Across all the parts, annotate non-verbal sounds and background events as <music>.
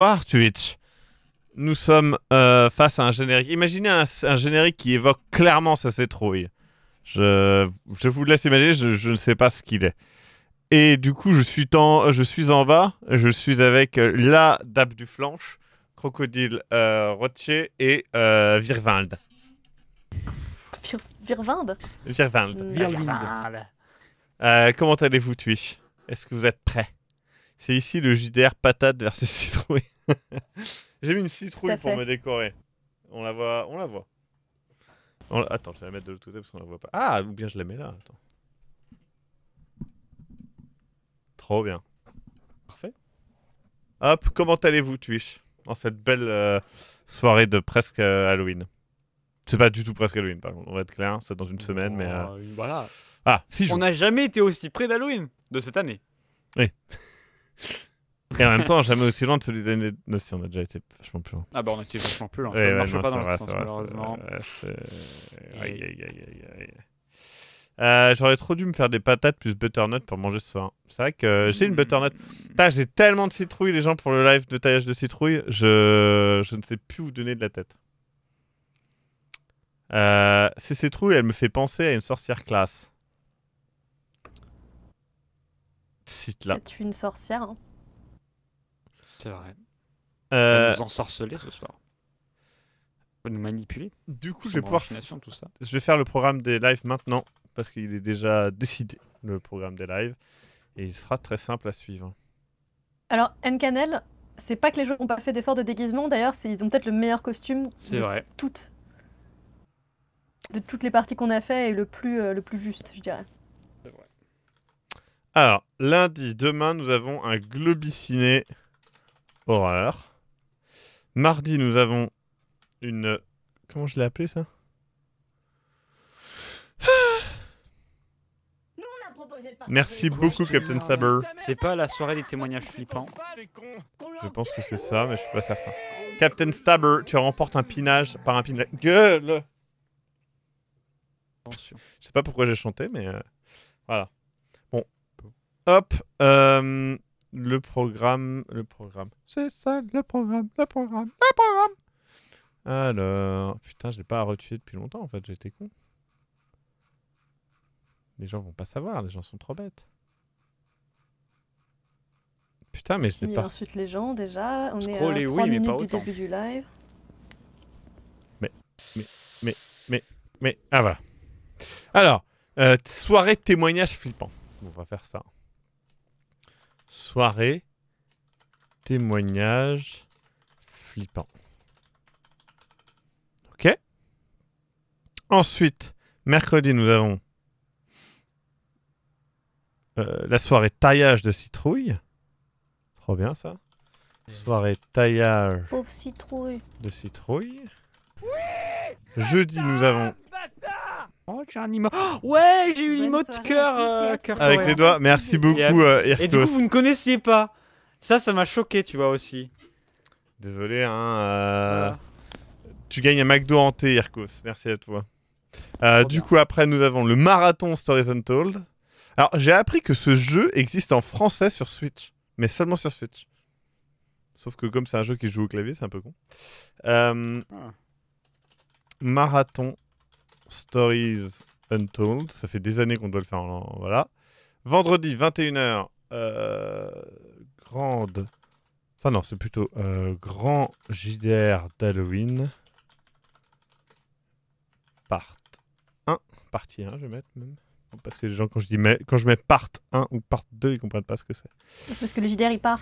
Bonsoir Twitch. Nous sommes euh, face à un générique. Imaginez un, générique qui évoque clairement sa citrouille. Je, vous laisse imaginer, je, ne sais pas ce qu'il est. Et du coup, je suis, en, bas, je suis avec euh, la Dame du Flanche, Crocodile euh, Rocher et euh, Virvald. Virvind euh, comment allez-vous, Twitch Est-ce que vous êtes prêts c'est ici le JDR patate versus <laughs> citrouille. J'ai mis une citrouille pour me décorer. On la voit. On la voit. Attends, je vais la mettre de l'autre côté parce qu'on la voit pas. Ah, ou bien je la mets là. Attends. Trop bien. Parfait. Hop, comment allez-vous, Twitch, en cette belle euh, soirée de presque euh, Halloween C'est pas du tout presque Halloween, par contre, on va être clair, hein, c'est dans une semaine, mais. Euh, bah, voilà. Ah, si On n'a jamais été aussi près d'Halloween de cette année. Oui. Et en même temps, jamais aussi loin de celui de Non, si, on a déjà été vachement plus loin. Ah, bah, on a été vachement plus loin. Ça ouais, ne marche pas dans vrai, sens, malheureusement. Aïe, aïe, aïe, euh, J'aurais trop dû me faire des patates plus butternut pour manger ce soir. C'est vrai que j'ai une butternut. J'ai tellement de citrouilles, les gens, pour le live de taillage de citrouilles Je, je ne sais plus où donner de la tête. Euh, ces citrouilles, elles me font penser à une sorcière classe. site-là. Tu une sorcière. Hein. C'est vrai. Euh... nous ensorceler ce soir. va nous manipuler. Du coup, je vais pouvoir. Tout ça. Je vais faire le programme des lives maintenant parce qu'il est déjà décidé, le programme des lives. Et il sera très simple à suivre. Alors, Ncanel, c'est pas que les joueurs n'ont pas fait d'efforts de déguisement. D'ailleurs, ils ont peut-être le meilleur costume de, Toutes, de toutes les parties qu'on a fait et le plus, euh, le plus juste, je dirais. Alors, lundi, demain, nous avons un Globiciné horreur. Mardi, nous avons une... Comment je l'ai appelé, ça Merci beaucoup, Captain Stabber C'est pas la soirée des témoignages flippants. Je pense que c'est ça, mais je suis pas certain. Captain Stabber, tu remportes un pinage par un pinage. Gueule Je sais pas pourquoi j'ai chanté, mais euh, voilà. Hop. Euh, le programme. Le programme. C'est ça, le programme, le programme, le programme. Alors. Putain, je n'ai pas à retuer depuis longtemps, en fait. J'étais con. Les gens vont pas savoir. Les gens sont trop bêtes. Putain, mais je n'ai pas. ensuite les gens, déjà. On est à 3 oui, mais pas début du live. Mais, mais, mais, mais, mais... Ah, voilà. Alors. Euh, soirée témoignage flippant. On va faire ça. Soirée. Témoignage. Flippant. Ok. Ensuite, mercredi, nous avons euh, la soirée taillage de citrouille. Trop bien ça. Soirée taillage de citrouille. Jeudi, nous avons Oh, j'ai un emote. Oh, ouais, j'ai eu l'emote cœur. Euh, cœur Avec les doigts, merci beaucoup, euh, Et du coup, vous ne connaissiez pas. Ça, ça m'a choqué, tu vois aussi. Désolé, hein. Euh, tu gagnes un McDo hanté, thé, Merci à toi. Euh, du coup, après, nous avons le marathon Stories Untold. Alors, j'ai appris que ce jeu existe en français sur Switch, mais seulement sur Switch. Sauf que comme c'est un jeu qui joue au clavier, c'est un peu con. Ah. Marathon Stories Untold. Ça fait des années qu'on doit le faire. En... Voilà. Vendredi, 21h, euh, grande. Enfin, non, c'est plutôt euh, grand JDR d'Halloween. Part 1. Partie 1, je vais mettre même. Parce que les gens, quand je, dis mais, quand je mets part 1 ou part 2, ils comprennent pas ce que c'est. Parce que le JDR, il part.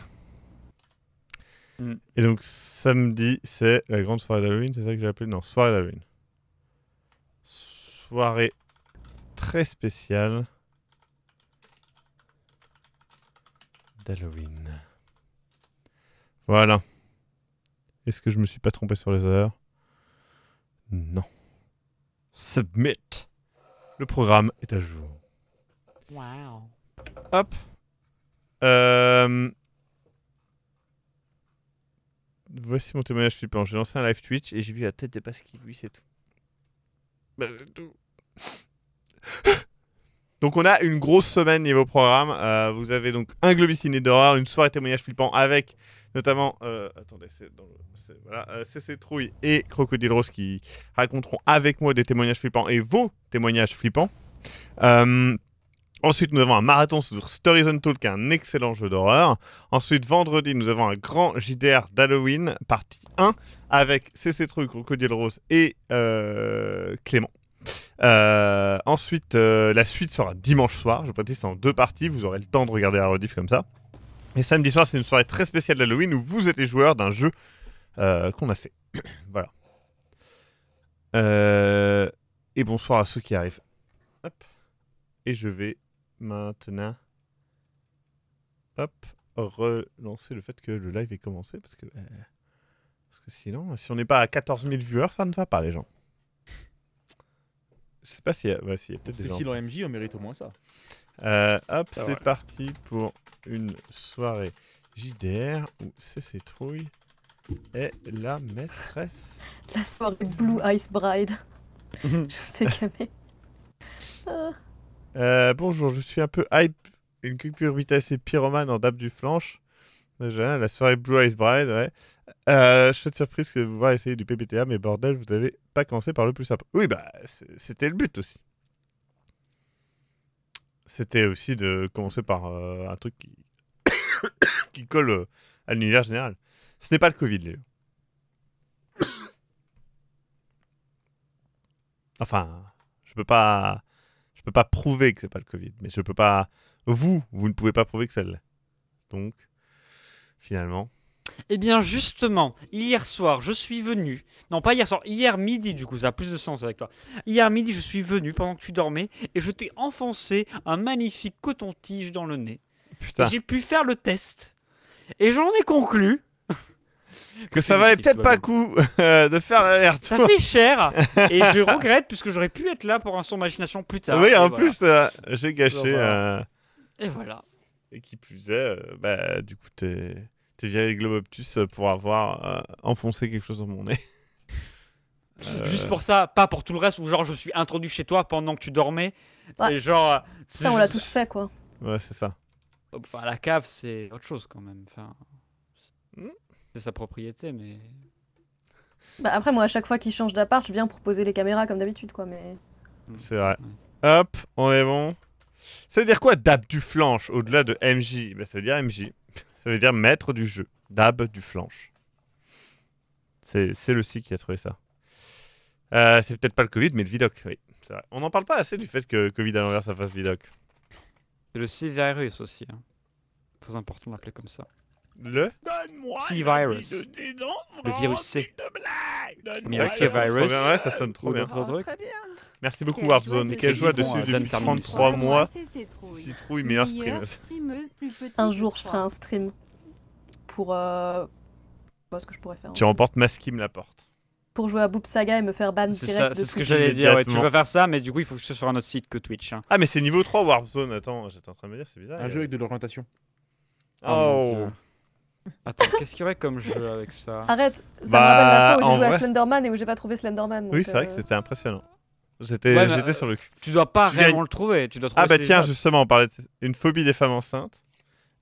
Mm. Et donc, samedi, c'est la grande soirée d'Halloween, c'est ça que j'ai appelé Non, soirée d'Halloween soirée très spéciale d'Halloween. Voilà. Est-ce que je me suis pas trompé sur les heures Non. Submit. Le programme est à jour. Wow. Hop. Euh, voici mon témoignage flippant. J'ai lancé un live Twitch et j'ai vu la tête de Pascal, lui, c'est tout. Ben, donc on a une grosse semaine niveau programme. Euh, vous avez donc un globiciné d'horreur, une soirée témoignage flippant avec notamment, C.C. Euh, attendez, voilà, euh, Trouille et Crocodile Rose qui raconteront avec moi des témoignages flippants et vos témoignages flippants. Ensuite, nous avons un marathon sur Stories Talk, qui un excellent jeu d'horreur. Ensuite, vendredi, nous avons un grand JDR d'Halloween, partie 1, avec CC Truc, Crocodile Rose et euh, Clément. Euh, ensuite, euh, la suite sera dimanche soir. Je précise, c'est en deux parties. Vous aurez le temps de regarder la rediff comme ça. Et samedi soir, c'est une soirée très spéciale d'Halloween où vous êtes les joueurs d'un jeu qu'on a fait. <coughs> voilà. et bonsoir à ceux qui arrivent. Et je vais maintenant. Hop, relancer le fait que le live est commencé parce que, euh, parce que sinon, si on n'est pas à 14 000 viewers, ça ne va pas les gens. Je sais pas s'il y a, y a peut-être des gens. Si MJ, on mérite au moins ça. Euh, hop, c'est parti pour une soirée JDR où CC Trouille est la maîtresse. La soirée Blue Ice Bride. <laughs> Je sais jamais. Ah. Euh, bonjour, je suis un peu hype. Une vitesse et pyromane en dab du flanche. Déjà, la soirée Blue Eyes Bride, ouais. Euh, je suis surprise que vous voir essayer du PPTA, mais bordel, vous avez pas commencé par le plus simple. Oui, bah, c'était le but aussi. C'était aussi de commencer par euh, un truc qui, <coughs> qui colle euh, à l'univers général. Ce n'est pas le Covid, Léo. Enfin, je peux pas peux pas prouver que c'est pas le Covid, mais je peux pas. Vous, vous ne pouvez pas prouver que c'est le, Donc, finalement. Eh bien, justement, hier soir, je suis venu. Non, pas hier soir, hier midi, du coup, ça a plus de sens avec toi. Hier midi, je suis venu pendant que tu dormais et je t'ai enfoncé un magnifique coton-tige dans le nez. Putain. J'ai pu faire le test. Et j'en ai conclu que ça valait peut-être pas coup <laughs> euh, de faire l'air retour Ça fait cher <laughs> et je regrette puisque j'aurais pu être là pour un son machination plus tard. Oui, en plus, euh, j'ai gâché. Euh, et voilà. Et qui plus est, bah, du coup, t'es viré le Globoptus pour avoir enfoncé quelque chose dans mon nez. Juste pour ça, pas pour tout le reste où genre je suis introduit chez toi pendant que tu dormais. c'est genre, ça, on l'a tous fait quoi. Ouais, c'est ça. Enfin, la cave, c'est autre chose quand même. Enfin... Hmm sa propriété, mais. <laughs> Bah, après, moi, à chaque fois qu'il change d'appart, je viens proposer les caméras comme d'habitude, quoi, mais. Mm. C'est vrai. Hop, on est bon. Ça veut dire quoi, dab du flanche, au-delà de MJ bah, Ça veut dire MJ. <laughs> Ça veut dire maître du jeu. Dab du flanche. C'est le site qui a trouvé ça. Euh, c'est peut-être pas le Covid, mais le Vidoc, On n'en parle pas assez du fait que Covid à l'envers, ça fasse Vidoc. C'est le C-virus aussi. Hein. Très important d'appeler comme ça. Le C-Virus. Le virus C. C-Virus. ça sonne trop bien. trop Merci beaucoup Warzone. Quel joueur dessus depuis 33 mois Citrouille, meilleure streameuse. Un jour, je ferai un stream pour. pas euh, ce que je pourrais faire. Tu remportes Maskim la porte. Pour jouer à Boop Saga et me faire ban direct. C'est ce que j'allais dire. tu peux faire ça, mais du coup, il faut que ce soit sur un autre site que Twitch. Hein. Ah, mais c'est niveau 3 Warzone. Attends, j'étais en train de me dire, c'est bizarre. Un jeu avec de l'orientation. Oh. oh Attends, qu'est-ce qu'il y aurait comme jeu avec ça Arrête, ça bah, me rappelle la fois où j'ai joué à Slenderman et où j'ai pas trouvé Slenderman. Oui, c'est vrai que euh, c'était impressionnant. J'étais sur le cul. Euh, tu dois pas réellement le trouver. Tu dois trouver ah bah tiens, justement, on parlait d'une phobie des femmes enceintes,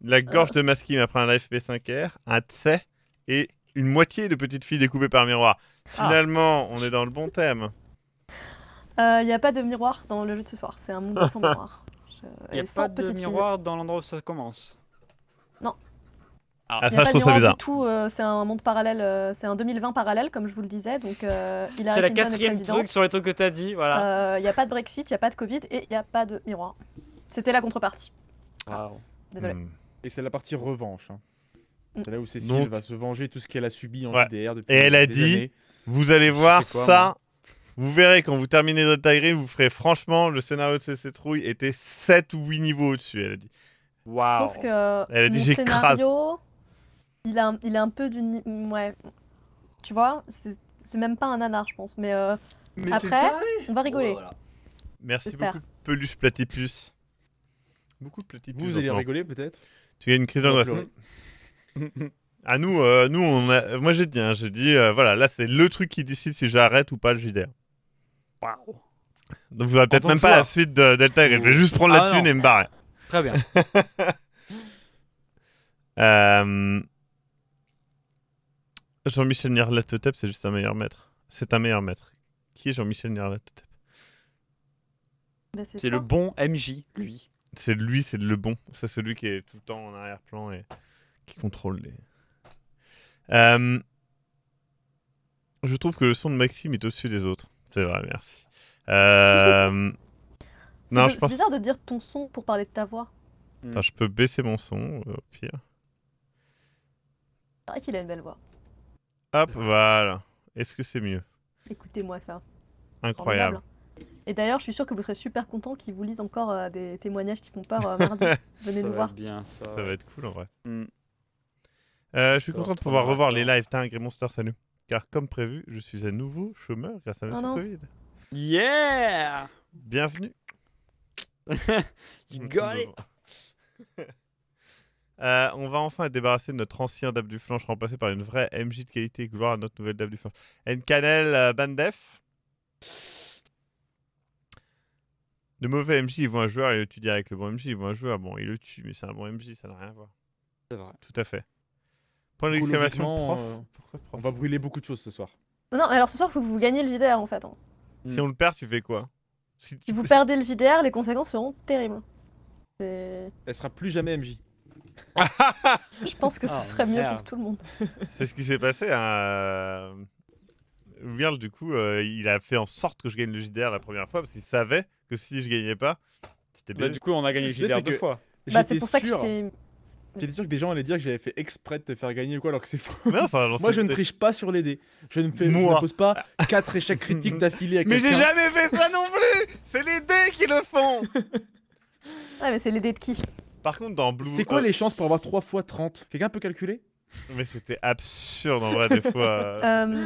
la euh. gorge de Maskim après un live P5R, un tse et une moitié de petite fille découpée par miroir. Ah. Finalement, on est dans le bon thème. Il n'y a pas de miroir dans le jeu de ce soir, c'est un monde sans <laughs> miroir. Il n'y a pas de miroir dans l'endroit où ça commence. Ah. Ah, euh, c'est un monde parallèle, euh, c'est un 2020 parallèle, comme je vous le disais. Donc, euh, il c'est la quatrième truc sur les trucs que tu as dit. Voilà. Il n'y a pas de Brexit, il n'y a pas de Covid et il n'y a pas de miroir. C'était la contrepartie. Ah. Désolé. Et c'est la partie revanche. Hein. Mm. C'est là où Cécile va se venger De tout ce qu'elle a subi en ouais. Et elle a dit Vous allez voir ça. Vous verrez quand vous terminez de tailler vous ferez franchement le scénario de CC Trouille était 7 ou 8 niveaux au-dessus, elle a dit. Waouh. Elle a dit j'écrase il a, il un peu d'une. Ouais. Tu vois, c'est même pas un nanar, je pense. Mais, euh, après, on va rigoler. Merci beaucoup, Peluche Platypus. Beaucoup de Platypus. Vous, allez rigoler peut-être Tu as une crise d'angoisse. <laughs> ah, nous, euh, nous on euh, moi j'ai dit, hein, j'ai dit, voilà, là c'est le truc qui décide si j'arrête ou pas le JDR. Waouh donc vous avez peut-être même pas la suite de Delta Je vais juste prendre la ah, thune et me barrer. Très bien. <laughs> euh, Jean-Michel Nierlatotep, c'est juste un meilleur maître. C'est un meilleur maître. Qui est Jean-Michel Nierlatotep bah, C'est le bon MJ, lui. C'est lui, c'est le bon. C'est celui qui est tout le temps en arrière-plan et qui contrôle les. Euh, je trouve que le son de Maxime est au-dessus des autres. C'est vrai, merci. Euh... <laughs> non, bizarre de dire ton son pour parler de ta voix. Hmm. je peux baisser mon son, au pire. C'est vrai qu'il a une belle voix. Hop, voilà. Est-ce que c'est mieux Écoutez-moi ça. Incroyable. Et d'ailleurs, je suis sûr que vous serez super content qu'ils vous lisent encore euh, des témoignages qui font peur euh, <laughs> Venez nous voir. ça. va être cool en vrai. Mm. Euh, je suis content de pouvoir revoir les lives. T'as Monster, salut. Car comme prévu, je suis à nouveau chômeur grâce à Monsieur ah Covid. Yeah Bienvenue. <laughs> you got it. <laughs> Euh, on va enfin débarrasser de notre ancien Dab du Flanche, remplacé par une vraie MJ de qualité. Gloire à notre nouvelle Dab du Flanche. Nkanel euh, Bandef. De mauvais MJ, ils vont un joueur, et le tuent direct. Le bon MJ, ils vont un joueur. Bon, il le tue, mais c'est un bon MJ, ça n'a rien à voir. C'est vrai. Tout à fait. Point d'exclamation, euh, prof. On va brûler beaucoup de choses ce soir. Non, alors ce soir, il faut que vous gagnez le JDR en fait. Hein. Si on le perd, tu fais quoi si, vous perdez le JDR, les conséquences seront terribles. Elle sera plus jamais MJ. <laughs> Je pense que ce ah, serait mieux pour tout le monde. <laughs> C'est ce qui s'est passé à. Hein, euh, du coup, euh, il a fait en sorte que je gagne le JDR la première fois parce qu'il savait que si je gagnais pas, c'était bien. Bah, du coup, on a gagné le JDR deux fois. Bah, c'est pour ça que j'étais. sûr que des gens allaient dire que j'avais fait exprès de te faire gagner ou quoi, alors que c'est faux. Non, ça, Moi, je ne triche pas sur les dés. Je ne fais, Moi. Je pose pas 4 échecs critiques d'affilée à Mais j'ai jamais fait ça non plus C'est les dés qui le font Ouais, mais c'est les dés de qui par contre, dans Blue. C'est quoi les chances pour avoir 3 fois 30 Quelqu'un peut calculer Mais c'était absurde en vrai, des fois. <laughs> Euh,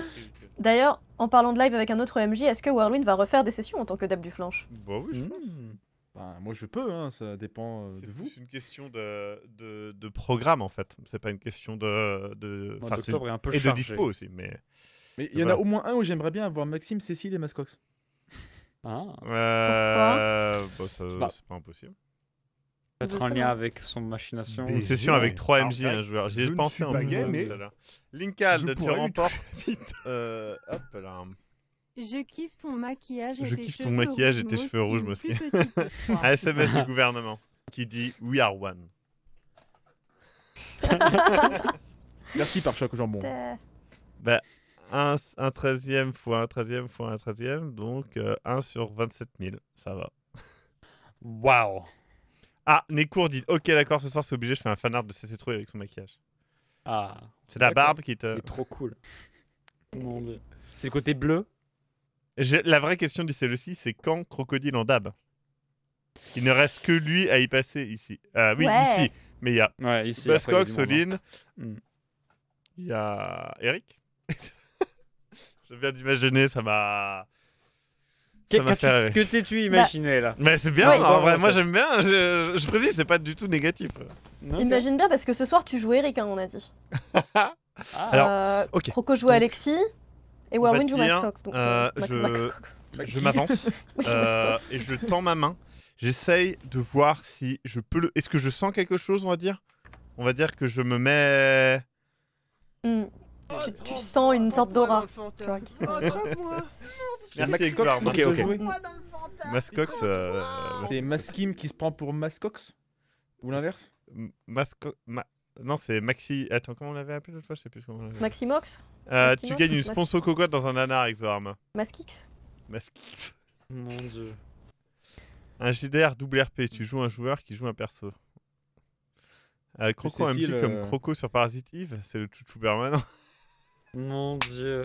d'ailleurs, en parlant de live avec un autre MJ, est-ce que Warwin va refaire des sessions en tant que Dab du Flanche Bah oui, je pense. Hmm. Bah, moi, je peux, hein, ça dépend euh, de vous. C'est une question de, programme en fait. C'est pas une question de. de bah, un peu et de dispo aussi, mais. Mais il y en a au moins un où j'aimerais bien avoir Maxime, Cécile et Mascox. Ah. Euh, bah, bah. c'est pas impossible peut lien avec son machination. Une session avec 3 MJ, un joueur. j'ai pensé en plus hein, tout à l'heure. Linkald, tu remportes. Euh, je kiffe ton maquillage et Je tes kiffe ton maquillage et tes cheveux rouges, Mosquée. SMS <laughs> du gouvernement qui dit We are one. <laughs> Merci par chaque jambon. Bah, un 13e fois un 13e fois un 13e, donc 1 euh, sur 27 000, ça va. Waouh ah, Nekour dit Ok, d'accord, ce soir c'est obligé, je fais un fanart de CC Trouille avec son maquillage. Ah. C'est la barbe qui te. trop cool. <laughs> C'est le côté bleu La vraie question du ci e c'est quand Crocodile en dab Il ne reste que lui à y passer ici. Euh, oui, ici. Mais il y a ouais, ici, Soline. Hein. Mm. Il y a Eric. <laughs> je viens d'imaginer, ça m'a. Qu'est-ce Que t'es-tu imaginé là Mais bah, c'est bien, moi j'aime bien. Je, je précise, c'est pas du tout négatif. Imagine bien parce que ce soir tu joues Eric, hein, on a dit. <laughs> Alors, euh, ok. joue Alexis et Warwin joue je- m'avance <laughs> euh, et je tends ma main. J'essaye de voir si je peux le. Est-ce que je sens quelque chose, on va dire On va dire que je me mets. Hmm tu, ah, sens une sorte d'aura. Ah, <laughs> Merci Exarm. Ok, ok. Mascox. Euh, c'est Maskim qui se prend pour Mascox Ou l'inverse Non, c'est Maxi. Attends, comment on l'avait appelé l'autre fois Je sais plus comment on l'avait. Maximox euh, Tu gagnes une sponsor cocotte dans un avec Exarm. Maskix Maskix. Mon dieu. Un JDR RP, tu joues un joueur qui joue un perso. Euh, Croco un petit comme euh, Croco sur Parasite Eve, c'est le chouchou permanent. Mon dieu.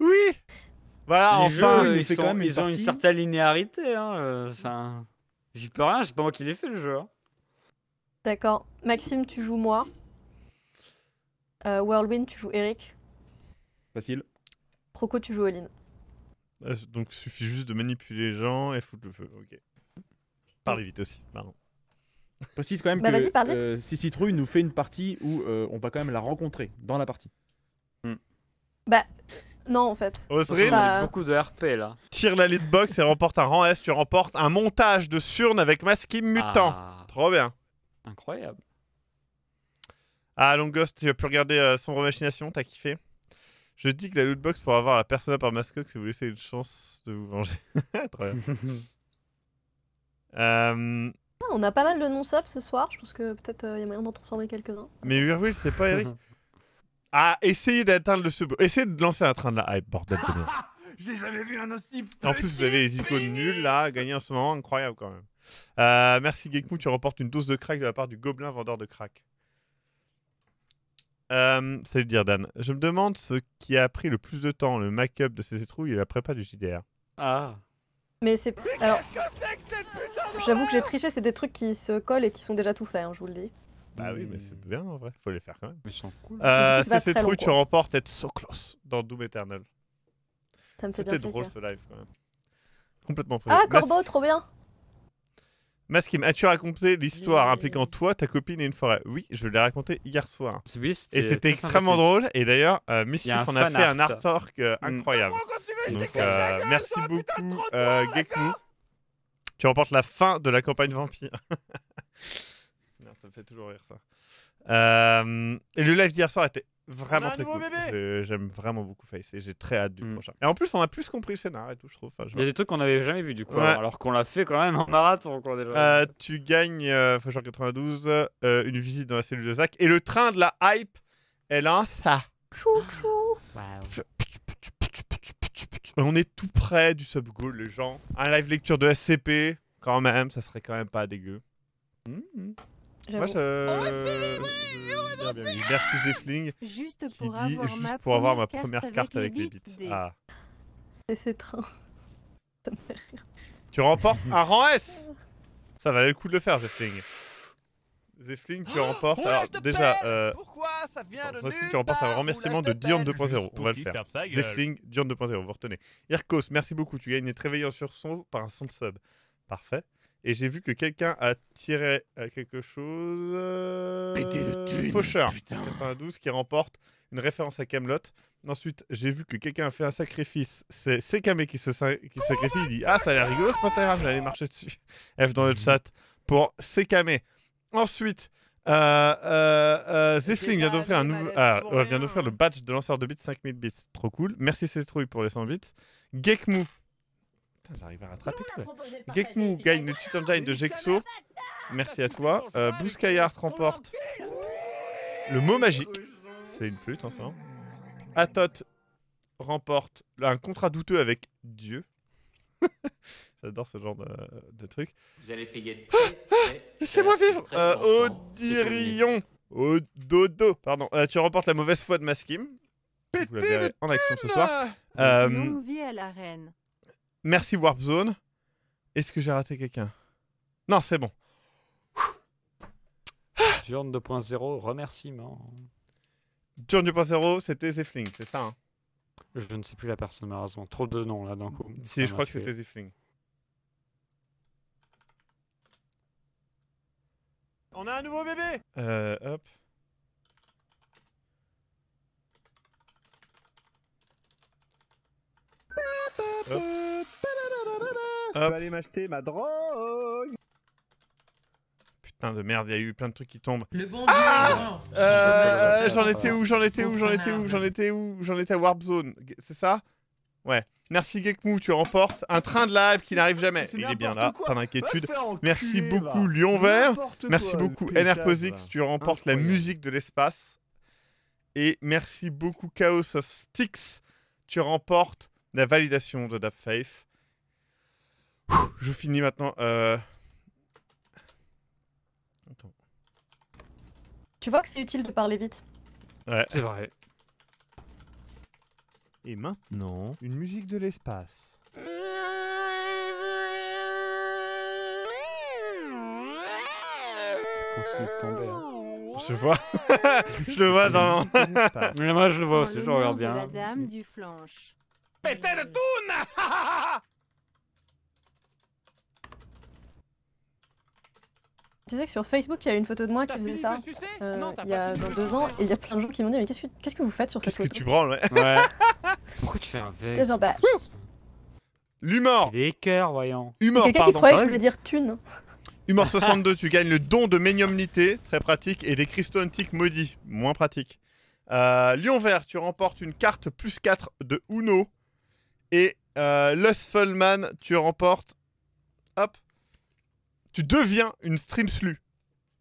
Oui Voilà, enfin Ils, ont une certaine linéarité. Hein, euh, enfin, j'y peux rien, c'est pas moi qui l'ai fait le jeu. Hein. D'accord. Maxime, tu joues moi. Euh, Whirlwind, tu joues Eric. Facile. Proco, tu joues Oline. Euh, donc il suffit juste de manipuler les gens et foutre le feu. Ok. Parlez vite aussi, pardon. Précise quand même bah, que euh, Citrouille nous fait une partie où on va quand même la rencontrer dans la partie. Bah, non, en fait. Osrin, bah, beaucoup de RP là. Tire la box et remporte un rang S. Tu remportes un montage de surne avec Maskim mutant. Ah. Trop bien. Incroyable. Ah, Long Ghost, tu as pu regarder euh, son remachination, t'as kiffé Je dis que la lootbox pour avoir la persona par Mascox si vous laisser une chance de vous venger. <laughs> Très bien. <laughs> Euh, ah, on a pas mal de non subs ce soir, je pense que peut-être il euh, y a moyen d'en transformer quelques-uns. Mais Urwill, c'est pas Eric <laughs> à essayer d'atteindre le sub. Essayez de lancer un train de la hype, bordel de merde. <laughs> J'ai jamais vu un aussi En plus, vous avez les icônes nulles là, gagner en ce moment, incroyable quand même. Euh, merci Gekmu, tu remportes une dose de crack de la part du gobelin vendeur de crack. Euh, salut dire Dan. Je me demande ce qui a pris le plus de temps, le make-up de ces étrouilles et la prépa du JDR. Ah. Mais c'est. Alors. J'avoue que j'ai triché, c'est des trucs qui se collent et qui sont déjà tout faits, hein, je vous le dis. Bah oui, mais c'est bien mmh. en vrai, faut les faire quand même. Euh, c'est ces tu remportes être so close dans Doom Eternal. C'était drôle ce live quand même. Complètement prévu. Ah, Corbeau, trop bien. Maskim, as-tu raconté l'histoire impliquant toi, ta copine et une forêt Oui, je l'ai raconté hier soir. et c'était extrêmement drôle. Et d'ailleurs, euh, on a fait un artwork euh, mm. incroyable. Donc, euh, merci beaucoup, Geku. Tu remportes la fin de la campagne Vampire. <laughs> ça me fait toujours rire ça. Euh, et le live d'hier soir était vraiment très cool. J'aime vraiment beaucoup Face et j'ai très hâte du mm. prochain. Et en plus, on a plus compris le scénar et tout, je trouve. Il y a des trucs qu'on n'avait jamais vu du coup, alors qu'on l'a fait quand même en marathon. Euh, tu gagnes, euh, 92, euh, une visite dans la cellule de Zach et le train de la hype, elle lance. ça. Chou, chou. On est tout près du sub goal, les gens. Un live lecture de SCP, quand même, ça serait quand même pas dégueu. Mm, mm. Moi, je... Oh, merci euh, Zefling. Juste pour, qui dit, avoir, juste ma pour avoir ma première carte avec, les bits. Ah. C'est ces Ça me fait rire. Tu remportes un rang S Ça valait le coup de le faire, Zefling. Zefling, tu oh, remportes. alors, déjà. Euh... Pourquoi ça vient de tu remportes un remerciement de Dion 2.0. On va le faire. Zefling, Dion 2.0, vous retenez. Irkos, merci beaucoup. Tu gagnes très Réveillant sur son par un son de sub. Parfait. Et j'ai vu que quelqu'un a tiré euh, quelque chose. Euh... Faucheur. 92 qui remporte une référence à Camelot. Ensuite, j'ai vu que quelqu'un a fait un sacrifice. C'est Sekame qui se qui sacrifie. Il dit Ah, ça a l'air rigolo ce pentagramme, j'allais marcher dessus. <laughs> F dans le mhm. chat pour Sekame. Ensuite, euh, euh, euh vient d'offrir ah, un ah, le badge de lanceur de bits 5000 bits, trop cool. Merci Cestrouille pour les 100 bits. Gekmu Putain, j'arrive à rattraper tout. Gekmu gagne le Titan de Gexo. Ah, Merci à toi. Euh, remporte le mot magique. C'est une flûte en ce moment. Atot remporte un contrat douteux avec Dieu. <laughs> J'adore ce genre de, truc. Vous ah, ah, Laissez-moi vivre. Euh, Odirion. Ododo. Pardon. Euh, tu remportes la mauvaise foi de Maskim. Vous la en action ce soir. Euh, à la reine. Merci Warp Zone. Est-ce que j'ai raté quelqu'un Non, c'est bon. Turn 2.0, remerciement. Turn 2.0, c'était Zifling, c'est ça hein Je ne sais plus la personne, malheureusement. Trop de noms là d'un coup. Si, je crois que c'était Zefling. On a un nouveau bébé Euh, hop. Je peux aller m'acheter ma drogue Putain de merde, il y a eu plein de trucs qui tombent. Le bon ah euh, J'en étais où J'en étais où J'en étais où J'en étais où J'en étais à Warp Zone. C'est ça Ouais. Merci Gekmou, tu remportes un train de live qui n'arrive jamais. Il est bien là, pas d'inquiétude. Merci beaucoup Lion Vert. Merci beaucoup NRPOSIX, tu remportes la musique de l'espace. Et merci beaucoup Chaos of Sticks tu remportes la validation de DapFaith. Faith. Je finis maintenant. Euh, tu vois que c'est utile de parler vite. Ouais. C'est vrai. Et maintenant, une musique de l'espace. Je vois. <laughs> je le vois dans. Mais moi, je le vois aussi, je regarde bien. La dame du flanche de Tu sais que sur Facebook, il y a une photo de moi qui faisait ça euh, il y a deux ans, et il y a plein de gens qui m'ont dit Mais qu'est-ce que, vous faites sur cette photo Qu'est-ce que tu branles, ouais, <laughs> Pourquoi tu fais un V genre, bah. Hmm. L'humor Des cœurs, voyons. Humor, Quelqu'un qui que je ah voulais dire thune. Humor 62, <laughs> tu gagnes le don de méniumnité, très pratique, et des cristaux antiques maudits, moins pratique. Euh, Lion vert, tu remportes une carte plus 4 de Uno. Et euh, tu remportes. Hop. Tu deviens une stream slu.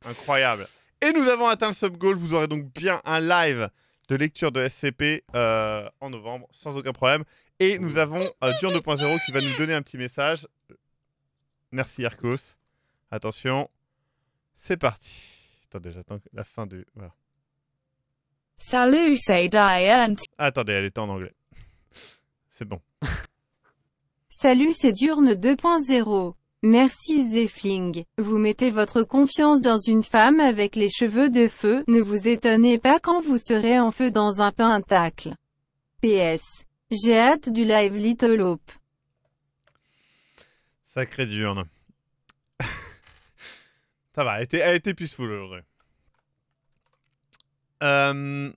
Incroyable. Et nous avons atteint le sub-goal. Vous aurez donc bien un live de lecture de SCP euh, en novembre, sans aucun problème. Et nous avons euh, 2.0 qui va nous donner un petit message. Merci Arcos. Attention, c'est parti. Attendez, j'attends la fin du... Salut, c'est Diane. Attendez, elle était en anglais. c'est bon. Salut c'est Durne 2.0. Merci Zefling. Vous mettez votre confiance dans une femme avec les cheveux de feu, ne vous étonnez pas quand vous serez en feu dans un pentacle. PS. J'ai hâte du live Little Hope. Sacré Durne. <laughs> Ça va, elle était, été été euh,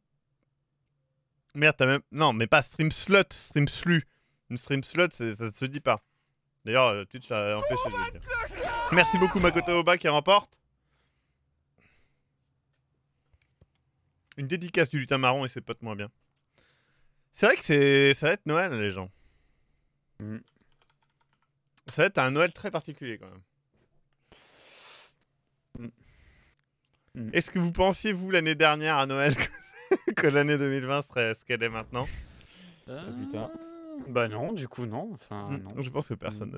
Merde, t'as même... Non, mais pas stream Slot, stream slu. Une stream slot, ça se dit pas. D'ailleurs, euh, Twitch a empêché Merci beaucoup Makoto Oba qui remporte. Une dédicace du lutin marron et ses potes moins bien. C'est vrai que ça va être Noël, les gens. Mm. Ça va être un Noël très particulier, quand même. Mm. Mm. Est-ce que vous pensiez, vous, l'année dernière à Noël, <laughs> que l'année 2020 serait ce qu'elle est maintenant euh, ah, putain. Bah non, du coup non. Enfin, mm. non. Je pense que personne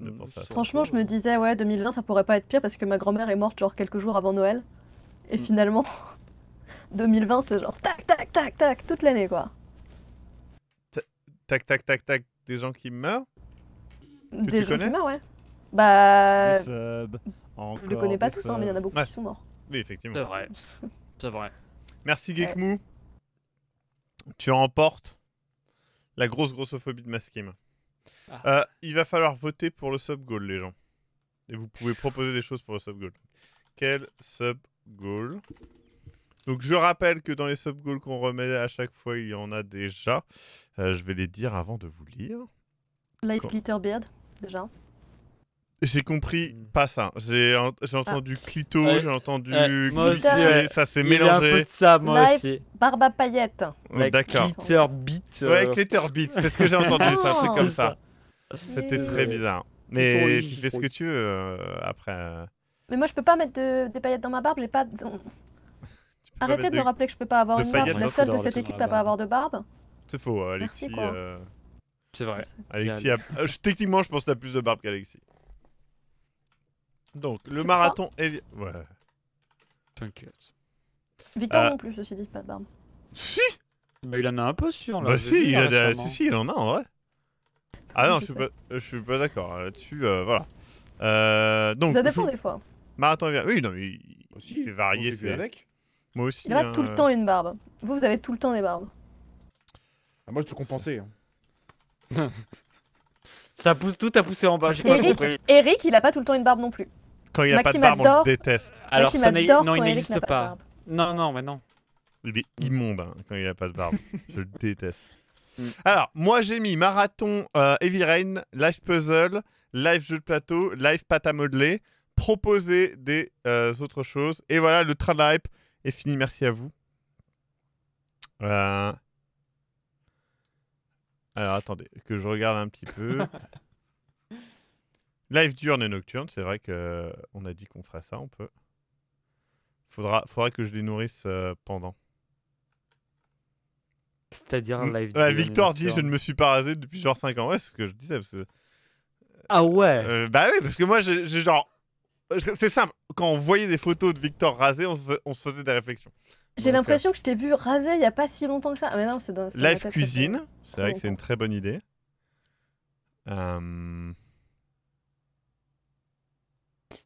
ne, mm. pense à ça. Franchement, je me disais ouais, 2020 ça pourrait pas être pire parce que ma grand-mère est morte genre quelques jours avant Noël. Et mm. finalement, 2020 <laughs> c'est genre tac tac tac tac toute l'année quoi. Tac tac tac tac des gens qui meurent. des tu gens connais qui meurent ouais. Bah. Euh, je le connais pas tous, hein, mais il y en a beaucoup qui sont morts. Oui, effectivement. C'est vrai. C'est vrai. Merci Geekmoo Tu remportes la grosse grossophobie de Maskim. Ah. Euh, il va falloir voter pour le sub-goal, les gens. Et vous pouvez proposer des choses pour le sub-goal. Quel sub-goal Donc, je rappelle que dans les sub-goals qu'on remet à chaque fois, il y en a déjà. Euh, je vais les dire avant de vous lire. Light Glitter Beard, déjà. J'ai compris mm. pas ça. J'ai ah. entendu Clito, j'ai entendu ouais, ça s'est mélangé. ça, moi aussi. Barbe à paillettes. Mm, d'accord. Twitter beat. Euh. Ouais, beat, c'est ce que j'ai entendu, c'est un truc comme ça. <laughs> C'était très bizarre. Mais tu fais ce que tu veux euh, après. Euh. Mais moi, je peux pas mettre des paillettes dans ma barbe, j'ai pas. Arrêtez de me rappeler que je peux pas avoir une barbe. La seule de cette équipe à pas avoir de barbe. C'est faux, Alexis. C'est vrai. Alexis, <laughs> techniquement, je pense que t'as plus de barbe qu'Alexis. Donc, le marathon est... Ouais. T'inquiète. Victor euh. non plus, ceci dit, pas de barbe. Si Mais il en a un peu sur là. Bah si, il a si, il en a en vrai. Ah non, je suis pas, suis pas d'accord hein, là-dessus, euh, voilà. Euh, donc, Ça dépend des fois. marathon est... Oui, non, mais il, fait varier ses... avec. Moi aussi. Il a hein, tout le temps une barbe. Vous, vous avez tout le temps des barbes. Ah, moi, je te compensais. Hein. <laughs> Ça pousse tout à poussé en bas, j'ai pas Eric, compris. Eric, il a pas tout le temps une barbe non plus. Quand il n'a a pas de barbe, on le déteste. Alors, ça non, il n'existe pas. Non, non, mais non. Il est immonde hein, quand il n'a pas de barbe. <laughs> Je le déteste. Mm. Alors, moi j'ai mis marathon euh, Heavy Rain, live puzzle, live jeu de plateau, live pâte à modeler, proposer des euh, autres choses. Et voilà, le train de hype est fini. Merci à vous. Euh. Alors attendez, que je regarde un petit peu. <laughs> Live diurne et nocturne, c'est vrai que on a dit qu'on ferait ça, on peut. Faudra, faudra que je les nourrisse euh, pendant. C'est-à-dire un live Victor dit je ne me suis pas rasé depuis genre 5 ans. Ouais, c'est ce que je disais parce que. Ah ouais euh, Bah oui, parce que moi j'ai genre. C'est simple, quand on voyait des photos de Victor rasé, on se, faisait des réflexions. J'ai euh, l'impression que je t'ai vu rasé il n'y a pas si longtemps que ça. Ah, mais non, dans. Live cuisine, c'est vrai que c'est une très bonne idée. Euh.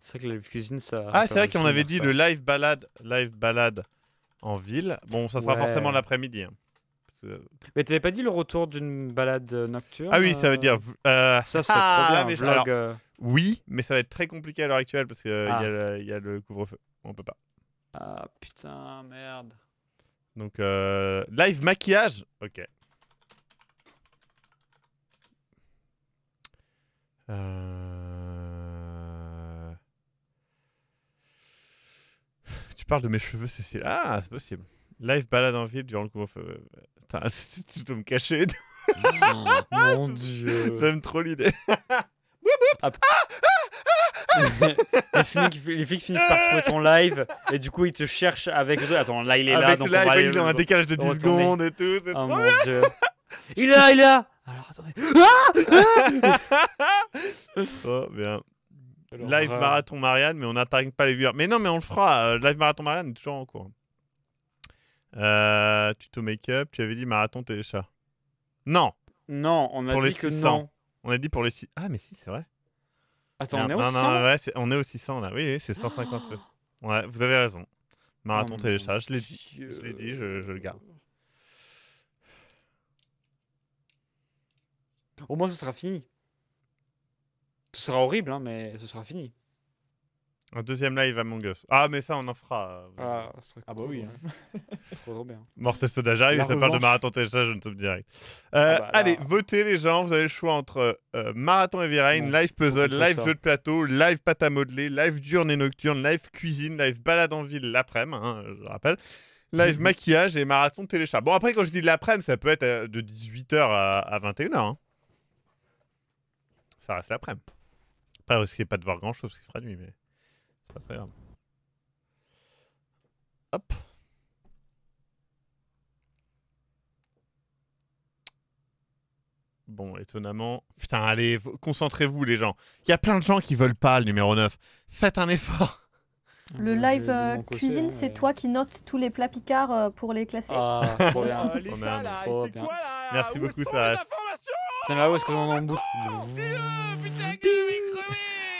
C'est vrai que la cuisine, ça. Ah, c'est vrai qu'on avait dit le live balade, live balade en ville. Bon, ça sera forcément l'après-midi. Hein, mais t'avais pas dit le retour d'une balade nocturne Ah oui, ça veut dire. Euh, ça, c'est ah, euh. Oui, mais ça va être très compliqué à l'heure actuelle parce qu'il y, a ah. le couvre-feu. On peut pas. Ah putain, merde. Donc, euh, live maquillage Ok. Euh. parle de mes cheveux, Cécile. Ah, c'est possible. Live balade en ville durant le couvre-feu. Euh, Attends, <laughs> tu me cacher. mon <laughs> dieu. J'aime trop l'idée. <laughs> les, filles finissent par trouver ton live et du coup ils te cherchent avec eux. Attends, là il est là. Avec donc live, ils ont un décalage de 10 secondes et tout. C'est oh trop mon bien. Dieu. Il est là, il est là. Alors attendez. Ah, ah. oh bien live euh, marathon Marianne, mais on n'attaque pas les viewers. Mais non, mais on le fera. Euh, live marathon Marianne est toujours en cours. Euh, tuto make-up, tu avais dit marathon téléchat. Non. Non, on a dit que non. On a dit pour les 600. Ah, mais si, c'est vrai. Attends, on est aussi au 600 On est là. Oui, oui c'est 150. Ah. ouais, vous avez raison. Marathon oh, téléchat, je l'ai dit. Je l'ai dit, je le garde. Au moins, ce sera fini. Ce sera horrible, hein, mais ce sera fini. Un deuxième live mon Us. Ah, mais ça, on en fera. Ah, ah bah oui. Hein. <laughs> trop bien. Mortel Soda, ça parle de marathon télécharge, je ne sais direct. Euh, ah, bah, allez, votez les gens. Vous avez le choix entre euh, marathon Heavy Rain, live puzzle, live jeu de plateau, live pâte à modeler, live diurne et nocturne, live cuisine, live balade en ville l'après-midi, hein, je rappelle. Live mhm. maquillage et marathon télécharge. Bon, après, quand je dis de l'après-midi, ça peut être euh, de 18h à, 21h. Ça reste l'après-midi. Pas aussi pas de voir grand chose ce qu'il fera nuit, mais c'est pas très grave. Hop. Bon, étonnamment. Putain, allez, concentrez-vous, les gens. Il y a plein de gens qui veulent pas le numéro 9. Faites un effort. Le live euh, cuisine, c'est toi qui notes tous les plats picards euh, pour les classer. Ah, trop <laughs> bien. Oh, oh, Merci beaucoup, ça. C'est là où est-ce qu'on oh, en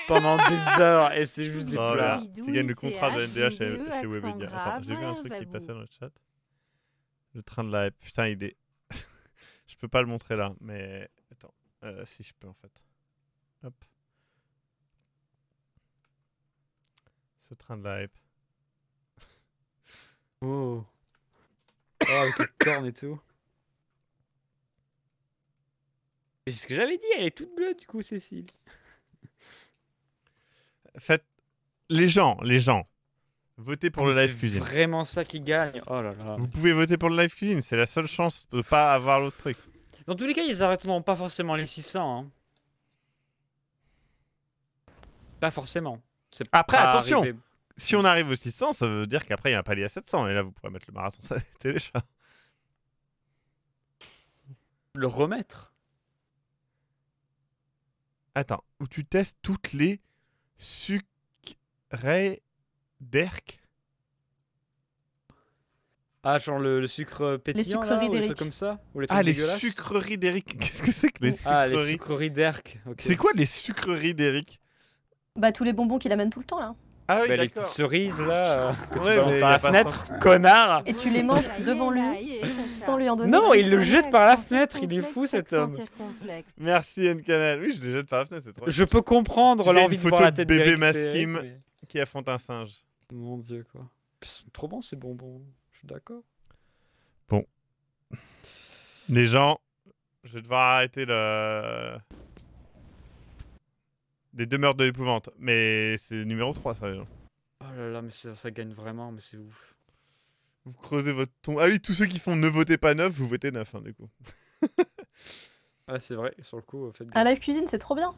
pendant des <laughs> heures et c'est juste des voilà. Oh tu gagnes le contrat de NDH chez, chez Attends, j'ai vu un truc qui passait dans le chat. Le train de la hype. Putain, il est. <laughs> je peux pas le montrer là, mais attends. Euh, si je peux en fait. Hop. Ce train de la <laughs> hype. oh. oh, avec les cornes et tout. C'est ce que j'avais dit, elle est toute bleue du coup, Cécile faites... les gens, les gens, votez pour ah, le live cuisine. C'est vraiment ça qui gagne. Oh là Vous pouvez voter pour le live cuisine, c'est la seule chance de ne pas avoir l'autre truc. Dans tous les cas, ils arrêteront pas forcément les 600. Hein. Pas forcément. Après, attention Si on arrive aux 600, ça veut dire qu'après, il y a un palier à 700. Et là, vous pourrez mettre le marathon <laughs> ça, Le remettre Attends, où tu testes toutes les d'Erk Ah, genre le, sucre pétillant, les là, ou comme ça ou les Ah, les sucreries d'Eric. <laughs> Qu'est-ce que c'est que les sucreries ah, les sucreries d'Eric. C'est quoi les sucreries d'Eric Bah, tous les bonbons qu'il amène tout le temps, là. Ah bah, les cerises là, euh, que ouais, tu balances par la fenêtre, connard Et tu les manges devant lui, sans lui en donner. Non, il le jette par la fenêtre, il est fou cet homme. Merci N-Canal. Oui, je le jette par la fenêtre, c'est trop. Je peux comprendre l'envie de voir la tête de bébé masquim qui affronte un singe. Mon dieu, quoi. trop bon ces bonbons, je suis d'accord. Bon. Les gens, je vais devoir arrêter le. Des demeures de l'épouvante. Mais c'est numéro 3, ça. Hein. Oh là là, mais ça, gagne vraiment, mais c'est ouf. Vous creusez votre ton. Ah oui, tous ceux qui font ne votez pas 9, vous votez 9, hein, du coup. <laughs> ah, c'est vrai, sur le coup. Euh, faites un live cuisine, c'est trop bien.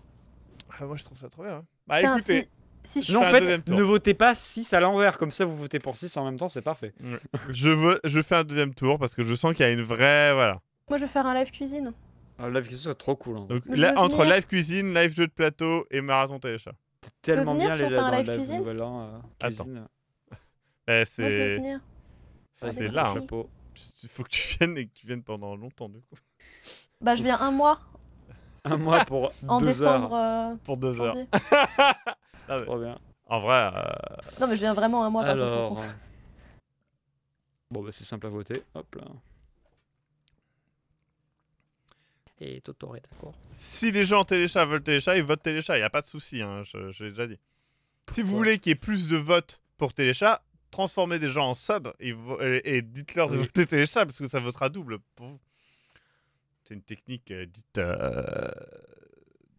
Ah, moi, je trouve ça trop bien. Hein. Bah, écoutez. Si, si je non, en fait, ne votez pas 6 à l'envers, comme ça vous votez pour 6 en même temps, c'est parfait. je, veux, je fais un deuxième tour parce que je sens qu'il y a une vraie. Voilà. Moi, je vais faire un live cuisine. Ah, live cuisine, c'est trop cool. Hein. entre live cuisine, live jeu de plateau et marathon téléchat. C'est tellement bien les live, cuisine. Nouvel an, hein, euh, Attends. Eh, <laughs> c'est. C'est là. Hein. Faut que tu viennes et que tu viennes pendant longtemps du coup. Bah je viens un mois. <laughs> un mois pour <laughs> en deux décembre. Euh, pour deux heures. non, Trop bien. En vrai. Euh, non mais je viens vraiment un mois. Par contre, bon bah c'est simple à voter. Hop là et Totoro est d'accord. Si les gens Téléchat veulent Téléchat, ils votent Téléchat, il n'y a pas de souci, hein, je, l'ai déjà dit. si vous voulez qu'il y ait plus de votes pour Téléchat, transformez des gens en sub et, et dites-leur de voter Téléchat parce que ça votera double pour vous. C'est une technique euh, dite euh,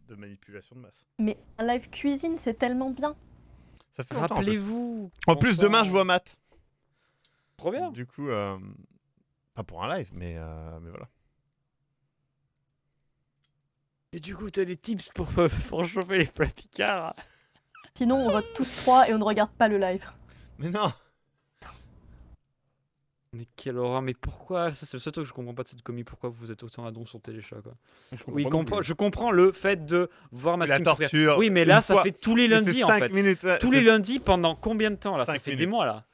de manipulation de masse. Mais un live cuisine, c'est tellement bien. Ça fait Rappelez-vous. En plus, demain, je vois Matt. Trop bien. Du coup, euh, pas pour un live, mais, mais voilà. Et du coup, t'as des tips pour, euh, <laughs> chauffer les plats Sinon, on va tous trois et on ne regarde pas le live. Mais non Mais quelle horreur, mais pourquoi Ça, c'est le seul truc que je comprends pas de cette commis. Pourquoi vous êtes autant à don sur Téléchat, quoi Je comprends, Oui, je comprends le fait de voir ma La torture, Oui, mais là, ça fait tous les lundis, en 5 fait. minutes. Tous les lundis, pendant combien de temps, là Ça fait des mois, là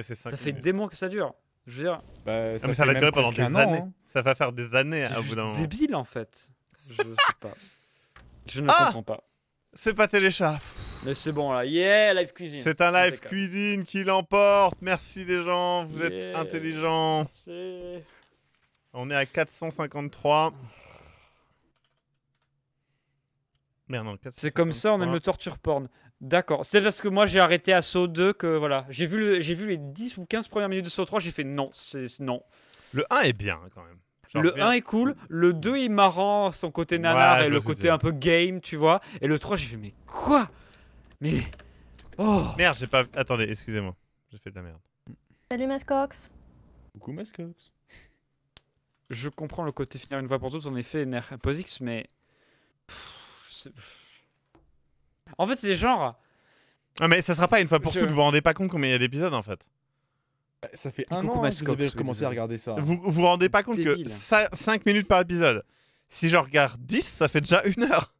c'est Ça fait des mois que ça dure. Je veux dire, Bah, ah, mais ça va durer pendant des années. Hein. Ça va faire des années à hein, bout d'un moment. débile, en fait. Je pas. Je ne ah comprends pas. C'est pas Téléchat. Mais c'est bon là, yeah, live cuisine. C'est un live cuisine qui l'emporte. Merci les gens, vous êtes intelligents. On est à 453. Merde, non, C'est comme ça, on aime le torture porn. D'accord. C'était parce que moi j'ai arrêté à Saut 2 que voilà. J'ai vu, le, vu les 10 ou 15 premières minutes de Saut 3, j'ai fait non, c'est non. Le 1 est bien quand même le 1 est cool, le 2 est marrant, son côté nanar et le côté un peu game, tu vois. Et le 3, j'ai fait, mais quoi Mais. Oh Merde, j'ai pas. Attendez, excusez-moi. J'ai fait de la merde. Salut Mascox. Coucou Mascox. Je comprends le côté finir une fois pour toutes, en effet, nerf Posix, mais. en fait, c'est genre. Ah, mais ça sera pas une fois pour toutes, vous vous rendez pas compte combien il y a d'épisodes en fait. Ça fait un an que vous avez commencé à regarder ça. Vous vous rendez pas compte que 5 minutes par épisode. Si j'en regarde 10, ça fait déjà une heure.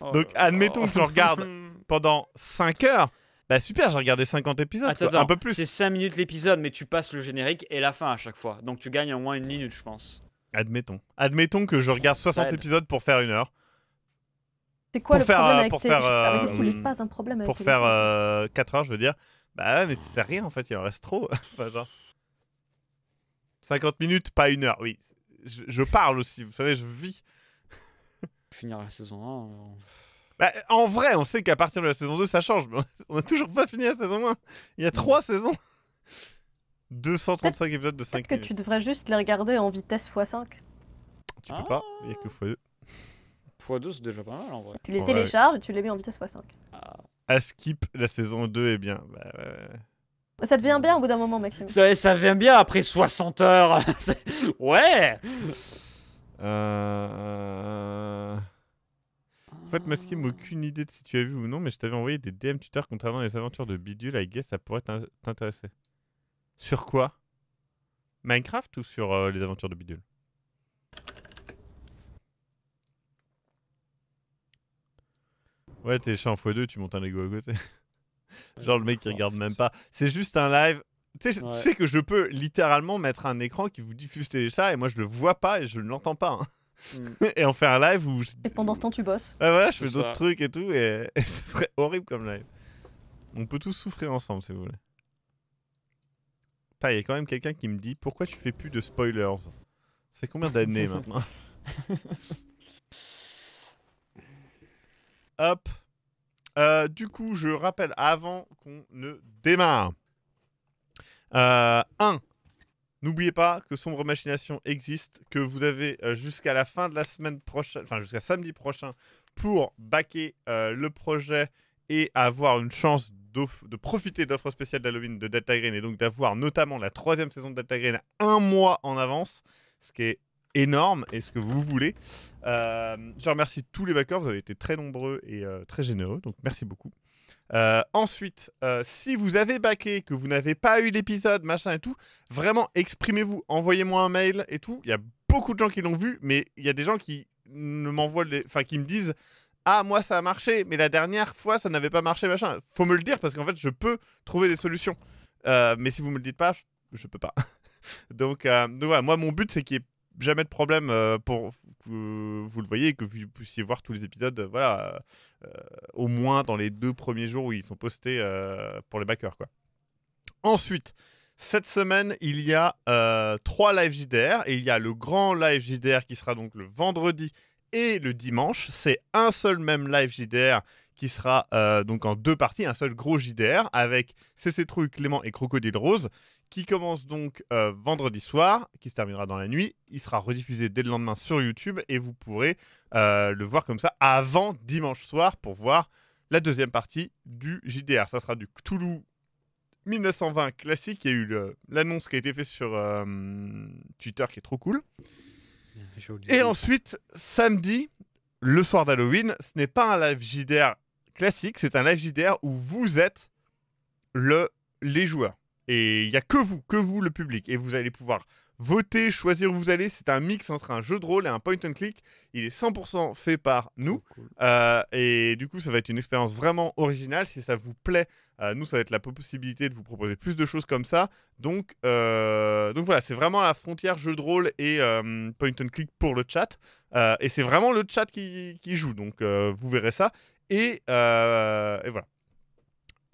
Oh Donc admettons que j'en regarde <laughs> pendant 5 heures. Bah super, j'ai regardé 50 épisodes, un peu plus. C'est 5 minutes l'épisode, mais tu passes le générique et la fin à chaque fois. Donc tu gagnes au moins une minute, je pense. Admettons. Admettons que je regarde 60 épisodes pour faire une heure. C'est quoi le problème avec pour faire, Pour faire 4 heures, je veux dire. Bah ouais, mais c'est rien en fait, il en reste trop. <laughs> enfin, genre. 50 minutes, pas une heure, oui. Je, je parle aussi, vous savez, je vis. Finir la saison 1. Euh, bah, en vrai, on sait qu'à partir de la saison 2, ça change, mais <laughs> on n'a toujours pas fini la saison 1. Il y a 3 saisons. 235 épisodes de 5 minutes. Peut-être que tu devrais juste les regarder en vitesse x5. Tu peux pas, il n'y a que x2. x2, c'est déjà pas mal en vrai. Tu les télécharges et tu les mets en vitesse x5. Ah à skip la saison 2, est eh bien. Bah, Ça devient bien au bout d'un moment, Maxime. Ça, ça vient bien après 60 heures. <laughs> ouais euh, euh... En fait, Maxime, aucune idée de si tu as vu ou non, mais je t'avais envoyé des DM tuteurs concernant les aventures de Bidule. I guess ça pourrait t'intéresser. Sur quoi Minecraft ou sur euh, les aventures de Bidule Ouais, t'es chat en x2, tu montes un Lego à côté. Genre le mec qui regarde même pas. C'est juste un live. Tu sais, que je peux littéralement mettre un écran qui vous diffuse téléchat et moi je le vois pas et je ne l'entends pas. Hein. Mm. <laughs> et on fait un live où. pendant ce temps, tu bosses. Ouais, voilà, je fais d'autres trucs et tout et... et <laughs> ce serait horrible comme live. On peut tous souffrir ensemble si vous voulez. Il y a quand même quelqu'un qui me dit pourquoi tu fais plus de spoilers. C'est combien d'années <laughs> maintenant Hop. Euh, du coup, je rappelle avant qu'on ne démarre. Euh, un, N'oubliez pas que Sombre Machination existe, que vous avez euh, jusqu'à la fin de la semaine prochaine, enfin jusqu'à samedi prochain, pour baquer le projet et avoir une chance de profiter d'offres spéciales d'Halloween de Delta Green et donc d'avoir notamment la troisième saison de Delta Green un mois en avance, ce qui est énorme et ce que vous voulez. Euh, je remercie tous les backers, vous avez été très nombreux et euh, très généreux, donc merci beaucoup. Euh, ensuite, si vous avez backé, que vous n'avez pas eu l'épisode, machin et tout, vraiment exprimez-vous, envoyez-moi un mail et tout. Il y a beaucoup de gens qui l'ont vu, mais il y a des gens qui ne m'envoient, les... enfin qui me disent. Ah, moi ça a marché, mais la dernière fois ça n'avait pas marché, machin. Faut me le dire parce qu'en fait je peux trouver des solutions. mais si vous me le dites pas, je, peux pas. <laughs> donc, donc voilà, moi mon but c'est qu'il y ait jamais de problème euh, pour que vous le voyez et que vous puissiez voir tous les épisodes, euh, voilà, euh, au moins dans les deux premiers jours où ils sont postés pour les backers, quoi. Ensuite, cette semaine, il y a trois live JDR et il y a le grand live JDR qui sera donc le vendredi et le dimanche. C'est un seul même live JDR qui sera donc en deux parties, un seul gros JDR avec CC trucs Clément et Crocodile Rose qui commence donc euh, vendredi soir, qui se terminera dans la nuit. Il sera rediffusé dès le lendemain sur YouTube et vous pourrez euh, le voir comme ça avant dimanche soir pour voir la deuxième partie du JDR. Ça sera du Cthulhu 1920 classique. Il y a eu l'annonce qui a été faite sur euh, Twitter qui est trop cool. Et ensuite, samedi, le soir d'Halloween, ce n'est pas un live JDR classique, c'est un live JDR où vous êtes le, les joueurs. Et il n'y a que vous, que vous le public. Et vous allez pouvoir voter, choisir où vous allez. C'est un mix entre un jeu de rôle et un point and click. Il est 100% fait par nous. Euh, et du coup, ça va être une expérience vraiment originale. Si ça vous plaît, euh, nous, ça va être la possibilité de vous proposer plus de choses comme ça. Donc, euh, donc voilà, c'est vraiment la frontière jeu de rôle et point and click pour le chat. et c'est vraiment le chat qui, qui joue. Donc, vous verrez ça. Et, et voilà.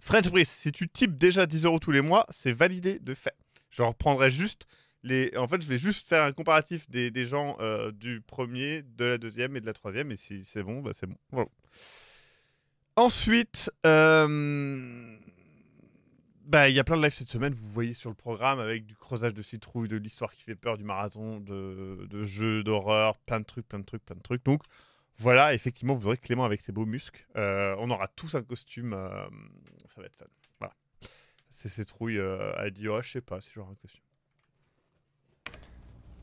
French Brice, si tu types déjà 10 euros tous les mois, c'est validé de fait. Je reprendrai juste les. En fait, je vais juste faire un comparatif des, gens euh, du premier, de la deuxième et de la troisième. Et si c'est bon, bah c'est bon. Ensuite, euh, bah, il y a plein de lives cette semaine. Vous voyez sur le programme avec du creusage de citrouille, de l'histoire qui fait peur, du marathon, de, de jeux d'horreur, plein de trucs, plein de trucs, plein de trucs. Donc, voilà, effectivement, vous verrez Clément avec ses beaux muscles. Euh, on aura tous un costume. Euh, ça va être fun. Voilà. C'est ses trouilles euh, à Dio, je sais pas si j'aurai un costume.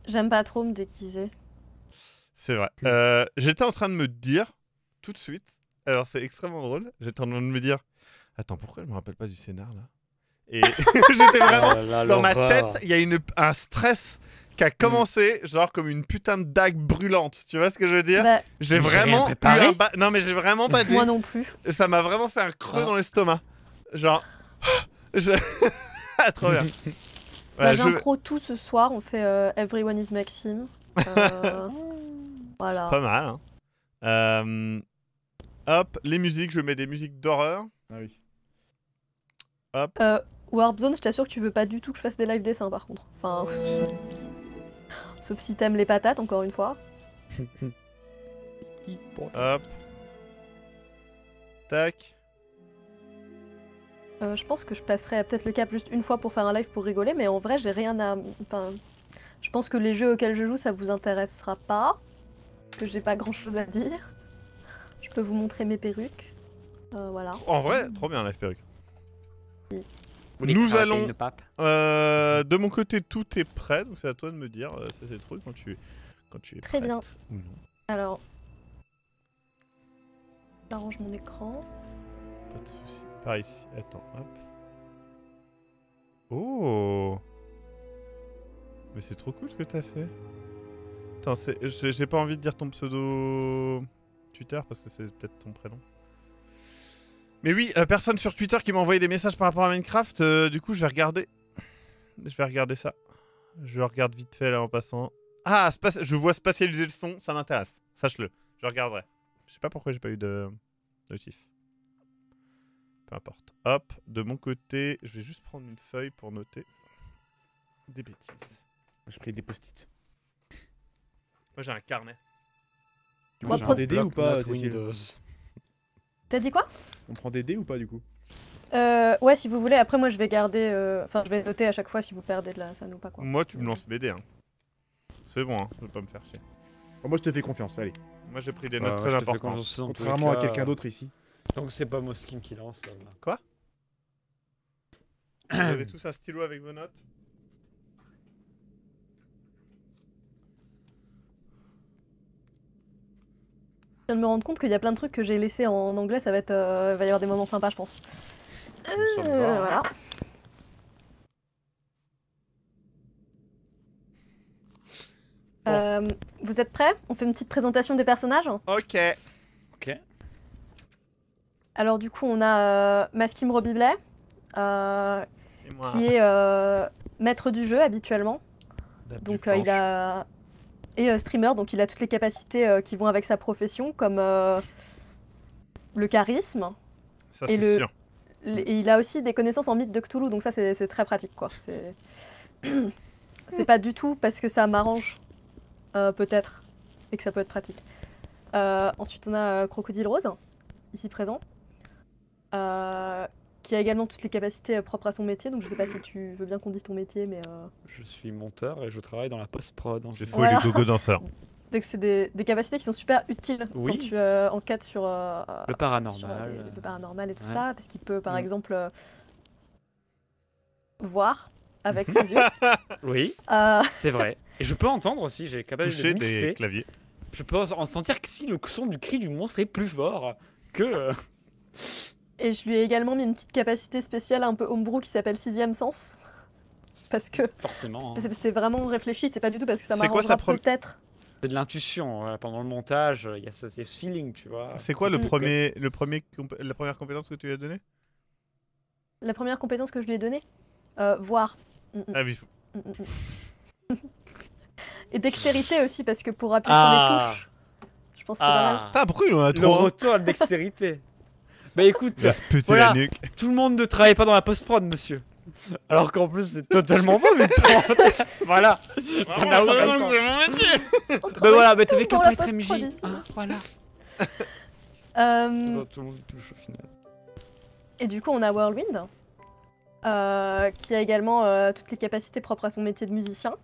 J'aime pas trop me déguiser. C'est vrai. j'étais en train de me dire tout de suite. Alors, c'est extrêmement drôle. J'étais en train de me dire Attends, pourquoi je me rappelle pas du scénar là et <laughs> j'étais vraiment. Ah dans ma tête, il y a une, un stress qui a commencé, genre comme une putain de dague brûlante. Tu vois ce que je veux dire bah, J'ai vraiment. Non, mais j'ai vraiment pas Moi non plus. Ça m'a vraiment fait un creux ah. dans l'estomac. Genre. <gasps> je... <laughs> Ah, trop bien. Voilà, <laughs> bah, tout ce soir, on fait euh, Everyone is Maxime. Euh, voilà. pas mal. Hein. Euh, hop, les musiques, je mets des musiques d'horreur. Ah oui. Hop. Zone, je t'assure que tu veux pas du tout que je fasse des live dessins par contre. Enfin. Sauf si t'aimes les patates, encore une fois. <laughs> Hop. Tac. Euh, je pense que je passerai peut-être le cap juste une fois pour faire un live pour rigoler, mais en vrai, j'ai rien à. Enfin, je pense que les jeux auxquels je joue, ça vous intéressera pas. Que j'ai pas grand chose à dire. Je peux vous montrer mes perruques. Euh, voilà. En vrai, trop bien, live perruque. Nous allons. Euh, de mon côté, tout est prêt, donc c'est à toi de me dire, euh, ça c'est trop quand tu, quand tu es Très bien. Alors. J'arrange mon écran. Pas de soucis. Par ici. Attends, hop. Oh Mais c'est trop cool ce que t'as fait. Attends, j'ai pas envie de dire ton pseudo Twitter parce que c'est peut-être ton prénom. Mais oui, euh, personne sur Twitter qui m'a envoyé des messages par rapport à Minecraft. Euh, du coup, je vais regarder. Je vais regarder ça. Je regarde vite fait là en passant. Ah, je vois spatialiser le son, ça m'intéresse. Sache-le, je regarderai. Je sais pas pourquoi j'ai pas eu de notif. Peu importe. Hop, de mon côté, je vais juste prendre une feuille pour noter des bêtises. Je pris des post-it. Moi j'ai un carnet. Tu j'ai un ou pas T'as dit quoi On prend des dés ou pas du coup euh, Ouais, si vous voulez. Après, moi, je vais garder. Euh, enfin, je vais noter à chaque fois si vous perdez de la ça ou pas. Quoi. Moi, tu me lances BD. Hein. C'est bon, hein, je vais pas me faire chier. Ah, moi je te fais confiance, allez. Moi, j'ai pris des bah, notes très importantes. Contrairement à euh, quelqu'un d'autre ici. Donc c'est pas Moskin qui lance. là. <clears throat> Vous avez tous un stylo avec vos notes de me rendre compte qu'il y a plein de trucs que j'ai laissé en anglais, ça va être, euh, va y avoir des moments sympas, je pense. Euh, voilà. Euh, vous êtes prêts On fait une petite présentation des personnages Ok. Ok. Alors du coup, on a Maskim Robiblet, qui est maître du jeu habituellement. Donc il a et euh, streamer, donc il a toutes les capacités euh, qui vont avec sa profession, comme euh, le charisme. Ça, c'est sûr. Et il a aussi des connaissances en mythe de Cthulhu, donc ça, c'est très pratique, quoi. <clears throat> C'est pas du tout parce que ça m'arrange, peut-être, et que ça peut être pratique. ensuite, on a Crocodile Rose, ici présent, qui a également toutes les capacités euh, propres à son métier. Donc je sais pas si tu veux bien qu'on dise ton métier, mais. Euh. Je suis monteur et je travaille dans la post-prod. C'est faux, voilà. les gogo danseurs. <laughs> Donc c'est des, capacités qui sont super utiles quand tu euh, enquêtes sur le paranormal, le paranormal et tout ça, parce qu'il peut par mm. exemple voir avec mhm. ses yeux. <laughs> Oui, c'est vrai. Et je peux entendre aussi, j'ai capacité de mixer. des claviers. Je peux en sentir que si le son du cri du monstre est plus fort que et je lui ai également mis une petite capacité spéciale un peu homebrew qui s'appelle Sixième Sens. Parce que. Forcément. Hein. C'est vraiment réfléchi, c'est pas du tout parce que ça m'arrangera peut-être. C'est de l'intuition. Pendant le montage, il y, a ce feeling, tu vois. C'est quoi le mm. premier, le premier la première compétence que tu lui as donnée La première compétence que je lui ai donnée euh, Voir. Mm, mm. Ah oui. <laughs> Et dextérité aussi, parce que pour appuyer sur les ah. touches, je pense que c'est pas ah. mal. pourquoi il en a trop Le retour à la dextérité bah écoute, tout le monde ne travaille pas dans la post-prod, monsieur. Alors qu'en plus, c'est totalement <laughs> bon. mais voilà. bah, bah voilà, mais t'avais qu'à pas être MJ. voilà. Euh, tout le au final. Et du coup, on a Whirlwind, euh, qui a également euh, toutes les capacités propres à son métier de musicien,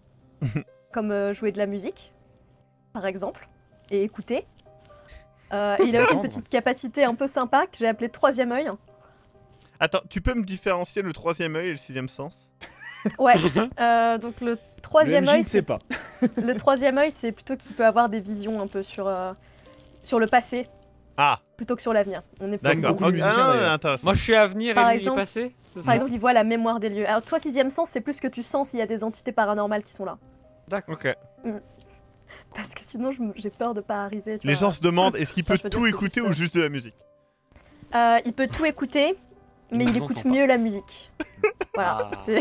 <laughs> comme jouer de la musique, par exemple, et écouter. Euh, il a aussi une petite capacité un peu sympa que j'ai appelée troisième œil. Attends, tu peux me différencier le troisième œil et le sixième sens Ouais, <laughs> euh, donc le troisième œil. Je pas. le troisième œil, c'est plutôt qu'il peut avoir des visions un peu sur, euh, sur le passé. Ah Plutôt que sur l'avenir. On est D'accord, okay. Ah, Moi je suis à par et exemple, passé. Par exemple, il voit la mémoire des lieux. Alors toi, sixième sens, c'est plus que tu sens s'il y a des entités paranormales qui sont là. D'accord. Ok. Mm parce que sinon j'ai peur de pas arriver. Les gens se demandent est-ce qu'il peut tout écouter ou juste de la musique euh, Il peut tout écouter, mais il écoute mieux la musique. <laughs> voilà, ah. <laughs>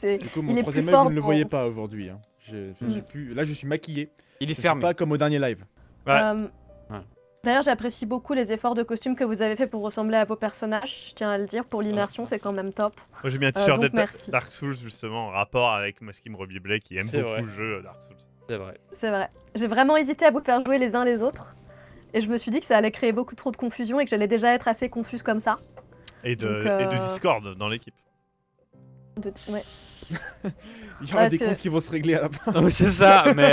c'est. du coup, mon troisième vous ne le voyez pas aujourd'hui. Hein. Je, mm. Là, je suis maquillé. Il est pas comme au dernier live. Euh, D'ailleurs, j'apprécie beaucoup les efforts de costume que vous avez fait pour ressembler à vos personnages. Je tiens à le dire, pour l'immersion, ah, c'est quand même top. Moi, j'ai mis un euh, t-shirt Dark Souls, justement, en rapport avec Maskim ce qui qui aime beaucoup le jeu Dark Souls. C'est vrai. C'est vrai. J'ai vraiment hésité à vous faire jouer les uns les autres. Et je me suis dit que ça allait créer beaucoup trop de confusion et que j'allais déjà être assez confuse comme ça. Et de, euh, Discord dans l'équipe. Ouais. <laughs> Il y aura des comptes qui vont se régler à la fin. Non, mais c'est ça, mais,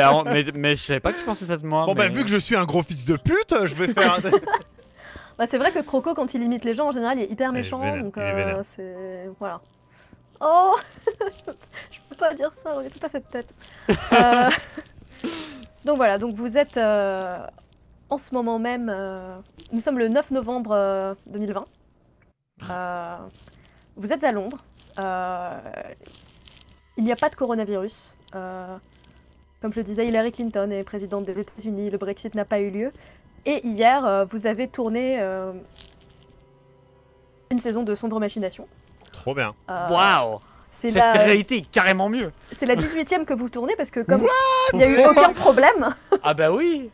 je savais pas que tu pensais ça de moi. Bon, bah, vu que je suis un gros fils de pute, je vais faire. Un... <laughs> bah, c'est vrai que Croco, quand il imite les gens, en général, il est hyper méchant. donc, euh, c'est. Voilà. Oh <laughs> Je peux pas dire ça, on pas cette tête. Euh, <laughs> donc voilà, donc vous êtes euh, en ce moment même. Euh, nous sommes le 9 novembre 2020. vous êtes à Londres. il n'y a pas de coronavirus. comme je le disais, Hillary Clinton est présidente des États-Unis. Le Brexit n'a pas eu lieu. Et hier, vous avez tourné une saison de sombre machination. Trop bien. Euh, Waouh c'est la réalité est carrément mieux. C'est la 18ème que vous tournez parce que comme il n'y a eu aucun problème. <laughs> ah bah oui.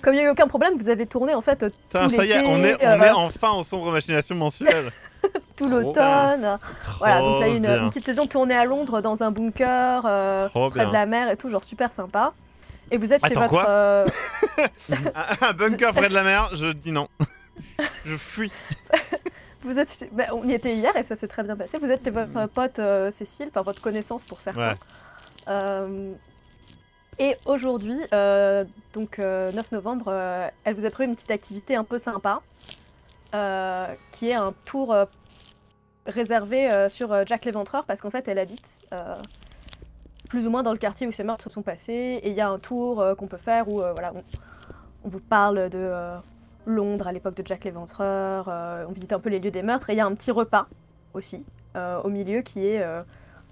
Comme il n'y a eu aucun problème, vous avez tourné en fait. ça y est, on euh, est, enfin en sombre machination mensuelle. <laughs> tout l'automne. Voilà, donc là, une, une, petite saison tournée à Londres dans un bunker euh, près de la mer et tout, genre super sympa. Et vous êtes chez votre. <laughs> un bunker près de la mer, je dis non. je fuis êtes, bah, on y était hier et ça s'est très bien passé. Vous êtes les, votre mm. pote euh, Cécile, enfin votre connaissance pour certains. Euh, et aujourd'hui, euh, donc 9 novembre, elle vous a prévu une petite activité un peu sympa, qui est un tour réservé sur Jack l'Éventreur, parce qu'en fait elle habite plus ou moins dans le quartier où ces meurtres se sont passés, et il y a un tour qu'on peut faire où voilà, on, vous parle de Londres à l'époque de Jack l'Éventreur. Euh, on visite un peu les lieux des meurtres. Et il y a un petit repas aussi euh, au milieu qui est euh,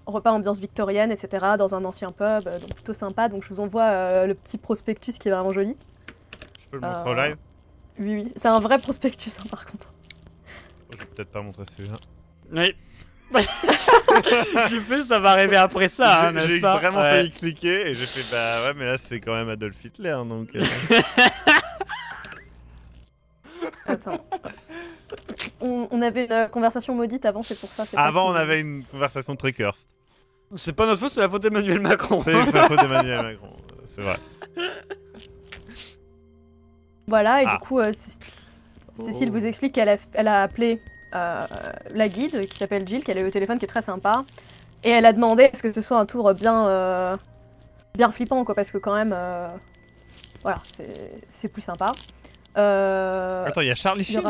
repas ambiance victorienne, etc., dans un ancien pub, donc plutôt sympa. Donc je vous envoie le petit prospectus qui est vraiment joli. Je peux le montrer au live Oui, oui. C'est un vrai prospectus, hein, par contre. Oh, je vais peut-être pas montrer celui-là. Oui. Je fait, ça va arriver après ça, hein, n'est-ce J'ai vraiment failli cliquer et j'ai fait, bah ouais, mais là c'est quand même Adolf Hitler, donc. <laughs> Attends. On, avait une conversation maudite avant, c'est pour ça. Avant, on avait une conversation très cursed. C'est pas notre faute, c'est la faute d'Emmanuel Macron. C'est la faute d'Emmanuel <laughs> Macron, c'est vrai. Voilà, et du ah. coup, euh, Cécile vous oh. explique qu'elle a, appelé euh, la guide qui s'appelle Jill, qu'elle a eu au téléphone, qui est très sympa. Et elle a demandé est ce que ce soit un tour bien, euh, bien flippant, quoi, parce que quand même, voilà, c'est plus sympa. Euh, Attends, il y a Charlie Sheen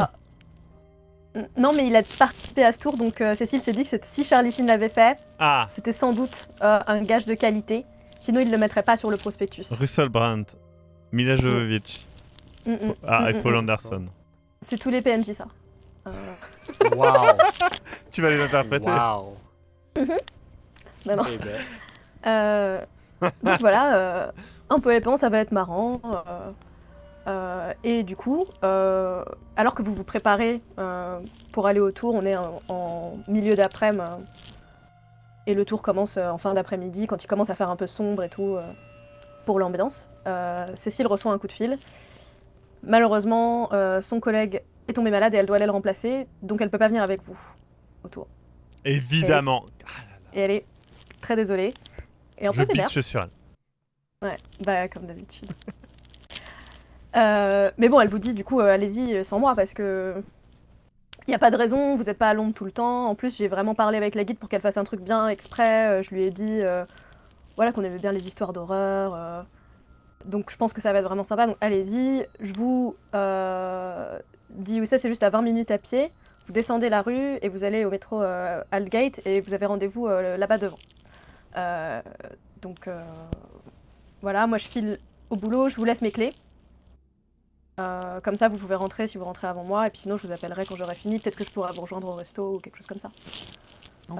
Non, mais il a participé à ce tour, donc euh, Cécile s'est dit que si Charlie Sheen l'avait fait, ah. c'était sans doute euh, un gage de qualité. Sinon, il ne le mettrait pas sur le prospectus. Russell Brandt, Mila mm. Jovovich. Mm, mm, ah, et Paul Anderson. C'est tous les PNJ, ça. Wow. <laughs> tu vas les interpréter. Wow. Mm-hmm. Eh ben. donc voilà, un peu épais, ça va être marrant. Euh, et du coup, euh, alors que vous vous préparez euh, pour aller au tour, on est en, milieu d'après-midi. et le tour commence en fin d'après-midi, quand il commence à faire un peu sombre et tout, pour l'ambiance. Cécile reçoit un coup de fil. Malheureusement, son collègue est tombé malade et elle doit aller le remplacer, donc elle ne peut pas venir avec vous au tour. Évidemment. Et, elle est très désolée. Et en Je pitch sur elle. Ouais, bah comme d'habitude. Euh, mais bon, elle vous dit du coup, euh, allez-y euh, sans moi parce que il n'y a pas de raison, vous n'êtes pas à Londres tout le temps. En plus, j'ai vraiment parlé avec la guide pour qu'elle fasse un truc bien exprès. je lui ai dit voilà qu'on aimait bien les histoires d'horreur. donc je pense que ça va être vraiment sympa. Donc allez-y, je vous dis où ça, c'est juste à 20 minutes à pied. Vous descendez la rue et vous allez au métro Aldgate et vous avez rendez-vous là-bas devant. donc voilà, moi je file au boulot, je vous laisse mes clés. Euh, comme ça, vous pouvez rentrer si vous rentrez avant moi, et puis sinon, je vous appellerai quand j'aurai fini. Peut-être que je pourrai vous rejoindre au resto ou quelque chose comme ça. Euh,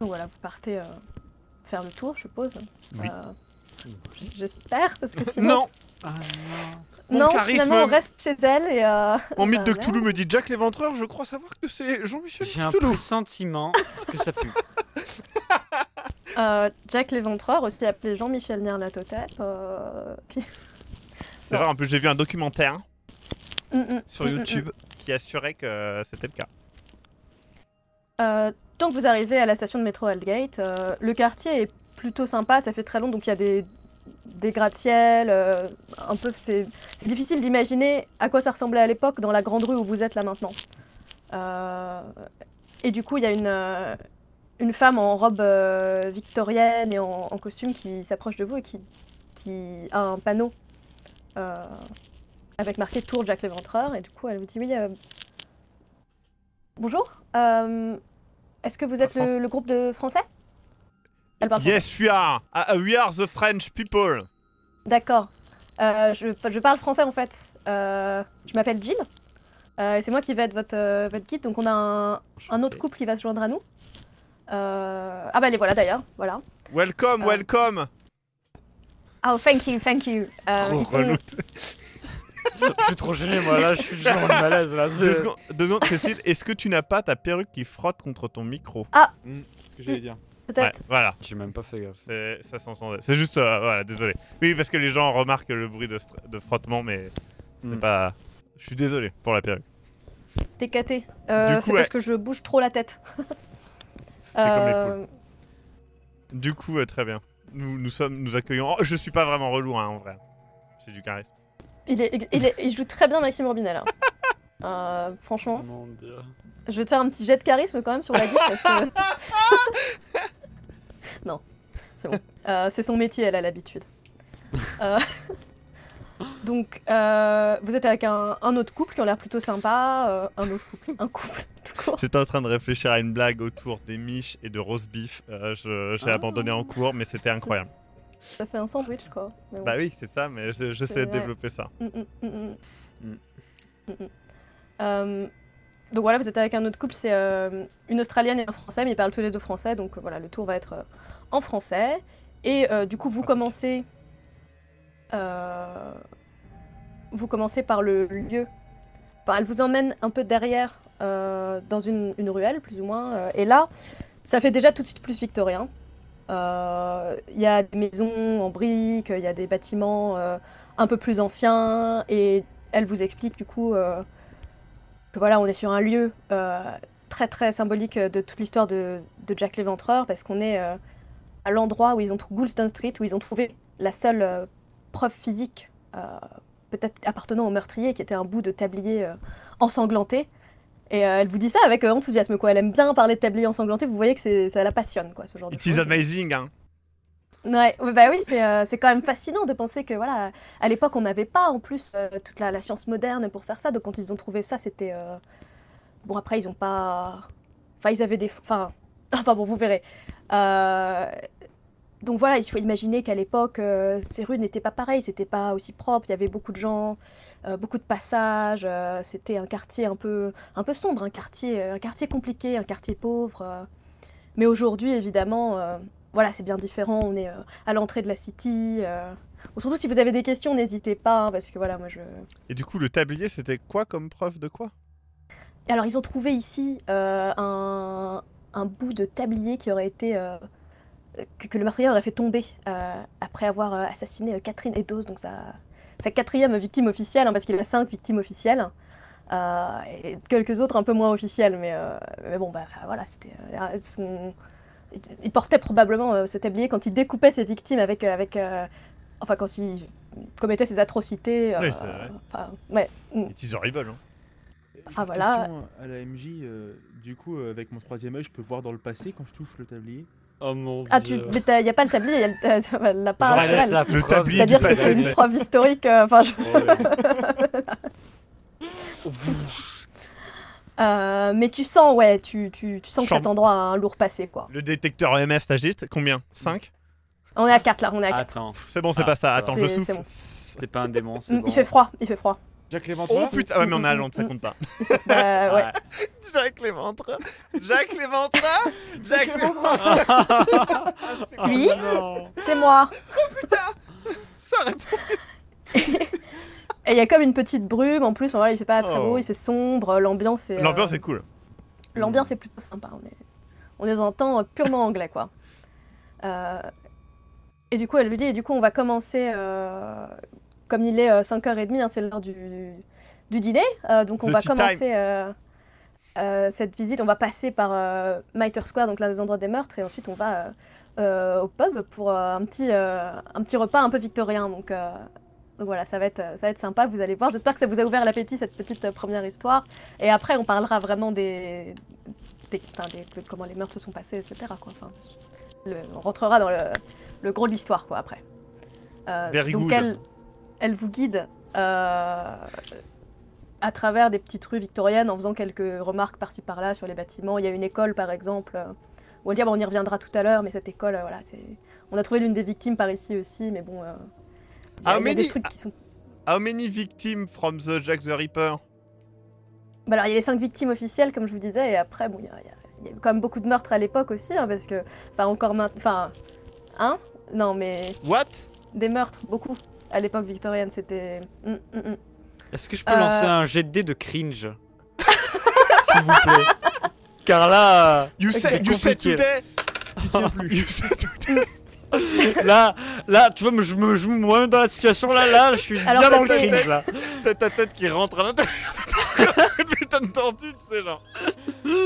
donc voilà, vous partez euh, faire le tour, je suppose. Oui. J'espère, parce que sinon. non ah, Non, non finalement, on reste chez elle et. Mon <laughs> mythe de Cthulhu me dit Jack l'éventreur, je crois savoir que c'est Jean-Michel J'ai un sentiment que ça pue. Jack l'éventreur, aussi appelé Jean-Michel Nerlatotep, c'est vrai, en plus j'ai vu un documentaire mm, mm, sur mm, YouTube qui assurait que c'était le cas. Euh, tant donc vous arrivez à la station de métro Aldgate. Euh, le quartier est plutôt sympa, ça fait très long, donc il y a des, des gratte-ciel. Euh, un peu, c'est difficile d'imaginer à quoi ça ressemblait à l'époque dans la grande rue où vous êtes là maintenant. et du coup, il y a une, une femme en robe victorienne et en, en costume qui s'approche de vous et qui, qui a un panneau euh, avec marqué Tour Jack l'Éventreur. Et du coup, elle vous dit Oui, euh, bonjour. Euh, est-ce que vous êtes le, groupe de français Yes, we are. Uh, uh, we are the French people. D'accord. je, parle français en fait. je m'appelle Jill. et c'est moi qui vais être votre, votre guide. Donc on a un, autre couple qui va se joindre à nous. ah bah les voilà d'ailleurs. Voilà. Welcome, welcome. Oh, thank you, thank you. Uh, trop je suis trop gêné, moi, là, je suis genre en malaise, là. Deux secondes, Cécile, est-ce que tu n'as pas ta perruque qui frotte contre ton micro Ah mm, C'est ce que j'allais dire. Peut-être. voilà. J'ai même pas fait gaffe. Ça s'entendait. C'est juste, euh, voilà, désolé. Oui, parce que les gens remarquent le bruit de, frottement, mais c'est mm. pas. Je suis désolé pour la perruque. T'es caté. Euh, c'est parce que je bouge trop la tête. euh... comme les euh, poules. Du coup, euh, très bien nous, nous, sommes, nous accueillons. Oh, je suis pas vraiment relou, hein, en vrai. C'est du charisme. Il, est, il, joue très bien Maxime Robinet, euh, franchement. Oh, je vais te faire un petit jet de charisme quand même sur la vie <laughs> non, c'est bon. Euh, c'est son métier, elle a l'habitude. euh... Donc, euh, vous êtes avec un, autre couple qui ont l'air plutôt sympa. Euh, un autre couple, un couple. <laughs> J'étais en train de réfléchir à une blague autour des miches et de roast beef. Euh, j'ai ah. abandonné en cours, mais c'était incroyable. Ça, fait un sandwich, quoi. Bah oui, c'est ça, mais je, je sais développer ça. Mm, mm, mm, donc voilà, vous êtes avec un autre couple, c'est une Australienne et un Français, mais ils parlent tous les deux français, donc voilà, le tour va être en français. Et du coup, vous commencez euh, vous commencez par le lieu. elle vous emmène un peu derrière euh, dans une, ruelle, plus ou moins. Euh, et là, ça fait déjà tout de suite plus victorien. Il y a des maisons en briques, il y a des bâtiments un peu plus anciens. Et elle vous explique du coup que voilà, on est sur un lieu très très symbolique de toute l'histoire de, de, Jack l'Éventreur parce qu'on est à l'endroit où ils ont trouvé Goulston Street, où ils ont trouvé la seule preuve physique, euh, peut-être appartenant au meurtrier, qui était un bout de tablier euh, ensanglanté. Et euh, elle vous dit ça avec enthousiasme, quoi. Elle aime bien parler de tablier ensanglanté, vous voyez que ça la passionne, quoi, ce genre amazing, hein Ouais, bah oui, c'est quand même fascinant de penser que, voilà, à l'époque, on n'avait pas, en plus, toute la, la, science moderne pour faire ça. Donc, quand ils ont trouvé ça, c'était... Bon, après, ils ont pas... Enfin, ils avaient des... Enfin, <laughs> enfin bon, vous verrez donc voilà, il faut imaginer qu'à l'époque, euh, ces rues n'étaient pas pareilles, c'était pas aussi propre, il y avait beaucoup de gens, euh, beaucoup de passages, euh, c'était un quartier un peu, un peu sombre, un quartier, un quartier compliqué, un quartier pauvre. Mais aujourd'hui, évidemment, voilà, c'est bien différent, on est à l'entrée de la city. surtout si vous avez des questions, n'hésitez pas, hein, parce que voilà, moi je... Et du coup, le tablier, c'était quoi comme preuve de quoi Alors, ils ont trouvé ici un, un, bout de tablier qui aurait été que, le meurtrier aurait fait tomber euh, après avoir euh, assassiné euh, Catherine Edos, donc sa, sa quatrième victime officielle, hein, parce qu'il a cinq victimes officielles. et quelques autres un peu moins officielles, mais, bon, bah, bah voilà, c'était. Ah, il portait probablement ce tablier quand il découpait ses victimes avec. avec enfin, quand il commettait ses atrocités. oui, c'est vrai. Enfin, ouais. Mm. horrible. Hein. voilà. Question à la MJ, du coup, avec mon troisième œil, je peux voir dans le passé quand je touche le tablier Oh ah, Mais il n'y a pas le tablier, il y a la part Le tablier C'est-à-dire que c'est une preuve historique. Euh, enfin, <laughs> euh, mais tu sens, ouais, tu, tu, tu sens que cet endroit a un lourd passé, quoi. Le détecteur EMF s'agite, combien 5 On est à 4 là, on est à 4. Ah, c'est bon, c'est pas ça, attends, je souffle. C'est pas un démon, bon. Il fait froid, il fait froid. Jacques Léventre. Oh putain, ah ouais, mais on a Londres, ça compte pas. Bah <laughs> ouais. Jacques Léventre. Jacques Léventre. Jacques Léventre. <laughs> Ah, lui C'est moi. Oh putain Ça répond. Et il y a comme une petite brume en plus, il fait pas très beau, oh. il fait sombre, l'ambiance est. L'ambiance euh, est cool. L'ambiance est plutôt sympa, on est, on est dans purement anglais quoi. Euh, et du coup, elle lui dit, et du coup, on va commencer euh, comme il est 5h30, euh, hein, c'est l'heure du, du dîner. Euh, donc on va commencer euh, cette visite. On va passer par Miter Square, donc l'un des endroits des meurtres, et ensuite on va au pub pour un, petit, un petit repas un peu victorien. Donc, voilà, ça va, être, ça va être sympa, vous allez voir. J'espère que ça vous a ouvert l'appétit, cette petite première histoire. Et après, on parlera vraiment des, comment les meurtres se sont passés, etc. Quoi. Enfin, on rentrera dans le, le gros de l'histoire, quoi, après. Euh, elle vous guide euh, à travers des petites rues victoriennes en faisant quelques remarques par-ci par-là sur les bâtiments. Il y a une école par exemple euh, On elle dit on y reviendra tout à l'heure, mais cette école, euh, voilà, c'est. On a trouvé l'une des victimes par ici aussi, mais bon. il y a, des trucs qui sont. How many victims from the Jack the Ripper bah alors, il y a les cinq victimes officielles, comme je vous disais, et après, bon, il y, a quand même beaucoup de meurtres à l'époque aussi, hein, parce que, enfin, encore maintenant, enfin, hein Non, mais... What Des meurtres, beaucoup. À l'époque victorienne, c'était. Mm, mm, mm. Est-ce que je peux lancer euh. un jet de cringe <laughs> S'il vous plaît. Car là. You said, tout. today <laughs> You said today <laughs> là, là, tu vois, je me joue moi-même dans la situation là, là, je suis Alors, bien dans le cringe là. T'as ta tête qui rentre à l'intérieur de putain de tortue, tu sais, genre.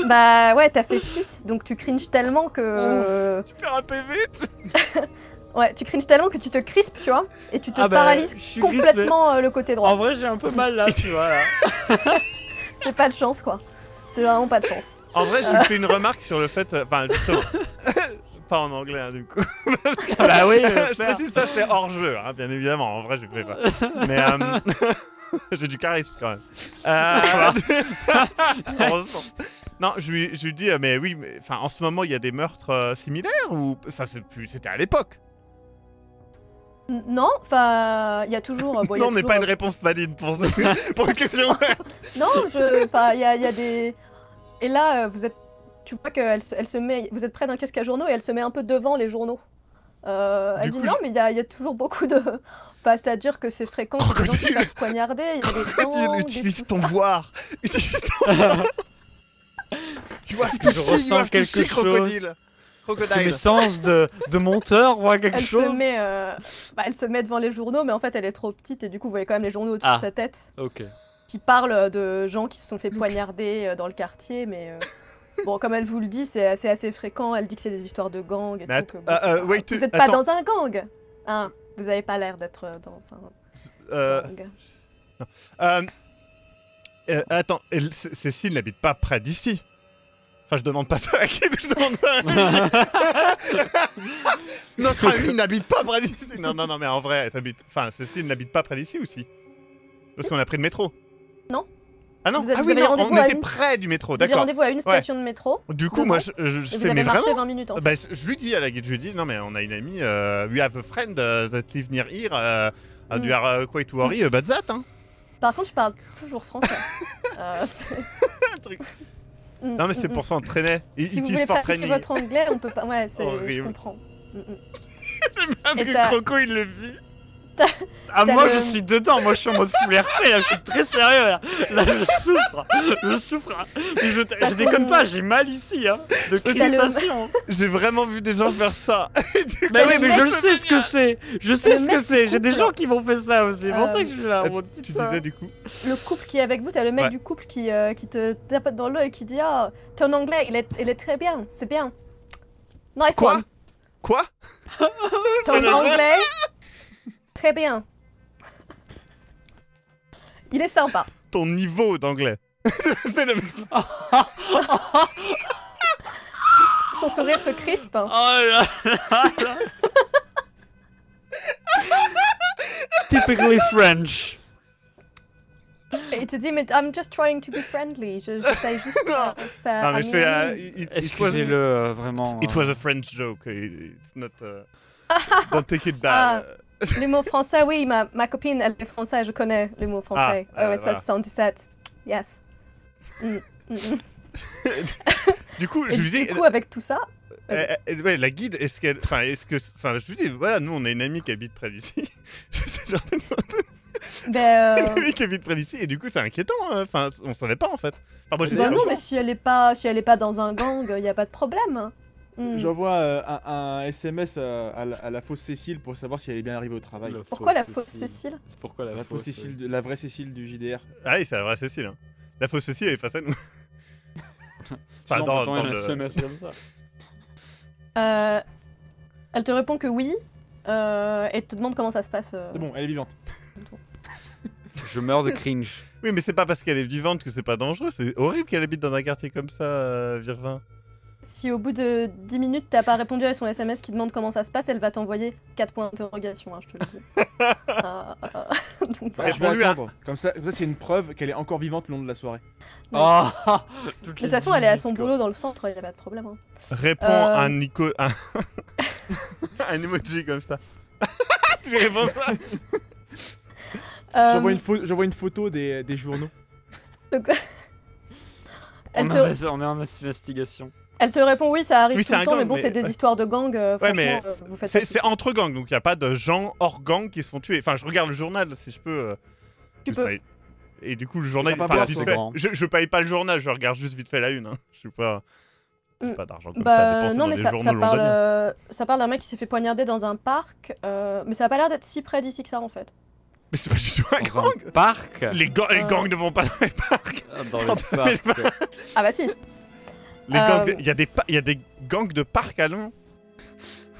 Bah ouais, t'as fait 6, donc tu cringes tellement que. Euh, tu perds un PV Ouais, tu cringes tellement que tu te crispes, tu vois, et tu te ah bah, paralyses complètement euh, le côté droit. En vrai, j'ai un peu mal là, tu vois. <laughs> c'est pas de chance, quoi. C'est vraiment pas de chance. En vrai, je me fais une remarque sur le fait. Enfin, justement. <laughs> pas en anglais, hein, du coup. Ah bah oui, je, précise ça, c'est hors jeu, hein, bien évidemment. En vrai, je fais pas. Mais. Euh, <laughs> j'ai du charisme quand même. Euh, heureusement. Non, je lui, je lui dis, mais oui, enfin en ce moment, il y a des meurtres similaires ou. Enfin, c'était à l'époque. Non, enfin, il y a toujours. non, on n'est pas une réponse valide pour, <laughs> une question non, enfin, il y, a des. Et là, euh, vous êtes. Tu vois qu'elle elle se met. Vous êtes près d'un casque à journaux et elle se met un peu devant les journaux. Euh, elle dit non, mais il y, a toujours beaucoup de. Enfin, c'est-à-dire que c'est fréquent que les gens se fassent poignarder. Il Utilise ton voir Utilise ton <laughs> voir You have to see, you have to see, crocodile Crocodile. Mes sens de, de monteur ou quelque elle Se met, euh, bah, elle se met devant les journaux, mais en fait, elle est trop petite et du coup, vous voyez quand même les journaux au-dessus de ah, sa tête. Ok. Qui parlent de gens qui se sont fait poignarder euh, dans le quartier, mais. Euh, bon, comme elle vous le dit, c'est assez, assez, fréquent. Elle dit que c'est des histoires de gangs. Et tout, vous n'êtes pas dans un gang hein Vous n'avez pas l'air d'être dans un gang. Euh, attends, Cécile n'habite pas près d'ici Enfin, je demande pas ça à qui, je demande ça à <laughs> Notre ami n'habite pas près d'ici. Non, non, non, mais en vrai, elle habite... enfin, Cécile n'habite pas près d'ici aussi. Parce qu'on a pris le métro. Non. Ah non, vous ah oui, non, on était près du métro, d'accord. rendez-vous à une station de métro. Du coup, moi, je, fais mes vraiment. 20 minutes, en bah, fait. bah, je lui dis à la guide, je lui dis, non mais on a une amie, euh, we have a friend euh, that live near here, uh, mm. quoi you are euh, quite worried about that, hein. Par contre, je parle toujours français. <laughs> euh, Le truc. Mm, non, mais c'est mm, pour mm. s'entraîner. Si It vous is for training. votre anglais, on peut pas. Ouais, c'est. Je comprends. Mm, Parce mm. <laughs> que Croco, il le vit. Ah, moi je suis dedans, moi je suis en mode full là, je suis très sérieux là. je souffre, je souffre. je, déconne pas, j'ai mal ici, hein, de J'ai vraiment vu des gens faire ça. <laughs> mais oui, mais je sais ce que c'est, je sais ce que c'est, j'ai des gens qui m'ont fait ça aussi, c'est pour euh, ça que je suis là en ah, mode Tu disais du coup Le couple qui est avec vous, t'as le mec du couple euh, qui, te tape dans et qui dit Ah, oh, ton anglais, il est, il très bien, c'est bien. Nice Quoi Quoi Ton <laughs> anglais Très bien. Il est sympa. <laughs> Ton niveau d'anglais. <laughs> C'est le... <laughs> Son sourire se crispe. Hein. Oh là là Typically French. Et il te dit, mais I'm just trying to be friendly. Je, j'essaie juste non. de faire. Non, je euh, Excusez-le, euh, vraiment. It was euh. a French joke. It's not. Uh, don't take it bad. Ah. Le mot français, oui, ma, copine, elle est française, je connais le mot français. Ah, ouais, voilà. 77. Yes. Mm, mm, mm. <laughs> du coup, je lui dis. Du coup, avec tout ça. Euh, euh, ouais, la guide, est-ce qu'elle. Enfin, est-ce que. Enfin, je lui dis, voilà, nous, on a une amie qui habite près d'ici. <laughs> je sais <laughs> ben euh, Une amie qui habite près d'ici, et du coup, c'est inquiétant. Hein. Enfin, on savait pas en fait. Enfin, moi, ben non, mais si elle, est pas, si elle est pas dans un gang, il n'y a pas de problème. Hein. Mm. J'envoie euh, un, SMS euh, à, la, fausse Cécile pour savoir si elle est bien arrivée au travail. pourquoi, la fausse Cécile C'est Pourquoi la, fausse euh, Cécile, la vraie Cécile du JDR. Ah oui, c'est la vraie Cécile. Hein. La fausse Cécile, elle est face à nous. <laughs> enfin, dans, le... SMS comme ça. Euh, elle te répond que oui, euh, et te demande comment ça se passe. C'est bon, elle est vivante. Je meurs de cringe. Oui, mais c'est pas parce qu'elle est vivante que c'est pas dangereux. C'est horrible qu'elle habite dans un quartier comme ça, Virvin. Si au bout de 10 minutes, t'as pas répondu à son SMS qui demande comment ça se passe, elle va t'envoyer 4 points d'interrogation, hein, je te le dis. Comme ça, ça, c'est une preuve qu'elle est encore vivante le long de la soirée. Ah, <laughs> de toute façon, elle est à son boulot dans le centre, il a pas de problème. Hein. Réponds euh, un Nico. <laughs> Un... emoji comme ça. <laughs> tu réponds ça euh, J'envoie une, photo des, journaux. Donc... on, est en investigation. Elle te répond oui, ça arrive tout le temps, mais bon, c'est des histoires de gangs. Euh, ouais, mais euh, c'est entre gangs, donc il n'y a pas de gens hors gang qui se font tuer. Enfin, je regarde le journal si je peux. Euh, tu peux. Et du coup, le journal, enfin, fait... je, ne paye pas le journal, je regarde juste vite fait la une. Je hein. Je suis pas. Mm. pas d'argent comme bah, ça non, mais ça, parle, ça parle d'un mec qui s'est fait poignarder dans un parc, mais ça a pas l'air d'être si près d'ici que ça en fait. Mais c'est pas du tout un gang parc les, ah. gangs ne vont pas dans les parcs ah, Dans les <laughs> parcs Ah bah si euh, il y, a des gangs de parcs à Londres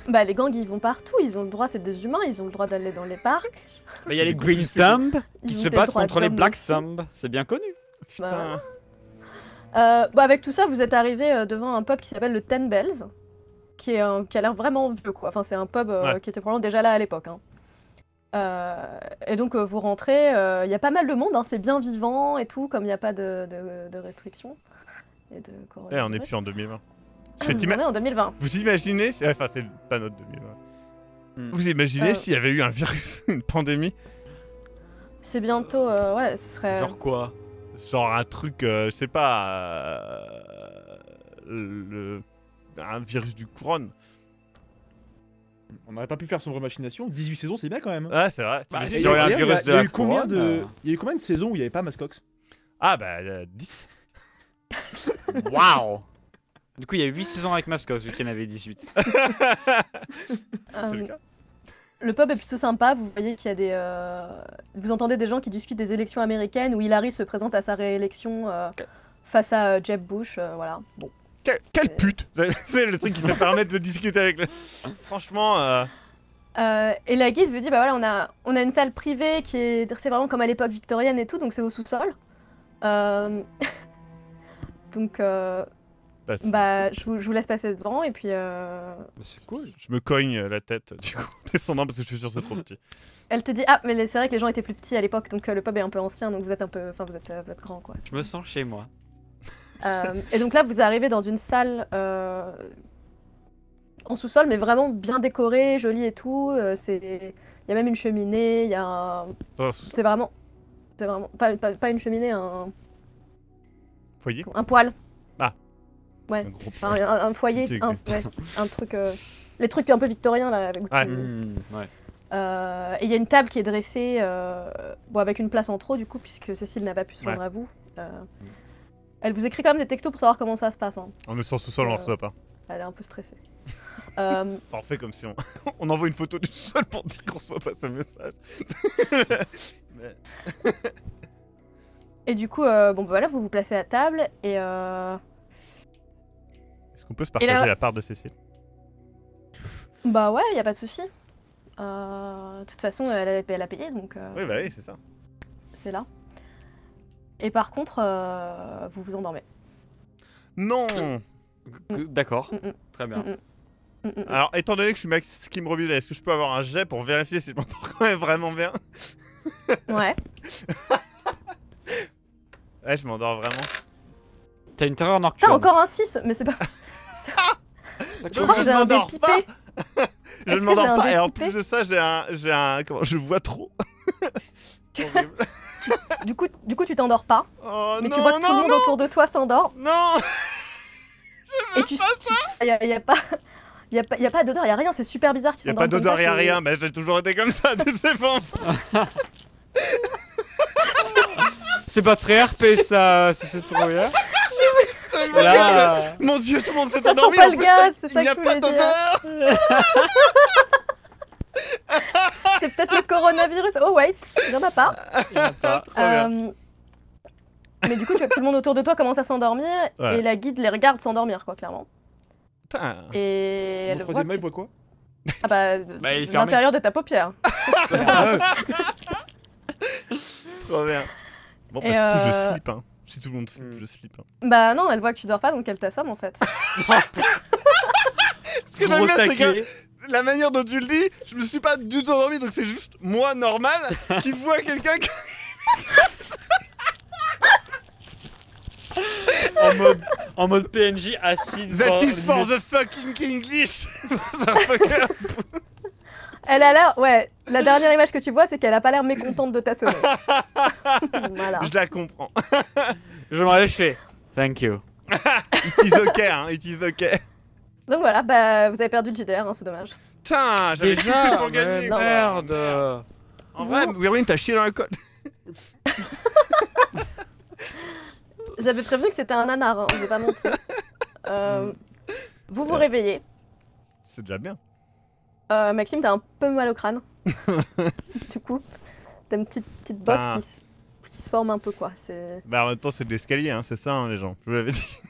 Bah, les gangs, ils vont partout. Ils ont le droit, c'est des humains, ils ont le droit d'aller dans les parcs. Il y a les Green Thumb qui se battent contre les Black Thumb. C'est bien connu. Bah euh, bah, avec tout ça, vous êtes arrivé euh, devant un pub qui s'appelle le Ten Bells, qui, est a l'air vraiment vieux, quoi. Enfin, c'est un pub qui était probablement déjà là à l'époque. Hein. et donc, vous rentrez, il y a pas mal de monde, hein. c'est bien vivant et tout, comme il n'y a pas de restrictions et eh, on n'est plus en 2020. Ah, on est en 2020. Vous imaginez Enfin, c'est pas notre 2020. Hmm. Vous imaginez euh. s'il y avait eu un virus, <laughs> une pandémie C'est bientôt, euh, ouais, ce serait. Genre quoi Genre un truc, euh, je sais pas. le... Un virus du couronne. On n'aurait pas pu faire son machination. 18 saisons, c'est bien quand même. Ah, c'est vrai. Bah, il y, y a eu combien de saisons où il n'y avait pas Mascox Ah, bah, 10. <laughs> Waouh Du coup, il y a 8 saisons avec Mascos, hein, vu qu'il en avait 18. <laughs> le, euh, cas. le pub est plutôt sympa, vous voyez qu'il y a des... Euh, vous entendez des gens qui discutent des élections américaines, où Hillary se présente à sa réélection euh, face à Jeb Bush, voilà. Bon. quelle pute <laughs> C'est le truc qui se permet de discuter avec... Franchement... et la guide vous dit bah voilà on a on a une salle privée qui est c'est vraiment comme à l'époque victorienne et tout donc c'est au sous-sol. Euh... Donc, euh, bah, je, vous, laisse passer devant et puis. Euh, bah, c'est cool. Je me cogne la tête <laughs> du coup descendant parce que je suis sûr c'est trop petit. Elle te dit ah mais c'est vrai que les gens étaient plus petits à l'époque donc euh, le pub est un peu ancien donc vous êtes un peu enfin vous êtes vous êtes grand quoi. Je me sens chez moi. et donc là vous arrivez dans une salle en sous-sol mais vraiment bien décorée jolie et tout c'est il y a même une cheminée il y a un... c'est vraiment c'est vraiment pas, pas une cheminée un Foyer Un poêle. Ah. Ouais. Un, un, foyer. Un, truc. Euh, les trucs un peu victoriens là. ouais. Mmh, euh, et il y a une table qui est dressée, euh, bon, avec une place en trop du coup, puisque Cécile n'a pas pu se rendre à vous. Euh. elle vous écrit quand même des textos pour savoir comment ça se passe. Hein. On est sans sous-sol, on reçoit pas. Elle est un peu stressée. <laughs> Parfait, comme si on... <laughs> on, envoie une photo du sol pour dire qu'on reçoit pas ce message. <laughs> Mais... Et du coup, euh, bon, bah voilà, vous vous placez à table et. Euh... Est-ce qu'on peut se partager la part de Cécile Bah ouais, y a pas de souci. Euh, de toute façon, elle a, payé donc. Euh, oui, bah oui, c'est ça. C'est là. Et par contre, euh, vous vous endormez. Non mm. D'accord, mm, mm. très bien. Alors, étant donné que je suis Max qui me là, est-ce que je peux avoir un jet pour vérifier si je m'entends quand même vraiment bien Ouais. <laughs> Ouais, je m'endors vraiment. T'as une terreur nocturne. T'as encore un 6, mais c'est pas. <laughs> je ne m'endors pas <laughs> je ne m'endors pas, et en plus de ça, j'ai un. J'ai un. Comment Je vois trop. <laughs> du, coup, du coup, tu t'endors pas. Oh, mais tu vois que tout le monde autour de toi s'endort. Non Et tu. Il n'y a, a pas. Il a pas d'odeur, il a rien, c'est super bizarre. Il n'y a pas d'odeur, il a rien, mais bah, j'ai toujours été comme ça, tu sais, bon. C'est pas très RP ça, <laughs> si c'est trop bien. Là... Euh, mon dieu, tout le monde s'est endormi. Pas le plus, ça, il n'y a pas d'odeur. <laughs> c'est peut-être le coronavirus. Oh wait, il n'y en a pas. Euh, mais du coup, tout le monde autour de toi commence à s'endormir et la guide les regarde s'endormir, quoi, clairement. Putain. Et elle troisième voit, voit quoi Ah bah, <laughs> bah, l'intérieur de ta paupière. Trop bien. Bon, bah, je euh, slip, hein. Si tout le monde slip, hmm. je slip. Hein. Bah non, elle voit que tu dors pas, donc elle t'assomme, en fait. <laughs> Ce que j'aime bien, c'est que la manière dont tu le dis, je me suis pas du tout endormi, donc c'est juste moi, normal, qui <laughs> vois quelqu'un qui... en mode, en mode PNJ assis. That is for the fucking English! <laughs> Elle a l'air, ouais, la dernière image que tu vois, c'est qu'elle a pas l'air mécontente de ta sommeil. <laughs> Je la comprends. <laughs> je m'en je Thank you. <laughs> it is okay, hein, it is okay. Donc voilà, bah, vous avez perdu le JDR, hein, c'est dommage. Putain, j'avais tout fait pour gagner. merde. En vrai, vous... t'as chié dans le code. J'avais prévenu que c'était un nanar, hein, vous pas menti. Euh, vous vous réveillez. C'est déjà bien. Euh, Maxime, t'as un peu mal au crâne. Du <laughs> coup T'as une petite, petite bosse bah. qui, se, forme un peu, quoi. Ben, en même temps, c'est de l'escalier, hein, c'est ça, hein, les gens. Je vous l'avais dit.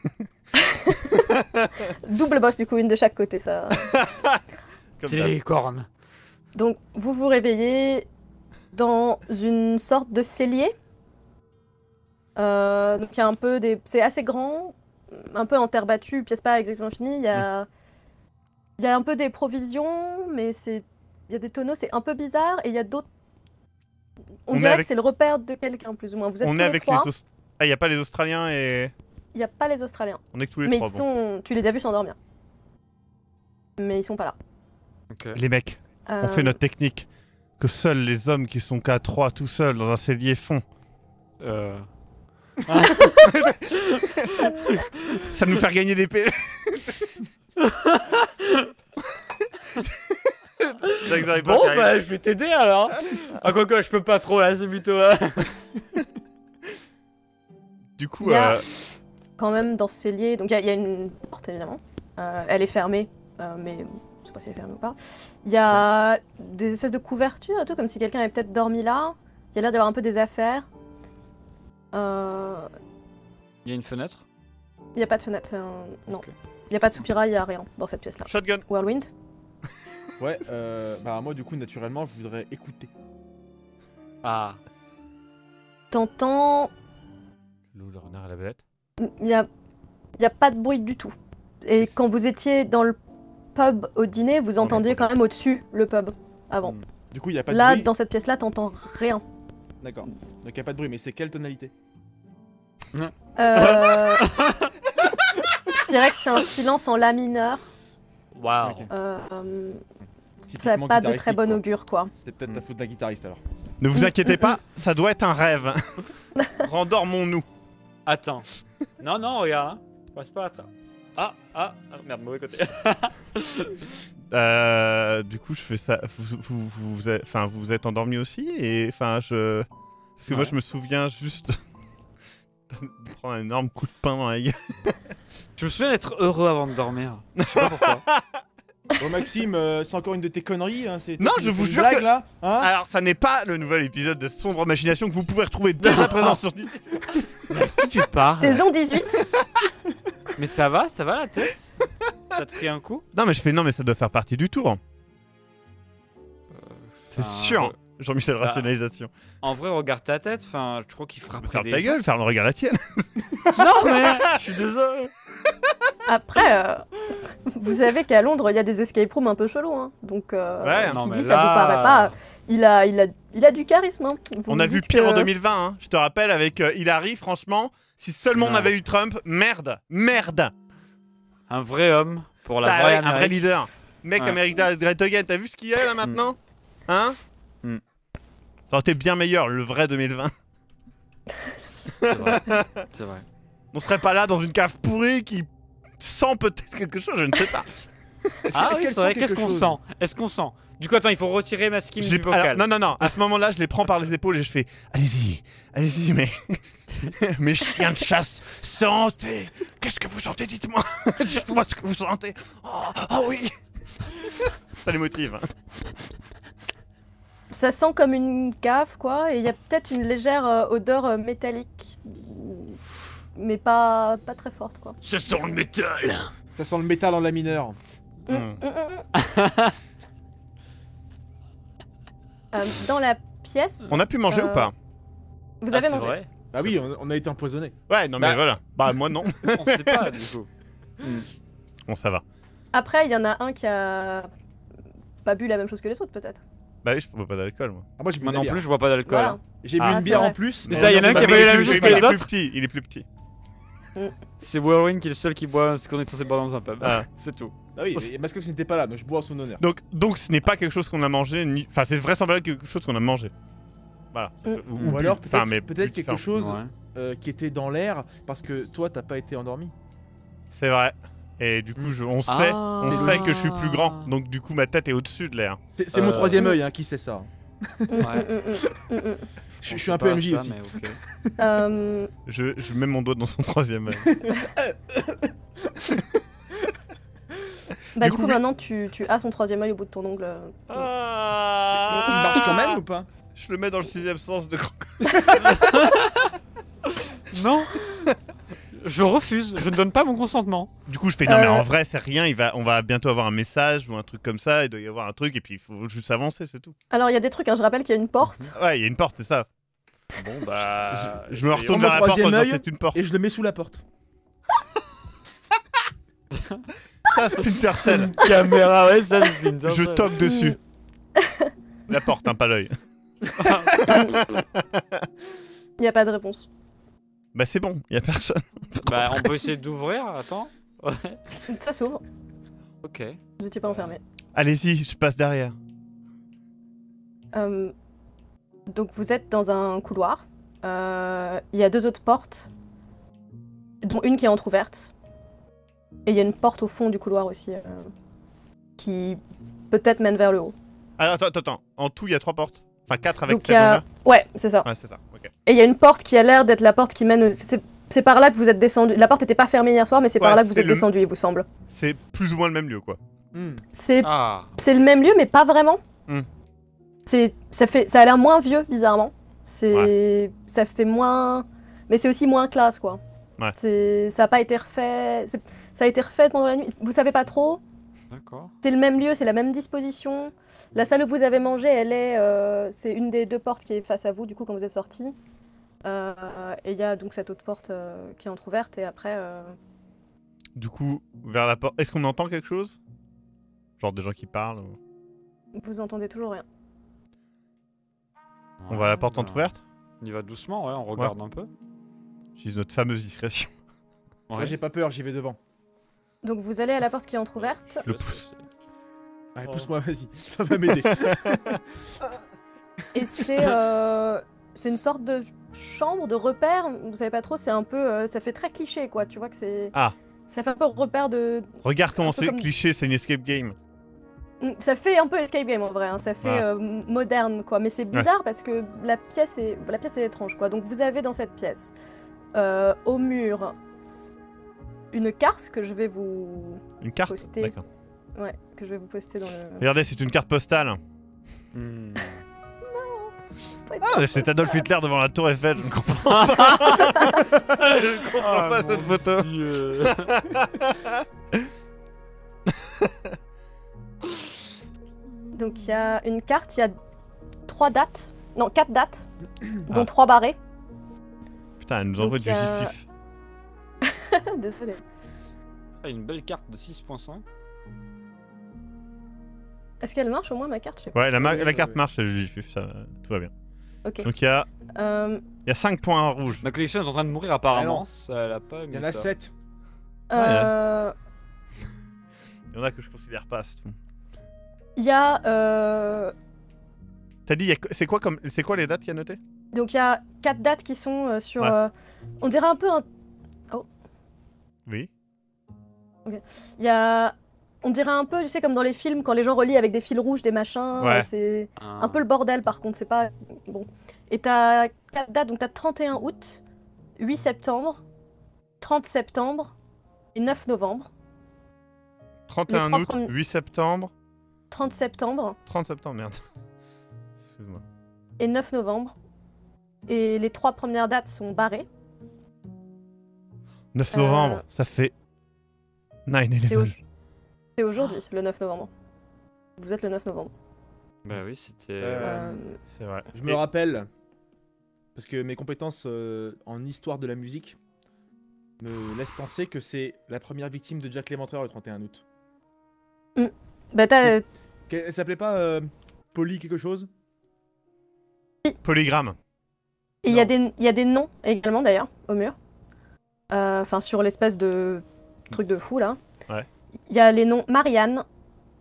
<laughs> Double bosse, du coup, une de chaque côté, ça. <laughs> c'est les cornes. Donc, vous vous réveillez dans une sorte de cellier. Euh, donc, il y a un peu des. C'est assez grand, un peu en terre battue, pièce pas exactement finie. Il y a. Il y a un peu des provisions, mais c'est il y a des tonneaux, c'est un peu bizarre, et il y a d'autres. On, avec... que c'est le repère de quelqu'un, plus ou moins. Vous êtes on tous avec les. Trois. Ah, il n'y a pas les Australiens et. Il n'y a pas les Australiens. On est que tous les trois. Mais sont... tu les as vus s'endormir. Mais ils sont pas là. Les mecs, on fait euh, notre technique que seuls les hommes qui sont qu'à 3 tout seuls dans un cellier font. Euh. Ah. <laughs> ça nous faire gagner des P. E. <laughs> <laughs> bon, bah, je vais t'aider alors. Ah, quoi, quoi, je peux pas trop, là, c'est plutôt. Euh. <laughs> Du coup, euh, Quand même, dans ces liens donc il y, a- une porte évidemment. Euh, elle est fermée, euh, mais je sais pas si elle est fermée ou pas. Il y a des espèces de couvertures et tout, comme si quelqu'un avait peut-être dormi là. Il y a l'air d'avoir un peu des affaires. Euh, Il y a une fenêtre Il n'y a pas de fenêtre, non. Il n'y a pas de soupirail, il n'y a rien dans cette pièce-là. shotgun. Whirlwind <laughs> Ouais, euh, bah moi du coup naturellement je voudrais écouter. Ah. T'entends Loup, le renard et la belette Il a... pas de bruit du tout. Et quand vous étiez dans le pub au dîner, vous entendiez quand même au-dessus le pub avant. Hmm. Du coup il a pas de Là, dans cette pièce-là, t'entends rien. D'accord. Donc il a pas de bruit, mais c'est quelle tonalité hein. Euh... <laughs> Je dirais que c'est un silence en la mineur. Waouh. euh, ça pas de très bon augure, quoi. C'était peut-être la faute de la guitariste alors. Ne vous inquiétez pas, ça doit être un rêve. <laughs> Rendormons-nous. Attends. Non, non, regarde. Hein. Passe pas là. Ah, ah, ah, merde, mauvais côté. <laughs> euh, du coup, je fais ça. Vous vous, vous, êtes, enfin, vous êtes endormi aussi et enfin, je. Parce que moi, je me souviens juste. prendre un énorme coup de pain dans la gueule. je me souviens d'être heureux avant de dormir. Je sais pas pourquoi. <laughs> Bon Maxime, euh, c'est encore une de tes conneries. Hein, non, je vous jure que... là, hein Alors, ça n'est pas le nouvel épisode de Sombre imagination que vous pouvez retrouver dès à présent sur... Mais tu pars Saison euh, 18 <laughs> Mais ça va, ça va la tête Ça te fait un coup Non mais je fais non mais ça doit faire partie du tour. Hein. Euh, c'est sûr. Jean-Michel bah, Rationalisation. En vrai, regarde ta tête, enfin, je crois qu'il frappe. Ferme ta gueule, ferme, regard la tienne. <laughs> non, mais je suis désolé. Après, euh, vous savez qu'à Londres, il y a des escape rooms un peu chelous. Hein. Donc, euh, ce qu'il dit, ça vous paraît pas. Il a, il a, il a du charisme. Hein. On a vu pire en 2020. Hein. Je te rappelle, avec euh, Hillary, franchement, si seulement on avait eu Trump, merde, merde. Un vrai homme pour la bah vraie Un vrai leader. Mec, Amérique Great Again. t'as vu ce qu'il y a là mm. maintenant Hein ça aurait été bien meilleur, le vrai 2020. <laughs> C'est vrai. On serait pas là dans une cave pourrie qui sent peut-être quelque chose, je ne sais pas. ah oui, c'est vrai, qu'est-ce qu'on sent Est-ce qu'on sent Du coup, attends, il faut retirer ma skim non, non, non, à ce moment-là, je les prends par les épaules et je fais Allez-y, allez-y, mais. <laughs> Mes chiens de chasse, sentez Qu'est-ce que vous sentez Dites-moi <laughs> Dites-moi ce que vous sentez Oh, oh oui Ça les motive. Hein ça sent comme une cave, quoi, et il y a peut-être une légère euh, odeur euh, métallique, mais pas, pas très forte, quoi. Ça sent le métal Ça sent le métal en la mineure hum, hum. Hum, <laughs> euh, dans la pièce... On a pu manger ou pas Vous avez ah, mangé vrai. Ah oui, on, a été empoisonné. Ouais, non mais bah. voilà. Bah moi non. <laughs> On sait pas du coup. Hmm. Bon ça va. Après, il y en a un qui a pas bu la même chose que les autres, peut-être. Bah oui, je bois pas d'alcool moi. Ah, moi non plus, je bois pas d'alcool. J'ai bu ah, une bière en plus. Mais ça, y a un qui a pas eu la même chose que les autres. Il est plus petit. C'est Warwin qui est le seul qui boit ce qu'on est censé boire dans un pub. Ah. <laughs> C'est tout. Ah oui, parce que ce n'était pas là, donc je bois en son honneur. Donc, donc ce n'est pas quelque chose qu'on a mangé, enfin c'est vraisemblablement quelque chose qu'on a mangé. Voilà. Mm. Ou, alors Enfin, mais peut-être quelque chose euh, qui était dans l'air parce que toi t'as pas été endormi. C'est vrai. Et du coup, on ah, sait, on sait que je suis plus grand. Donc du coup, ma tête est au-dessus de l'air. C'est mon euh, troisième œil, hein, qui sait ça. ouais. <laughs> Je, suis un peu MJ bah, aussi. Euh, je, mets mon doigt dans son troisième œil. <laughs> bah du coup, maintenant tu, as son troisième œil au bout de ton ongle. Ah Il marche quand même ou pas Je le mets dans le sixième sens de... <laughs> non je refuse, je ne donne pas mon consentement. Du coup, je fais non, mais en euh. vrai, c'est rien. Il va, on va bientôt avoir un message ou un truc comme ça. Il doit y avoir un truc et puis il faut juste avancer, c'est tout. Alors, il y a des trucs. Hein, je rappelle qu'il y a une porte. <laughs> ouais, il y a une porte, c'est ça. Bon, bah. Je, me retourne vers la porte c'est une porte. Et je le mets sous la porte. <laughs> ça, Splinter Caméra, ouais, ça, Je toque dessus. <laughs> la porte, hein, pas l'œil. Il n'y a pas de réponse. Bah c'est bon, y a personne. <laughs> bah on peut essayer d'ouvrir, attends. Ouais. Ça s'ouvre. Ok. Vous étiez pas euh. enfermé. Allez-y, je passe derrière. Euh, donc vous êtes dans un couloir. Il euh, y a deux autres portes, dont une qui est entr'ouverte. Et il y a une porte au fond du couloir aussi, qui peut-être mène vers le haut. Ah, attends, attends, attends. En tout, il y a trois portes. Enfin, quatre avec donc, y a... Ouais, c'est ça. Ouais, c'est ça. Et il y a une porte qui a l'air d'être la porte qui mène. C'est par là que vous êtes descendu. La porte n'était pas fermée hier soir, mais c'est par là que vous êtes descendu, il vous semble. C'est plus ou moins le même lieu, quoi. Hmm. Ah. C'est le même lieu, mais pas vraiment. Hmm. C'est ça fait ça a l'air moins vieux, bizarrement. C'est ça fait moins, mais c'est aussi moins classe, quoi. ça a pas été refait. Ça a été refait pendant la nuit. Vous savez pas trop. D'accord. C'est le même lieu, c'est la même disposition. La salle où vous avez mangé, elle est, euh, c'est une des deux portes qui est face à vous, du coup, quand vous êtes sorti. Euh, et il y a donc cette autre porte euh, qui est entrouverte et après. Euh, du coup, vers la porte. Est-ce qu'on entend quelque chose Genre des gens qui parlent ou... Vous entendez toujours rien. On va à la porte bah, entrouverte On y va doucement, ouais, on regarde un peu. J'ai notre fameuse discrétion. En vrai, j'ai pas peur, j'y vais devant. Donc vous allez à la porte qui est entrouverte. le pousse. Allez, pousse-moi, vas-y, ça va m'aider. Et c'est euh, c'est une sorte de chambre de repère. Vous savez pas trop, c'est un peu, euh, ça fait très cliché, quoi. Tu vois que c'est. Ah. Ça fait un peu repère de. Regarde comment c'est cliché, c'est une escape game. Mm, ça fait un peu escape game en vrai, hein, ça fait ah. euh, moderne quoi, mais c'est bizarre parce que la pièce est la pièce est étrange quoi. Donc vous avez dans cette pièce euh, au mur une carte que je vais vous une carte D'accord. Ouais, que je vais vous poster dans le. Regardez, c'est une carte postale. hmm. Ah, c'est Adolf Hitler devant la Tour Eiffel, je ne comprends pas. <laughs> je ne comprends ah, pas cette photo. Donc il y a une carte, il y a trois dates, non quatre dates, ah. dont trois barrés. Putain, elle nous envoie du euh... <laughs> Désolé. Ah, une belle carte de 6.5. Est-ce qu'elle marche au moins ma carte Ouais, la, carte marche, le ça, tout va bien. Donc il y a. Euh, il y a 5 points rouges. Ma collection est en train de mourir apparemment. il y en a 7. Euh. il y en a que je considère pas, c'est tout. Il y a. Euh... T'as dit, c'est quoi, comme... quoi les dates qu'il y a notées Donc il y a 4 dates qui sont euh, sur. on dirait un peu un. Oh. Oui. Il y a on dirait un peu, tu sais, comme dans les films, quand les gens relient avec des fils rouges, des machins. C'est ah. un peu le bordel, par contre, c'est pas. Bon. Et t'as 4 dates, donc t'as 31 août, 8 septembre, 30 septembre et 9 novembre. 31 août, 8 septembre. 30 septembre. 30 septembre, merde. <laughs> Excuse-moi. Et 9 novembre. Et les trois premières dates sont barrées. 9 novembre, euh, ça fait 9-11 aujourd'hui, ah. le 9 novembre. Vous êtes le 9 novembre. Bah oui, c'était. Euh, euh, euh, c'est vrai. Je me rappelle, parce que mes compétences en histoire de la musique me laissent penser que c'est la première victime de Jack Léventreur le 31 août. Mm. Bah t'as. Elle s'appelait pas Poly quelque chose Polygramme. Il y, a des, il y a des noms également d'ailleurs au mur. Enfin, sur l'espèce de truc de fou là. Ouais. Il y a les noms Marianne,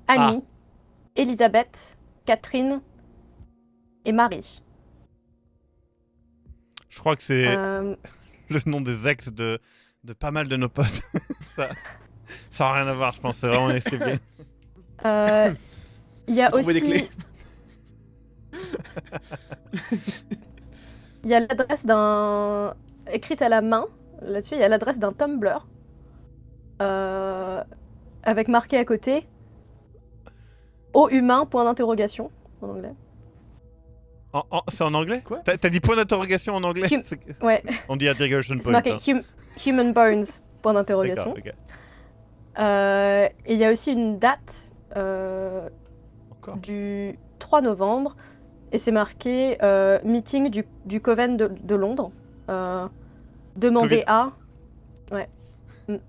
Annie, ah. Elisabeth, Catherine et Marie. Je crois que c'est euh. <laughs> le nom des ex de, de pas mal de nos potes. <laughs> ça, ça n'a rien à voir, je pense. C'est vraiment un <laughs> bien. Euh, il y a aussi. Il y a l'adresse d'un. écrite à la main. Là-dessus, il y a l'adresse d'un Tumblr. Euh, avec marqué à côté au humain, point d'interrogation en anglais. c'est en anglais Quoi T'as dit point d'interrogation en anglais hum, <laughs> Ouais. On dit interrogation point. Marqué, hum, human bones, point d'interrogation. Euh, il y a aussi une date euh, du 3 novembre et c'est marqué euh, meeting du, du Coven de, de Londres. demandez à. Ouais. Hum.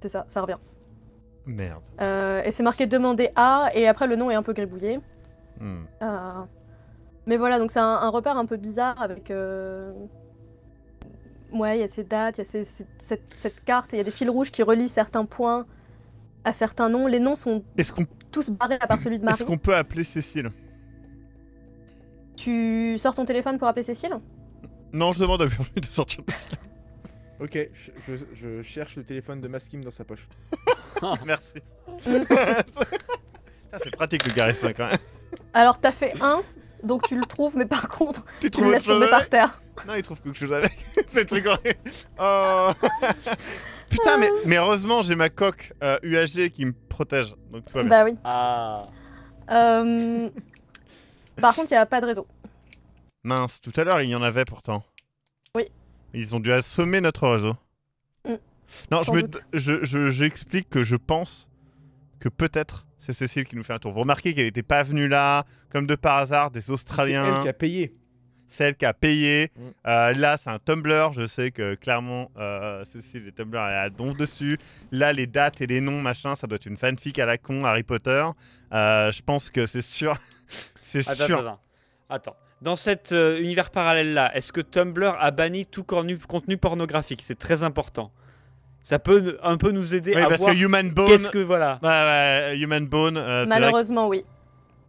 C'est ça, ça revient. Merde. Euh, et c'est marqué demander à, et après le nom est un peu gribouillé. Hmm. Euh, mais voilà, donc c'est un, repère un peu bizarre avec. Euh, ouais, il y a ces dates, il y a cette, carte, il y a des fils rouges qui relient certains points à certains noms. Les noms sont tous barrés à part celui de <coughs> Marie. Est-ce qu'on peut appeler Cécile Tu sors ton téléphone pour appeler Cécile Non, je demande à de sortir le Ok, je, cherche le téléphone de Maskim dans sa poche. <laughs> Merci. <laughs> c'est pratique le charisme quand même. Alors t'as fait un, donc tu le trouves, mais par contre, <laughs> tu, le laisses tomber par terre. Non, il trouve quelque chose avec. c'est truc Oh Putain, mais, mais heureusement, j'ai ma coque UHG qui me protège. Donc, bah oui. Ah. Euh, par contre, il n'y a pas de réseau. Mince, tout à l'heure, il y en avait pourtant. Ils ont dû assommer notre réseau. Mm. Non, j'explique je, je, que je pense que peut-être c'est Cécile qui nous fait un tour. Vous remarquez qu'elle n'était pas venue là, comme de par hasard, des Australiens. C'est elle qui a payé. C'est elle qui a payé. Mm. Euh, là, c'est un Tumblr. Je sais que clairement, euh, Cécile, les Tumblr, elle a don dessus. Là, les dates et les noms, machin, ça doit être une fanfic à la con, Harry Potter. Euh, je pense que c'est sûr. <laughs> c'est sûr. attends dans cet euh, univers parallèle-là, est-ce que Tumblr a banni tout contenu, contenu pornographique C'est très important. Ça peut un peu nous aider à parce que Human Bone, qu'est-ce que voilà. Bah, Human Bone, euh, malheureusement oui.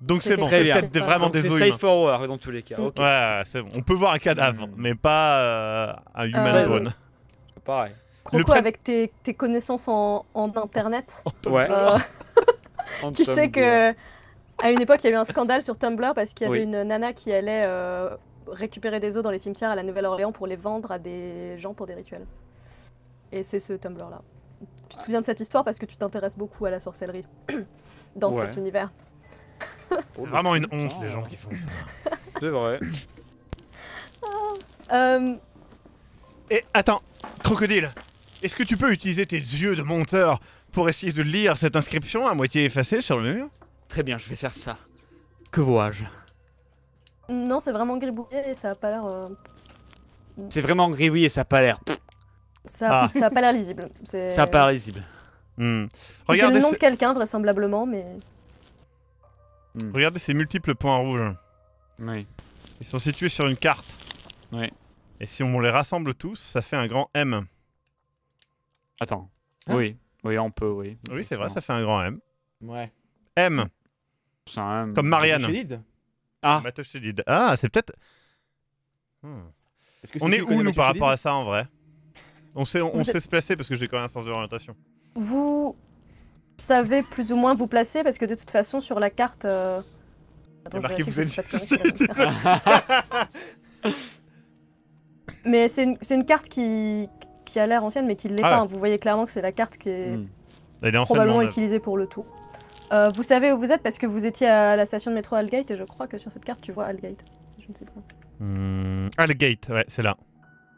Donc c'est bon, c'est peut-être vraiment des C'est safe for dans tous les cas. Mm. Ouais, c'est bon. On peut voir un cadavre, mm. mais pas euh, un human bone. Pareil. Croco, avec tes, connaissances en, internet, ouais. <laughs> <laughs> tu sais que à une époque, il y avait un scandale sur Tumblr parce qu'il y avait une nana qui allait euh, récupérer des os dans les cimetières à la Nouvelle-Orléans pour les vendre à des gens pour des rituels. Et c'est ce Tumblr-là. Tu te souviens de cette histoire parce que tu t'intéresses beaucoup à la sorcellerie <coughs> dans cet univers. <laughs> c'est oh, vraiment une honte, les gens hein. qui font ça. <laughs> c'est vrai. <coughs> Euh, Et attends, crocodile, est-ce que tu peux utiliser tes yeux de monteur pour essayer de lire cette inscription à moitié effacée sur le mur Très bien, je vais faire ça. Que vois-je Non, c'est vraiment gribouillé et ça a pas l'air. Euh, c'est vraiment gribouillé et ça a pas l'air. Ça, ah. ça a pas l'air lisible. Ça a pas l'air lisible. Hmm. Regardez le nom de quelqu'un vraisemblablement, mais. Hmm. Regardez ces multiples points rouges. Oui. Ils sont situés sur une carte. Oui. Et si on les rassemble tous, ça fait un grand M. Attends. Hein? oui. Oui, on peut, oui. Oui, c'est vrai, ça fait un grand M. Ouais. M. Comme Marianne. Ah. Ah, c'est peut-être. on est où, nous, par rapport à ça, en vrai On sait, se placer parce que j'ai quand même un sens de l'orientation. Vous savez plus ou moins vous placer parce que de toute façon, sur la carte. Euh... Attends, vous êtes <laughs> mais c'est une, carte qui, a l'air ancienne, mais qui ne l'est ah pas. Vous voyez clairement que c'est la carte qui est, hmm. est probablement utilisée pour le tour. Euh, vous savez où vous êtes parce que vous étiez à la station de métro Algate et je crois que sur cette carte tu vois Algate. Je ne sais pas. Hmm, Algate, ouais, c'est là.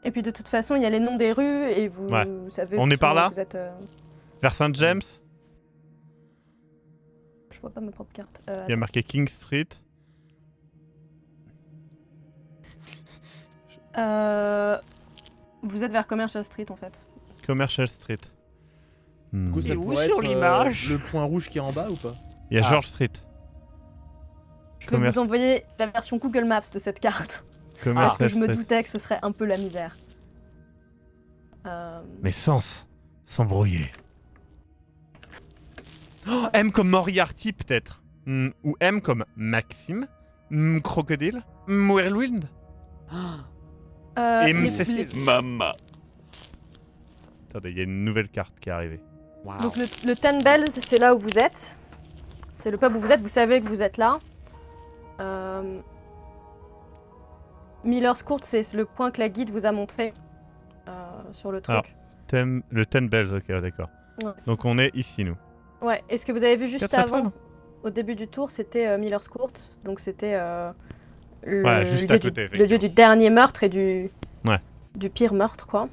Et puis de toute façon, il y a les noms des rues et vous ouais. savez. On est par là vous êtes, euh. Vers Saint-James Je vois pas ma propre carte. Euh, il y a marqué King Street. Vous êtes vers Commercial Street en fait. Commercial Street. Du hmm. sur l'image euh, le point rouge qui est en bas ou pas Il y a ah. George Street. Je peux vous envoyer la version Google Maps de cette carte. Parce que je me doutais que ce serait un peu la misère. Euh, Mais sans s'embrouiller. Oh, M comme Moriarty, peut-être. Hmm, ou M comme Maxime. Hmm, Crocodile. Euh, M Whirlwind. et M. Cécile. Mama. Attendez, il y a une nouvelle carte qui est arrivée. Donc le, Ten Bells, c'est là où vous êtes. C'est le pub où vous êtes, vous savez que vous êtes là. Euh, Miller's Court, c'est le point que la guide vous a montré euh, sur le truc. le Ten Bells, ok, d'accord. Donc on est ici, nous. Ouais, est-ce que vous avez vu juste avant Au début du tour, c'était euh, Miller's Court, donc c'était le, lieu du dernier meurtre et du, du pire meurtre, quoi.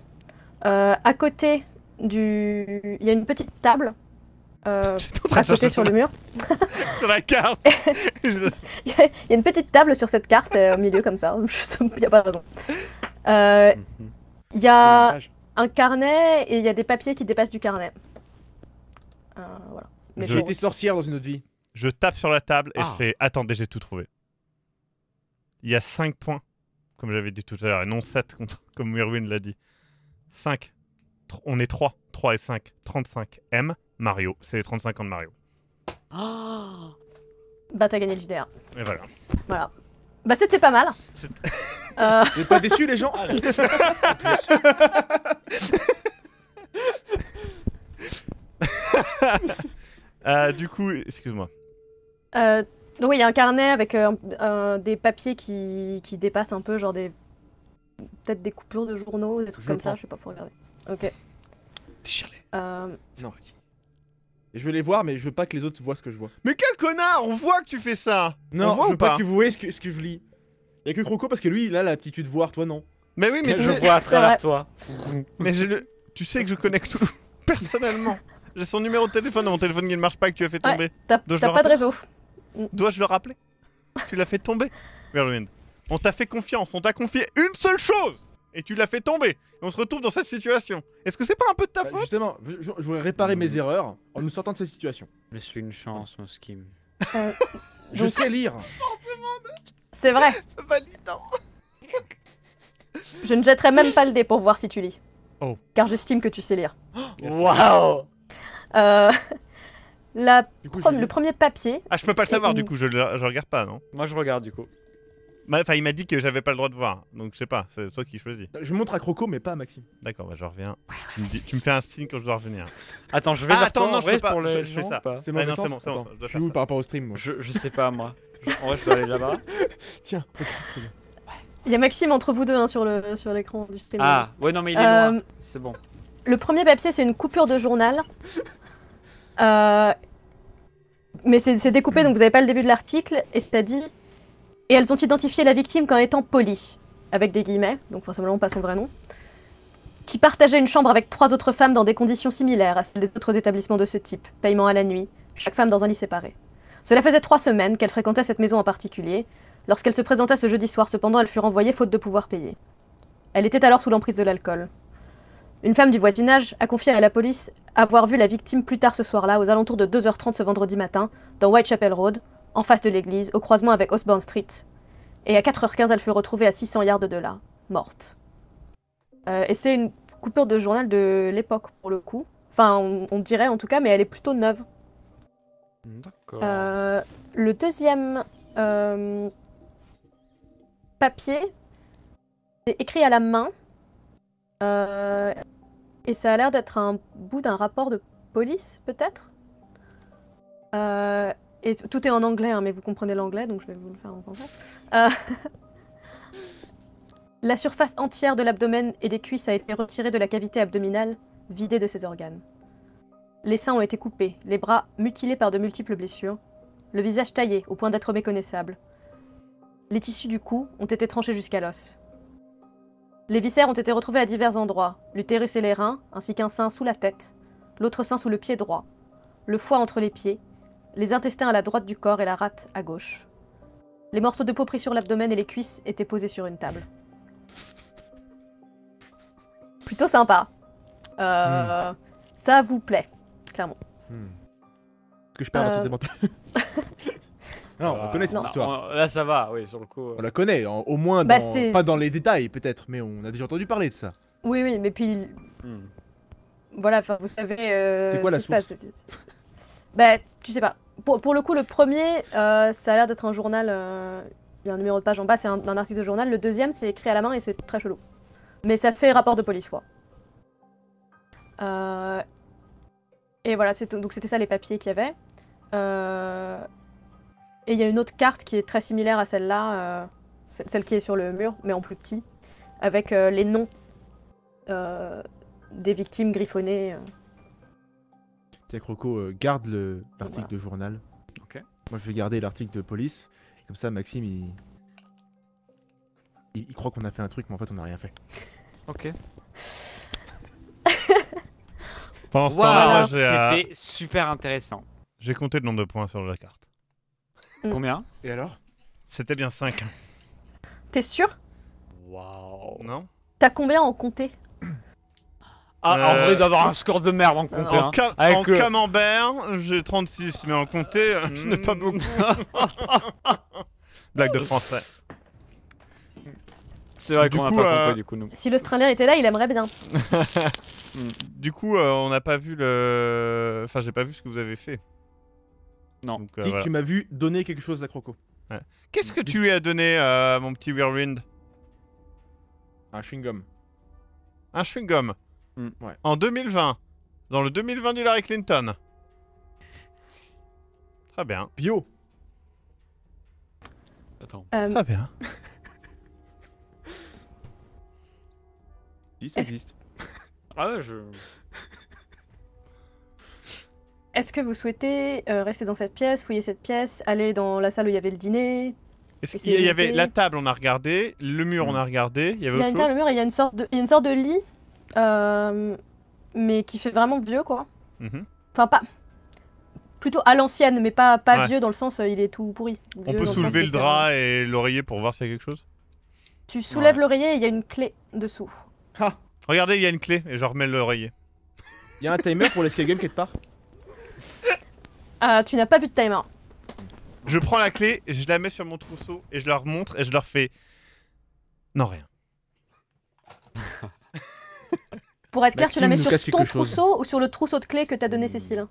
à côté, du. Il y a une petite table euh, <laughs> sur le mur. <laughs> sur la carte <laughs> Il y, a une petite table sur cette carte euh, au milieu comme ça. Il n'y a pas de raison. Euh, mhm. Il y a un carnet et il y a des papiers qui dépassent du carnet. Euh, voilà. Mais je... J'étais sorcière dans une autre vie. Je tape sur la table et je ah. fais Attendez, j'ai tout trouvé. Il y a 5 points, comme j'avais dit tout à l'heure, et non 7, comme Merwin l'a dit. 5 on est 3, 3 et 5, 35 M, Mario. C'est les 35 ans de Mario. Oh bah t'as gagné le JDR. Et voilà. Voilà. Bah c'était pas mal. <laughs> Euh... pas déçu les gens ah, <laughs> <laughs> euh, Du coup, excuse-moi. Euh, donc oui, il y a un carnet avec euh, des papiers qui, qui dépassent un peu, genre des peut-être des couplons de journaux, des trucs comme ça, je sais pas, faut regarder. Ok. déchire Euh... Non. Je veux les voir, mais je veux pas que les autres voient ce que je vois. Mais quel connard On voit que tu fais ça Non, on je veux ou pas, que vous voyez ce que, je lis. Y'a que Croco parce que lui, il a l'aptitude voir, toi non. Mais oui, mais je vois à toi. mais je le... tu sais que je connecte tout <laughs> personnellement. J'ai son numéro de téléphone dans mon téléphone qui ne marche pas et que tu as fait tomber. Ouais, T'as pas de réseau. Dois-je le rappeler Tu l'as fait tomber, Merlin. On t'a fait confiance, on t'a confié une seule chose et tu l'as fait tomber. Et on se retrouve dans cette situation. Est-ce que c'est pas un peu de ta bah, faute Justement, je, je, voulais réparer mes mm. erreurs en nous sortant de cette situation. Je suis une chance, mon skim. Euh, je sais lire. C'est vrai. Validant. Je ne jetterai même pas le dé pour voir si tu lis. Oh. Car j'estime que tu sais lire. Waouh euh, <laughs> la Le premier papier. Ah, je peux pas le savoir, du coup, je, je regarde pas, non Moi, je regarde, du coup. Enfin, il m'a dit que j'avais pas le droit de voir. Donc, je sais pas, c'est toi qui choisis. Je montre à Croco, mais pas à Maxime. D'accord, bah, je reviens. tu, me fais un signe quand je dois revenir. Attends, je vais Ah, attends, non, je peux pas. Je- fais ça. Ah c'est bon, je dois suis où par rapport au stream moi je, sais pas, moi. En vrai, je dois aller là-bas. <laughs> Tiens, Il y a Maxime entre vous deux hein, sur le- sur l'écran du stream. Ah, ouais, non, mais il est loin. Euh, c'est bon. Le premier papier, c'est une coupure de journal. Euh, mais c'est découpé, donc vous avez pas le début de l'article. Et c'est à dit et elles ont identifié la victime comme étant polie », avec des guillemets, donc forcément pas son vrai nom, qui partageait une chambre avec trois autres femmes dans des conditions similaires à celles des autres établissements de ce type, paiement à la nuit, chaque femme dans un lit séparé. Cela faisait trois semaines qu'elle fréquentait cette maison en particulier. Lorsqu'elle se présenta ce jeudi soir, cependant, elle fut renvoyée faute de pouvoir payer. Elle était alors sous l'emprise de l'alcool. Une femme du voisinage a confié à la police avoir vu la victime plus tard ce soir-là, aux alentours de 2h30 ce vendredi matin, dans Whitechapel Road, en face de l'église, au croisement avec Osborne Street. Et à 4h15, elle fut retrouvée à 600 yards de là, morte. Euh, et c'est une coupure de journal de l'époque, pour le coup. Enfin, on, dirait en tout cas, mais elle est plutôt neuve. D'accord. Euh, le deuxième euh, papier, est écrit à la main. et ça a l'air d'être un bout d'un rapport de police, peut-être tout est en anglais, hein, mais vous comprenez l'anglais, donc je vais vous le faire en français. Euh, <laughs> la surface entière de l'abdomen et des cuisses a été retirée de la cavité abdominale, vidée de ses organes. Les seins ont été coupés, les bras mutilés par de multiples blessures, le visage taillé au point d'être méconnaissable. Les tissus du cou ont été tranchés jusqu'à l'os. Les viscères ont été retrouvés à divers endroits, l'utérus et les reins, ainsi qu'un sein sous la tête, l'autre sein sous le pied droit, le foie entre les pieds, les intestins à la droite du corps et la rate à gauche. Les morceaux de peau pris sur l'abdomen et les cuisses étaient posés sur une table. Plutôt sympa. Euh, hmm. Ça vous plaît, clairement. Hmm. Ce Que je perds euh... la santé <laughs> Non, on connaît cette histoire. là, ça va, oui, sur le coup. Euh. On la connaît, au moins, bah, pas dans les détails peut-être, mais on a déjà entendu parler de ça. Oui, oui, mais puis. Hmm. Voilà, enfin, vous savez. Euh, c'est quoi la source Bah, tu sais pas pour, le coup, le premier, euh, ça a l'air d'être un journal. Euh, il y a un numéro de page en bas, c'est un, article de journal. Le deuxième, c'est écrit à la main et c'est très chelou. Mais ça fait rapport de police, quoi. Euh, et voilà, donc c'était ça les papiers qu'il y avait. et il y a une autre carte qui est très similaire à celle-là, celle qui est sur le mur, mais en plus petit, avec les noms des victimes griffonnées croco euh, garde l'article de journal. Ok. Moi, je vais garder l'article de police. Comme ça, Maxime, il, il, croit qu'on a fait un truc, mais en fait, on n'a rien fait. <laughs> Ok. <laughs> Pendant ce temps-là, euh, C'était super intéressant. j'ai compté le nombre de points sur la carte. <laughs> Combien Et alors C'était bien 5, T'es sûr Waouh. non T'as combien en compté ah, en euh, vrai d'avoir un score de merde en Comté, En, hein. en euh, camembert, j'ai 36, mais en compté, euh, je n'ai pas beaucoup. <laughs> Blague de français. C'est vrai qu'on n'a pas du coup nous. Si le était là, il aimerait bien. <laughs> Du coup, on n'a pas vu le. Enfin, j'ai pas vu ce que vous avez fait. Non. tu m'as vu donner quelque chose à Croco. Qu'est-ce que tu lui as donné, mon petit Whirlwind Un chewing-gum. Un chewing-gum Mm. En 2020. Dans le 2020 du Larry Clinton. Très bien. Bio. Attends. Très euh, hein. <laughs> bien. existe. ah je... Est-ce que vous souhaitez euh, rester dans cette pièce, fouiller cette pièce, aller dans la salle où il y avait le dîner Est-ce qu'il y, avait la table, on a regardé, le mur, on a mm. regardé, il y avait autre il y a une sorte de lit euh, mais qui fait vraiment vieux, quoi. Mhm. Enfin, pas. Plutôt à l'ancienne, mais pas, pas vieux dans le sens euh, il est tout pourri. On peut soulever le, drap et l'oreiller pour voir s'il y a quelque chose Tu soulèves l'oreiller et il y a une clé dessous. Ah. Regardez, il y a une clé et je remets l'oreiller. Il y a un timer pour l'escape game quelque part ah, Tu n'as pas vu de timer. Je prends la clé, je la mets sur mon trousseau et je leur montre et je leur fais. Non, rien. <laughs> Pour être clair, tu la mets sur ton trousseau ou sur le trousseau de clés que t'as donné hmm. Cécile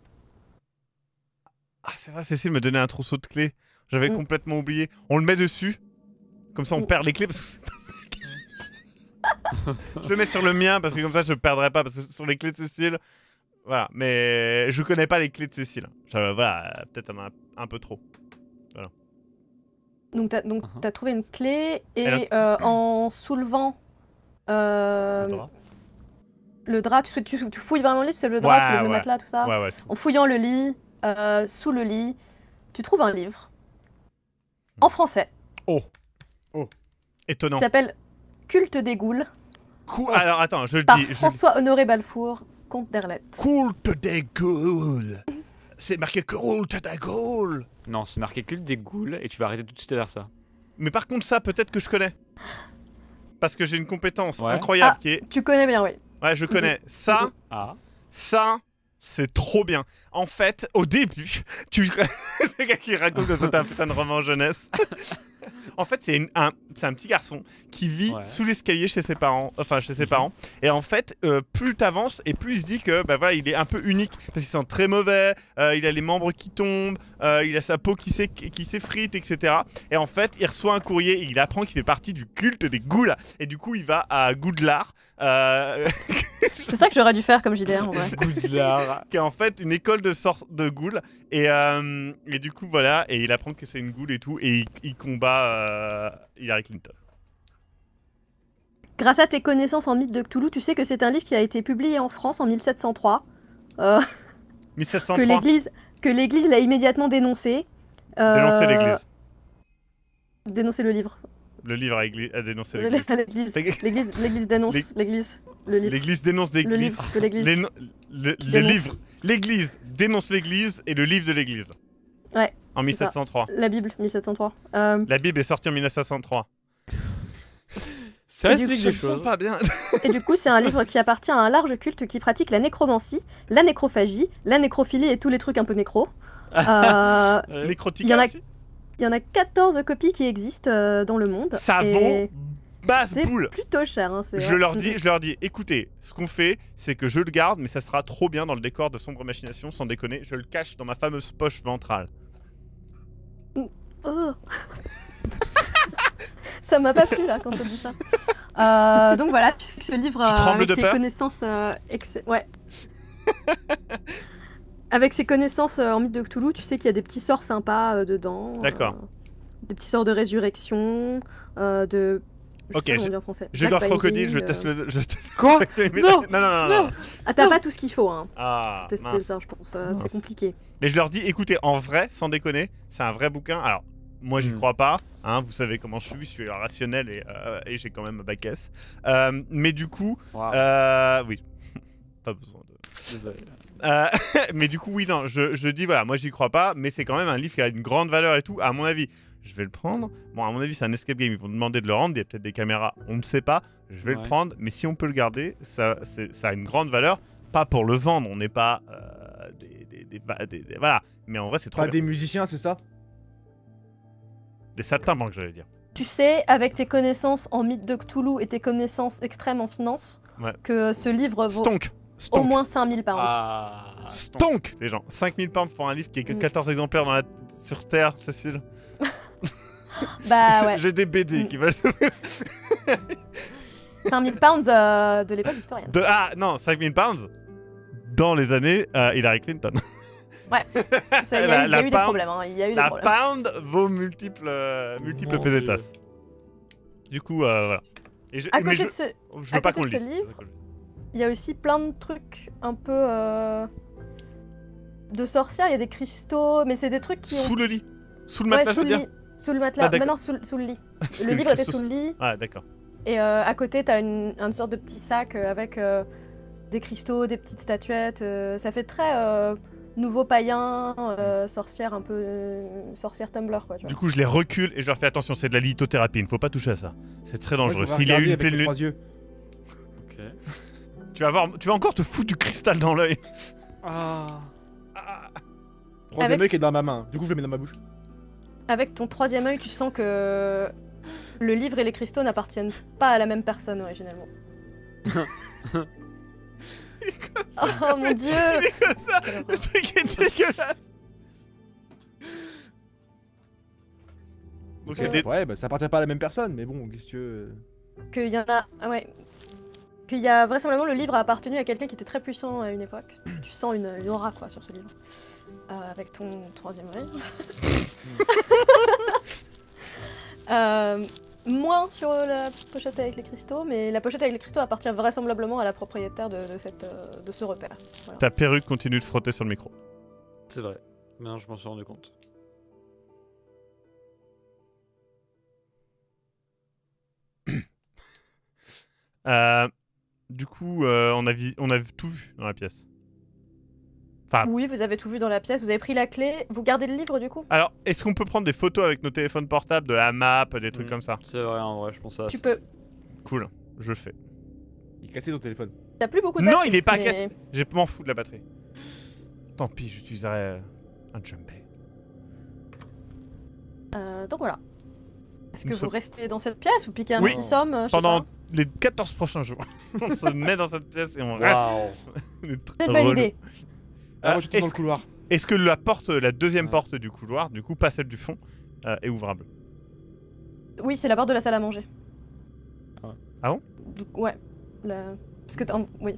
Ah, c'est vrai, Cécile me donnait un trousseau de clés. J'avais hmm. complètement oublié. On le met dessus. Comme ça, on hmm. perd les clés parce que c'est pas je le mets sur le mien parce que comme ça je perdrai pas parce que sur les clés de Cécile voilà mais je connais pas les clés de Cécile voilà peut-être un, un peu trop voilà donc t'as uh-huh. as trouvé une clé et, euh, en soulevant euh, le drap, tu, fouilles vraiment le lit, tu le drap, tu le matelas, tout ça. Ouais, en fouillant le lit, euh, sous le lit, tu trouves un livre en hmm. français. Oh, oh. étonnant. Il s'appelle Culte des Goules. Alors attends, je le par dis. François Honoré Balfour, comte d'Erlette. Culte des Goules. c'est marqué Culte des Goules. Non, c'est marqué Culte des Goules et tu vas arrêter tout de suite à dire ça. Mais par contre, ça, peut-être que je connais. Parce que j'ai une compétence incroyable ah, qui est. Tu connais bien, oui. Ouais, je connais. Ça, ah. ça, c'est trop bien. En fait, au début, tu. <laughs> c'est quelqu'un qui raconte dans un putain de roman jeunesse. <laughs> en fait, c'est un, un, petit garçon qui vit sous l'escalier chez ses parents, enfin chez ses parents. Et en fait, plus euh, plus t'avances et plus il se dit que bah voilà, il est un peu unique parce qu'il sent très mauvais, euh, il a les membres qui tombent, euh, il a sa peau qui s'effrite, etc. Et en fait, il reçoit un courrier et il apprend qu'il fait partie du culte des ghouls. Et du coup, il va à Goudlar. <laughs> c'est ça que j'aurais dû faire comme JDR en <laughs> qui est en fait une école de sort de ghouls. Et, et du coup, voilà, et il apprend que c'est une ghoul et tout, et il combat euh, Hillary Clinton. Grâce à tes connaissances en mythe de Cthulhu, tu sais que c'est un livre qui a été publié en France en 1703. Euh, 1703. <laughs> Que l'Église, que l'Église l'a immédiatement dénoncé. Euh, Dénoncer l'Église. Dénoncer le livre. Le livre a dénoncé l'Église. L'église. dénonce l'Église. L'Église dénonce l'Église. les livres. L'église dénonce l'Église et le livre de l'Église. Ouais. En 1703. La Bible, 1703. Euh, la Bible est sortie en 1703. Ça explique Pas bien. <laughs> et du coup, c'est un livre qui appartient à un large culte qui pratique la nécromancie, la nécrophagie, la nécrophilie et tous les trucs un peu nécro. <laughs> Euh, Nécrotique il, y en a 14 copies qui existent euh, dans le monde. Ça vaut basse boule. plutôt cher. Hein, je, leur dis, je leur dis, écoutez, ce qu'on fait, c'est que je le garde, mais ça sera trop bien dans le décor de Sombre Machination, sans déconner. Je le cache dans ma fameuse poche ventrale oh <laughs> Ça m'a pas plu là quand t'as dit ça. Euh, donc voilà, puisque ce livre, euh, de tes peur connaissances, euh, ouais. avec ses connaissances en mythe de Cthulhu, tu sais qu'il y a des petits sorts sympas dedans. D'accord. des petits sorts de résurrection, de. ok, je, en je crocodile, je teste le. Quoi non, non, non, Ah, t'as pas tout ce qu'il faut, hein. Ah, tester ça, je pense. C'est compliqué. Mais je leur dis, écoutez, en vrai, sans déconner, c'est un vrai bouquin. Alors, moi, j'y mm. crois pas. Hein, vous savez comment je suis, je suis rationnel et, euh, j'ai quand même ma bac euh, mais du coup, euh, oui, <laughs> pas besoin de. Désolé. <laughs> mais du coup, oui, non, je, dis voilà, moi j'y crois pas, mais c'est quand même un livre qui a une grande valeur et tout, à mon avis. Je vais le prendre. Bon, à mon avis, c'est un escape game. Ils vont demander de le rendre. Il y a peut-être des caméras. On ne sait pas. Je vais le prendre. Mais si on peut le garder, ça, ça a une grande valeur. Pas pour le vendre. On n'est pas Voilà. Mais en vrai, c'est trop. Pas des musiciens, c'est ça des je hein, j'allais dire. Tu sais, avec tes connaissances en mythe de Cthulhu et tes connaissances extrêmes en finance, que ce livre vaut au moins 5000 pounds. Ah, Stonk, les gens. 5000 pounds pour un livre qui est que 14 mm. exemplaires sur Terre, Cécile. <laughs> bah ouais. J'ai des BD mm. qui valent... 5000 <laughs> pounds euh, de l'époque victorienne. ah non, 5000 pounds dans les années euh, Hillary Clinton. Ouais. Ça, y a eu, des problèmes. Hein. Y eu la problèmes. pound vaut multiples, euh, multiples pesetas. Du coup, euh, voilà. Et je, à côté de ce, je veux pas qu'on lise. Il y a aussi plein de trucs un peu euh, de sorcières. Il y a des cristaux, mais c'est des trucs qui. Sous le lit. Sous le matelas, sous je veux dire. Sous le matelas. Bah, non, sous, le lit. <laughs> le livre était sous le lit. Ah, d'accord. Et à côté, t'as une, sorte de petit sac avec des cristaux, des petites statuettes. ça fait très nouveau païen, euh, sorcière un peu. Euh, sorcière Tumblr, quoi. Tu Du coup, je les recule et je leur fais attention, c'est de la lithothérapie, il ne faut pas toucher à ça. C'est très dangereux. S'il y a une pleine lune. Yeux. tu, vas avoir, tu vas encore te foutre du cristal dans l'œil. Ah. ah. Troisième œil qui est dans ma main, du coup, je le mets dans ma bouche. Avec ton troisième œil, tu sens que. Le livre et les cristaux n'appartiennent pas à la même personne, originellement. <laughs> Oh mon dieu Il est comme ça Le dégueulasse Ouais, bah ça appartient pas à la même personne, mais bon, qu'est-ce que tu euh. Qu'il y en a... Ah ouais. Qu'il y a... Vraisemblablement, le livre a appartenu à quelqu'un qui était très puissant à une époque. tu sens une, aura, quoi, sur ce livre. Euh, avec ton troisième œil. <laughs> euh... Moins sur la pochette avec les cristaux, mais la pochette avec les cristaux appartient vraisemblablement à la propriétaire de, euh, ce repère. Ta perruque continue de frotter sur le micro. C'est vrai, maintenant je m'en suis rendu compte. Euh, du coup, euh, on a tout vu dans la pièce oui, vous avez tout vu dans la pièce, vous avez pris la clé, vous gardez le livre du coup Alors, est-ce qu'on peut prendre des photos avec nos téléphones portables, de la map, des trucs mm. comme ça C'est vrai, en vrai, je pense à Tu peux. Cool, je fais. Il est cassé ton téléphone. T'as plus beaucoup de batterie, Non, il est pas cassé. Je m'en fous de la batterie. Tant pis, j'utiliserai euh, un jumpé. Euh, donc voilà. Est-ce que vous restez dans cette pièce ou piquez un petit somme Pendant les 14 prochains jours. <laughs> on se met dans cette pièce et on reste. <laughs> C'est une idée. Ah, couloir. Est-ce que la porte, la deuxième porte du couloir, du coup, pas celle du fond, euh, est ouvrable Oui, c'est la porte de la salle à manger. Ah, ah bon Ouais. Parce que oui.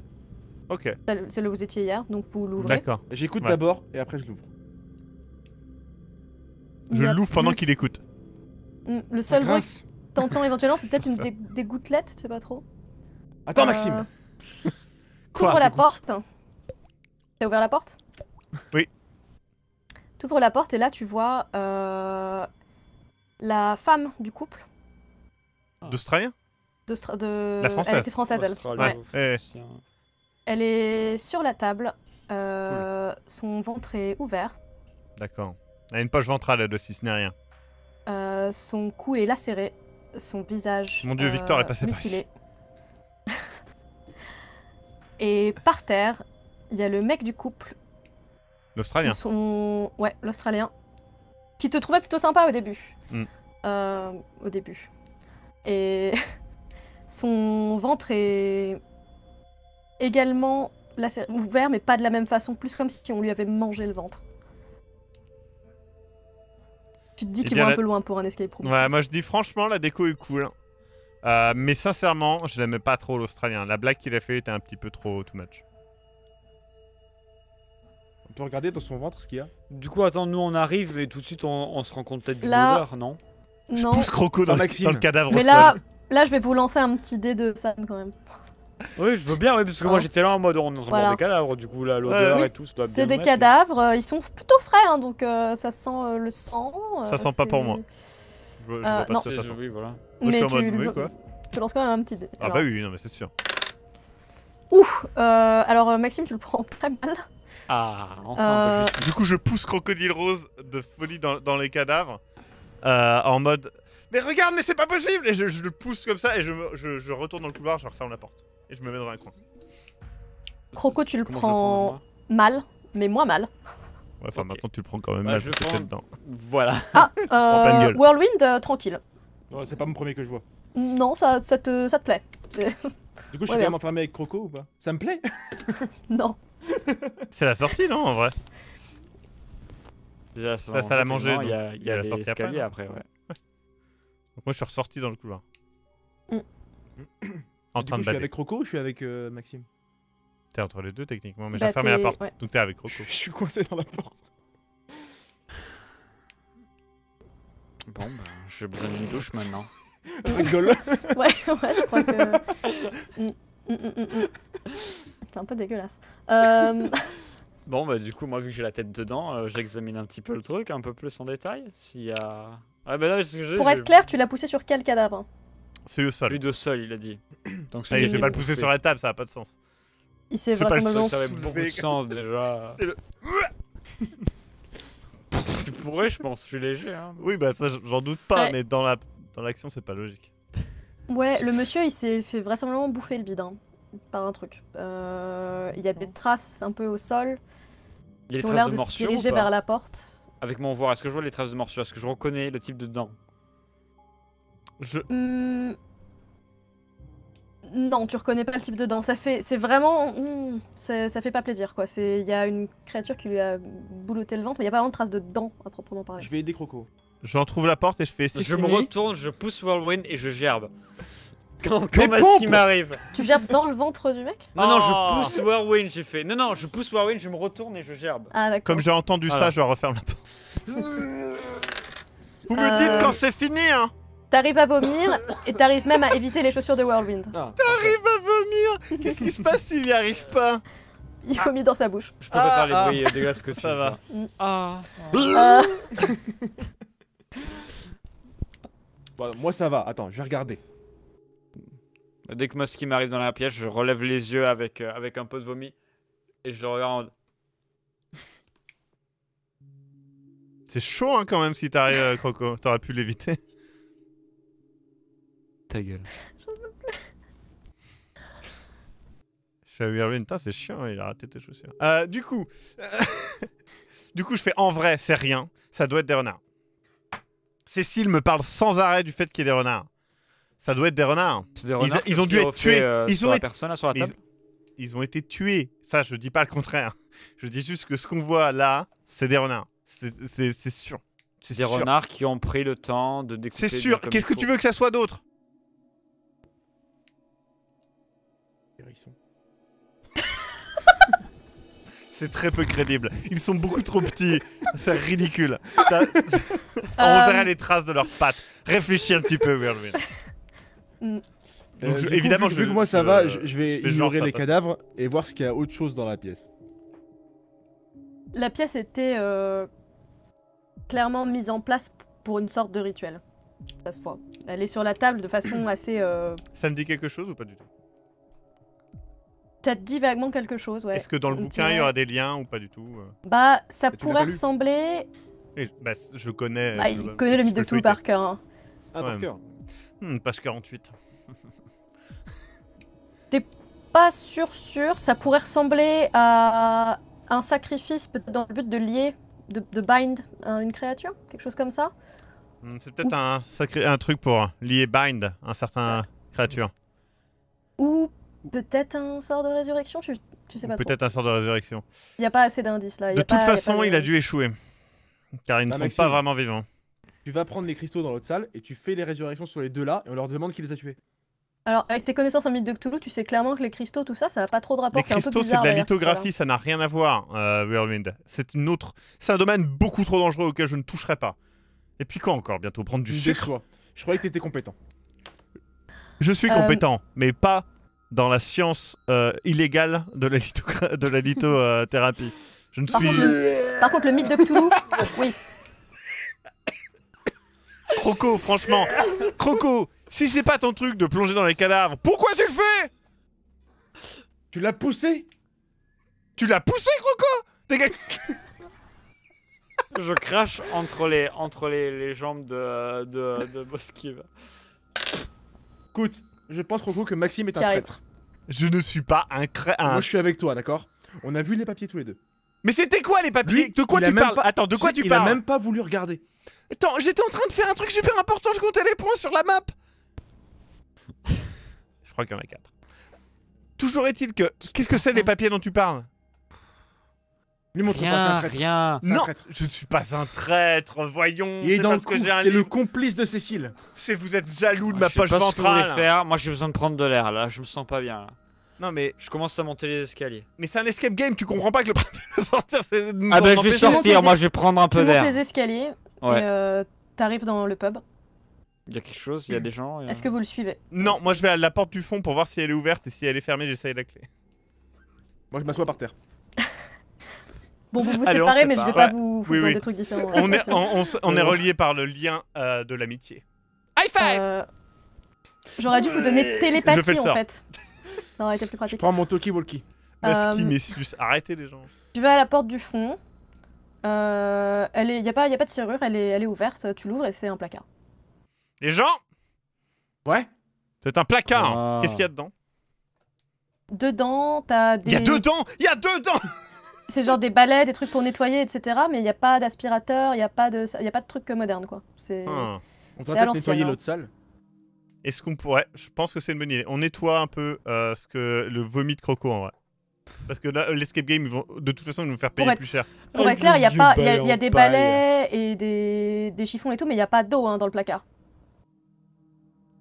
Ok. Celle où vous étiez hier, donc vous l'ouvrez. D'accord. J'écoute d'abord et après je l'ouvre. Je l'ouvre pendant qu'il écoute. Hmm, le seul bruit que t'entends <laughs> éventuellement, c'est peut-être des, des, gouttelettes, tu sais pas trop. Attends, Maxime euh, Ouvre la porte T'as ouvert la porte Oui. T'ouvres la porte et là tu vois euh, la femme du couple. Ah. D'Australien La française. Elle était française, elle. Eh. Elle est sur la table. Euh, son ventre est ouvert. D'accord. Elle a une poche ventrale, elle aussi, ce n'est rien. Euh, son cou est lacéré. Son visage. Mon dieu, Victor est passé par ici. <laughs> Et par terre, il y a le mec du couple. L'Australien son... Ouais, l'Australien. Qui te trouvait plutôt sympa au début. Mm. Euh, au début. Et <laughs> son ventre est également ouvert, mais pas de la même façon. Plus comme si on lui avait mangé le ventre. Tu te dis eh qu'il va un peu loin pour un escape room. Ouais, moi je dis franchement, la déco est cool. Euh, mais sincèrement, je n'aimais pas trop l'Australien. La blague qu'il a fait était un petit peu trop too much peux regarder dans son ventre ce qu'il y a Du coup, attends, nous on arrive et tout de suite on, se rend compte peut-être du de non Je Non. pousse Croco dans, le, dans le cadavre au Mais là, je vais vous lancer un petit dé de ça quand même. Oui, je veux bien, oui, parce que moi hein j'étais là en mode on est des cadavres, du coup, là, l'odeur et tout, ça doit C'est des cadavres, euh, ils sont plutôt frais, hein, donc euh, ça sent euh, le sang. Ça sent pas pour moi. Je vois, pas oui, voilà. je suis en mode, quoi. lance quand même un petit dé. Ah bah oui, non mais c'est sûr. Ouf Alors Maxime, tu le prends très <laughs> mal. Ah, euh, Du coup, je pousse Crocodile Rose de folie dans, les cadavres. Euh, en mode Mais regarde, mais c'est pas possible Et je, le pousse comme ça et je, retourne dans le couloir, je referme la porte. Et je me mets dans un coin. Croco, tu le prends mal, mais moins mal. Ouais, enfin maintenant tu le prends quand même bah, mal, je dedans. Voilà. Ah, euh, <laughs> Whirlwind, tranquille. c'est pas mon premier que je vois. Non, ça, ça, te, ça te plaît. du coup, je <laughs> suis quand enfermé avec Croco ou pas Ça me plaît <laughs> Non. C'est la sortie, non, en vrai Déjà, Ça, ça l'a mangé. Il y a, y a la sortie après, ouais. <laughs> Donc moi, je suis ressorti dans le couloir. Mm. en train coup, de Je suis avec Croco ou je suis avec euh, Maxime T'es entre les deux techniquement, mais bah, j'ai fermé la porte. Donc t'es avec Croco. <laughs> je suis coincé dans la porte. Bon, bah, j'ai besoin d'une douche maintenant. <laughs> Rigole Ouais, ouais, je crois que. Mm, mm, c'est un peu dégueulasse. Euh, <laughs> bon, bah, du coup, moi, vu que j'ai la tête dedans, euh, j'examine un petit peu le truc, un peu plus en détail. S'il y a. Ah, bah, Pour être clair, tu l'as poussé sur quel cadavre C'est le sol. Lui de sol, il a dit. <clears throat> Donc, Allez, je vais pas le pousser sur la table, ça a pas de sens. Il s'est vraisemblablement. Ça avait beaucoup de sens <laughs> déjà. C'est le. tu pourrais, je pense, je suis léger. Hein. Oui, bah ça, j'en doute pas, mais dans l'action, la... dans c'est pas logique. Ouais, le monsieur, il s'est fait vraisemblablement bouffer le bide. Hein par un truc. Il euh, y a des traces un peu au sol ont l'air de, se diriger vers la porte. Avec mon voir, est-ce que je vois les traces de morsure Est-ce que je reconnais le type de dent Je. Hmm. Non, tu reconnais pas le type de dent. Ça fait, c'est vraiment, hmm, ça, fait pas plaisir quoi. C'est, il y a une créature qui lui a bouloté le ventre, mais il y a pas vraiment de traces de dent à proprement parler. Je vais aider Croco. J'en trouve la porte et je fais. Je me retourne, je pousse Whirlwind et je gerbe. Quand, est ce qui m'arrive Tu gerbes dans le ventre du mec Non, non, je oh. pousse Whirlwind, j'ai fait. Non, non, je pousse Whirlwind, je me retourne et je gerbe. Ah, d'accord. Comme j'ai entendu ça, je referme la porte. Vous me dites euh. quand c'est fini, hein T'arrives à vomir et t'arrives même à éviter les chaussures de Whirlwind. Ah, t'arrives à vomir Qu'est-ce qui se passe s'il n'y arrive pas Il vomit dans sa bouche. Je peux pas faire les ah, ah. bruits euh, dégueulasses que ça va. Mm. Ah. Euh. <laughs> moi ça va. Attends, je vais regarder. Dès que qui m'arrive dans la pièce, je relève les yeux avec, euh, avec un peu de vomi et je le regarde. C'est chaud hein, quand même si t'arrives, euh, Croco. T'aurais pu l'éviter. Ta gueule. Je suis t'as, c'est chiant, hein, il a raté tes chaussures. Euh, du coup, <laughs> du coup, je fais en vrai, c'est rien. Ça doit être des renards. Cécile me parle sans arrêt du fait qu'il y ait des renards. Ça doit être des renards. ils, ont dû être tués. Euh, ils ont la personne, là, sur la table. Ils, ont été tués. Ça, je dis pas le contraire. Je dis juste que ce qu'on voit là, c'est des renards. C'est sûr. C'est des renards qui ont pris le temps de découper. C'est sûr. Qu'est-ce que tu veux que ça soit d'autre c'est très peu crédible. Ils sont beaucoup trop petits. <laughs> C'est ridicule. <laughs> On euh, verra les traces de leurs pattes. Réfléchis un petit peu, Merlin. Mm. Euh, évidemment, vu, que moi ça va, je, vais je les cadavres et voir ce qu'il y a autre chose dans la pièce. La pièce était euh, clairement mise en place pour une sorte de rituel. Ça se voit. Elle est sur la table de façon <coughs> assez. Euh, ça me dit quelque chose ou pas du tout Ça te dit vaguement quelque chose, ouais. Est-ce que dans le bouquin il y aura des liens ou pas du tout Bah, ça pourrait ressembler. Bah, je connais. Bah, il connaît le mythe de tout par cœur. Hein. Ah, par cœur Hmm, page 48. <laughs> T'es pas sûr, sûr. Ça pourrait ressembler à un sacrifice, peut-être dans le but de lier, de, bind une créature, quelque chose comme ça. Hmm, c'est peut-être un, un truc pour lier bind un certain ouais. créature. Ou peut-être un sort de résurrection, tu, sais pas. Peut-être un sort de résurrection. Il n'y a pas assez d'indices là. de toute façon, il a dû échouer. Car ils bah, ne sont pas vraiment vivants tu vas prendre les cristaux dans l'autre salle et tu fais les résurrections sur les deux là et on leur demande qui les a tués. Alors, avec tes connaissances en mythe de Cthulhu, tu sais clairement que les cristaux, tout ça, ça n'a pas trop de rapport. Les cristaux, c'est de la lithographie, ça n'a rien à voir, euh, Whirlwind. C'est une autre. C'est un domaine beaucoup trop dangereux auquel je ne toucherai pas. Et puis quand encore Bientôt prendre du sucre Je croyais que tu étais compétent. Je suis euh, compétent, mais pas dans la science euh, illégale de la, lithothérapie. Je ne suis. Par contre, le... Par contre, le mythe de Cthulhu, oui. Croco, franchement. Croco, si c'est pas ton truc de plonger dans les cadavres, pourquoi tu le fais Tu l'as poussé Tu l'as poussé, Croco Je crache entre les, entre les, jambes de, de, de Bosquive. Écoute, je pense, Croco, que Maxime est un traître. Je ne suis pas un traître. Moi, je suis avec toi, d'accord On a vu les papiers tous les deux. Mais c'était quoi les papiers De quoi tu parles Attends, de quoi tu parles Il a même pas voulu regarder. Attends, j'étais en train de faire un truc super important, je comptais les points sur la map Je crois qu'il y en a 4. Toujours est-il que... Qu'est-ce que c'est des papiers dont tu parles lui montre rien, pas, un traître. Rien. Non, je ne suis pas un traître, voyons. Il est, dans que C'est le complice de Cécile. C'est vous êtes jaloux de ah, ma poche pas ventrale. faire. Moi, j'ai besoin de prendre de l'air. Là, je me sens pas bien. Là. Non mais je commence à monter les escaliers. Mais c'est un escape game, tu comprends pas que le <laughs> principe de sortir c'est Ah bah je vais sortir, moi je vais prendre un peu d'air. les escaliers. Et euh, t'arrives dans le pub. Il y a quelque chose, il y a des gens. Est-ce que vous le suivez Non, moi je vais à la porte du fond pour voir si elle est ouverte et si elle est fermée, j'essaye la clé. Moi je m'assois par terre. <laughs> bon, vous vous séparez, mais je vais pas vous faire des trucs différents. On est, on, euh. reliés par le lien euh, de l'amitié. High five J'aurais dû vous donner télépathie je fais le sort. en fait. Ça aurait été plus pratique. Je prends mon talkie-walkie. arrêtez les gens. Tu vas à la porte du fond, euh, elle est, y a pas, y a pas de serrure, elle est, elle est ouverte. Tu l'ouvres et c'est un placard. Les gens Ouais. C'est un placard. Ah. Qu'est-ce qu'il y a dedans Dedans, t'as des. Il y a dedans Il y a dedans <laughs> C'est genre des balais, des trucs pour nettoyer, etc. Mais il n'y a pas d'aspirateur, il n'y a pas de, y a pas de truc moderne quoi. C'est. Ah. On va peut-être nettoyer hein. l'autre salle. Est-ce qu'on pourrait Je pense que c'est une bonne idée. On nettoie un peu euh, ce que le vomi de croco en vrai. Parce que là, l'escape game, ils de toute façon, ils vont nous faire payer plus cher. Pour être clair, il y, a des balais et des, chiffons et tout, mais il n'y a pas d'eau hein, dans le placard.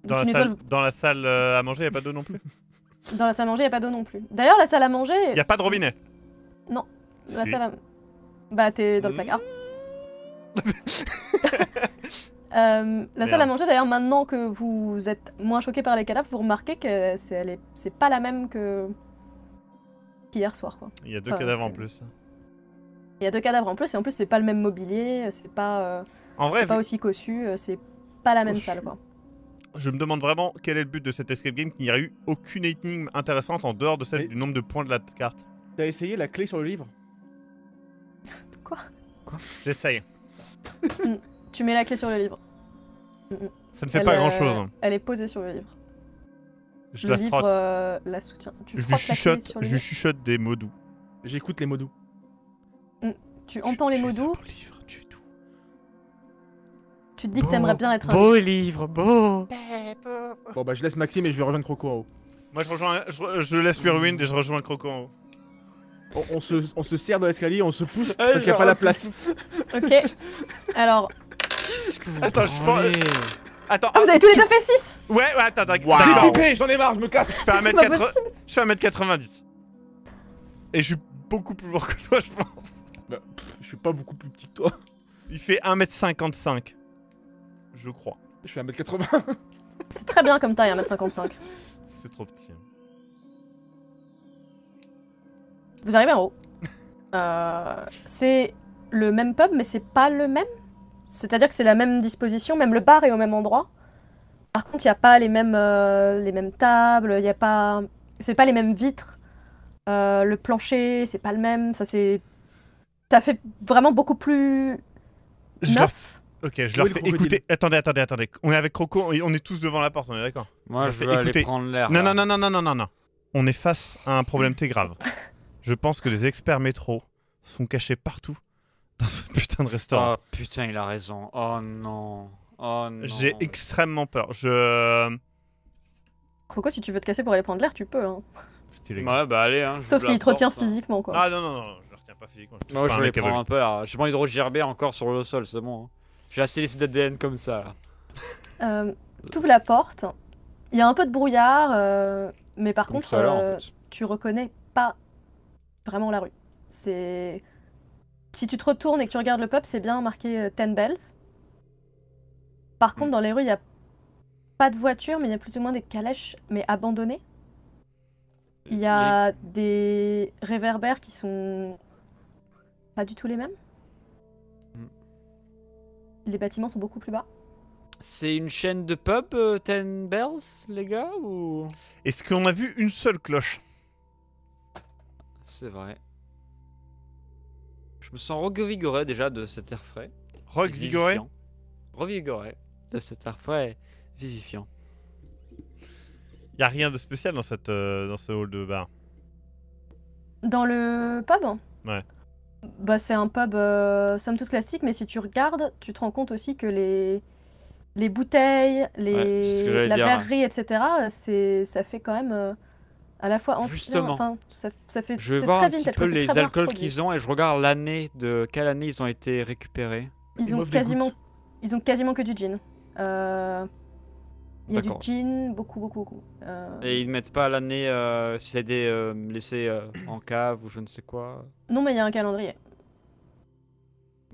Dans la, salle, à manger, il n'y a pas d'eau non plus Dans la salle à manger, il n'y a pas d'eau non plus. D'ailleurs, la salle à manger. Il n'y a pas de robinet Non. La salle à... Bah, t'es dans le mmh. placard. <laughs> Euh, la salle à manger, d'ailleurs, maintenant que vous êtes moins choqué par les cadavres, vous remarquez que c'est, c'est pas la même que hier soir. Quoi. Il y a deux cadavres en plus. Il y a deux cadavres en plus, et en plus, c'est pas le même mobilier, euh, c'est pas, euh, en vrai, pas aussi cossu, euh, c'est pas la même salle. Quoi. Je me demande vraiment quel est le but de cette escape game, qu'il n'y a eu aucune énigme intéressante en dehors de celle du nombre de points de la carte. T'as essayé la clé sur le livre <laughs> Quoi Quoi J'essaye. Mm. tu mets la clé sur le livre. Mm, mm. Ça ne fait pas grand chose. elle est posée sur le livre. Je la euh, la soutien. je lui chuchote, des mots doux. J'écoute les mots doux. Mm. tu entends les mots doux. livre, tu es doux. Tu te dis que t'aimerais bien être un. Beau livre, beau. Bon bah je laisse Maxime et je vais rejoindre Croco en haut. Moi je rejoins, je, laisse Whirlwind et je rejoins Croco en haut. On, se, serre dans l'escalier, on se pousse parce qu'il n'y a pas la place. ok. Alors. Attends, je Attends. Ah, vous oh, avez tous les deux fait 6 Ouais, ouais, attends, attends. Wow. j'en ai marre, je me casse. Je fais 1m80. Je fais 1m90. Et je suis beaucoup plus lourd que toi, je pense. Bah, je suis pas beaucoup plus petit que toi. Il fait 1m55. Je crois. Je fais 1m80. <laughs> C'est très bien comme taille, 1m55. C'est trop petit. Hein. Vous arrivez en haut. euh, c'est le même pub, mais c'est pas le même c'est-à-dire que c'est la même disposition, même le bar est au même endroit. Par contre, il n'y a pas les mêmes, euh, les mêmes tables, il n'y a pas. C'est pas les mêmes vitres. Euh, le plancher, c'est pas le même. Ça, c'est. Ça fait vraiment beaucoup plus. neuf. Ok, je leur fais. Écoutez, attendez, attendez, attendez. On est avec Croco, on est tous devant la porte, on est d'accord Moi, je, prendre l'air. Non, non, non, non, non, non, non, non. On est face à un problème très grave. <laughs> je pense que les experts métro sont cachés partout dans ce putain de restaurant. Oh putain, il a raison. Oh non. Oh non. J'ai extrêmement peur. Je. Croco, si tu veux te casser pour aller prendre l'air, tu peux. Hein. Ouais, bah allez. Hein, Sauf s'il te retient hein. physiquement, quoi. Ah non, non, non, je le retiens pas physiquement. Je, Moi, pas je vais prendre un peu. Je Je prends encore sur le sol, c'est bon. Hein. J'ai assez laissé d'ADN comme ça. Euh, T'ouvres la porte. Il y a un peu de brouillard, euh, mais par contre, euh, tu reconnais pas vraiment la rue. C'est si tu te retournes et que tu regardes le pub, c'est bien marqué euh, Ten Bells. Par contre, mm. dans les rues, il n'y a pas de voiture, mais il y a plus ou moins des calèches, mais abandonnées. Il y a des réverbères qui sont pas du tout les mêmes. Mm. Les bâtiments sont beaucoup plus bas. C'est une chaîne de pub, euh, Ten Bells, les gars ou... Est-ce qu'on a vu une seule cloche C'est vrai me sens revigoré déjà de cet air frais. Revigoré Revigoré de cet air frais vivifiant. Il a rien de spécial dans, cette, euh, dans ce hall de bar. Dans le pub Ouais. Bah, c'est un pub euh, somme toute classique, mais si tu regardes, tu te rends compte aussi que les, les bouteilles, les, la verrerie, etc., ça fait quand même euh, à la fois en Justement. Enfin, ça, ça, fait, je vais voir un petit peu les alcools qu'ils ont et je regarde l'année de quelle année ils ont été récupérés. Ils ont, quasiment, ils ont quasiment que du gin. Euh, il y a du gin, beaucoup, beaucoup, beaucoup. Euh, et ils ne mettent pas l'année euh, si c'est été euh, laissé en cave ou je ne sais quoi. Non, mais il y a un calendrier.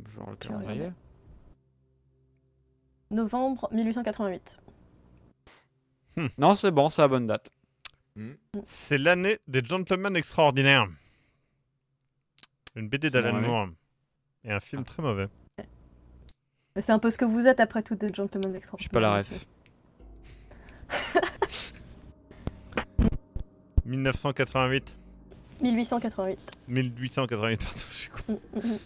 Genre le calendrier. Novembre 1888. non, c'est bon, c'est la bonne date. Mm. C'est l'année des Gentlemen Extraordinaires. Une BD d'Alan Moore. Et un film ah. très mauvais. C'est un peu ce que vous êtes après tout des Gentlemen Extraordinaires. Je suis pas la ref. 1988. 1888. 1888, pardon, je suis con. Mm, mm,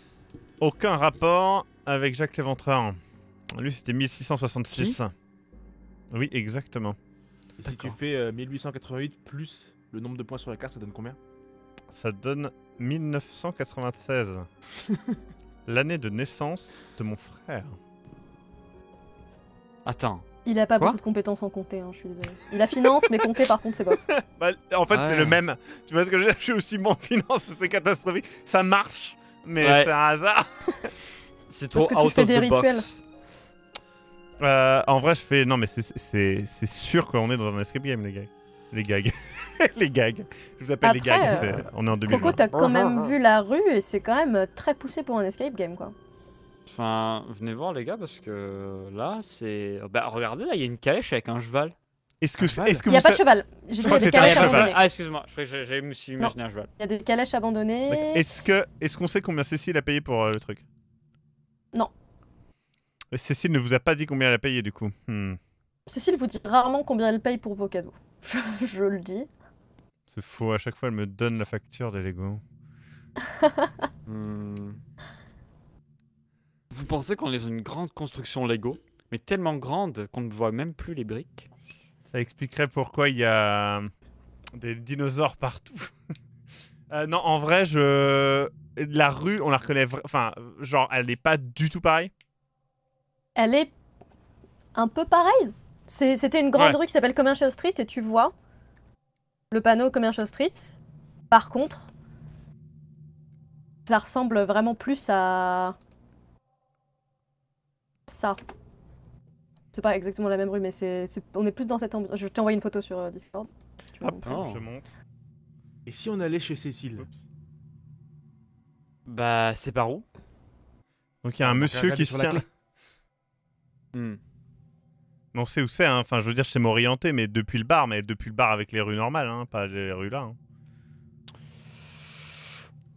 Aucun rapport avec Jacques Léventreur. Lui, c'était 1666. oui, exactement. Si tu fais 1888 euh, plus le nombre de points sur la carte, ça donne combien Ça donne 1996. <laughs> L'année de naissance de mon frère. Attends. Il a pas beaucoup de compétences en compter, hein, je suis désolé. Il a finance, mais compter par contre, c'est pas. <laughs> Bah, en fait, c'est le même. Tu vois ce que je suis aussi bon en finance, c'est catastrophique. Ça marche, mais c'est un hasard. c'est trop out tu fais of des the rituels. box. Euh, en vrai, je fais. Non, mais c'est sûr qu'on est dans un escape game, les gars. Les gags. <laughs> les gags. Je vous appelle les gags. Euh, on est en 2020. Coco, t'as quand uh-huh, même uh-huh. vu la rue et c'est quand même très poussé pour un escape game, quoi. Enfin, venez voir, les gars, parce que là, c'est. Bah, regardez, là, il y a une calèche avec un cheval. Est-ce que, est il n'y a pas de cheval. J'ai dit des calèches cheval. Ah, excuse-moi, je, je, me suis imaginé un cheval. Il y a des calèches abandonnées. Est-ce que, est-ce qu'on sait combien Cécile a payé pour euh, le truc Non. Cécile ne vous a pas dit combien elle a payé du coup. Hmm. Cécile vous dit rarement combien elle paye pour vos cadeaux. <laughs> Je le dis. C'est faux, à chaque fois elle me donne la facture des Lego. <laughs> Hmm. Vous pensez qu'on est dans une grande construction Lego, mais tellement grande qu'on ne voit même plus les briques Ça expliquerait pourquoi il y a des dinosaures partout. <laughs> Euh, non, en vrai, je... la rue, on la reconnaît. Enfin, genre, elle n'est pas du tout pareille elle est un peu pareille. C'était une grande rue qui s'appelle Commercial Street et tu vois le panneau Commercial Street. Par contre, ça ressemble vraiment plus à ça. C'est pas exactement la même rue, mais c'est on est plus dans cette ambiance. Je t'envoie une photo sur euh, Discord. Hop, ah, je oh. montre. Et si on allait chez Cécile Bah, c'est par où Donc il y a un monsieur qui se tient non hmm. On sait où c'est, hein. enfin je veux dire, je sais m'orienter, mais depuis le bar, mais depuis le bar avec les rues normales, hein, pas les rues là. Hein.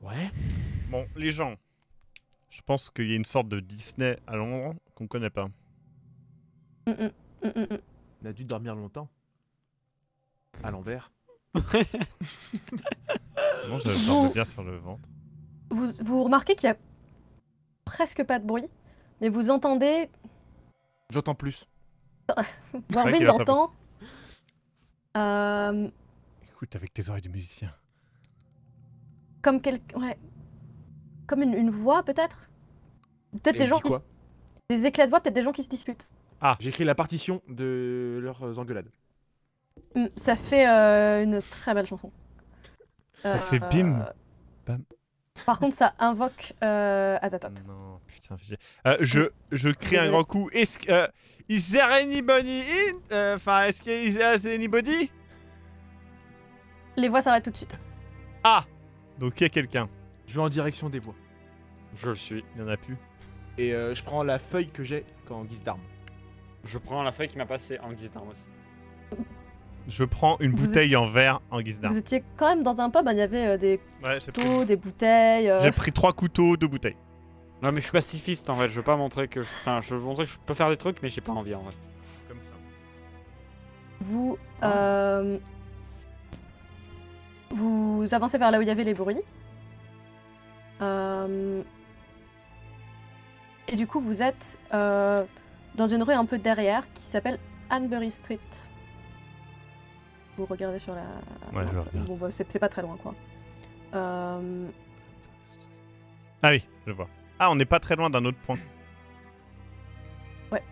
Ouais. Bon, les gens, je pense qu'il y a une sorte de Disney à Londres qu'on connaît pas. Mm, mm, mm, on a dû dormir longtemps. À l'envers. <laughs> non, je vous... bien sur le ventre. Vous, vous remarquez qu'il y a presque pas de bruit, mais vous entendez J'entends plus. <laughs> t'entends euh... Écoute avec tes oreilles de musicien. Comme quel... ouais. Comme une, voix peut-être Peut-être des gens qui... Des éclats de voix, peut-être des gens qui se disputent. Ah, j'écris la partition de leurs engueulades. Hmm, ça fait euh, une très belle chanson. Ça fait bim. Euh, Bam. Par contre, ça invoque euh, Azatoth. Putain, euh, je, je crie un grand coup. Est-ce que. Euh, is there anybody euh, Enfin, est-ce qu'il y a anybody Les voix s'arrêtent tout de suite. Ah Donc il y a quelqu'un. Je vais en direction des voix. Je le suis. Il n'y en a plus. Et je prends la feuille que j'ai en guise d'arme. Je prends la feuille qui m'a passé en guise d'arme aussi. Je prends une bouteille en verre en guise d'arme. Vous étiez quand même dans un pub, hein. il y avait des couteaux, des bouteilles. J'ai pris trois couteaux, deux bouteilles. Non mais je suis pacifiste en fait, je veux pas montrer que... Enfin, je veux montrer que je peux faire des trucs, mais j'ai pas envie en fait. Comme ça. Vous... Euh, vous avancez vers là où il y avait les bruits. Euh, et du coup, vous êtes euh, dans une rue un peu derrière qui s'appelle Hanbury Street. Vous regardez sur la... Ouais, je regarde. Bon, bah, c'est pas très loin, quoi. Euh... Ah oui, je vois. Ah, on n'est pas très loin d'un autre point. Ouais.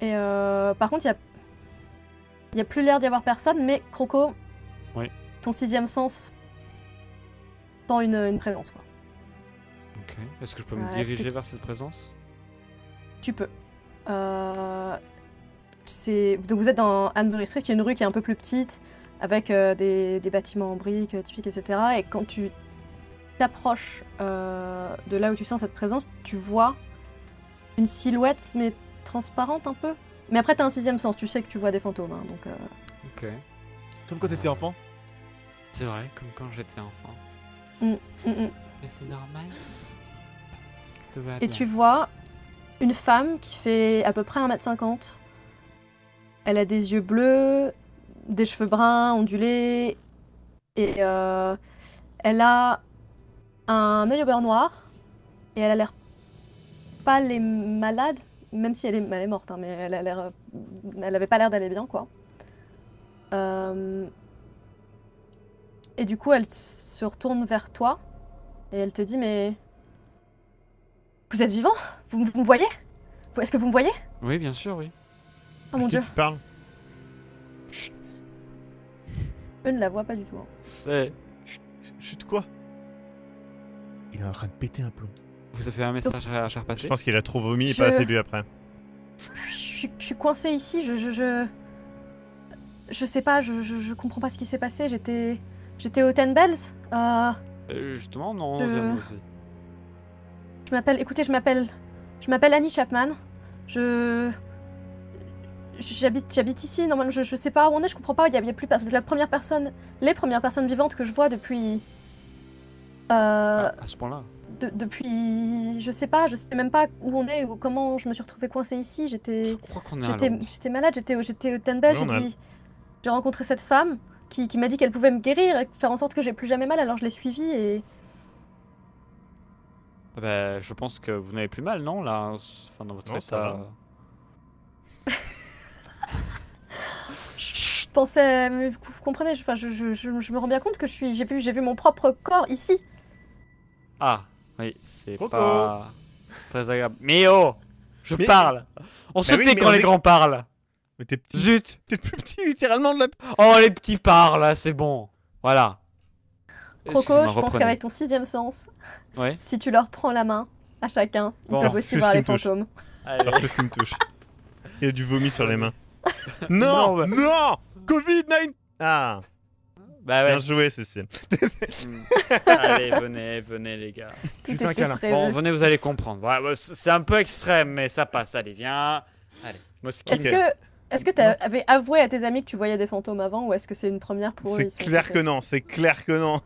Et euh, par contre, il y a... plus l'air d'y avoir personne, mais Croco, ton sixième sens sent une, présence. Quoi. Ok. Est-ce que je peux me euh, diriger vers cette présence Tu peux. Euh... Donc vous êtes dans Anbury Street, qui est une rue qui est un peu plus petite, avec euh, des, des, bâtiments en briques typiques, etc. Et quand tu t'approches euh, de là où tu sens cette présence, tu vois une silhouette, mais transparente un peu. Mais après, t'as un sixième sens, tu sais que tu vois des fantômes, hein, donc... Euh. Ok. Comme quand t'étais enfant C'est vrai, comme quand j'étais enfant. Hum, hum, hum. Mais c'est normal. Et tu vois une femme qui fait à peu près 1m50. Elle a des yeux bleus, des cheveux bruns, ondulés, et euh, elle a un œil au beurre noir, et elle a l'air pas les malade, même si elle est, morte, hein, mais elle a l'air, euh, elle avait pas l'air d'aller bien, quoi. Euh, et du coup, elle se retourne vers toi et elle te dit Mais. Vous êtes vivant vous, me voyez Est-ce que vous me voyez Oui, bien sûr, oui. Oh mon dieu. tu parles Eux ne la voient pas du tout. Hein. Ouais. Je suis de quoi il est en train de péter un plomb. Vous avez un message à faire passer Je pense qu'il a trop vomi et pas assez bu après. Je, suis coincé ici, je, je. Je, sais pas, je, comprends pas ce qui s'est passé. J'étais. J'étais au Ten Bells. Euh... euh justement, non, aussi. Je m'appelle. Écoutez, je m'appelle. Je m'appelle Annie Chapman. Je. J'habite, j'habite ici, normalement je, je sais pas où on est, je comprends pas, il y, a plus personne. Vous la première personne, les premières personnes vivantes que je vois depuis euh, à, ce point-là Depuis, je sais pas, je sais même pas où on est ou comment je me suis retrouvée coincée ici. J'étais, je crois qu'on est j'étais, malade, j'étais, j'étais au Tenbei, j'ai, dit, j'ai rencontré cette femme qui, m'a dit qu'elle pouvait me guérir et faire en sorte que j'ai plus jamais mal, alors je l'ai suivie et. Bah, je pense que vous n'avez plus mal, non Là, hein, enfin, dans votre non, état. Ça je pensais, vous comprenez, je, enfin, je, je, je, me rends bien compte que je suis, j'ai vu, j'ai vu mon propre corps ici. Ah, oui, c'est pas très agréable. Mais oh Je parle On se tait quand les grands parlent Mais t'es petit. Zut T'es plus petit, littéralement, de la... Oh, les petits parlent, c'est bon. Voilà. Croco, je pense qu'avec ton sixième sens, si tu leur prends la main à chacun, ils peuvent aussi voir les fantômes. Alors, qu'est-ce qui me touche Il y a du vomi sur les mains. <laughs> non Non, non Covid-19 Ah bah ouais. Bien joué, Cécile. <laughs> Allez, venez, venez, les gars. Bon, venez, vous allez comprendre. c'est un peu extrême, mais ça passe. Allez, viens. Allez, Est-ce que. Est-ce que tu avais avoué à tes amis que tu voyais des fantômes avant ou est-ce que c'est une première pour eux C'est clair que non, c'est clair que non.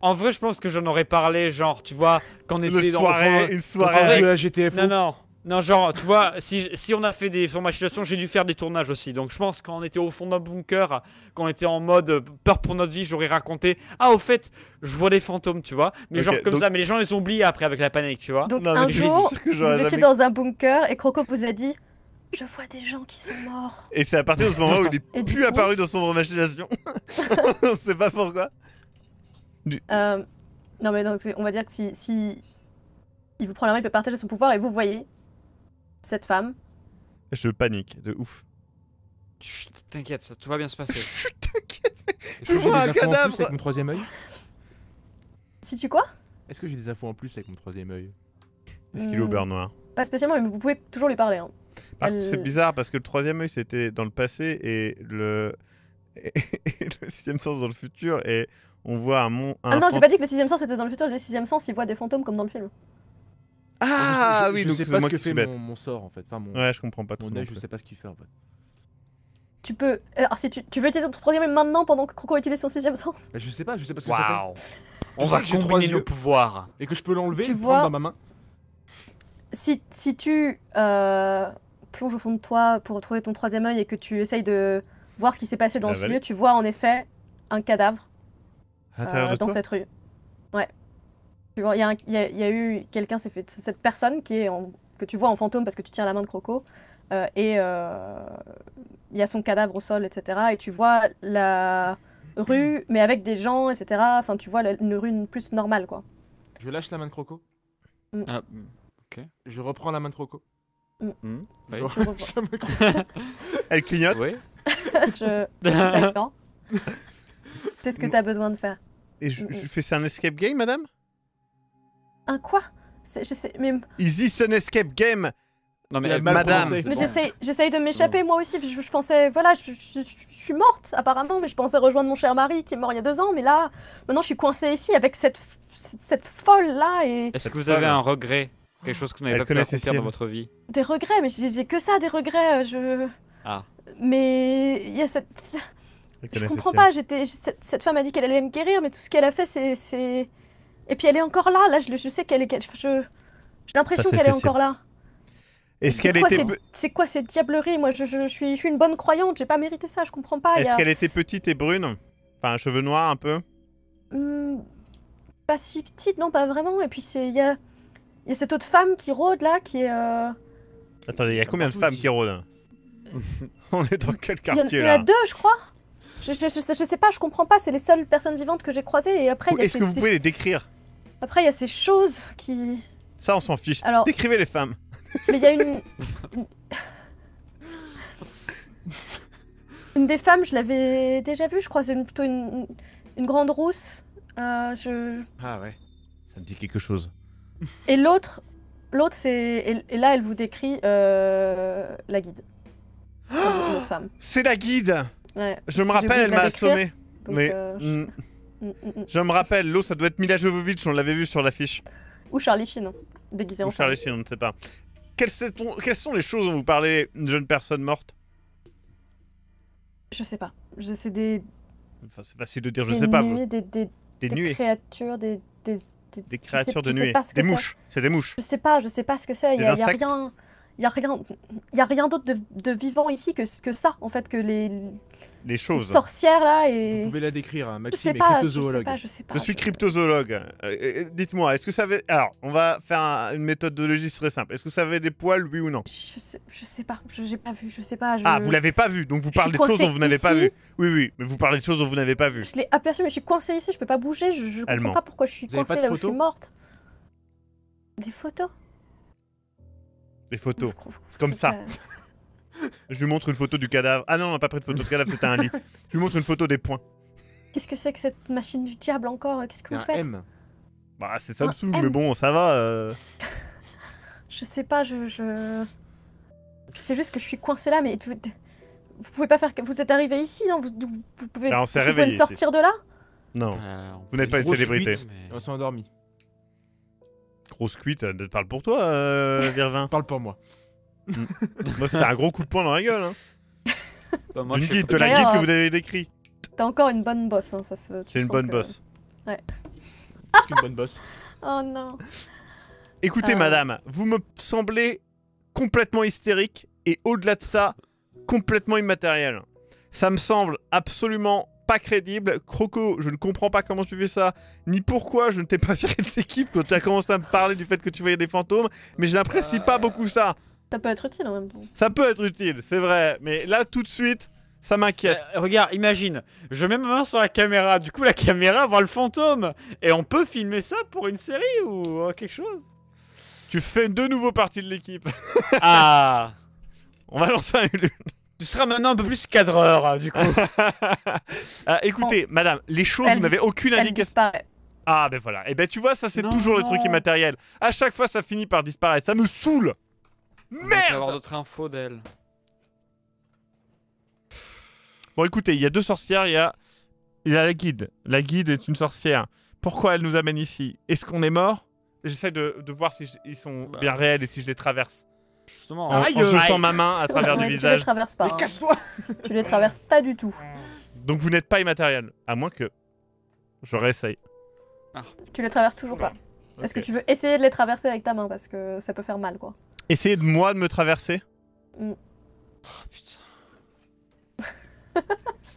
En vrai, je pense que j'en aurais parlé, genre, tu vois, quand on était soirée, dans... Une soirée, une soirée. de la GTF. Non, non, non, genre, tu vois, si, si on a fait des formations, j'ai dû faire des tournages aussi. Donc je pense quand on était au fond d'un bunker, quand on était en mode peur pour notre vie, j'aurais raconté Ah, au fait, je vois des fantômes, tu vois. Mais genre comme ça, mais les gens les ont oubliés après avec la panique, tu vois. Donc un jour, vous étiez dans un bunker et Croco vous a dit je vois des gens qui sont morts. Et c'est à partir de ce moment où il est plus apparu dans son imagination. <laughs> on sait pas pourquoi. Euh, non mais donc, on va dire que si, si il vous prend la main, il peut partager son pouvoir et vous voyez cette femme. Je panique, de ouf. t'inquiète, ça, tout va bien se passer. <laughs> Chut, t'inquiète. Je vois un cadavre. Avec mon troisième œil. Si tu quoi Est-ce que j'ai des infos en plus avec mon troisième œil Est-ce qu'il est au beurre noir euh, Pas spécialement, mais vous pouvez toujours lui parler. Hein. c'est bizarre parce que le troisième œil c'était dans le passé et le... <laughs> sixième sens dans le futur et on voit un mon... ah non, j'ai pas dit que le sixième sens était dans le futur, j'ai dit sixième sens, il voit des fantômes comme dans le film. Ah oui, je donc c'est pas moi que qui fait mon, mon, sort en fait. Enfin, mon, ouais, je comprends pas trop. Mon œil, je sais pas ce qu'il fait en fait. Tu peux. Euh, alors, si tu, veux utiliser ton troisième œil maintenant pendant que Croco utilise son sixième sens bah, Je sais pas, je sais pas ce que ça fait. On va combiner nos pouvoirs. Et que je peux l'enlever et le prendre dans ma main. Si, si tu euh, plonges au fond de toi pour retrouver ton troisième œil et que tu essayes de voir ce qui s'est passé dans ce lieu, tu vois en effet un cadavre euh, dans cette rue. Ouais il y, a eu quelqu'un, c'est cette personne qui est que tu vois en fantôme parce que tu tires la main de Croco, euh, et euh, il y a son cadavre au sol, etc. Et tu vois la rue, mais avec des gens, etc. Enfin, tu vois la, une rue plus normale, quoi. Je lâche la main de Croco. Mm. Ah, mm, ok. Je reprends la main de Croco. Elle clignote Oui. <laughs> je... D'accord. <laughs> Qu'est-ce que tu as besoin de faire Et je, fais ça un escape game, madame un quoi je Easy Sun Escape Game non mais madame Mais j'essaye de m'échapper moi aussi, je, pensais, voilà, je, suis morte apparemment, mais je pensais rejoindre mon cher mari qui est mort il y a deux ans, mais là, maintenant je suis coincée ici avec cette, cette, folle là et... Est-ce que vous avez un regret Quelque chose que vous n'avez pas pu accomplir dans votre vie Des regrets, mais j'ai que ça, des regrets, euh, je... Ah. Mais il y a cette... je comprends pas, j'étais cette femme a dit qu'elle allait me guérir, mais tout ce qu'elle a fait c'est et puis elle est encore là, là je, je sais qu'elle est... Je, j'ai l'impression qu'elle est, encore là. Est-ce qu'elle était... C'est quoi cette diablerie Moi je, je, suis, je suis une bonne croyante, j'ai pas mérité ça, je comprends pas. Est-ce qu'elle était petite et brune Enfin, cheveux noirs un peu hmm, Pas si petite, non, pas vraiment. Et puis il y a... y a cette autre femme qui rôde là, qui est... Euh, Attendez, il y a combien de femmes qui rôdent <laughs> On est dans quel quartier Il y, en a deux, je crois. Je, je, je, je, sais pas, je comprends pas. C'est les seules personnes vivantes que j'ai croisées. Et après, est-ce que vous pouvez les décrire après, il y a ces choses qui. Ça, on s'en fiche. Alors... Décrivez les femmes. Mais il y a une. <laughs> une des femmes, je l'avais déjà vue, je crois. C'est plutôt une, grande rousse. Euh, je... Ah ouais. Ça me dit quelque chose. Et l'autre, l'autre, c'est. Et, là, elle vous décrit euh, la guide. <gasps> c'est la guide. Je me rappelle, elle m'a assommé. Mais. Euh, <laughs> hmm. Mm, mm, mm. Je me rappelle, l'eau, ça doit être Mila Jovovich, on l'avait vu sur l'affiche. Ou Charlie Sheen, hein. déguisé en Ou Charlie Sheen, on ne sait pas. Quelles, sont les choses dont vous parlez une jeune personne morte Je sais pas. Je sais des. Enfin, c'est facile de dire, je sais pas. Des, des, des, créatures, des. Des, des créatures de nuées. Des mouches. C'est des mouches. Je sais pas, je sais pas ce que c'est. Il n'y a rien. Il n'y a rien, y a rien d'autre de, de, vivant ici que, que ça, en fait, que les, les choses. sorcière là et. Vous pouvez la décrire, hein, Maxime je sais cryptozoologue. Je sais pas, je, sais pas, je suis cryptozoologue. Euh, dites-moi, est-ce que ça avait. Alors, on va faire une méthodologie très simple. Est-ce que ça avait des poils, oui ou non je sais, sais pas, je n'ai pas vu, je sais pas. Ah, vous l'avez pas vu, donc vous parlez de choses dont vous n'avez pas vu. Oui, oui, mais vous parlez de choses dont vous n'avez pas vu. Je l'ai aperçu, mais je suis coincée ici, je peux pas bouger, je, je comprends pas pourquoi je suis coincée là où je suis morte. Des photos Des photos. C'est comme ça. Euh, je lui montre une photo du cadavre. Ah non, pas pris de photo de cadavre, c'était un lit. Je lui montre une photo des poings. Qu'est-ce que c'est que cette machine du diable encore euh, Qu'est-ce que vous faites M. Bah, c'est Samsung, mais bon, ça va. Euh. Je sais pas, je. je... sais juste que je suis coincé là, mais. Vous, vous pouvez pas faire. Vous êtes arrivé ici, non hein, vous, pouvez, bah, on vous pouvez sortir de là Non, euh, vous n'êtes pas une célébrité. On s'est endormi. Grosse cuite, parle pour toi, euh, Virvin. Parle pour moi. Mm. moi, c'était un gros coup de poing dans la gueule. Hein. Bah, une guide, de la guide que vous avez décrit. T'as encore une bonne bosse, hein, ça se. C'est une bonne boss. bosse. Ouais. C'est une bonne bosse. <laughs> Oh non. Écoutez, euh. madame, vous me semblez complètement hystérique et au-delà de ça, complètement immatériel. Ça me semble absolument pas crédible. Croco, je ne comprends pas comment tu fais ça, ni pourquoi je ne t'ai pas <laughs> viré de l'équipe quand tu as commencé à me parler du fait que tu voyais des fantômes, mais je n'apprécie pas euh. beaucoup ça. Ça peut être utile en même temps. Ça peut être utile, c'est vrai. Mais là, tout de suite, ça m'inquiète. Euh, regarde, imagine, je mets ma main sur la caméra. Du coup, la caméra voit le fantôme. Et on peut filmer ça pour une série ou euh, quelque chose Tu fais de nouveau partie de l'équipe. <laughs> Ah On va lancer un lune. Tu seras maintenant un peu plus cadreur, hein, du coup. <laughs> Ah, écoutez, madame, les choses, n'avaient vous n'avez aucune indication. Ah ben voilà. Et eh ben tu vois, ça c'est toujours le truc immatériel. À chaque fois, ça finit par disparaître. Ça me saoule. Merde avoir d'autres infos d'elle. Bon, écoutez, il y a deux sorcières, il y a... il y a la guide. La guide est une sorcière. Pourquoi elle nous amène ici Est-ce qu'on est mort J'essaie de, voir si ils sont bah. bien réels et si je les traverse. Justement. En, hein. jetant ma main à travers <laughs> du visage. Tu les traverses pas. Hein. Casse-toi Tu les traverses pas du tout. Donc vous n'êtes pas immatériel. À moins que... Je réessaye. Ah. Tu les traverses toujours pas. Est-ce que tu veux essayer de les traverser avec ta main Parce que ça peut faire mal, quoi. Essayer de moi de me traverser mm. oh,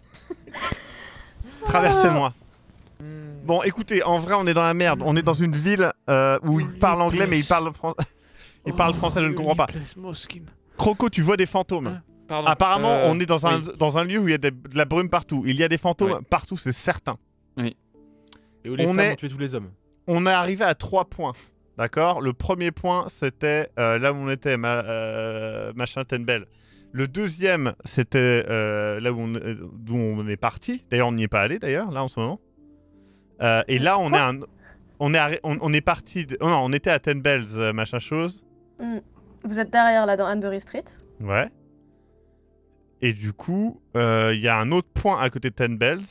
<laughs> Traversez-moi. Ah. Bon, écoutez, en vrai, on est dans la merde. On est dans une ville euh, où ils parlent anglais, mais ils parlent, <laughs> français, je ne comprends pas. Croco, tu vois des fantômes. Hein Apparemment, euh, on est dans un, lieu où il y a de, la brume partout. Il y a des fantômes partout, c'est certain. Oui. on est... tous les hommes. On est arrivé à 3 points. D'accord Le premier point, c'était euh, là où on était, euh, machin, Ten machin Le deuxième, c'était euh, là où on, est parti. D'ailleurs, on n'y est pas allé, d'ailleurs, là, en ce moment. et là, on est, on est, on, est parti... Oh non, on était à bells machin chose. Hmm. Vous êtes derrière, là, dans Hanbury Street. Ouais. Et du coup, il y a un autre point à côté de Bells.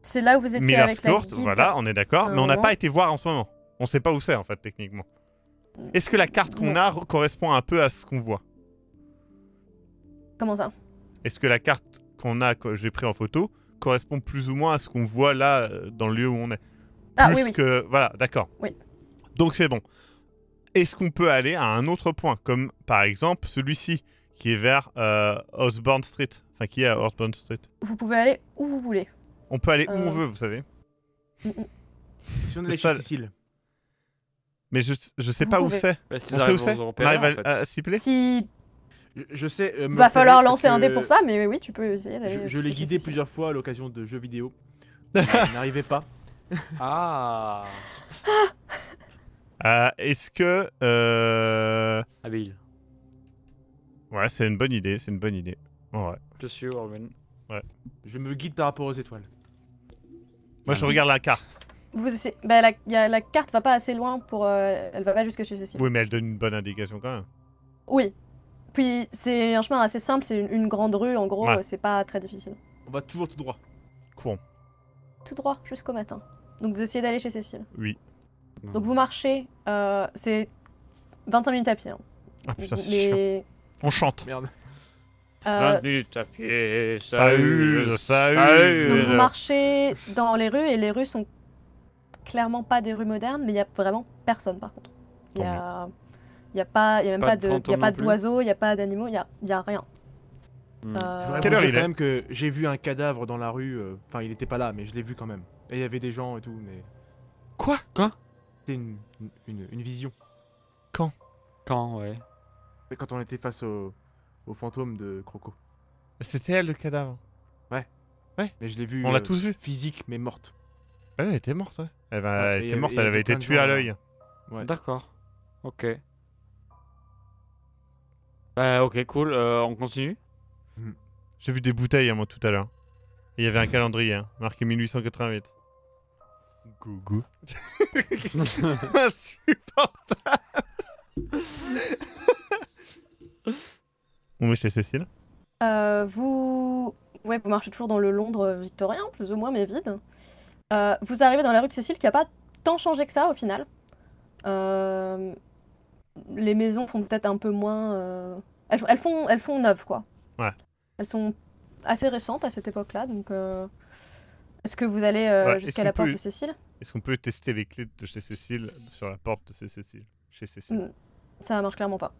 C'est là où vous étiez Miller's avec la guide. voilà, on est d'accord. Mais on n'a pas été voir en ce moment. On sait pas où c'est en fait techniquement. Est-ce que la carte qu'on a correspond un peu à ce qu'on voit Comment ça Est-ce que la carte qu'on a, que j'ai pris en photo, correspond plus ou moins à ce qu'on voit là euh, dans le lieu où on est Ah oui, que voilà, d'accord. Oui. Donc c'est bon. Est-ce qu'on peut aller à un autre point, comme par exemple celui-ci qui est vers euh, Osborne Street, enfin qui est à Osborne Street Vous pouvez aller où vous voulez. On peut aller où on euh. veut, vous savez. Mm, mm. Mais je, sais pas où c'est. Bah, on sait où c'est plaît Si je sais. Euh, va falloir lancer un dé pour ça, mais oui, tu peux essayer. Je, je l'ai guidé plusieurs fois à l'occasion de jeux vidéo. <laughs> N'arrivait pas. Ah. <laughs> Euh, est-ce que. Euh... Ouais, c'est une bonne idée, c'est une bonne idée. Ouais. Je suis Orwin. Ouais. Je me guide par rapport aux étoiles. Moi, je ah regarde la carte. Vous, bah, la, y carte va pas assez loin pour. Euh, elle va pas jusque chez Cécile. Oui, mais elle donne une bonne indication quand même. Oui. Puis c'est un chemin assez simple, c'est une, grande rue en gros, euh, c'est pas très difficile. On va toujours tout droit. Courons. Tout droit jusqu'au matin. Donc vous essayez d'aller chez Cécile Oui. Donc vous marchez, euh, c'est 25 minutes à pied. Hein. Ah putain, c'est On chante. Merde. minutes à pied, ça, ça use, ça use. Donc vous marchez dans les rues et les rues sont clairement pas des rues modernes, mais il n'y a vraiment personne par contre. Il n'y a, y a, pas, y a même pas, pas d'oiseaux, il n'y a pas d'animaux, il n'y a, y a rien. Hmm. Euh, Quelle heure il est même que j'ai vu un cadavre dans la rue, euh, enfin il n'était pas là, mais je l'ai vu quand même. Et il y avait des gens et tout, mais... Quoi Quoi C'était une, une, vision. Quand Quand, ouais. Mais quand on était face au, fantôme de Croco. C'était elle le cadavre Ouais. Ouais. Mais je l'ai vu. On l'a euh, tous vu. Physique, mais morte. Ah ouais, elle était morte, ouais. Elle, était morte, elle avait été tuée à l'œil. Ouais. D'accord. Ok. Bah, ok, cool. Euh, on continue hmm. J'ai vu des bouteilles, à hein, moi, tout à l'heure. il y avait un calendrier, hein, marqué 1888. Gougou. Insupportable <laughs> On va chez Cécile euh, Vous... Ouais, vous marchez toujours dans le Londres victorien, plus ou moins, mais vide. Euh, vous arrivez dans la rue de Cécile qui n'a pas tant changé que ça au final. Euh, les maisons font peut-être un peu moins. Euh, elles, font, elles font neuves quoi. Ouais. Elles sont assez récentes à cette époque-là. Donc, est-ce que vous allez jusqu'à la porte de Cécile Est-ce qu'on peut tester les clés de chez Cécile sur la porte de chez Cécile, chez Cécile hmm, Ça marche clairement pas.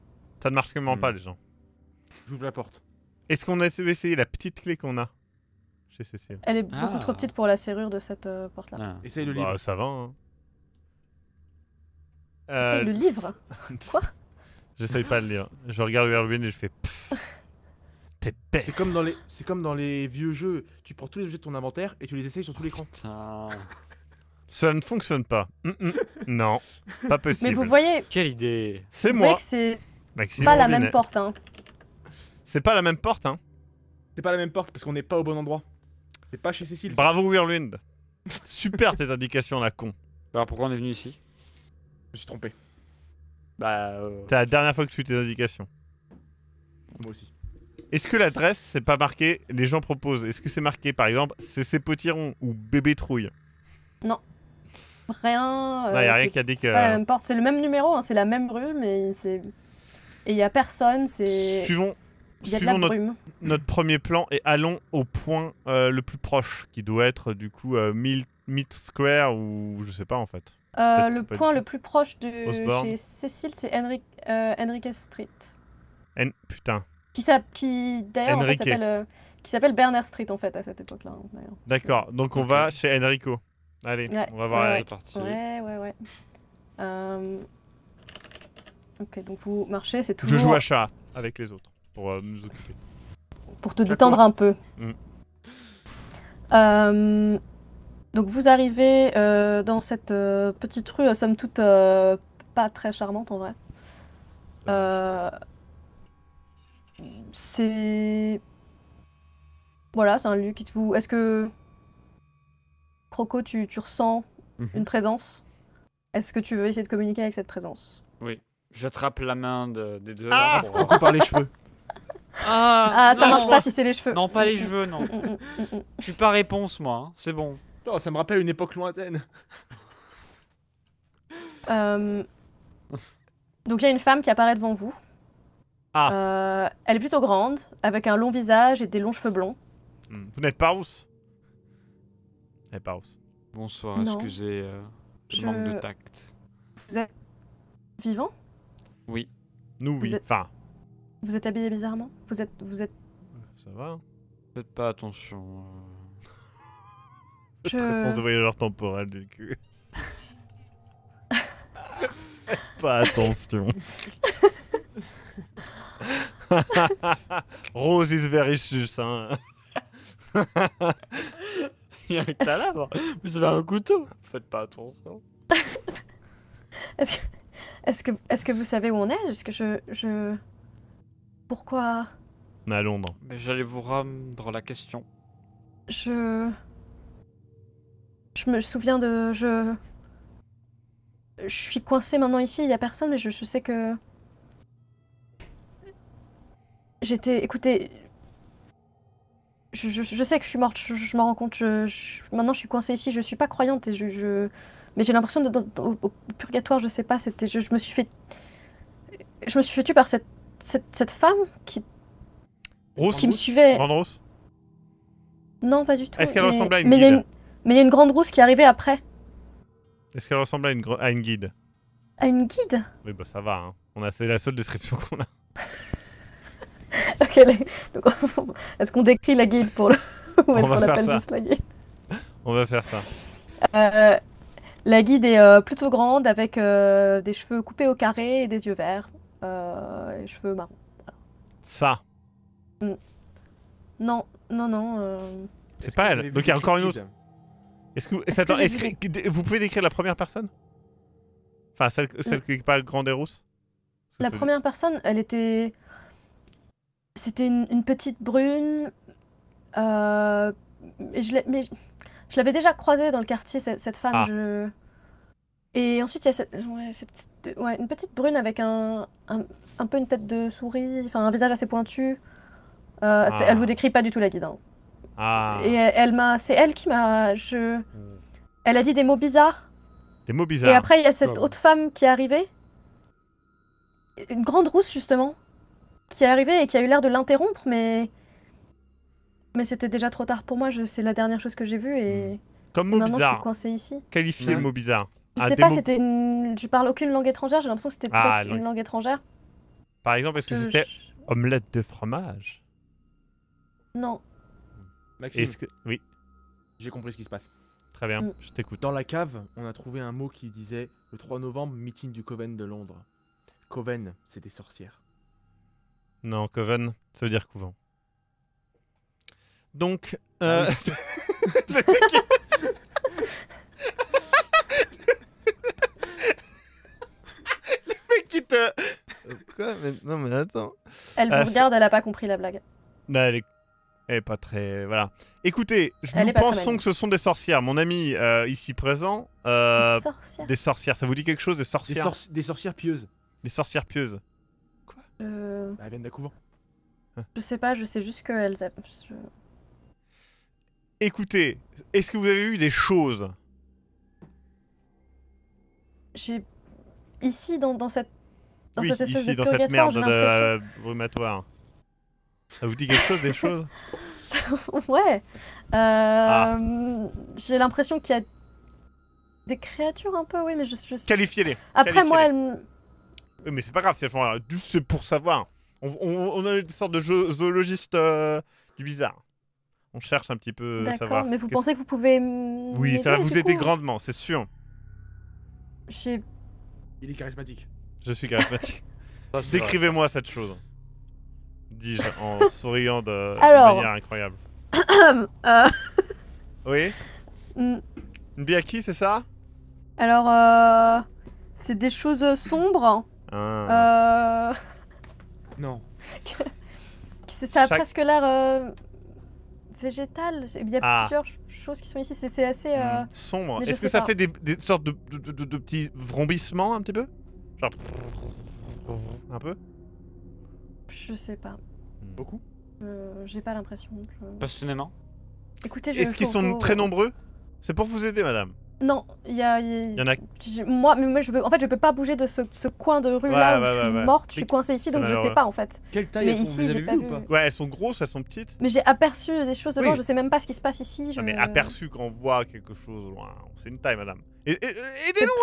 Ça ne marche clairement hmm. pas les gens. J'ouvre la porte. Est-ce qu'on a essayé la petite clé qu'on a elle est beaucoup trop ah. petite pour la serrure de cette euh, porte-là. Ah. Essaye le bah, livre. Bah, ça va. Hein. Euh... Le livre <laughs> Quoi J'essaye pas de lire. Je regarde Erwin et je fais. <laughs> T'es bête. C'est comme, dans les... c'est comme dans les vieux jeux. Tu prends tous les objets de ton inventaire et tu les essayes sur tout l'écran. Ça. Ça ne fonctionne pas. Mm, mm. <laughs> Non, pas possible. Mais vous voyez. Quelle idée. C'est moi. C'est pas la même porte. Hein. C'est pas la même porte. Hein. C'est pas la même porte parce qu'on n'est pas au bon endroit. C'est pas chez Cécile. Bravo Whirlwind. <laughs> Super tes indications, la con. Bah, alors pourquoi on est venu ici Je me suis trompé. Bah. Euh... C'est la dernière fois que tu fais tes indications. Moi aussi. Est-ce que l'adresse, c'est pas marqué Les gens proposent. Est-ce que c'est marqué, par exemple, c'est potirons ou bébé trouille Non. Rien. Il y a euh, rien qui a dit que. c'est le même numéro, hein, c'est la même rue, mais c'est. Et il y a personne, c'est. Suivons y suivons Notre, premier plan et allons au point euh, le plus proche, qui doit être du coup euh, Mid, Square ou je sais pas en fait. Euh, le point le plus proche de chez Cécile, c'est euh, Enrique Street. Putain. Qui, qui d'ailleurs s'appelle qui s'appelle Berner Street en fait à cette époque-là. Hein, D'accord, donc on va chez Enrico. Allez, on va voir ouais, la Ouais, ouais, ouais. Ok, donc vous marchez, c'est toujours. Je joue à chat avec les autres pour euh, nous occuper. Pour te détendre un peu. Mm. Euh, donc vous arrivez euh, dans cette petite rue, somme toute pas très charmante en vrai. Ah, c'est voilà, c'est un lieu qui te vous. Est-ce que Croco, tu, ressens mhm. une présence Est-ce que tu veux essayer de communiquer avec cette présence Oui, j'attrape la main des deux ah Croco par les cheveux. Ah, ah, ça marche pas si c'est les cheveux. Non, pas les cheveux, non. Mm, mm, mm, je suis pas réponse, moi. Hein. C'est bon. Oh, ça me rappelle une époque lointaine. Euh, donc il y a une femme qui apparaît devant vous. Ah. Euh, elle est plutôt grande, avec un long visage et des longs cheveux blonds. Hmm. Vous n'êtes pas rousse Elle pas rousse. Bonsoir, excusez euh, je... manque de tact. Vous êtes vivant Oui. Nous, oui. Enfin, vous êtes habillé bizarrement Vous êtes. Vous êtes. Ça va hein. Faites pas attention. Euh. <laughs> Je... réponse de voyageur temporel du cul. Faites <laughs> pas attention. <laughs> Rose is sus, hein. Il y a un cadavre, vous avez un couteau. Faites pas attention. Est-ce que, est-ce que, est-ce que vous savez où on est Est-ce que je, je... Pourquoi à Londres. Mais j'allais vous rendre la question. Je. Je me souviens de. Je. Je suis coincée maintenant ici, il n'y a personne, mais je, sais que. J'étais. Écoutez. Je, sais que je suis morte, je, me rends compte. maintenant, je suis coincée ici, je suis pas croyante et je. Mais j'ai l'impression d'être au, purgatoire, je sais pas, c'était. je me suis fait. Je me suis fait tuer par cette cette, femme qui. Qui me suivait. Grande Rose Non, pas du tout. Est-ce qu'elle mais... ressemblait à une guide Mais il y a une grande rousse qui est arrivée après. Est-ce qu'elle ressemble à une, guide À une guide Oui, bah ça va, hein. On a... c'est la seule description qu'on a. <laughs> ok, <laughs> est-ce qu'on décrit la guide pour <laughs> Ou est-ce qu'on appelle juste la guide On va faire ça. Euh, la guide est euh, plutôt grande avec euh, des cheveux coupés au carré et des yeux verts. Euh, et cheveux marron. Ça. Mm. Non, non, non. Euh, c'est pas elle. Donc il y a encore une autre. Est-ce que, vous... pouvez décrire la première personne Enfin, celle, mm. qui n'est pas grande et rousse La première personne, elle était. C'était une, petite brune. Euh, je mais je, l'avais déjà croisée dans le quartier, cette, femme. Ah. Et ensuite, il y a cette, ouais, une petite brune avec un, un, peu une tête de souris, enfin un visage assez pointu. Euh, ne Elle ah. vous décrit pas du tout la guide. Hein. Ah. Et elle, m'a, c'est elle qui m'a, je... Hmm. elle a dit des mots bizarres. Des mots bizarres. Et après, il y a cette autre femme qui est arrivée, une grande rousse justement, qui est arrivée et qui a eu l'air de l'interrompre, mais mais c'était déjà trop tard pour moi. Je... C'est la dernière chose que j'ai vue et. Hmm. Comme mot bizarre. Je ici. Qualifier le mot bizarre. Je sais pas, c'était Je parle aucune langue étrangère, j'ai l'impression que c'était ah, pas une langue étrangère. Par exemple, est-ce que, c'était omelette de fromage Non. Maxime, Oui. J'ai compris ce qui se passe. Très bien, mm. je t'écoute. Dans la cave, on a trouvé un mot qui disait le 3 novembre, meeting du Coven de Londres. Coven, c'est des sorcières. Non, Coven, ça veut dire couvent. Donc, ah euh... <laughs> <laughs> Elle vous ah, regarde, elle a pas compris la blague. Bah, elle est... pas très. Voilà. Écoutez, nous pensons que ce sont des sorcières. Mon ami euh, ici présent. Euh, des, sorcières. des sorcières. Ça vous dit quelque chose, des sorcières des, sorcières pieuses. Des sorcières pieuses. Quoi euh, bah, viennent d'un couvent. je sais pas, je sais juste qu'elles. Écoutez, est-ce que vous avez eu des choses J'ai ici dans, cette oui, ici, dans cette merde de brumatoire. Ça vous dit quelque chose, des choses <laughs> Ouais. Euh, ah. J'ai l'impression qu'il y a des créatures un peu, oui, mais je... je... Qualifiez-les. Après, moi, elles... mais c'est pas grave, c'est pour savoir. On, a une sorte de zoologiste euh, du bizarre. On cherche un petit peu euh, savoir. Mais vous pensez que vous pouvez. Oui, ça va vous aider grandement, c'est sûr. J'ai. Il est charismatique. Je suis charismatique. <laughs> Décrivez-moi cette chose. Dis-je en <laughs> souriant de manière incroyable. <coughs> Euh. Oui mm. Une biaki, c'est ça Alors, euh, c'est des choses sombres. Ah. Euh. Non. <laughs> ça a presque l'air végétal. Il y a ah. plusieurs choses qui sont ici. C'est assez. Mm. Sombre. Est-ce que ça fait des, sortes de, de petits vrombissements un petit peu un peu Je sais pas. Hmm. Beaucoup J'ai pas l'impression. Passionnément Écoutez, je Est-ce qu'ils sont très nombreux C'est pour vous aider, madame. Non, il y, a... y, en a. Moi, mais je peux... en fait, je peux pas bouger de ce, coin de rue là je suis morte. Je suis coincée ici, donc je sais pas en fait. Quelle taille mais ici, j'ai pas vu. ouais, elles sont grosses, elles sont petites. Mais j'ai aperçu des choses de loin, Je sais même pas ce qui se passe ici. Je... mais aperçu quand on voit quelque chose loin, c'est une taille, madame. Aidez-nous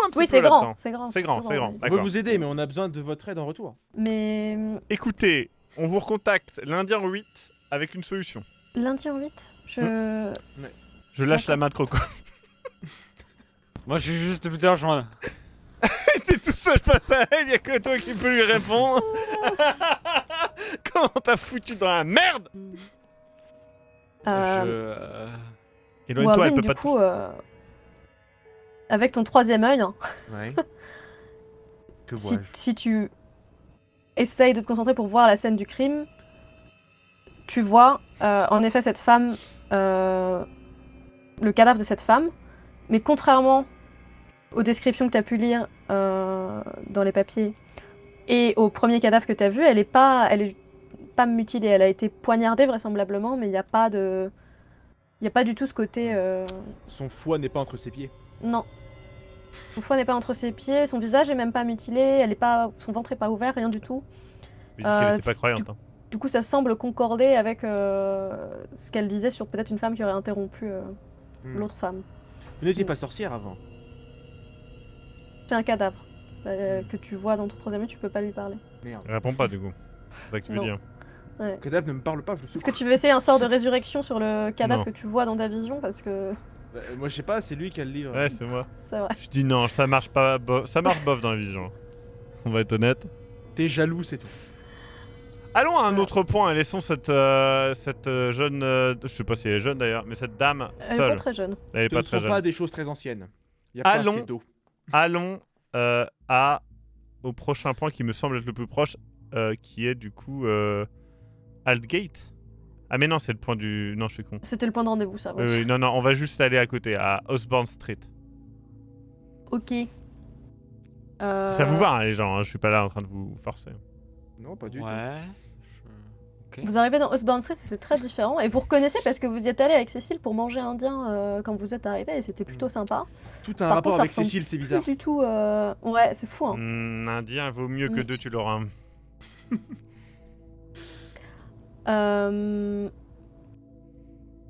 un petit peu. Oui, c'est grand, c'est grand. C'est grand, c'est grand. On peut vous aider, mais on a besoin de votre aide en retour. Mais. Écoutez, on vous recontacte lundi en 8 avec une solution. Lundi en 8 Je. Hum. <laughs> Je lâche la main de Croco. <laughs> Moi, je suis juste à buteur, je T'es <laughs> tout seul face à elle, y'a que toi qui peux lui répondre. <laughs> Comment t'as foutu dans la merde euh... Je... Euh, Éloigne-toi, elle peut du pas coup, te... Euh, avec ton troisième œil. Hein. <laughs> Ouais. si, tu essayes de te concentrer pour voir la scène du crime, tu vois euh, en effet cette femme, le cadavre de cette femme, mais contrairement aux descriptions que tu as pu lire euh, dans les papiers et au premier cadavre que tu as vu, elle est pas, elle est pas mutilée, elle a été poignardée vraisemblablement, mais il n'y a pas de, il a pas du tout ce côté. Euh, son foie n'est pas entre ses pieds. Non. Son foie n'est pas entre ses pieds, son visage est même pas mutilé, elle est pas, son ventre est pas ouvert, rien du tout. Mais était pas euh, croyante. Hein. Du, coup, ça semble concorder avec ce qu'elle disait sur peut-être une femme qui aurait interrompu hmm. l'autre femme. Vous n'étiez pas sorcière avant. C'est un cadavre euh, que tu vois dans ton troisième œil, tu peux pas lui parler. Merde. Réponds pas du coup. C'est ça que tu veux dire. Le cadavre ne me parle pas, je le Est-ce que tu veux essayer un sort de <laughs> résurrection sur le cadavre que tu vois dans ta vision Parce que. Bah, euh, moi je sais pas, c'est lui qui a le livre. Ouais, c'est moi. Vrai. Je dis non, ça marche pas. Ça marche bof dans la vision. On va être honnête. T'es jaloux, c'est tout. Allons à un autre point et laissons cette, euh, cette euh, jeune, euh, je sais pas si elle est jeune d'ailleurs, mais cette dame Elle est pas très jeune. Elle est pas ne sont pas des choses très anciennes. a Allons. pas Allons à au prochain point qui me semble être le plus proche, qui est du coup euh, Altgate. Ah mais non, c'est le point du, non je suis con. C'était le point de rendez-vous, ça. non non, on va juste aller à côté à Osborne Street. Ok. Ça vous va hein, les gens, hein, je suis pas là en train de vous forcer. Non, pas du tout. Vous arrivez dans Osborne Street, c'est très différent. Et vous reconnaissez parce que vous y êtes allé avec Cécile pour manger indien euh, quand vous êtes arrivé et c'était plutôt mm. sympa. Tout un rapport avec Cécile, c'est bizarre. du tout. Euh, ouais, c'est fou. Hein. Mm, indien vaut mieux que deux tu l'auras <laughs> euh,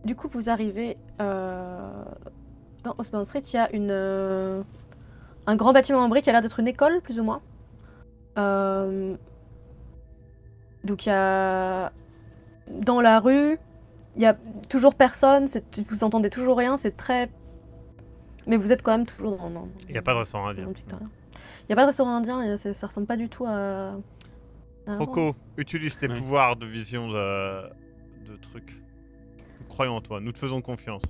Du coup, vous arrivez dans Osborne Street. Il y a une, un grand bâtiment en briques qui a l'air d'être une école, plus ou moins. Donc il y a. Dans la rue, il y a toujours personne, vous entendez toujours rien, c'est très. Mais vous êtes quand même toujours dans. il n'y a pas de restaurant indien. Il n'y a pas de restaurant indien, ça, ne ressemble pas du tout à. Croco, utilise tes pouvoirs de vision de, trucs. croyons en toi, nous te faisons confiance.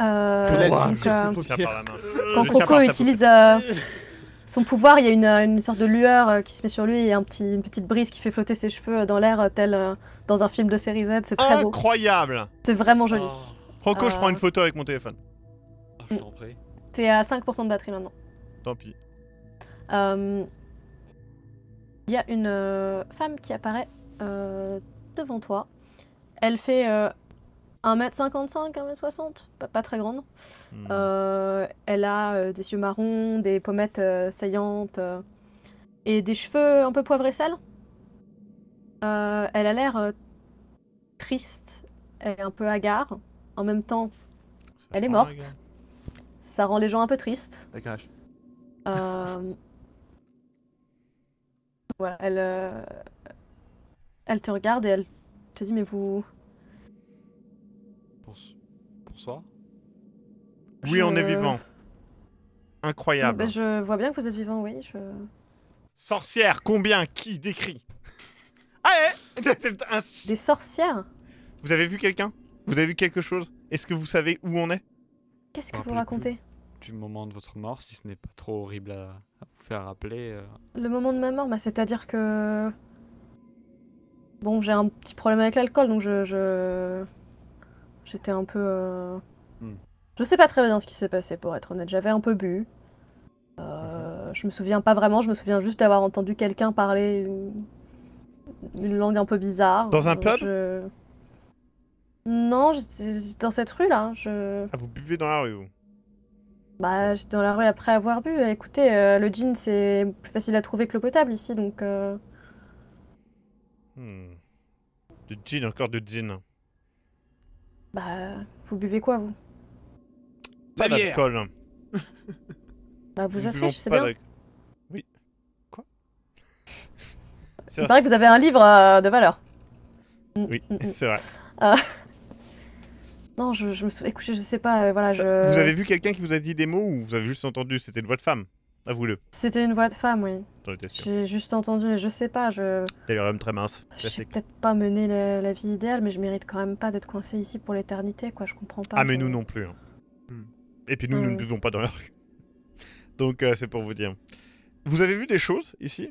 Euh, quand Croco utilise, son pouvoir, il y a une, euh, sorte de lueur euh, qui se met sur lui et une petite brise qui fait flotter ses cheveux dans l'air, euh, tel dans un film de série Z. C'est très Incroyable C'est vraiment joli. Oh. je prends une photo avec mon téléphone. Ah, je t'en mm. prie. T'es à 5% de batterie maintenant. Tant pis. Il y a une femme qui apparaît devant toi. Elle fait 1m55, 1m60, pas, pas très grande. Hmm. Euh, elle a euh, des yeux marrons, des pommettes euh, saillantes et des cheveux un peu poivre et sel. elle a l'air triste et un peu hagard. En même temps, elle est morte. Ça rend les gens un peu tristes. voilà, elle, elle te regarde et elle te dit mais vous... Oui, on est vivant. Incroyable. je vois bien que vous êtes vivant, oui. Je... Sorcière, combien Qui Décrit Allez <laughs> Des sorcières Vous avez vu quelqu'un Vous avez vu quelque chose Est-ce que vous savez où on est Qu'est-ce que vous racontez Du moment de votre mort, si ce n'est pas trop horrible à, vous faire rappeler. Euh. Le moment de ma mort, bah, c'est-à-dire que... Bon, j'ai un petit problème avec l'alcool, donc je... J'étais un peu. Euh, hmm. Je sais pas très bien ce qui s'est passé, pour être honnête. J'avais un peu bu. Euh, mhm. je me souviens pas vraiment, je me souviens juste d'avoir entendu quelqu'un parler une... langue un peu bizarre. Dans un euh, pub je... Non, dans cette rue là. Je... Ah, vous buvez dans la rue, vous bah, j'étais dans la rue après avoir bu. Écoutez, euh, le gin, c'est plus facile à trouver que l'eau potable ici, donc. Hmm. Du gin, encore du gin. Bah, vous buvez quoi, vous Pas d'alcool. <laughs> bah, vous affichez, sais bien. Oui. Quoi Il vrai que vous avez un livre euh, de valeur. Mm, oui, mm, mm. c'est vrai. Ah. <laughs> Non, je, je, me souviens. Écoutez, je sais pas. Euh, voilà, je... Vous avez vu quelqu'un qui vous a dit des mots ou vous avez juste entendu C'était une voix de femme Avoue-le. C'était une voix de femme, oui. J'ai juste entendu et je sais pas, je. T'es même très mince. Je J'ai peut-être pas mené la, vie idéale, mais je mérite quand même pas d'être coincé ici pour l'éternité, quoi. Je comprends pas. Ah, mais nous non plus. Hein. Hmm. Et puis nous, nous ne euh. buvons pas dans la <laughs> Donc euh, c'est pour vous dire. Vous avez vu des choses ici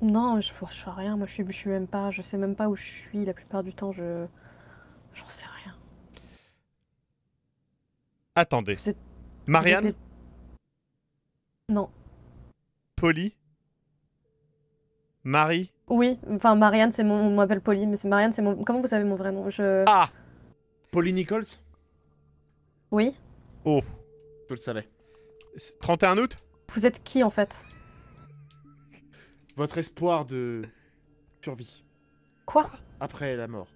Non, je vois, vois rien. Moi, je suis, je suis même pas. Je sais même pas où je suis. La plupart du temps, je. J'en sais rien. Attendez. Marianne non. Polly Marie Oui, enfin Marianne, c'est mon. On m'appelle Polly, mais c'est Marianne, c'est mon. Comment vous savez mon vrai nom Je. Ah Polly Nichols Oui. Oh, je le savais. 31 août Vous êtes qui en fait Votre espoir de survie. Quoi Après la mort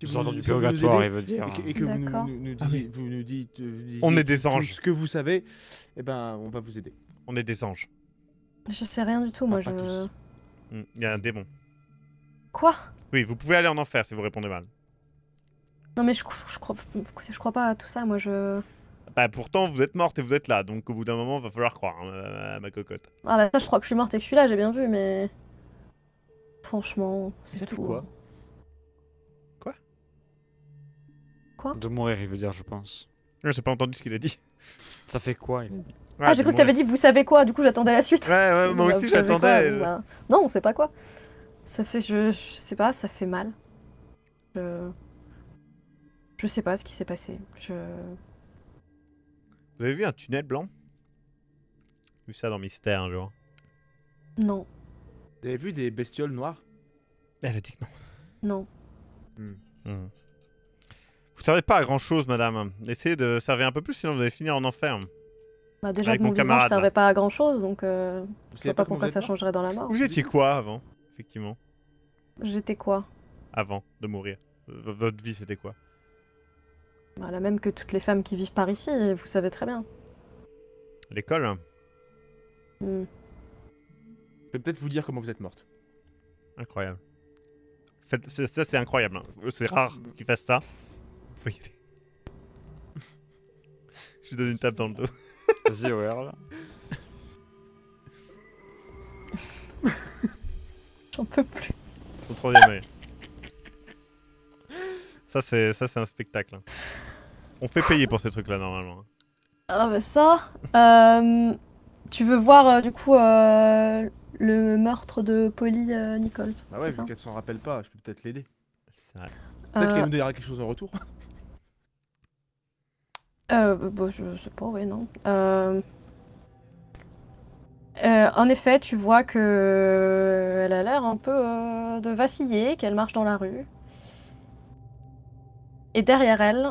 du il veut dire. Et que, vous, nous, dites, euh, On est des anges. Ce que vous savez, eh ben, on va vous aider. On est des anges. Je sais rien du tout, ah, moi. Je... Hmm, il y a un démon. Quoi Oui, vous pouvez aller en enfer si vous répondez mal. Non, mais je, crois, je crois pas à tout ça, moi. je... Bah, pourtant, vous êtes morte et vous êtes là, donc au bout d'un moment, va falloir croire hein, ma cocotte. Ah, bah, ça, je crois que je suis morte et que je suis là, j'ai bien vu, mais. Franchement, c'est tout. quoi hein. De mourir, il veut dire, je pense. Je n'ai pas entendu ce qu'il a dit. Ça fait quoi il a dit Ah, ah j'ai cru que tu avais dit vous savez quoi, du coup j'attendais la suite. Ouais, moi <laughs> aussi j'attendais. Non, on sait pas quoi. Ça fait, je, sais pas, ça fait mal. Je. ne sais pas ce qui s'est passé. Je. Vous avez vu un tunnel blanc Vu ça dans Mystère un jour Non. Vous avez vu des bestioles noires Elle a dit que non. Non. Hmm. Hmm. Vous servez pas à grand chose, madame. Essayez de servir un peu plus, sinon vous allez finir en enfer. Bah déjà Avec mon, je pas à grand chose, donc euh, je sais pas, pourquoi ça changerait dans la mort. Vous étiez quoi avant, effectivement J'étais quoi Avant de mourir. votre vie, c'était quoi bah, La même que toutes les femmes qui vivent par ici, vous savez très bien. L'école hmm. Je vais peut-être vous dire comment vous êtes morte. Incroyable. ça, c'est incroyable. Hein. C'est rare qu'ils fassent ça. <laughs> Je lui donne une tape dans le dos. Vas-y, là. <laughs> J'en peux plus. Son troisième Ça, c'est ça, c'est un spectacle. Hein. On fait payer pour ces trucs-là normalement. Hein. Ah bah ça. Euh, tu veux voir euh, du coup euh, le meurtre de Polly Nichols. Bah ouais, vu qu'elle s'en rappelle pas, je peux peut-être l'aider. Peut-être qu'elle nous dira quelque chose en retour euh, bah, Je sais pas, oui, non. Euh, euh, en effet, tu vois que euh, elle a l'air un peu de vaciller, qu'elle marche dans la rue. Et derrière elle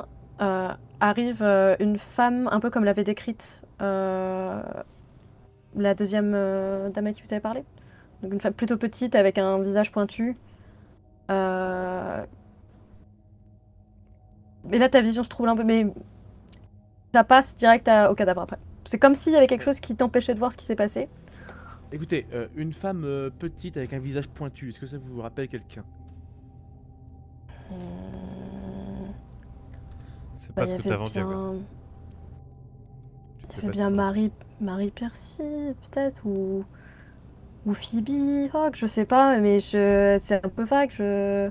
arrive une femme, un peu comme l'avait décrite la deuxième dame à qui vous avez parlé. Donc une femme plutôt petite avec un visage pointu. Mais là, ta vision se trouble un peu. Mais ça passe direct au cadavre après. C'est comme s'il y avait quelque chose qui t'empêchait de voir ce qui s'est passé. Écoutez, euh, une femme euh, petite avec un visage pointu, est-ce que ça vous rappelle quelqu'un C'est bah, pas ce que t'as vendu. Il y avait bien Marie, Marie Percy, peut-être, ou, ou Phoebe je sais pas, mais je... c'est un peu vague. Je...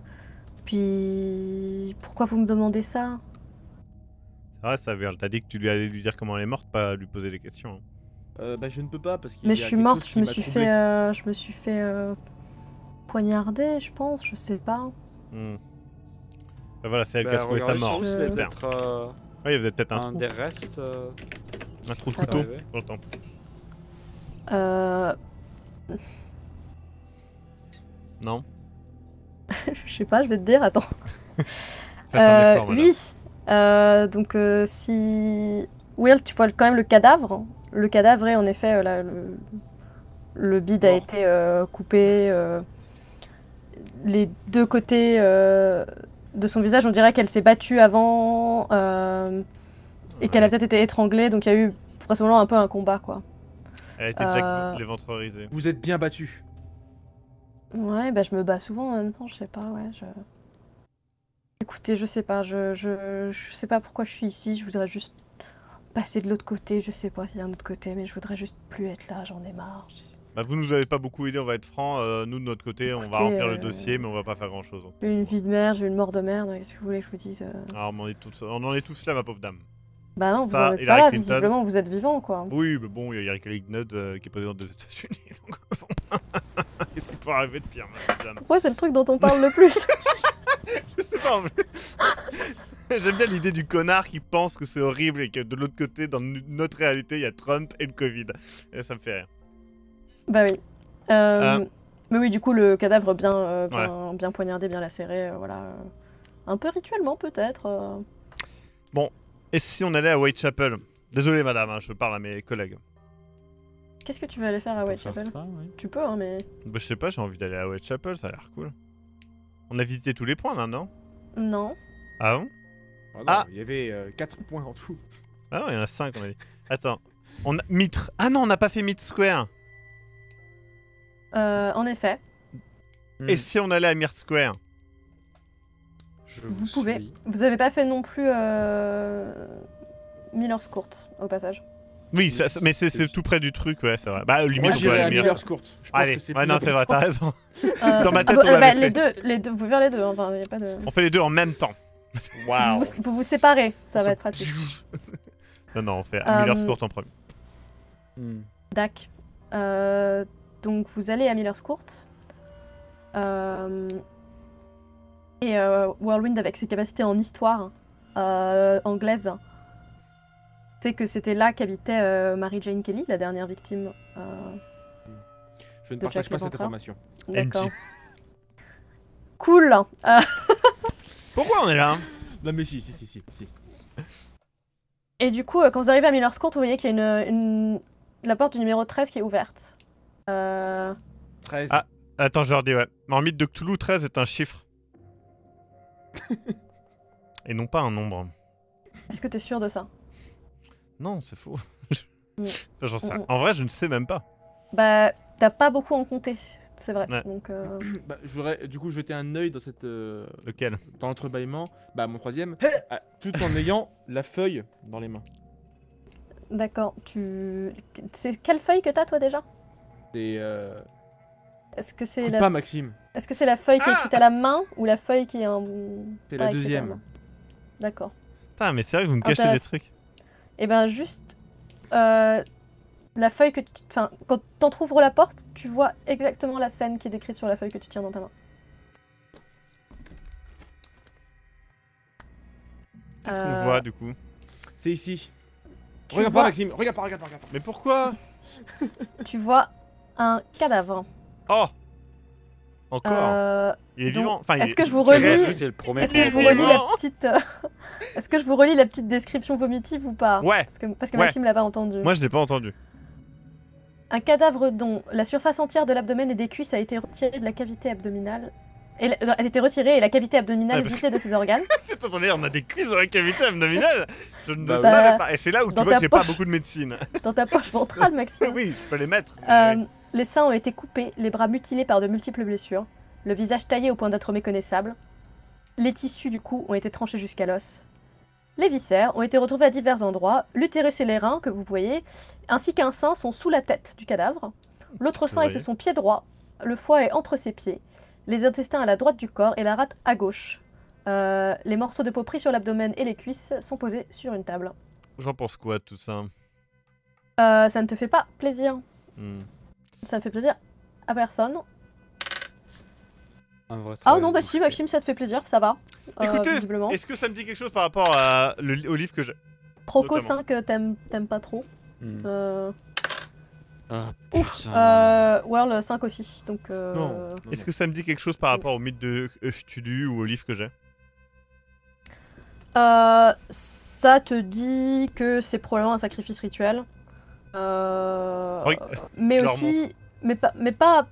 Puis, pourquoi vous me demandez ça ah, ça dire, T'as dit que tu lui allais lui dire comment elle est morte, pas lui poser des questions. Hein. Euh, bah, je ne peux pas parce qu'il. Mais y a je suis morte, euh, je me suis, fait, je me suis fait. poignarder, je pense, je sais pas. Hmm. Bah, voilà, c'est elle bah, qui a trouvé sa mort. C'est euh, il peut-être un, un, trou. Des restes. Euh, un trou de couteau j'entends. Euh. Non <laughs> Je sais pas, je vais te dire, attends. euh, oui, euh, donc euh, si Will, tu vois quand même le cadavre. Le cadavre est en effet euh, là, le... bid bide a été coupé. les deux côtés de son visage, on dirait qu'elle s'est battue avant et qu'elle a peut-être été étranglée. Donc il y a eu moment un peu un combat quoi. Elle était été les être Vous êtes bien battu. Ouais, bah je me bats souvent en même temps, je sais pas, ouais. Je... Écoutez, je sais pas, je, sais pas pourquoi je suis ici, je voudrais juste passer de l'autre côté, je sais pas s'il y a un autre côté, mais je voudrais juste plus être là, j'en ai marre. Bah vous nous avez pas beaucoup aidé, on va être franc. Euh, nous de notre côté, on va remplir le euh, dossier, mais on va pas faire grand chose. Hein. J'ai Une vie de merde, j'ai une mort de merde, qu'est-ce que vous voulez que je vous dise euh. Alors, ah, on, en est tous, là, ma pauvre dame. Bah non, vous êtes pas là, visiblement vous êtes vivant quoi. Oui, mais bon, il y a Eric Lignud qui est président des États-Unis, <laughs> donc Qu'est-ce qui arriver de pire, Pourquoi c'est le truc dont on parle le plus <laughs> Je <laughs> J'aime bien l'idée du connard qui pense que c'est horrible et que de l'autre côté, dans notre réalité, il y a Trump et le Covid. Et ça me fait rire. Bah oui. Euh, euh. Mais oui, du coup, le cadavre bien, euh, bien, bien, poignardé, bien lacéré, voilà. Un peu rituellement, peut-être. Bon, et si on allait à Whitechapel Désolé, madame, hein, je parle à mes collègues. Qu'est-ce que tu veux aller faire à Whitechapel Tu peux, hein, mais. Bah, je sais pas, j'ai envie d'aller à Whitechapel, ça a l'air cool. On a visité tous les points là, non Non. Ah bon ah, ah Il y avait 4 euh, points en tout. Ah non, il y en a 5, on a dit. Attends. On Mitre Ah non, on n'a pas fait Mitre Square Euh, en effet. Et hmm. si on allait à Mitre Square je vous, pouvez. Vous avez pas fait non plus euh... Miller's Court, au passage. Oui, mais c'est tout près du truc, ouais, c'est vrai. Bah, limite, Moi, j'irais à Miller's Court. Allez, ouais, non, c'est vrai, t'as raison. <laughs> Euh, Dans ma tête, ah, on ah, bah, l'avait fait. Les deux, les deux, vous pouvez faire les deux, hein, enfin, y a pas de... On fait les deux en même temps. Waouh. Vous, vous, séparez, ça va être pratique. <laughs> non, non, on fait à Miller's Court euh, en premier. Hmm. Dac. Euh, donc, vous allez à Miller's Court. et Whirlwind, avec ses capacités en histoire anglaise, que c'était là qu'habitait Marie euh, Mary Jane Kelly, la dernière victime. Euh, je ne partage pas cette information. D'accord. Cool. Euh, <laughs> Pourquoi on est là hein Non mais si, si, si, si, Et du coup, quand vous arrivez à Miller's Court, vous voyez qu'il y a une, la porte du numéro 13 qui est ouverte. 13. Ah, attends, je leur dis, ouais. en mythe de Cthulhu, 13 est un chiffre. <laughs> Et non pas un nombre. Est-ce que t'es sûr de ça non, c'est faux. <laughs> En vrai, je ne sais même pas. Bah, t'as pas beaucoup en compté, c'est vrai. Donc, euh, <clears throat> bah, je voudrais du coup jeter un œil dans cette. Euh, Lequel Dans l'entrebâillement, bah mon troisième, eh ah, tout en ayant la feuille dans les mains. D'accord, tu. C'est quelle feuille que t'as toi déjà C'est. Euh, Est-ce que c'est la... pas Maxime. Est-ce que c'est la feuille qui est ah à la main ou la feuille qui est un. C'est la deuxième. D'accord. Putain, mais c'est vrai que vous me ah, cachez bah, des trucs. Et eh ben juste euh, la feuille que tu. Enfin, quand t'entrouvres la porte, tu vois exactement la scène qui est décrite sur la feuille que tu tiens dans ta main. Qu'est-ce qu'on euh, voit du coup C'est ici. regarde pas, Maxime, regarde pas, regarde pas, regarde pas. Mais pourquoi <laughs> Tu vois un cadavre. Oh encore euh, Il est vivant. est-ce que je vous relis la petite euh, Est-ce que je vous relis la petite description vomitive ou pas Ouais. Parce que, Maxime l'a pas entendu. Moi, je l'ai pas entendu. Un cadavre dont la surface entière de l'abdomen et des cuisses a été retirée de la cavité abdominale. Elle a été retirée et la cavité abdominale ah, de ses organes. Attendez, <laughs> on a des cuisses dans la cavité abdominale Je ne bah savais pas. Et c'est là où tu vois que j'ai pas beaucoup de médecine. Dans ta poche ventrale, Maxime. <laughs> oui, je peux les mettre. Euh, les seins ont été coupés, les bras mutilés par de multiples blessures, le visage taillé au point d'être méconnaissable. Les tissus du cou ont été tranchés jusqu'à l'os. Les viscères ont été retrouvés à divers endroits. L'utérus et les reins, que vous voyez, ainsi qu'un sein sont sous la tête du cadavre. L'autre sein est sur son pied droit. Le foie est entre ses pieds. Les intestins à la droite du corps et la rate à gauche. Euh, les morceaux de peau pris sur l'abdomen et les cuisses sont posés sur une table. J'en pense quoi tout ça euh, Ça ne te fait pas plaisir. Hmm. Ça me fait plaisir à personne. ah non, bah si, Maxime, ça te fait plaisir, ça va. Euh, Écoutez, est-ce que ça me dit quelque chose par rapport à au livre que j'ai Croco 5, euh, t'aimes pas trop. Hmm. Euh, ah, ouf, World 5 aussi, donc... Est-ce que ça me dit quelque chose par rapport au mythe de Eustudu ou au livre que j'ai Ça te dit que c'est probablement un sacrifice rituel. Euh, mais aussi, mais pas, mais pas,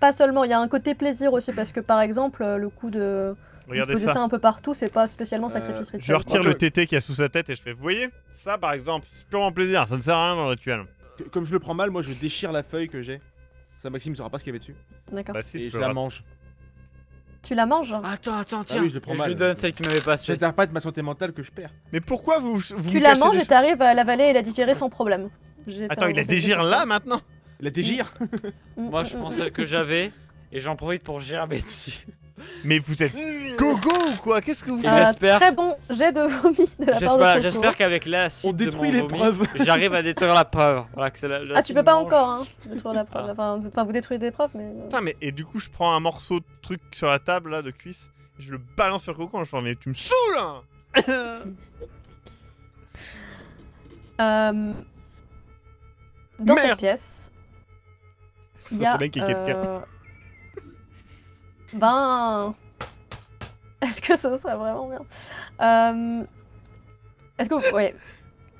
pas seulement. Il y a un côté plaisir aussi parce que par exemple, le coup de Regardez ça. un peu partout, c'est pas spécialement euh, sacrifice Je retire le TT qui a sous sa tête et je fais, vous voyez, ça par exemple, c'est purement plaisir, ça ne sert à rien dans le rituel. Comme je le prends mal, moi je déchire la feuille que j'ai. Ça, Maxime ne saura pas ce qu'il y avait dessus. D'accord. Bah, et je, la mange. Tu la manges Attends, attends, ah tiens. je, lui donne celle qui m'avait pas. passée. ma santé mentale que je perds. Mais pourquoi vous, Tu la manges et t'arrives à l'avaler et la digérer sans problème. Attends, il a dégire là maintenant Il a dégire mm. <laughs> Moi, je pense que j'avais et j'en profite pour gerber dessus. Mais vous êtes gogo ou quoi Qu'est-ce que vous faites Très bon J'ai de vomi de la part de J'espère qu'avec l'acide on détruit <laughs> J'arrive à détruire la preuve. ah, tu peux pas encore hein, détruire la preuve. Enfin, vous, détruisez des preuves, mais. Euh. mais et du coup, je prends un morceau de truc sur la table là de cuisse, je le balance sur Coco, je fais mais tu me saoules hein euh, dans cette pièce, il quelqu'un. Ben... Est-ce que ce serait vraiment bien euh, Est-ce que vous... Ouais.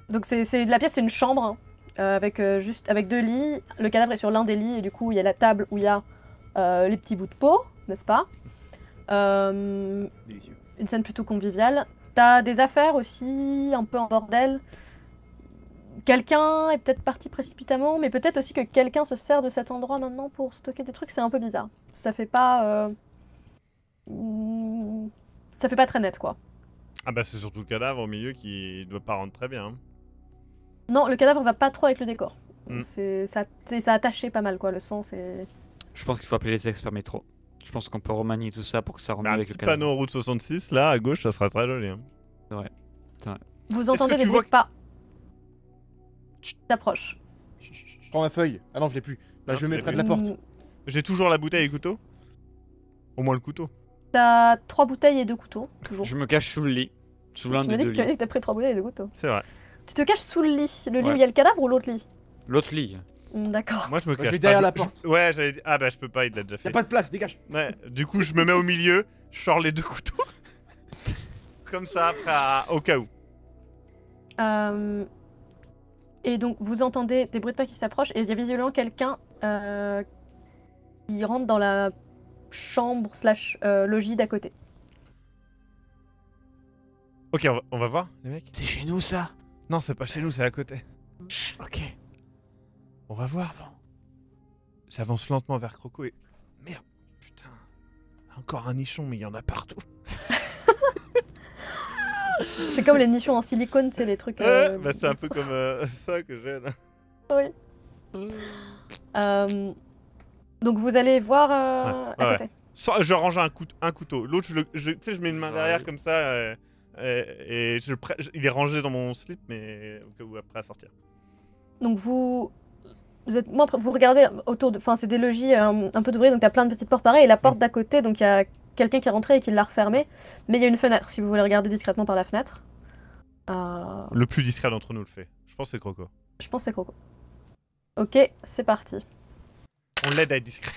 Donc c'est la pièce, c'est une chambre hein, euh, avec euh, juste avec deux lits. Le cadavre est sur l'un des lits et du coup il y a la table où il y a les petits bouts de peau, n'est-ce pas Une scène plutôt conviviale. T'as des affaires aussi, un peu en bordel quelqu'un est peut-être parti précipitamment, mais peut-être aussi que quelqu'un se sert de cet endroit maintenant pour stocker des trucs. C'est un peu bizarre. Ça fait pas. Euh, mm, ça fait pas très net, quoi. Ah bah c'est surtout le cadavre au milieu qui doit pas rendre très bien. Hein. Non, le cadavre va pas trop avec le décor. Mm. C'est ça, ça attaché pas mal, quoi. Le sang, c'est. Je pense qu'il faut appeler les experts métro. Je pense qu'on peut remanier tout ça pour que ça rende bah, avec le cadavre. panneau route 66 là à gauche, ça sera très joli. Hein. Ouais. Vous entendez les vois... pas t'approches. Je prends ma feuille. Ah non, je l'ai plus. Là, bah, je me mets près de la porte. J'ai toujours la bouteille et le couteau Au moins le couteau. T'as trois bouteilles et deux couteaux, toujours. je me cache sous le lit. Sous l'un des deux Tu m'as pris trois bouteilles et deux couteaux. C'est vrai. Tu te caches sous le lit Le lit où il y a le cadavre ou l'autre lit L'autre lit. Hmm, d'accord. Moi je me bah, cache. derrière la porte. ouais, j'allais Ah bah je peux pas, il l'a déjà fait. Y'a pas de place, dégage. Ouais, du coup je me mets au milieu, je sors les deux couteaux. <laughs> Comme ça, après, au cas où. Euh, et donc vous entendez des bruits de pas qui s'approchent et il y a visiblement quelqu'un euh, qui rentre dans la chambre slash euh, logis d'à côté. Ok, on va, voir les mecs. C'est chez nous ça Non, c'est pas chez nous, c'est à côté. Chut, ok. On va voir. J'avance lentement vers Croco et... Merde, putain. Encore un nichon, mais il y en a partout. <laughs> C'est comme les nichons en silicone, c'est les trucs. Euh, bah, c'est un peu comme euh, <laughs> ça que j'aime. Oui. Euh, donc vous allez voir euh, à côté. Je range un, couteau. Un couteau. L'autre, je, je, mets une main derrière comme ça et, je, il est rangé dans mon slip, mais que vous où après à sortir. Donc vous vous êtes vous regardez autour de enfin c'est des logis un peu d'ouvriers donc t'as plein de petites portes pareilles et la porte mm. d'à côté donc il y a quelqu'un qui est rentré et qui l'a refermé. Mais il y a une fenêtre, si vous voulez regarder discrètement par la fenêtre. Euh, le plus discret d'entre nous le fait. Je pense que c'est Croco. Je pense que c'est Croco. Ok, c'est parti. On l'aide à être discret.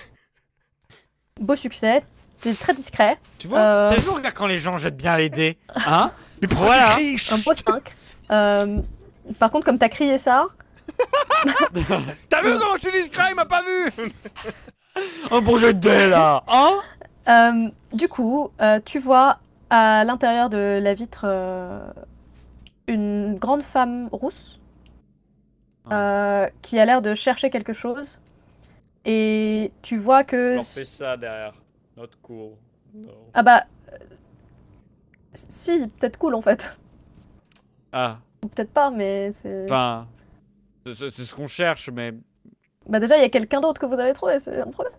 <laughs> Beau succès. T'es très discret. Tu vois euh, T'as toujours regardé quand les gens jettent bien les dés. <laughs> Hein Mais pourquoi voilà. Un beau 5. Euh, par contre, comme t'as crié ça... <laughs> t'as vu comment je suis discret, il m'a pas vu Un bon jet de dés, là Hein euh, du coup, euh, tu vois à l'intérieur de la vitre euh, une grande femme rousse ah. qui a l'air de chercher quelque chose. Et tu vois que... On ça derrière notre cour. Ah bah... Si, peut-être cool en fait. Ah. Peut-être pas, mais c'est... Enfin, c'est ce qu'on cherche, mais... Bah déjà, il y a quelqu'un d'autre que vous avez trouvé, c'est un problème.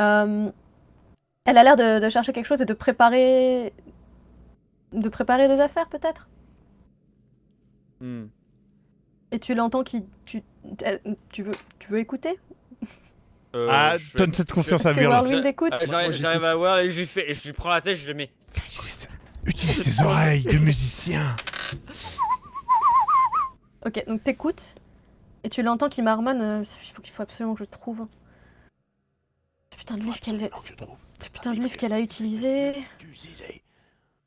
Euh, elle a l'air de, chercher quelque chose et de préparer. de préparer des affaires, peut-être hmm. Et tu l'entends qui. Tu, tu, veux, tu veux écouter euh, Ah, donne cette confiance à écoute. Euh, j'arrive à voir et je lui, prends la tête, je lui mets. Utilise, tes oreilles de musicien Ok, donc t'écoutes et tu l'entends qui marmonne. Euh, il faut qu'il faut absolument que je trouve. Putain, le livre qu'elle putain de livre qu'elle a utilisé.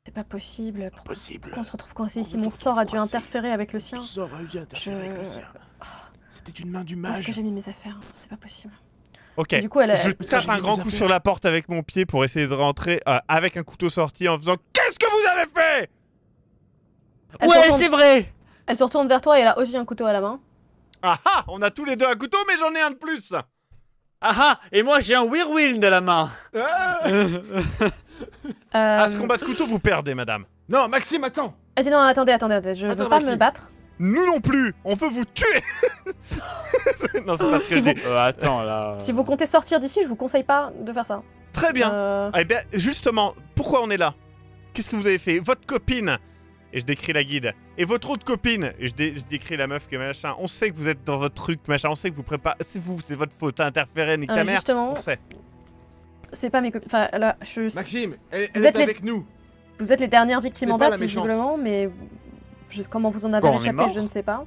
C'est pas possible. Pourquoi, on se retrouve coincé ici Mon sort a dû interférer avec le sien. Oh. C'était une main du mage. Parce que j'ai mis mes affaires C'est pas possible. Ok, du coup, elle je tape un grand coup sur la porte avec mon pied pour essayer de rentrer euh, avec un couteau sorti en faisant Qu'est-ce que vous avez fait Ouais, c'est vrai Elle se retourne vers toi et elle a aussi un couteau à la main. Ah ah On a tous les deux un couteau, mais j'en ai un de plus ah ah Et moi j'ai un whirlwind de la main Ah, À <laughs> euh, ah, ce combat de couteau, vous perdez, madame. Non, Maxime, attends ah, non, attendez, attendez, je veux pas me battre. Nous non plus, on veut vous tuer <laughs> Non, c'est pas ce que je dis. Euh, attends là. Si vous comptez sortir d'ici, je vous conseille pas de faire ça. Très bien. Euh. Eh bien, justement, pourquoi on est là Qu'est-ce que vous avez fait Votre copine et je décris la guide. Et votre autre copine je, décris la meuf que machin. On sait que vous êtes dans votre truc, machin. On sait que vous préparez. C'est vous, c'est votre faute. T'as interféré, nique ta euh, mère. Justement, on sait. C'est pas mes copines. Enfin, là, je. Maxime, elle, est avec nous. Vous êtes les dernières victimes en date, visiblement, mais comment vous en avez je ne sais pas.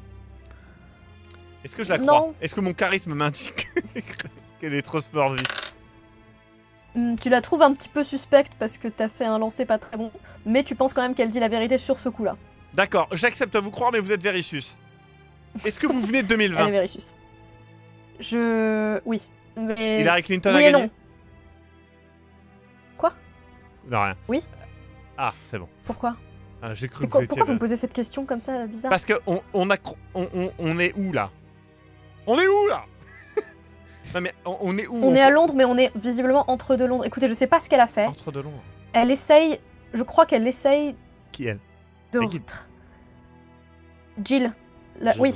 Est-ce que je la crois Est-ce que mon charisme m'indique <laughs> qu'elle est trop sport Hmm, tu la trouves un petit peu suspecte parce que t'as fait un lancer pas très bon, mais tu penses quand même qu'elle dit la vérité sur ce coup-là. D'accord, j'accepte de vous croire, mais vous êtes Vericius. Est-ce que vous venez de 2020 <laughs> Elle Je... oui. Mais... Hillary Clinton a gagné. Non. Quoi rien. Oui Ah, c'est bon. Pourquoi ah, J'ai cru que vous étiez... Pourquoi vous me posez cette question comme ça, bizarre Parce que on, a, on est où, là On est où, là on, est On, est à Londres, mais on est visiblement entre deux Londres. Écoutez, je sais pas ce qu'elle a fait. Entre deux Londres. Elle essaye. Je crois qu'elle essaye. Qui elle De. Jill. Oui.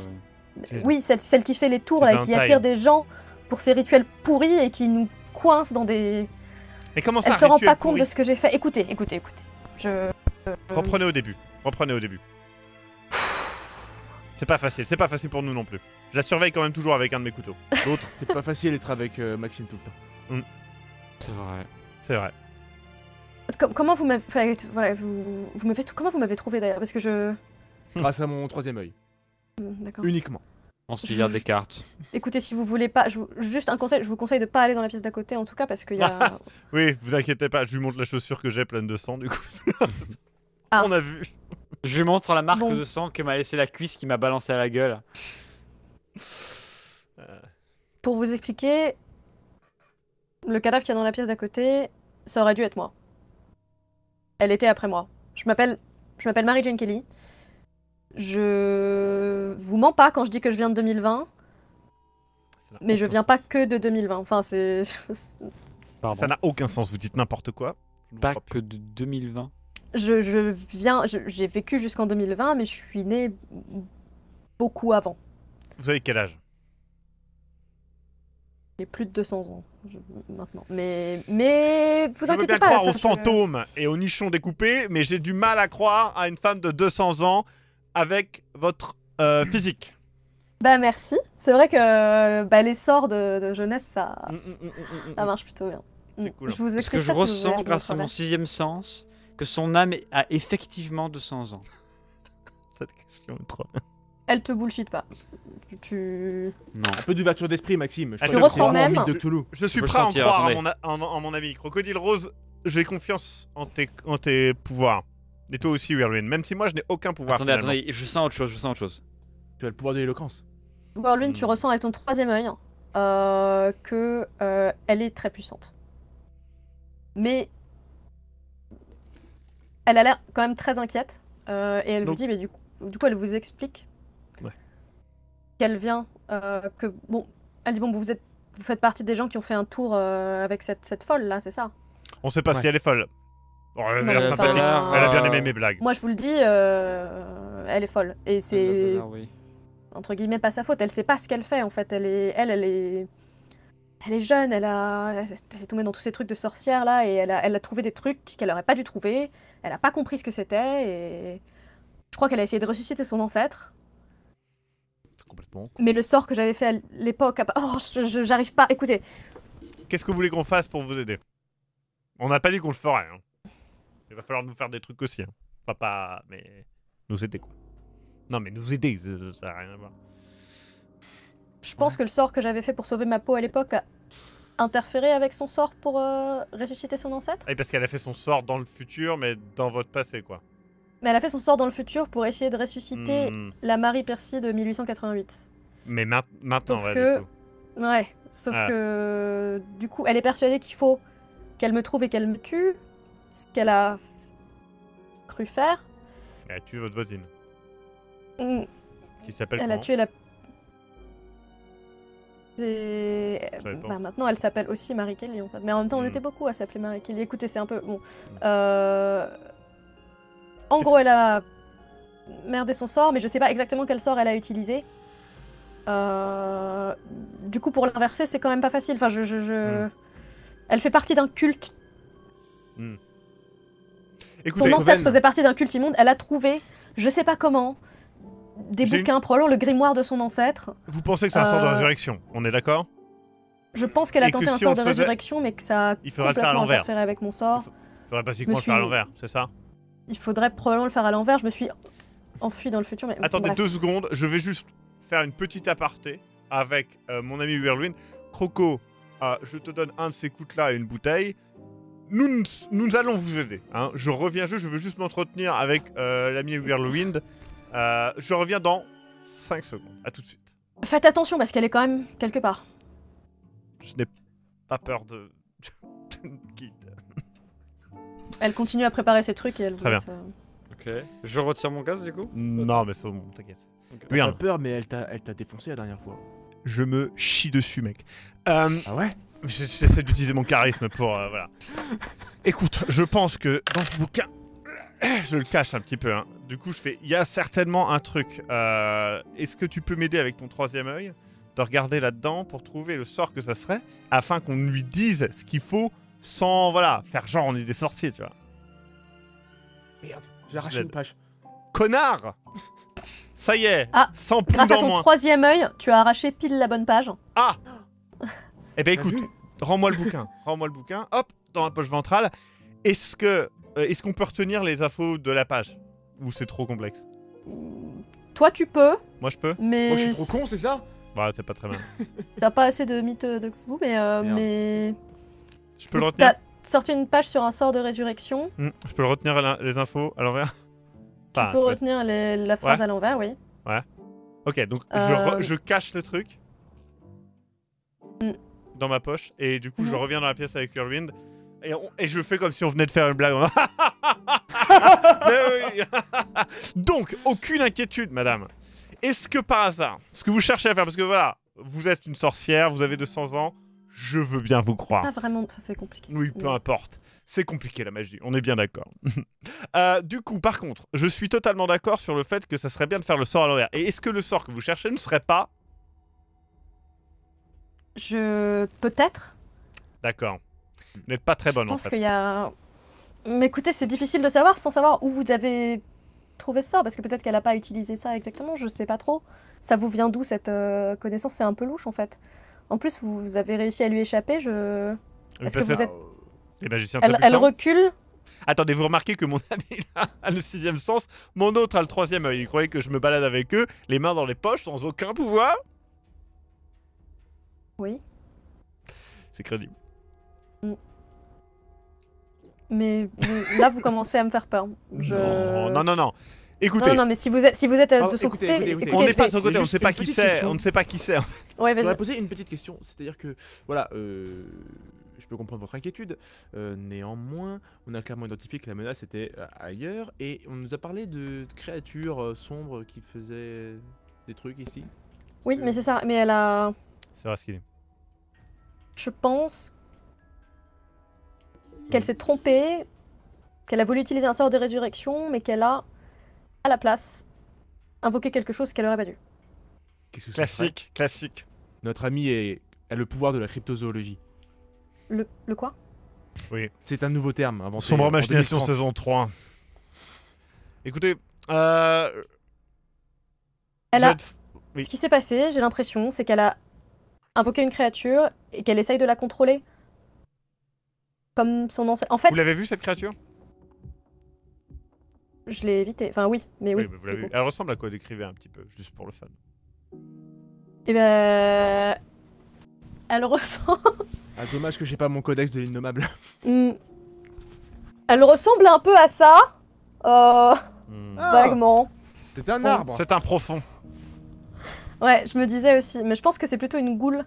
Oui, celle, qui fait les tours, et qui attire des gens pour ses rituels pourris et qui nous coince dans des. Mais comment ça Elle se rend pas compte de ce que j'ai fait. Écoutez, écoutez, écoutez. Je. Euh, Reprenez au début. Reprenez au début. C'est pas facile, c'est pas facile pour nous non plus. Je la surveille quand même toujours avec un de mes couteaux. L'autre. <laughs> C'est pas facile d'être avec euh, Maxime tout le temps. Mm. C'est vrai. C'est vrai. comment vous m'avez voilà, vous, comment vous m'avez trouvé d'ailleurs parce que je grâce à mon troisième œil. Mm, d'accord. Uniquement. On des cartes. Écoutez, si vous voulez pas, juste un conseil, je vous conseille de pas aller dans la pièce d'à côté en tout cas parce qu'il y a. <laughs> oui, vous inquiétez pas, je lui montre la chaussure que j'ai pleine de sang du coup. Ah. On a vu. Je lui montre la marque de sang que m'a laissé la cuisse qui m'a balancé à la gueule. Pour vous expliquer, le cadavre qu'il y a dans la pièce d'à côté, ça aurait dû être moi. Elle était après moi. Je m'appelle, je m'appelle Mary Jane Kelly. Je vous mens pas quand je dis que je viens de 2020, mais je viens pas que de 2020. Enfin, c'est. Ça n'a aucun sens. Vous dites n'importe quoi. Pas que de 2020. Je, je viens, j'ai vécu jusqu'en 2020, mais je suis née beaucoup avant. Vous avez quel âge J'ai plus de 200 ans maintenant. Mais, mais vous je pas. Je veux bien croire aux fantômes et aux nichons découpés, mais j'ai du mal à croire à une femme de 200 ans avec votre euh, physique. Bah merci. C'est vrai que bah, l'essor de, jeunesse, ça, mm, mm, mm, ça marche plutôt bien. cool. Je vous que je ressens, grâce à mon sixième sens, que son âme a effectivement 200 ans. <laughs> Cette question est trop elle te bullshit pas. Tu. Un peu d'ouverture d'esprit, Maxime. Je, ressens même. Je, suis prêt à en croire à mon, en, mon, ami. Crocodile Rose, j'ai confiance en tes, tes pouvoirs. Et toi aussi, Whirlwind. Même si moi, je n'ai aucun pouvoir. je sens autre chose, je sens autre chose. Tu as le pouvoir de l'éloquence. Whirlwind, tu hmm. ressens avec ton troisième œil euh, que euh, elle est très puissante. Mais elle a l'air quand même très inquiète. Euh, et elle vous dit, mais du coup, du coup, elle vous explique elle vient, euh, que bon, elle dit bon, vous êtes, vous faites partie des gens qui ont fait un tour euh, avec cette, cette folle là, c'est ça On sait pas si elle est folle. Oh, elle a bien euh, aimé mes blagues. Moi, je vous le dis, elle est folle. Et c'est entre guillemets pas sa faute. Elle sait pas ce qu'elle fait en fait. Elle est, elle, elle est, elle est jeune. Elle a, elle est tombée dans tous ces trucs de sorcière là et elle a, elle a trouvé des trucs qu'elle aurait pas dû trouver. Elle a pas compris ce que c'était et je crois qu'elle a essayé de ressusciter son ancêtre. Mais le sort que j'avais fait à l'époque, oh, j'arrive pas. Écoutez. Qu'est-ce que vous voulez qu'on fasse pour vous aider On n'a pas dit qu'on le ferait. Hein. Il va falloir nous faire des trucs aussi. Hein. pas. Mais. Nous aider, quoi. Non, mais nous aider, ça n'a rien à voir. Je pense que le sort que j'avais fait pour sauver ma peau à l'époque a interféré avec son sort pour euh, ressusciter son ancêtre. Et parce qu'elle a fait son sort dans le futur, mais dans votre passé, quoi. Mais elle a fait son sort dans le futur pour essayer de ressusciter hmm. la Marie Percy de 1888. Mais maintenant, sauf ouais, que... Ouais, sauf ah. que du coup, elle est persuadée qu'il faut qu'elle me trouve et qu'elle me tue, ce qu'elle a cru faire. Elle a tué votre voisine. Hmm. Qui s'appelle Elle a tué la. C'est. Bah, maintenant, elle s'appelle aussi Marie Kelly. Mais en même temps, on hmm. était beaucoup à s'appeler Marie Kelly. Écoutez, c'est un peu. Bon. Euh en gros, elle a merdé son sort, mais je sais pas exactement quel sort elle a utilisé. Euh, du coup, pour l'inverser, c'est quand même pas facile. Enfin, je. Hmm. Elle fait partie d'un culte. Hmm. Son ancêtre faisait partie d'un culte immonde. Elle a trouvé, je sais pas comment, des bouquins une... le grimoire de son ancêtre. Vous pensez que c'est un sort de euh, résurrection On est d'accord Je pense qu'elle a tenté un sort de résurrection, mais que ça. A Il faudrait faire avec mon sort. Il faudrait pas le à l'envers, c'est ça il faudrait probablement le faire à l'envers. Je me suis enfui dans le futur. Mais... Attendez deux secondes, je vais juste faire une petite aparté avec euh, mon ami Whirlwind. Croco, euh, je te donne un de ces coups-là et une bouteille. Nous, nous allons vous aider. Hein. Je reviens juste, je veux juste m'entretenir avec euh, l'ami Whirlwind. je reviens dans 5 secondes. À tout de suite. Faites attention parce qu'elle est quand même quelque part. Je n'ai pas peur de... <laughs> Elle continue à préparer ses trucs et elle Très bien. Euh, ok. Je retire mon gaz du coup Non, mais c'est bon, t'inquiète. J'ai hein. peur, mais elle t'a défoncé la dernière fois. Je me chie dessus, mec. Euh, Ah ouais J'essaie d'utiliser mon charisme pour. Euh, voilà. Écoute, je pense que dans ce bouquin. <coughs> Je le cache un petit peu. hein. Du coup, je fais. Il y a certainement un truc. euh, Est-ce que tu peux m'aider avec ton troisième œil de regarder là-dedans pour trouver le sort que ça serait afin qu'on lui dise ce qu'il faut sans voilà, faire genre on est des sorciers, tu vois. Merde, j'ai arraché une page. Connard Ça y est, ah, 100 Grâce à ton troisième œil, tu as arraché pile la bonne page. Ah <gasps> Eh ben écoute, rends-moi le bouquin, rends-moi le bouquin, hop, dans la poche ventrale. Est-ce que euh, est-ce qu'on peut retenir les infos de la page Ou c'est trop complexe Toi tu peux. Moi je peux. Mais Moi je suis trop con, c'est ça Bah c'est pas très mal. <laughs> T'as pas assez de mythes euh, de coup, mais euh, mais je peux T'as sorti une page sur un sort de résurrection. Hmm, je peux retenir les infos à l'envers. Tu <laughs> peux retenir la phrase à l'envers, oui. Ouais. Ok, donc je, euh, je, cache le truc hmm. dans ma poche et du coup je mhm. reviens dans la pièce avec urwind et, et, je fais comme si on venait de faire une blague. <laughs> <laughs> donc, aucune inquiétude, madame. Est-ce que par hasard, ce que vous cherchez à faire, parce que voilà, vous êtes une sorcière, vous avez 200 ans, je veux bien vous croire. Pas vraiment, c'est compliqué. Oui, peu importe. C'est compliqué la magie, on est bien d'accord. <laughs> Euh, du coup, par contre, je suis totalement d'accord sur le fait que ça serait bien de faire le sort à l'envers. Et est-ce que le sort que vous cherchez ne serait pas. Je. Peut-être. D'accord. Vous n'êtes pas très bonne en fait. Je pense qu'il y a. Mais écoutez, c'est difficile de savoir sans savoir où vous avez trouvé ce sort, parce que peut-être qu'elle n'a pas utilisé ça exactement, je sais pas trop. Ça vous vient d'où cette euh, connaissance C'est un peu louche en fait. En plus, vous avez réussi à lui échapper. Je. Est-ce que vous êtes... elle, recule. Attendez, vous remarquez que mon <laughs> ami a le sixième sens, mon autre a le troisième il croyait que je me balade avec eux, les mains dans les poches, sans aucun pouvoir. Oui. C'est crédible. Mm. Mais là, vous commencez à me faire peur. Non, non, non. Écoutez. Non, non, mais si vous êtes, si vous êtes euh, de son côté, on n'est pas de son côté, on ne sait pas qui c'est, on ne sait pas qui c'est. va poser une petite question, c'est-à-dire que voilà, euh, je peux comprendre votre inquiétude. Euh, néanmoins, on a clairement identifié que la menace était ailleurs et on nous a parlé de créatures sombres qui faisaient des trucs ici. Oui, mais c'est ça. Mais elle a. C'est vrai ce qu'il est. Je pense qu'elle s'est trompée, qu'elle a voulu utiliser un sort de résurrection, mais qu'elle a à la place, invoquer quelque chose qu'elle aurait pas dû. Classique, classique. Notre ami est... a le pouvoir de la cryptozoologie. Le, le quoi Oui. C'est un nouveau terme inventé. Sombre en saison 3. Écoutez, euh, Elle a... Ce qui s'est passé, j'ai l'impression, c'est qu'elle a invoqué une créature et qu'elle essaye de la contrôler. Comme son ancêtre. En fait, Vous l'avez vu cette créature je l'ai évité. Enfin, oui, mais oui. oui Elle ressemble à quoi Décrivez un petit peu, juste pour le fun. Eh ben. Elle <laughs> ressemble. Ah, dommage que j'ai pas mon codex de l'innommable. Hmm. Elle ressemble un peu à ça. Oh, hmm. ah. Vaguement. C'est un arbre. C'est un profond. Ouais, je me disais aussi. Mais je pense que c'est plutôt une goule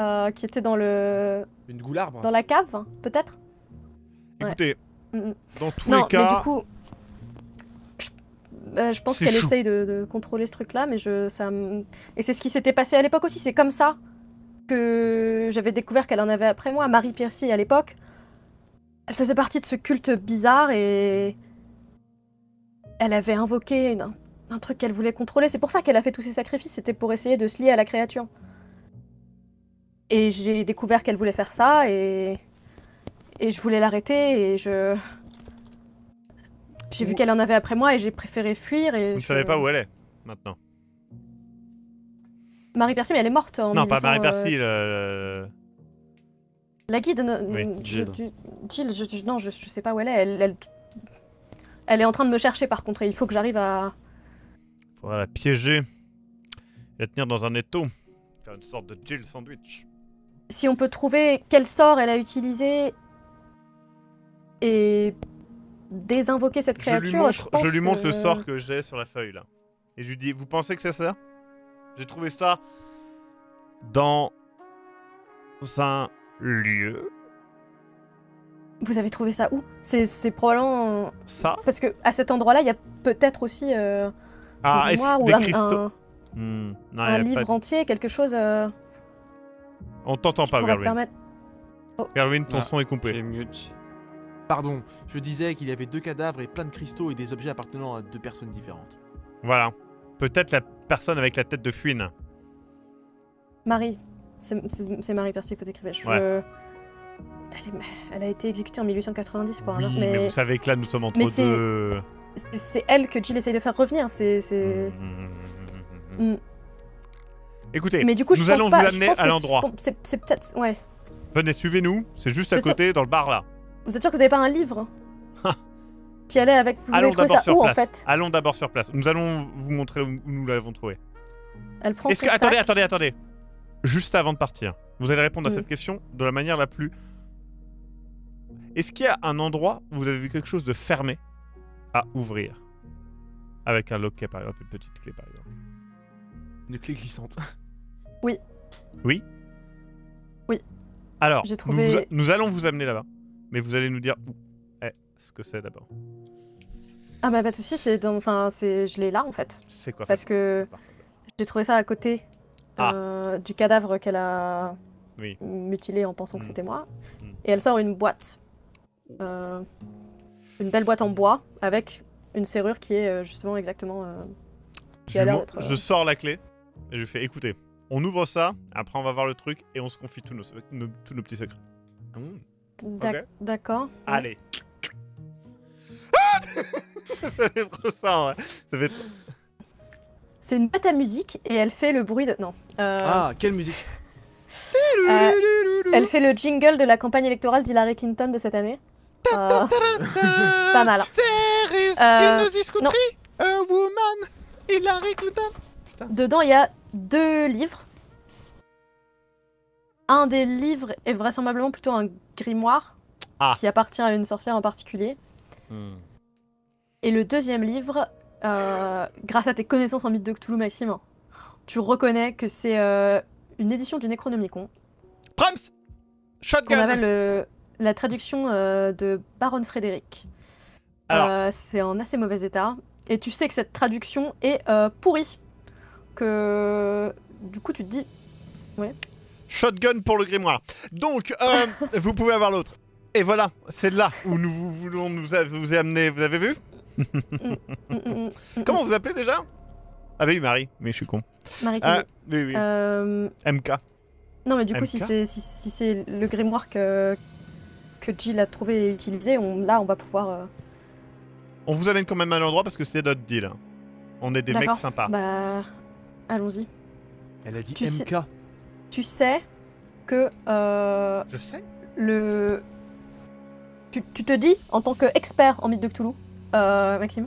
euh, qui était dans le. Une goule arbre Dans la cave, peut-être Écoutez, mm, mm. dans tous les cas. Mais du coup, bah, je pense qu'elle essaye de, contrôler ce truc-là, mais je, ça Et c'est ce qui s'était passé à l'époque aussi, c'est comme ça que j'avais découvert qu'elle en avait après moi, Marie Piercy à l'époque. Elle faisait partie de ce culte bizarre et... Elle avait invoqué un truc qu'elle voulait contrôler, c'est pour ça qu'elle a fait tous ces sacrifices, c'était pour essayer de se lier à la créature. Et j'ai découvert qu'elle voulait faire ça et... Et je voulais l'arrêter et je... J'ai vu qu'elle en avait après moi et j'ai préféré fuir. Et Vous ne savez pas où elle est maintenant. Marie Percy, mais elle est morte en Non, pas Marie Percy, La guide, Jill. je, non, je, sais pas où elle est. Elle, est en train de me chercher par contre et il faut que j'arrive à. Faudra la piéger, la tenir dans un étau, faire une sorte de Jill sandwich. Si on peut trouver quel sort elle a utilisé et désinvoquer cette créature. Je lui montre, le sort que j'ai sur la feuille là. Et je lui dis, vous pensez que c'est ça J'ai trouvé ça dans un lieu. Vous avez trouvé ça où C'est probablement... Ça Parce que à cet endroit-là, il y a peut-être aussi... un, livre entier, quelque chose... Euh, On t'entend pas, Garwin. Permettre... Oh. ton ah, son est coupé. Pardon, je disais qu'il y avait deux cadavres et plein de cristaux et des objets appartenant à deux personnes différentes. Voilà. Peut-être la personne avec la tête de fuine. Marie. C'est Marie Percy que vous décrivez. Je... Elle, a été exécutée en 1890 pour oui, un mais... mais... vous savez que là, nous sommes entre deux... C'est elle que Jill essaye de faire revenir, c'est... Mmh, mmh, mmh, Écoutez, mais du coup, nous allons vous amener à l'endroit. C'est peut-être... Ouais. Venez, suivez-nous, c'est juste à côté, dans le bar là. Vous êtes sûr que vous n'avez pas un livre hein ah. qui allait avec vous Allons d'abord sur place. En fait Allons d'abord sur place. Nous allons vous montrer où nous l'avons trouvé. Est-ce attendez, attendez, attendez. Juste avant de partir, vous allez répondre à mm. cette question de la manière la plus. Est-ce qu'il y a un endroit où vous avez vu quelque chose de fermé à ouvrir avec un loquet par exemple, une petite clé par exemple. Une clé glissante. Oui. Oui. Oui. Alors, nous allons vous amener là-bas. Mais vous allez nous dire où est ce que c'est d'abord. Ah bah pas de soucis, c'est enfin, c'est... je l'ai là en fait. C'est quoi Parce que j'ai trouvé ça à côté ah. euh, du cadavre qu'elle a mutilé en pensant que hmm. c'était moi. Hmm. Et elle sort une boîte. Euh, une belle boîte en bois avec une serrure qui est euh, justement exactement... je, sors la clé et je fais écoutez, on ouvre ça, après on va voir le truc et on se confie tous nos, petits secrets. Hmm. D'accord. Okay Allez. Ah <laughs> ça fait trop ça, ouais. Ça fait C'est une boîte à musique et elle fait le bruit de... Non. Euh, ah, quelle musique euh, Elle fait le jingle de la campagne électorale d'Hillary Clinton de cette année. Euh, c'est pas mal. Hein. There is woman, Hillary Clinton. Dedans, il y a deux livres. Un des livres est vraisemblablement plutôt un grimoire ah. qui appartient à une sorcière en particulier. Hmm. Et le deuxième livre, euh, grâce à tes connaissances en mythe de Cthulhu, Maxime, tu reconnais que c'est euh, une édition du Necronomicon. Prams Shotgun On appelle euh, la traduction de Baron Frédéric. c'est en assez mauvais état. Et tu sais que cette traduction est pourrie. Que du coup, tu te dis. Ouais. Shotgun pour le grimoire. Donc, euh, <laughs> vous pouvez avoir l'autre. Et voilà, c'est là où nous voulons nous vous amener. Vous avez vu mm, mm, mm, Comment vous appelez déjà Ah bah oui, Marie, mais je suis con. Marie. Ah, euh, MK. Non, mais du coup, si c'est si, c'est le grimoire que que Jill a trouvé et utilisé, là, on va pouvoir. Euh. On vous amène quand même à l'endroit parce que c'est notre deal. On est des mecs sympas. Bah, allons-y. Elle a dit MK tu sais que. Euh, je sais. Le. Tu, te dis, en tant qu'expert en mythe de Cthulhu, euh, Maxime,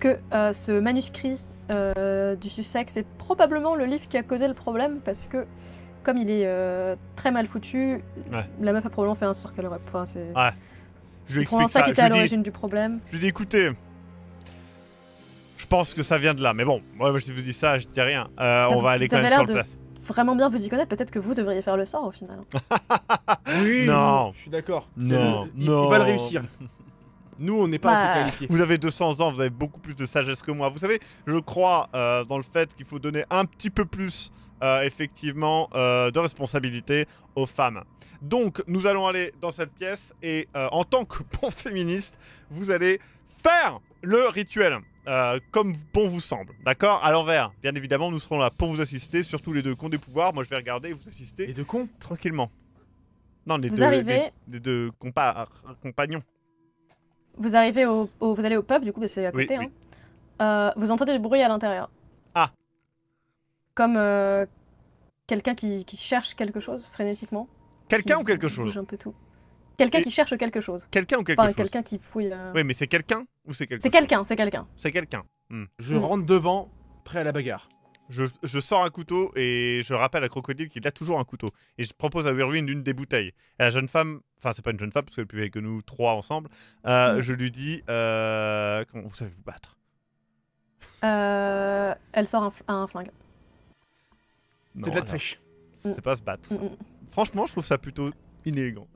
que euh, ce manuscrit du Sussex est probablement le livre qui a causé le problème parce que. Comme il est très mal foutu, la meuf a probablement fait un sort qu'elle aurait. Enfin, c'est. Ouais. Je lui explique ça. ça qui était à l'origine du problème. Je lui dis, écoutez, je pense que ça vient de là. Mais bon, moi, je vous dis ça, je dis rien. on va aller quand même sur le place vraiment bien vous y connaître, peut-être que vous devriez faire le sort au final. <laughs> oui, je suis d'accord. Non, non. Il va le réussir. Nous, on n'est pas assez bah. Vous avez 200 ans, vous avez beaucoup plus de sagesse que moi. Vous savez, je crois euh, dans le fait qu'il faut donner un petit peu plus, euh, effectivement, euh, de responsabilité aux femmes. Donc, nous allons aller dans cette pièce et en tant que <laughs> bon féministe, vous allez faire le rituel. Euh, comme bon vous semble. D'accord À l'envers. Bien évidemment, nous serons là pour vous assister, surtout les deux cons des pouvoirs. Moi, je vais regarder et vous assister. Les deux cons Tranquillement. Non, les deux, arrivez... les, deux compa compagnons. Vous arrivez au, Vous allez au pub, du coup, c'est à côté. Hein. Euh, vous entendez du bruit à l'intérieur. Ah Comme euh, quelqu'un qui, cherche quelque chose frénétiquement. Quelqu'un ou quelque chose un peu tout. Quelqu'un qui cherche quelque chose. Quelqu'un ou quelque quelqu'un qui fouille. Euh. Oui, mais c'est quelqu'un ou c'est quelqu'un C'est quelqu'un, c'est quelqu'un. C'est hmm. quelqu'un. Je rentre devant, prêt à la bagarre. Je, je, sors un couteau et je rappelle à Crocodile qu'il a toujours un couteau. Et je propose à Whirlwind une des bouteilles. Et la jeune femme, enfin c'est pas une jeune femme parce qu'elle est plus que nous trois ensemble, euh, hmm. je lui dis euh, Comment vous savez vous battre Elle sort un, flingue. C'est de la triche. C'est hmm. pas se battre. Ça. Franchement, je trouve ça plutôt inélégant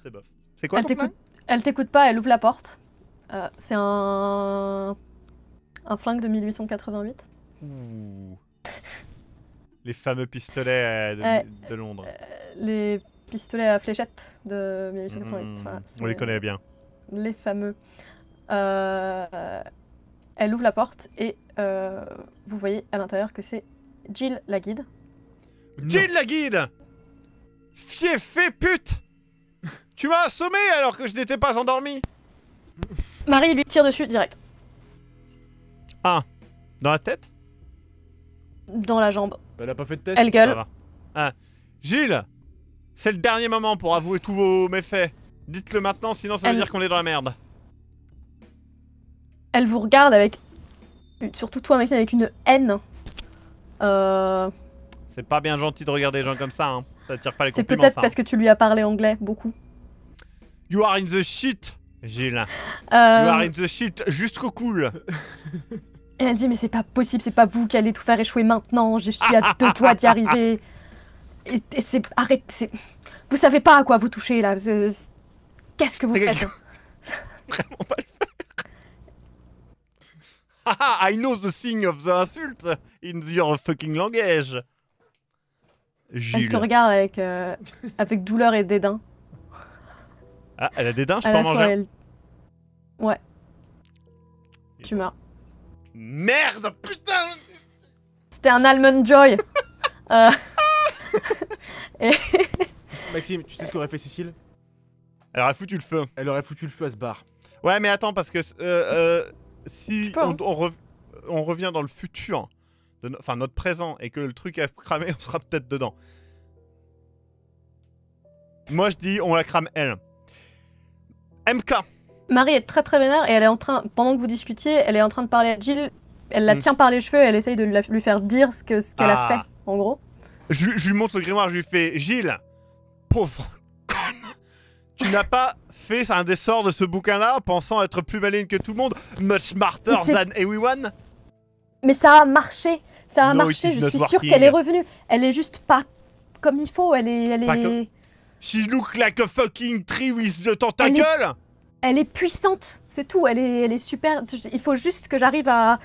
c'est bof. C'est quoi elle ton plan Elle t'écoute pas, elle ouvre la porte. Euh, c'est un... un flingue de 1888. Ouh. les fameux pistolets euh, de, Londres. Euh, les pistolets à fléchettes de 1888. Mmh, on les connaît bien. Les fameux. Euh, elle ouvre la porte et vous voyez à l'intérieur que c'est Jill la guide. Jill la guide Fiefé pute tu m'as assommé alors que je n'étais pas endormi Marie lui tire dessus direct. Ah Dans la tête Dans la jambe. Elle a pas fait de tête Elle gueule. Ah. Gilles C'est le dernier moment pour avouer tous vos méfaits. Dites-le maintenant, sinon ça veut dire qu'on est dans la merde. Elle vous regarde avec. Surtout toi, mec, avec une haine. Euh. C'est pas bien gentil de regarder des gens comme ça, hein. C'est peut-être parce hein. que tu lui as parlé anglais beaucoup. You are in the shit, Gilles. Euh, you are in the shit jusqu'au cool. Et elle dit mais c'est pas possible, c'est pas vous qui allez tout faire échouer maintenant. Je suis à deux doigts d'y arriver. Et, c'est arrête, vous savez pas à quoi vous touchez là. Qu'est-ce que vous faites <laughs> Vraiment pas le faire. <laughs> Ah, ah, I know the thing of the insult in your fucking language. Elle te regarde avec, euh, avec douleur et dédain. Ah, elle a dédain, je peux en manger Ouais. tu meurs. Merde, putain C'était un Almond Joy <laughs> euh. <laughs> Maxime, tu sais ce qu'aurait fait Cécile Elle aurait foutu le feu. Elle aurait foutu le feu à ce bar. Ouais, mais attends, parce que euh, si hein. on, on revient dans le futur, enfin notre présent, et que le truc a cramé, on sera peut-être dedans. Moi, je dis, on la crame elle. MK. Marie est très très vénère et elle est en train, pendant que vous discutiez, elle est en train de parler à Jill. Elle la mm. tient par les cheveux et elle essaye de lui faire dire ce qu'elle ce a ah. fait, en gros. Je, lui montre le grimoire, je lui fais Gilles, pauvre tu n'as pas fait un des de ce bouquin-là pensant être plus maligne que tout le monde, much smarter than everyone. Mais ça a marché. Ça a marché, je suis sûre qu'elle est revenue. Elle est juste pas comme il faut, elle est... Elle est... She look like a fucking tree with the tentacle elle est... puissante, c'est tout, elle est, elle est super... Il faut juste que j'arrive à,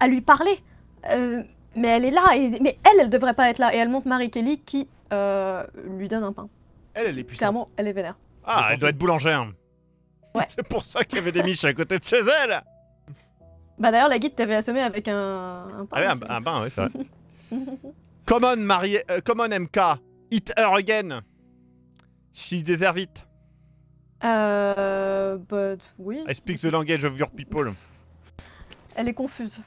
à lui parler. Euh, mais elle est là, mais elle, elle devrait pas être là. Et elle montre Marie Kelly qui euh, lui donne un pain. Elle, elle est puissante. Clairement, elle est vénère. Ah, elle doit être boulangère. <laughs> c'est pour ça qu'il y avait des miches à côté de chez elle bah d'ailleurs, la guide t'avait assommé avec un, un pain. Ah un, c'est vrai. <laughs> Common, Marie, euh, common MK, hit her again. She deserve it. Euh, but oui. I speak the language of your people. Elle est confuse.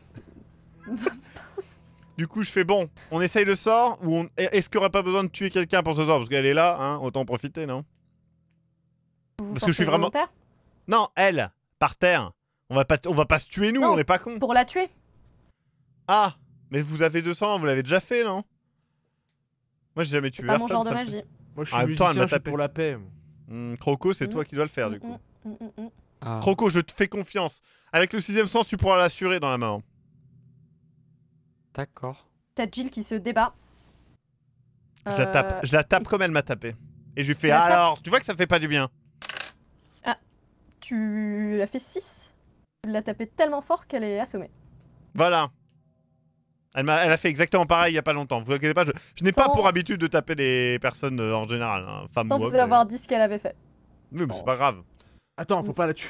du coup, je fais bon, on essaye le sort ou on... est-ce qu'on n'aurait pas besoin de tuer quelqu'un pour ce sort Parce qu'elle est là, hein, autant en profiter, non Parce que je suis vraiment. Non, elle, par terre. On va pas, on va pas se tuer nous, on est pas con. Pour la tuer. Ah, mais vous avez 200, vous l'avez déjà fait, non Moi j'ai jamais tué personne. mon genre de magie. Moi je suis ah, musicien, pour la paix. Hmm, Croco, c'est mm. toi qui dois le faire du mm, coup. Mm, ah. Croco, je te fais confiance. Avec le sixième sens, tu pourras l'assurer dans la main. Hein. D'accord. T'as Jill qui se débat. Je la tape, euh, je la tape comme elle m'a tapé. Et je lui fais alors, tu vois que ça fait pas du bien. Ah, tu as fait 6 l'a tapé tellement fort qu'elle est assommée. Voilà. Elle a, elle a, fait exactement pareil il y a pas longtemps. Vous inquiétez pas, je, n'ai pas pour habitude de taper les personnes euh, en général, hein, sans vous avoir dit ce qu'elle avait fait. Oui, mais c'est oh. pas grave. Attends, faut pas la tuer.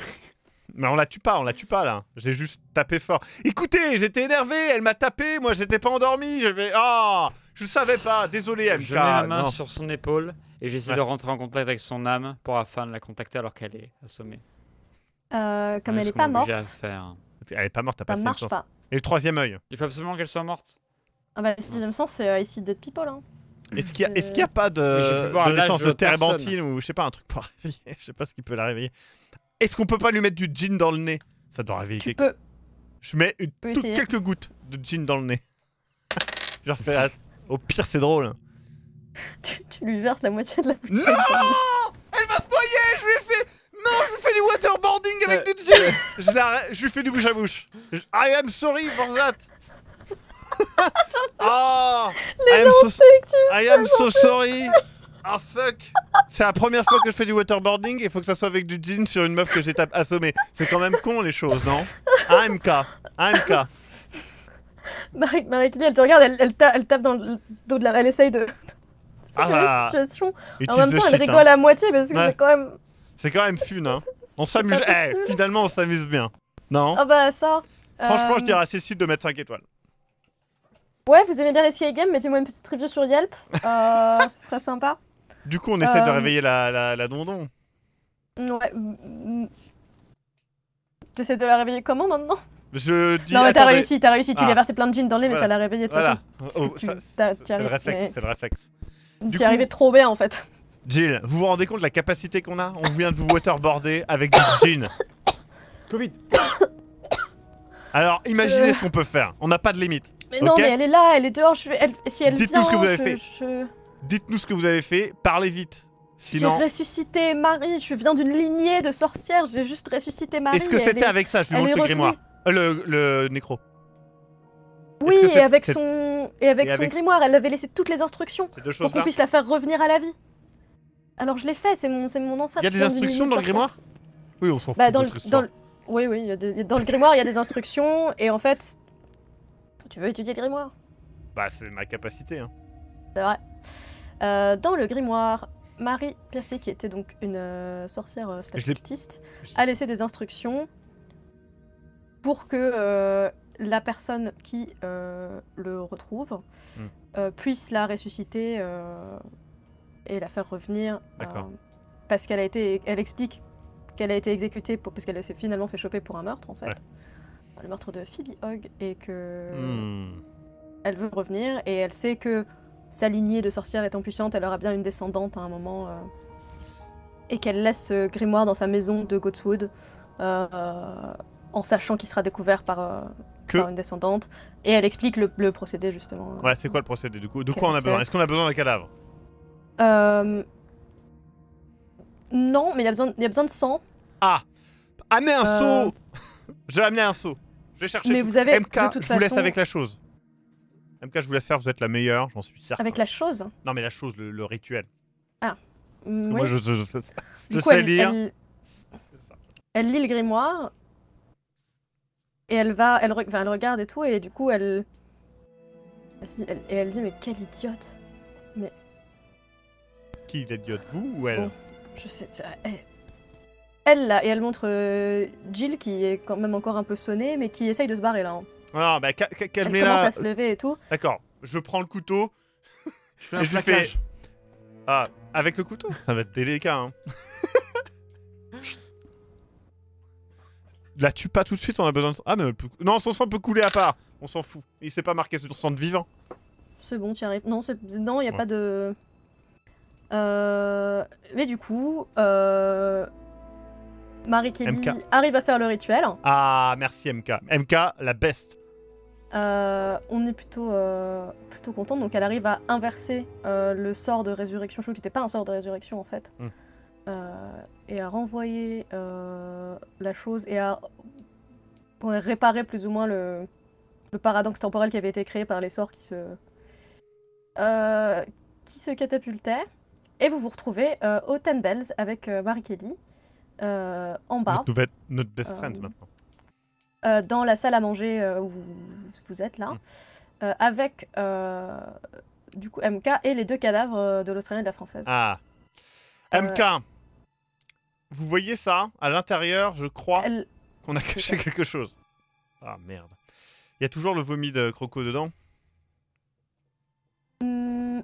Mais on la tue pas, on la tue pas là. J'ai juste tapé fort. Écoutez, j'étais énervé, elle m'a tapé, moi j'étais pas endormi, je vais ah, je savais pas, désolé MK. Je mets la main sur son épaule et j'essaie de rentrer en contact avec son âme pour afin de la contacter alors qu'elle est assommée. Euh, comme elle n'est pas morte. Elle n'est pas morte, t'as pas marche pas. Et le troisième œil. Il faut absolument qu'elle soit morte. Ah bah, le sixième sens, c'est euh, ici Dead People. Hein. Est-ce qu'il n'y euh, a, pas de, de l'essence de térébenthine ou je sais pas, un truc pour <laughs> réveiller Je sais pas ce qui peut la réveiller. Est-ce qu'on peut pas lui mettre du gin dans le nez Ça doit réveiller tu peux. Je mets une, quelques gouttes de gin dans le nez. <laughs> Genre, fais, au pire, c'est drôle. <laughs> tu, lui verses la moitié de la bouteille. Non Elle va se fais du waterboarding avec du JEAN je, la- je lui fais du bouche à bouche. I am sorry for that. <laughs> Ah, I am so, I am so sorry. Ah fuck. C'est la première fois que je fais du waterboarding et il faut que ça soit avec du jean sur une meuf que j'ai assommée. C'est quand même con les choses, non AMK. AMK. Marie, Marie elle te regarde, elle, elle, elle tape dans le dos de la. Elle essaye de. Ah. la situation. En même temps, elle rigole hein. à moitié parce que c'est quand même. C'est quand même fun, hein. On s'amuse. Eh, finalement, on s'amuse bien. Non Ah bah ça. Franchement, je euh, dirais à Cécile de mettre 5 étoiles. Ouais, vous aimez bien les Sky games, mettez-moi une petite review sur Yelp. Euh, <laughs> ce serait sympa. Du coup, on essaie de euh, réveiller la, la, la dondon. Ouais. T'essaies de la réveiller comment maintenant je dis, non, mais t'as réussi, t'as réussi. Tu lui as ah. versé plein de jeans dans le mais ça l'a réveillé. Voilà. Oh, c'est le réflexe, c'est le réflexe. Tu es arrivé trop bien en fait. Jill, vous vous rendez compte de la capacité qu'on a On vient de vous waterboarder avec du gin. Covid. Alors, imaginez ce qu'on peut faire. On n'a pas de limite. Mais non, mais elle est là, elle est dehors. Je... elle- Dites-nous ce que vous avez fait. Dites-nous ce que vous avez fait. Parlez vite. J'ai ressuscité Marie. Je viens d'une lignée de sorcières. J'ai juste ressuscité Marie. est-ce que c'était avec ça Je lui montre le grimoire. Euh, le, nécro. Oui, et avec son et avec son grimoire, elle avait laissé toutes les instructions pour qu'on puisse la faire revenir à la vie. Alors je l'ai fait, c'est mon, mon Il y a des instructions dans le grimoire Oui, on s'en bah, fout dans, le, Oui, oui, dans le grimoire, il y a des instructions, et en fait... Tu veux étudier le grimoire Bah, c'est ma capacité, hein. C'est vrai. Euh, dans le grimoire, Marie Piercy qui était donc une euh, sorcière euh, a laissé des instructions pour que euh, la personne qui le retrouve hmm. puisse la ressusciter et la faire revenir. Ben, parce qu'elle a été, elle explique qu'elle a été exécutée parce qu'elle s'est finalement fait choper pour un meurtre en fait, le meurtre de Phoebe Hogg et que hmm. elle veut revenir et elle sait que sa lignée de sorcières étant puissante, elle aura bien une descendante à un moment euh, et qu'elle laisse ce grimoire dans sa maison de Godswood euh, euh, en sachant qu'il sera découvert par, une descendante et elle explique le, le procédé justement. Ouais, c'est quoi le procédé du coup De quoi on a besoin Est-ce qu'on a besoin d'un cadavre euh, non, mais il y, a besoin, de sang. Ah Amenez un euh, seau Je vais amener un seau. Je vais chercher. Mais vous avez, MK, je vous laisse avec la chose. MK, je vous laisse faire, vous êtes la meilleure, j'en suis certain. Avec la chose Non, mais la chose, le, rituel. Ah. Moi, je, sais lire. Elle... lit le grimoire. Et elle va, elle, elle regarde et tout, et du coup, elle. Elle, elle dit, mais quelle idiote qui Vous ou elle Je sais. Elle, elle, là, et elle montre euh, Jill qui est quand même encore un peu sonnée, mais qui essaye de se barrer là. Non, hein. Ah, bah calmez-la. se lever et tout. D'accord, je prends le couteau. je fais un et Ah, avec le couteau Ça va être délicat, hein. La tue pas tout de suite, on a besoin de. Ah, mais. Non, son sang peut couler à part. On s'en fout. Il s'est pas marqué sur son sang de vivant. C'est bon, tu arrives. Non, il n'y a pas de. Euh, mais du coup, euh, Marie Kelly arrive à faire le rituel. Ah, merci MK. MK, la best. Euh, on est plutôt, plutôt content. Donc elle arrive à inverser le sort de résurrection, qui n'était pas un sort de résurrection en fait, hmm. et à renvoyer la chose et à réparer plus ou moins le, le, paradoxe temporel qui avait été créé par les sorts qui se, qui se catapultaient. Et vous vous retrouvez euh, au Ten Bells avec euh, Marie Kelly euh, en bas. être notre best friend maintenant. dans la salle à manger où vous, êtes là, mm. avec du coup MK et les deux cadavres de l'Australien et de la Française. Ah MK Vous voyez ça À l'intérieur, je crois qu'on a <laughs> caché quelque chose. Ah merde. Il y a toujours le vomi de Croco dedans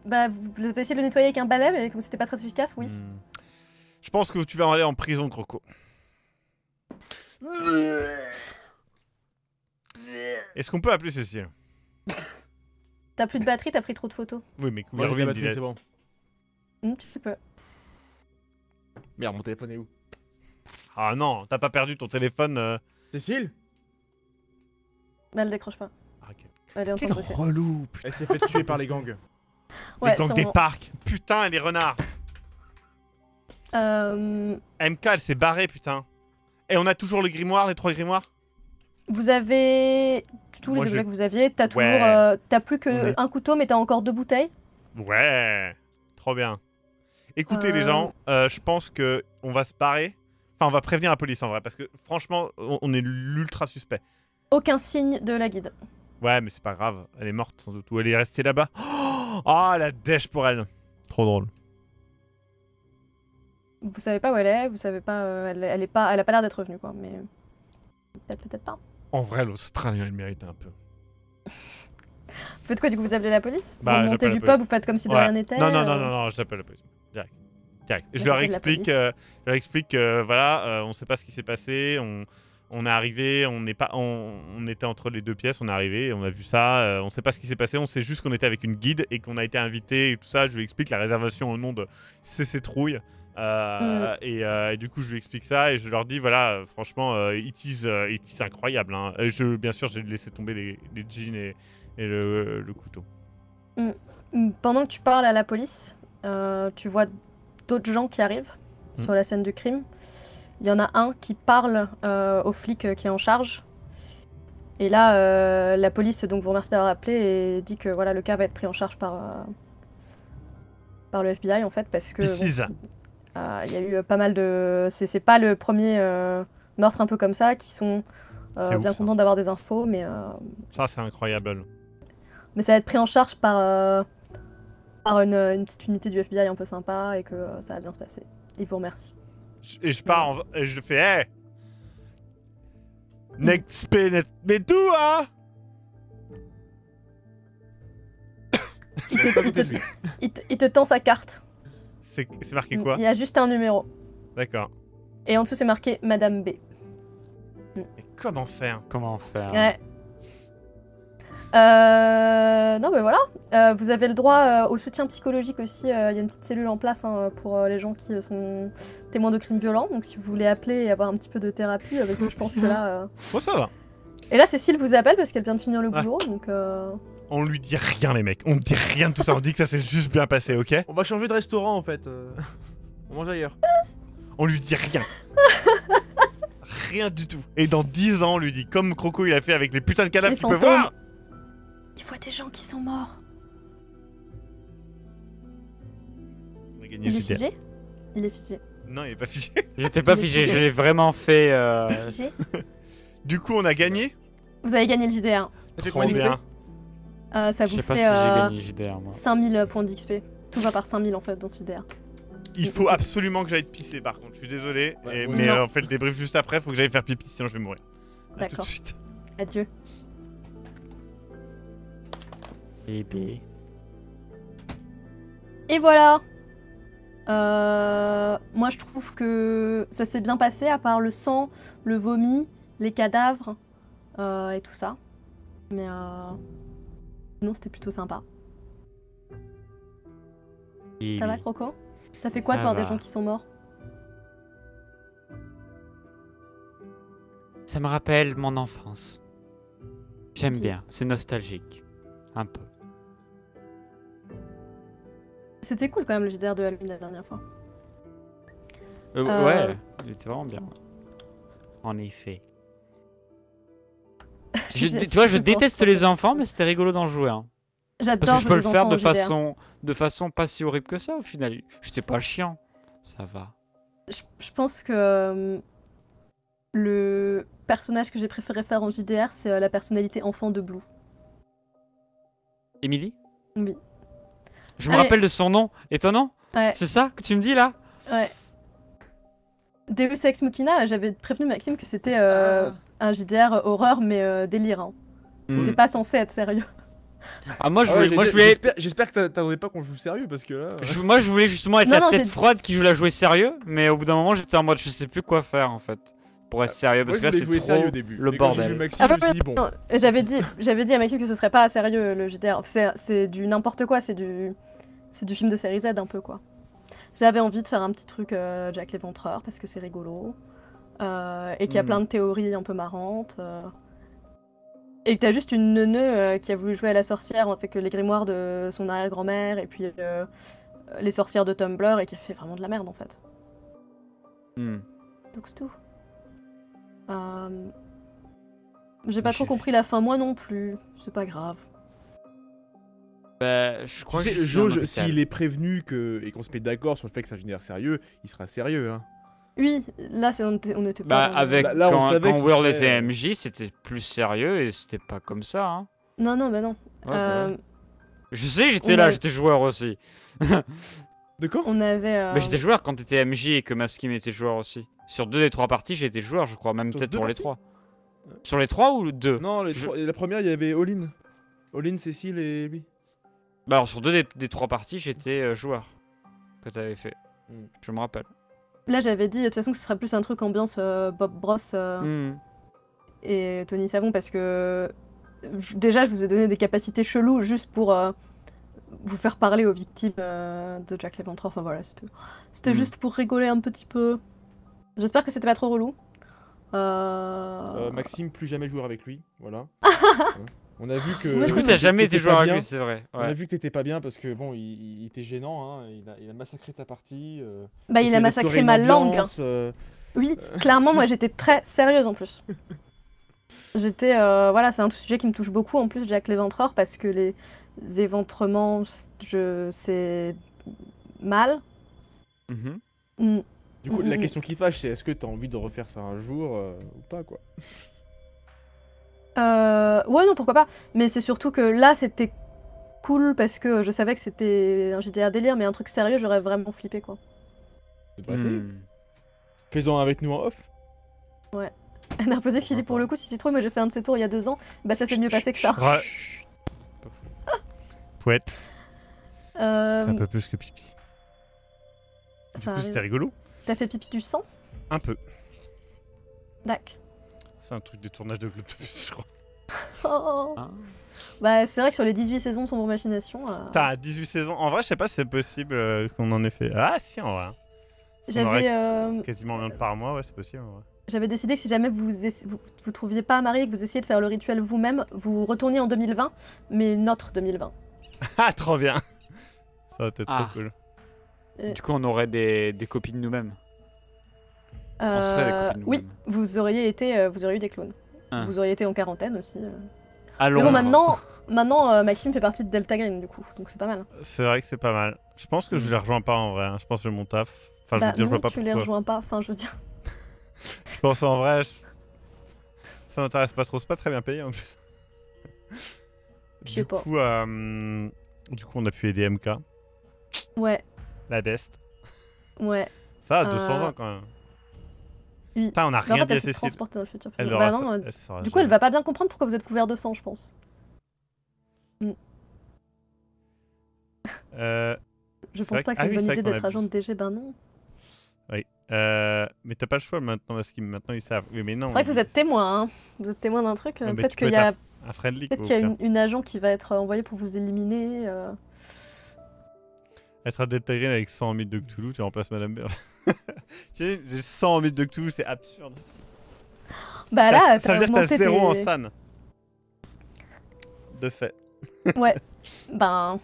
bah, vous avez essayé de le nettoyer avec un balai, mais comme c'était pas très efficace, oui. Hmm. Je pense que tu vas en aller en prison, Croco. Est-ce qu'on peut appeler Cécile T'as plus de batterie, t'as pris trop de photos. Oui, mais reviens ouais, c'est bon. Hmm, tu peux. Merde, mon téléphone est où Ah non, t'as pas perdu ton téléphone. Euh... Cécile Bah, elle décroche pas. Ah, ok. Elle est en relou, putain. Elle s'est fait tuer par les gangs donc, des parcs. Putain, les renards. Euh, MK, elle s'est barrée, putain. Et on a toujours le grimoire, les trois grimoires Vous avez tous les objets que vous aviez. T'as toujours, euh, t'as plus qu'un couteau, mais t'as encore deux bouteilles. Ouais, trop bien. Écoutez les euh. gens, je pense que on va se barrer. Enfin, on va prévenir la police en vrai, parce que franchement, on est l'ultra suspect. Aucun signe de la guide. Ouais, mais c'est pas grave. Elle est morte sans doute. Ou elle est restée là-bas. Oh ah, la dèche pour elle. Trop drôle. Vous savez pas où elle est, vous savez pas. Euh, elle, elle, est pas elle a pas l'air d'être revenue, quoi, mais. Peut-être, pas. En vrai, l'Australien, il mérite un peu. vous faites quoi, du coup, vous appelez la police Vous bah, montez du pub, vous faites comme si de rien n'était Non, non, non, euh. non, non, je t'appelle la police. Direct. Direct. Je, leur explique, euh, je leur, explique, voilà, on sait pas ce qui s'est passé, on on est arrivé, on n'est pas, on, était entre les deux pièces, on est arrivé, on a vu ça, on euh, on sait pas ce qui s'est passé, on sait juste qu'on était avec une guide et qu'on a été invité et tout ça. Je lui explique la réservation au nom de CC Trouille. Euh, mm. euh, et, du coup, je lui explique ça et je leur dis voilà, franchement, it is, incroyable. Hein. je, bien sûr, j'ai laissé tomber les, jeans et, le, couteau. Mm. Mm. Pendant que tu parles à la police, tu vois d'autres gens qui arrivent sur la scène du crime il y en a un qui parle euh, au flic euh, qui est en charge. Et là, euh, la police donc vous remercie d'avoir appelé et dit que voilà le cas va être pris en charge par par le FBI en fait parce que il y a eu pas mal de c'est pas le premier meurtre un peu comme ça qui sont bien contents d'avoir des infos mais ça c'est incroyable. Mais ça va être pris en charge par par une, une, petite unité du FBI un peu sympa et que ça va bien se passer. Ils vous remercie et je pars et je fais Eh Next net... Mais tout, hein <coughs> il, te... tend sa carte. C'est marqué quoi Il y a juste un numéro. D'accord. Et en dessous, c'est marqué Madame B. comment faire Comment faire euh, non, mais voilà. Euh, vous avez le droit euh, au soutien psychologique aussi. Euh, il y a une petite cellule en place hein, pour les gens qui sont témoins de crimes violents. Donc, si vous voulez appeler et avoir un petit peu de thérapie, parce que je pense que là. Bon, <laughs> ça va. Et là, Cécile vous appelle parce qu'elle vient de finir le boulot. Donc. On lui dit rien, les mecs. On dit rien de tout ça. On dit que ça s'est juste bien passé, ok On va changer de restaurant en fait. <laughs> On mange ailleurs. On lui dit rien. rien du tout. Et dans 10 ans, on lui dit comme Croco il a fait avec les putains de cadavres, qu'il peut voir il voit des gens qui sont morts. On gagné Il est Il est figé. Non, il est pas figé. <laughs> J'étais pas figé, j'ai vraiment fait. euh, Figé <laughs> Du coup, on a gagné Vous avez gagné le JDR. C'est euh, ça vous 5000 euh, points d'XP. Tout va par 5000 en fait dans ce JDR. Il faut absolument que j'aille te pisser par contre, je suis désolé. mais euh, on fait le débrief juste après, faut que j'aille faire pipi sinon je vais mourir. À tout de suite. Adieu. Et voilà euh, Moi, je trouve que ça s'est bien passé, à part le sang, le vomi, les cadavres euh, et tout ça. Mais euh, non, c'était plutôt sympa. Ça va, Croco Ça fait quoi de voir des gens qui sont morts Ça me rappelle mon enfance. J'aime bien, c'est nostalgique. Un peu. C'était cool quand même le JDR de Alvin la dernière fois. Euh, euh, ouais, il était vraiment bien. En effet. <laughs> tu vois, je déteste les enfants, mais c'était rigolo d'en jouer. Hein. J'adore. Parce que je peux le faire de façon, de façon pas si horrible que ça au final. J'étais pas chiant. Ça va. Je, pense que euh, le personnage que j'ai préféré faire en JDR, c'est la personnalité enfant de Blue. Émilie Oui. Je me rappelle de son nom. Étonnant. C'est ça que tu me dis là Ouais. Deus Ex Machina, j'avais prévenu Maxime que c'était euh, ah. un JDR horreur mais délirant. Euh, délire. Hein. C'était hmm. pas censé être sérieux. Ah moi je ah voulais, j'espère que t'attendais pas qu'on joue sérieux parce que là. Euh. moi je voulais justement être la tête froide qui joue la jouer sérieux, mais au bout d'un moment j'étais en mode je sais plus quoi faire en fait. Pour être sérieux, parce que là c'est trop le bordel. J'avais dit, j'avais dit à Maxime que ce serait pas sérieux le GTA C'est du n'importe quoi, c'est du, c'est du film de série Z un peu quoi. J'avais envie de faire un petit truc euh, Jack l'éventreur parce que c'est rigolo euh, et qu'il y a hmm. plein de théories un peu marrantes. Euh. et que t'as juste une neuneu euh, qui a voulu jouer à la sorcière, en fait que les grimoires de son arrière-grand-mère et puis les sorcières de Tumblr et qui a fait vraiment de la merde en fait. Hmm. Donc c'est tout. Euh, j'ai pas trop compris la fin, moi non plus. C'est pas grave. Bah, je crois que. Si s'il est prévenu que... et qu'on se met d'accord sur le fait que c'est un génère sérieux, il sera sérieux, hein. Oui, là on était, bah, pas. Bah, avec, là, quand, on World était MJ, c'était plus sérieux et c'était pas comme ça, hein. Non, non, bah non. Bah euh, je sais, j'étais là, j'étais joueur aussi. de quoi On avait. Euh, j'étais joueur quand t'étais MJ et que Maskim était joueur aussi. Sur deux des trois parties, j'étais joueur, je crois, même peut-être pour les trois. Sur les trois ou deux Non, la première, il y avait Olin. Olin, Cécile et lui. Bah, alors sur deux des, trois parties, j'étais euh, joueur. Que t'avais fait. Hmm. Je me rappelle. Là, j'avais dit, de toute façon, que ce serait plus un truc ambiance euh, Bob Bross euh, hmm. et Tony Savon, parce que déjà, je vous ai donné des capacités cheloues juste pour vous faire parler aux victimes de Jack l'Éventreur. Enfin voilà, c'était hmm. juste pour rigoler un petit peu. J'espère que c'était pas trop relou. Euh, euh, Maxime, plus jamais jouer avec lui. Voilà. <laughs> On a vu que. Du coup, t'as jamais été joueur avec lui, c'est vrai. On a vu que t'étais pas bien parce que, bon, il, était gênant. Hein. Il, a, massacré ta partie. Euh. bah, il a massacré ma langue. Hein. Oui, clairement, moi, j'étais très sérieuse en plus. <laughs> J'étais. voilà, c'est un sujet qui me touche beaucoup en plus, Jack l'éventreur, parce que les éventrements, je... c'est mal. Mhm. Mm du coup, la mm, mm, mm. question qui fâche, c'est est-ce que t'as envie de refaire ça un jour euh, ou pas, quoi euh, Ouais, non, pourquoi pas. Mais c'est surtout que là, c'était cool parce que je savais que c'était un délire, mais un truc sérieux, j'aurais vraiment flippé, quoi. Mmh. Faisons avec nous en off. Ouais. <laughs> posé qui dit pour le coup, si tu trouves, moi j'ai fait un de ces tours il y a deux ans, bah ça s'est mieux passé que ça. Pouette. Euh... C'est un peu plus que pipi. Ça c'était rigolo. T'as fait pipi du sang Un peu. Dac. C'est un truc de tournage de Globus, je crois. <laughs> Oh. Ah. bah, c'est vrai que sur les 18 saisons, sombre machination. Euh... T'as 18 saisons. En vrai, je sais pas si c'est possible euh, qu'on en ait fait. Ah, si, en vrai. J'avais. Euh, quasiment un par mois, ouais, c'est possible. J'avais décidé que si jamais vous, vous, trouviez pas à marier que vous essayiez de faire le rituel vous-même, vous retourniez en 2020, mais notre 2020. <laughs> ah, trop bien! Ça va être trop ah. cool. Euh. Du coup, on aurait des, des copies de nous-mêmes. On serait des copies euh, nous-mêmes. Oui, vous auriez été, euh, vous auriez eu des clones. Hein. Vous auriez été en quarantaine aussi. Allons. Ah, Mais bon, maintenant, maintenant Maxime fait partie de Delta Green, du coup, donc c'est pas mal. Hein. C'est vrai que c'est pas mal. Je pense que je mm. les rejoins pas en vrai. Hein. Je pense que mon taf. Enfin, je veux bah, je vois pas tu pourquoi. les rejoins pas. Enfin, je veux dire. <laughs> je pense en vrai, ça n'intéresse pas trop. C'est pas très bien payé en plus. coup, pas. du coup, on a pu aider MK. Ouais, la best. Ouais. Ça a 200 euh, ans quand même. Oui. Putain, on a rien à essayé. Elle bah non, euh, du coup, elle va pas bien comprendre pourquoi vous êtes couvert de sang, je pense. Mm. Euh... je pense pas que, c'est une ah bonne idée d'être agent de DG, ben non. Oui. Euh, mais t'as pas le choix maintenant, parce qu'ils ils savent. C'est vrai que vous êtes témoin, hein. Vous êtes témoin d'un truc. Peut-être qu'il y a. Un friendly. Peut-être qu'il une, agent qui va être envoyée pour vous éliminer. Euh. Être à Green avec 100 000 de Cthulhu, tu remplaces Madame Tiens, <laughs> j'ai 100 000 de Cthulhu, c'est absurde. Bah là, ça veut dire que t'as zéro en san. De fait. <laughs> ouais. Ben.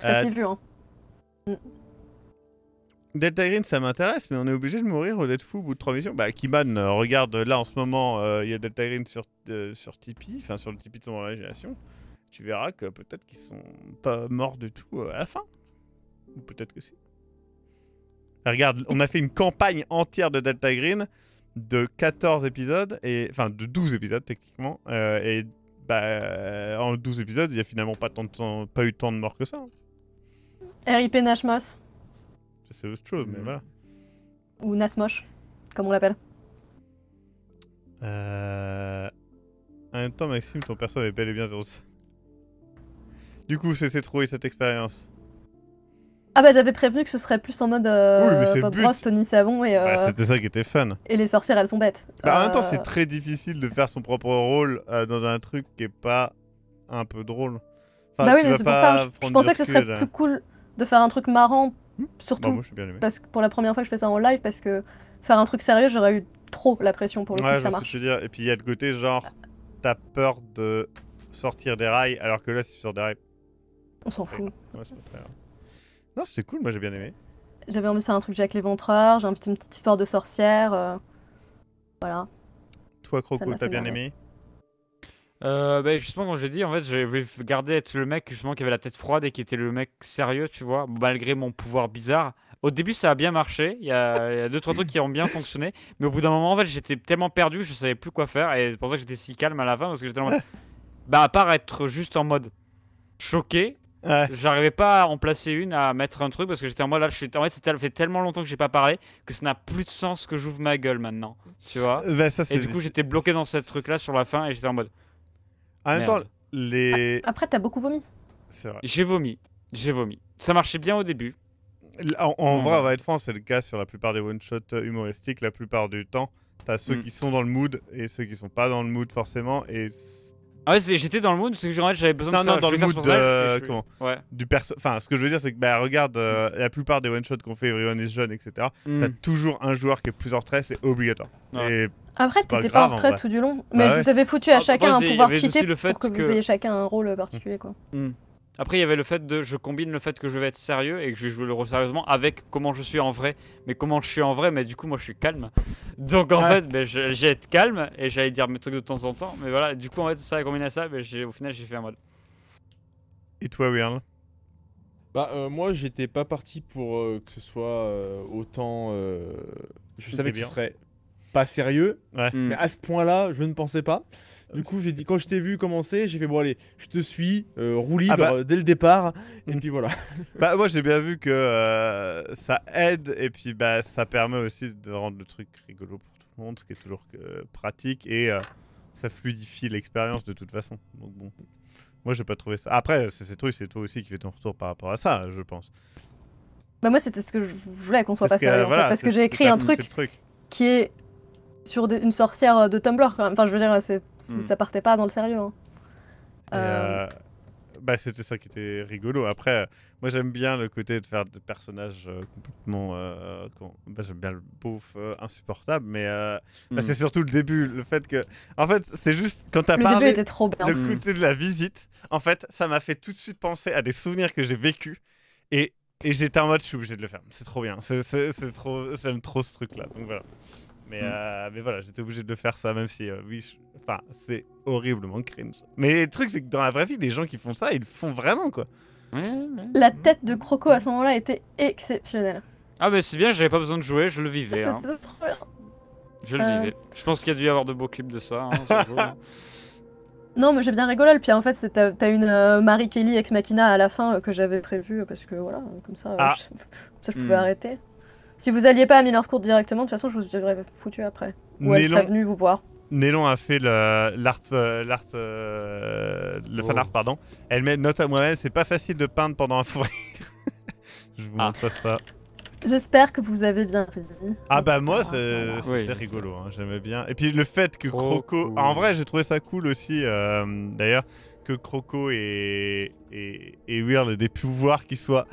Ça euh, s'est vu, hein. Green, mm. ça m'intéresse, mais on est obligé de mourir ou d'être fou au bout de trois missions. Bah, Kiman, euh, regarde, là en ce moment, euh, il y a Delta sur, sur Tipeee, enfin sur le Tipeee de son imagination tu verras que peut-être qu'ils sont pas morts de tout euh, à la fin. Ou peut-être que si. Bah, regarde, on a fait une campagne entière de Delta Green de 14 épisodes, et enfin de 12 épisodes techniquement, euh, et bah, euh, en 12 épisodes, il n'y a finalement pas, tant pas eu tant de morts que ça. Hein. RIP Nashmos. C'est autre chose, mais mm. voilà. Ou Nasmosh, comme on l'appelle. Euh... En même temps, Maxime, ton perso avait bel et bien 0,5. Du coup, c'est trouvé cette expérience. Ah bah j'avais prévenu que ce serait plus en mode euh, oui, Bob Ross, Tony Savon et... Bah, euh, c'était ça qui était fun. Et les sorcières, elles sont bêtes. Bah, en même temps, euh, c'est très difficile de faire son propre rôle euh, dans un truc qui est pas un peu drôle. Enfin, bah oui, c'est pour ça, je, je pensais que ce serait plus cool de faire un truc marrant, hmm. surtout bah, parce que pour la première fois que je fais ça en live, parce que faire un truc sérieux, j'aurais eu trop la pression pour le ouais, que ça marche. Que dire. Et puis il y a le côté genre, t'as peur de sortir des rails, alors que là, si tu des rails, on s'en fout. Ouais, c'est Non, c'était cool, moi j'ai bien aimé. J'avais envie de faire un truc les Léventreur, j'ai un une petite histoire de sorcière. Euh, voilà. Toi, Croco, t'as bien aimé euh, bah, justement, quand j'ai dit, en fait, j'ai voulu garder être le mec justement qui avait la tête froide et qui était le mec sérieux, tu vois, malgré mon pouvoir bizarre. Au début, ça a bien marché. Il y a, y deux trois trucs qui ont bien fonctionné, mais au bout d'un moment, en fait, j'étais tellement perdu, je savais plus quoi faire, et c'est pour ça que j'étais si calme à la fin parce que j'étais en mode, <laughs> bah à part être juste en mode choqué J'arrivais pas à en placer une, à mettre un truc parce que j'étais en mode là, je suis... en fait, ça fait tellement longtemps que j'ai pas parlé que ça n'a plus de sens que j'ouvre ma gueule maintenant. Tu vois euh, bah, Et du coup, j'étais bloqué dans ce truc là sur la fin et j'étais en mode. En même temps, les. Ah, après, t'as beaucoup vomi. C'est vrai. J'ai vomi. J'ai vomi. Ça marchait bien au début. En, vrai, on va être franc, c'est le cas sur la plupart des one-shots humoristiques. La plupart du temps, t'as ceux mm. qui sont dans le mood et ceux qui sont pas dans le mood forcément. Et ah ouais, j'étais dans le mood c'est que j'avais besoin non, de Non, non, dans le mood de, du perso. Enfin, ce que je veux dire, c'est que bah, regarde euh, la plupart des one shots qu'on fait, Everyone is Jeune, etc. Hmm. T'as toujours un joueur qui est plus en retrait, c'est obligatoire. Et Après, t'étais pas, pas, en retrait tout du long, bah mais vous avez foutu à chacun un pouvoir cheaté pour que, vous ayez chacun un rôle particulier, quoi. Hmm. Après, il y avait le fait de je combine le fait que je vais être sérieux et que je vais jouer le rôle sérieusement avec comment je suis en vrai. Mais comment je suis en vrai, mais du coup, moi je suis calme. <laughs> Donc en fait, ben, j'ai être calme et j'allais dire mes trucs de temps en temps. Mais voilà, du coup, en fait, ça a combiné à ça, mais ben, au final, j'ai fait un mode. Et toi, William Bah, euh, moi, j'étais pas parti pour euh, que ce soit euh, autant. je savais que ce serait pas sérieux, hmm. mais à ce point-là, je ne pensais pas. Du coup, j'ai dit, quand je t'ai vu commencer, j'ai fait bon, allez, je te suis, euh, roulis ah bah. dès le départ. <laughs> et puis voilà. Bah, moi, j'ai bien vu que euh, ça aide et puis bah, ça permet aussi de rendre le truc rigolo pour tout le monde, ce qui est toujours euh, pratique et ça fluidifie l'expérience de toute façon. Donc, bon, moi, j'ai pas trouvé ça. Après, c'est ces c'est toi aussi qui fais ton retour par rapport à ça, je pense. Bah, moi, c'était ce que je voulais qu'on soit passé Parce que j'ai écrit un truc, qui est sur une sorcière euh, de Tumblr quand Enfin, je veux dire, c hmm. ça partait pas dans le sérieux. Hein. Euh, euh, bah, c'était ça qui était rigolo. Après, moi j'aime bien le côté de faire des personnages complètement. Bah, j'aime bien le beauf insupportable, mais bah, hmm. c'est surtout le début. Le fait que. En fait, c'est juste quand t'as parlé. Début trop Le hmm. côté de la visite, en fait, ça m'a fait tout de suite penser à des souvenirs que j'ai vécus. Et et j'étais en mode, je suis obligé de le faire. C'est trop bien. C'est trop, j'aime trop ce truc-là. Donc voilà. Mais, mm. euh, mais voilà, j'étais obligé de faire ça, même si, euh, oui, enfin, c'est horriblement cringe. Mais le truc, c'est que dans la vraie vie, les gens qui font ça, ils le font vraiment, quoi. La tête de Croco à ce moment-là était exceptionnelle. Ah, mais c'est bien, j'avais pas besoin de jouer, je le vivais. Hein. Trop bien. Je le euh. vivais. Je pense qu'il y a dû y avoir de beaux clips de ça. Hein, hein. <laughs> <laughs> Non, mais j'ai bien rigolé. Puis en fait, t'as une Marie Kelly ex machina à la fin que j'avais prévu parce que voilà, comme ça, ah. je, ça je pouvais hmm. arrêter. Si vous alliez pas à Court directement, de toute façon, je vous aurais foutu après. Ou Nélon... elle est venue vous voir. Nélon a fait l'art, euh, l'art, euh, le fanart. Oh. pardon. Elle met note à moi-même, c'est pas facile de peindre pendant un fou <laughs> Je vous ah. montre ça. J'espère que vous avez bien ri. Ah bah moi ah, c'était rigolo, hein, j'aimais bien. Et puis le fait que oh, Croco... en vrai j'ai trouvé ça cool aussi euh, d'ailleurs que Croco et, et, et Weird aient des pouvoirs qui soient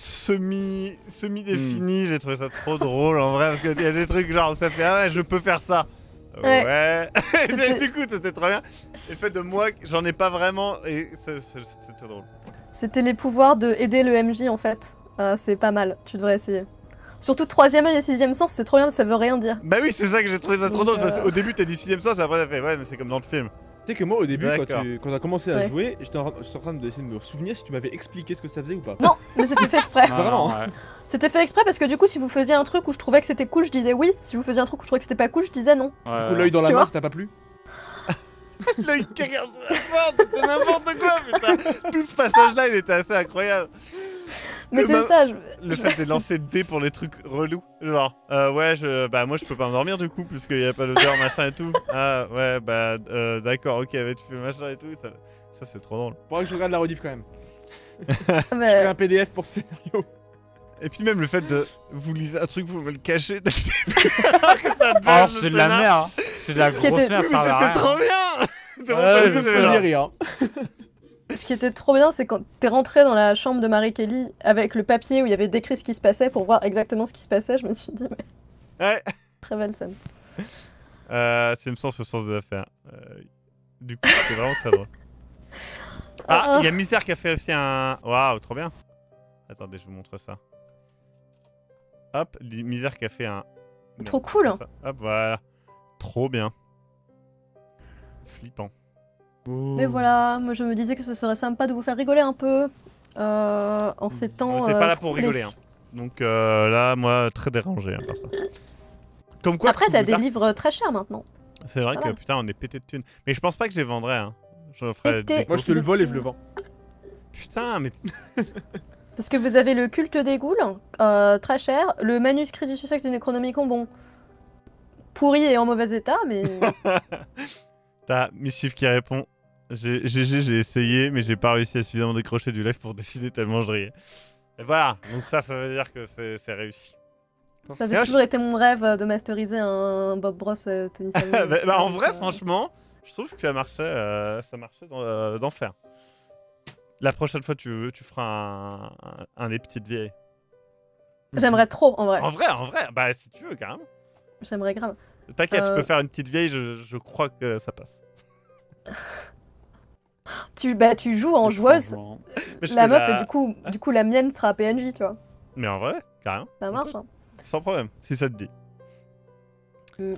semi semi défini. Hmm. J'ai trouvé ça trop drôle en vrai parce qu'il y a des trucs genre où ça fait ah ouais, je peux faire ça. Ouais. <laughs> et du coup, c'était trop bien. Et le fait de moi, j'en ai pas vraiment et c'était drôle. C'était les pouvoirs de aider le MJ en fait. Euh, c'est pas mal. Tu devrais essayer. Surtout troisième œil et sixième sens, c'est trop bien, ça veut rien dire. Bah oui, c'est ça que j'ai trouvé ça trop drôle. Euh, Au début, t'as dit sixième sens, et après, t'as fait ouais, mais c'est comme dans le film. Tu sais que moi au début, quand, tu, quand commencé à jouer, j'étais en, train d'essayer de me souvenir si tu m'avais expliqué ce que ça faisait ou pas. Non, mais c'était fait exprès. <laughs> Vraiment. Ah, c'était fait exprès parce que du coup, si vous faisiez un truc où je trouvais que c'était cool, je disais oui. Si vous faisiez un truc où je trouvais que c'était pas cool, je disais non. Du l'œil dans la main, ça t'a pas plu <laughs> L'œil carrière sur la porte, c'est n'importe quoi, putain. Tout ce passage-là, il était assez incroyable. <laughs> Mais euh, c'est bah, ça. Je... Le fait de lancer des pour les trucs relous. Genre, euh, ouais, je, bah moi je peux pas dormir du coup, puisqu'il y a pas d'odeur, <laughs> machin et tout. Ah ouais, bah euh, d'accord, ok, avec tu fais machin et tout. Ça, ça c'est trop drôle. Faudrait que je regarde la rediff quand même. Ah, je fais un PDF pour sérieux scénario. Et puis même le fait de vous lisez un truc, vous le cachez. <laughs> Ah, c'est de la merde. Hein. C'est de la grosse merde. C'était trop bien. je me rien ce qui était trop bien, c'est quand t'es rentré dans la chambre de Marie Kelly avec le papier où il y avait décrit ce qui se passait pour voir exactement ce qui se passait, je me suis dit, mais. Ouais. Très belle scène. <laughs> Euh, c'est une sens au sens des affaires. Euh, du coup, c'est vraiment très drôle. <laughs> Ah, il y a oh. Misère qui a fait aussi un. Waouh, trop bien. Attendez, je vous montre ça. Hop, Misère qui a fait un. Trop cool. Hein. Hop, voilà. Trop bien. Flippant. Mais voilà, moi je me disais que ce serait sympa de vous faire rigoler un peu euh, en ces mmh. temps. T'es pas euh, là pour rigoler. Hein. Donc euh, là, moi, très dérangé hein, par ça. quoi, Après, t'as des livres très chers maintenant. C'est vrai que putain, on est pété de thunes. Mais je pense pas que je les vendrais. Hein. Je ferais Moi, je te le vole et je le vends. Putain, mais. <laughs> Parce que vous avez le culte des goules, très cher. Le manuscrit du succès du Necronomicon, bon. Pourri et en mauvais état, mais. <laughs> T'as Missive qui répond GG, j'ai essayé, mais j'ai pas réussi à suffisamment décrocher du live pour <laughs> décider tellement je riais. Et voilà, donc ça, ça veut dire que c'est réussi. Ça avait toujours été mon rêve euh, de masteriser un Bob Bros euh, Tony <laughs> bah, bah, en vrai, euh, franchement, je trouve que ça marchait, ça marchait d'enfer. La prochaine fois, tu, veux, tu feras un, des petites vieilles. J'aimerais trop, en vrai. En vrai, en vrai, bah si tu veux, quand même J'aimerais grave. T'inquiète, je peux faire une petite vieille, je, je crois que ça passe. <laughs> tu, bah, tu joues en joueuse. La meuf, du coup, ah. du coup, la mienne sera PNJ, tu vois. Mais en vrai, carrément. Ça marche. Hein. Sans problème, si ça te dit. Mm.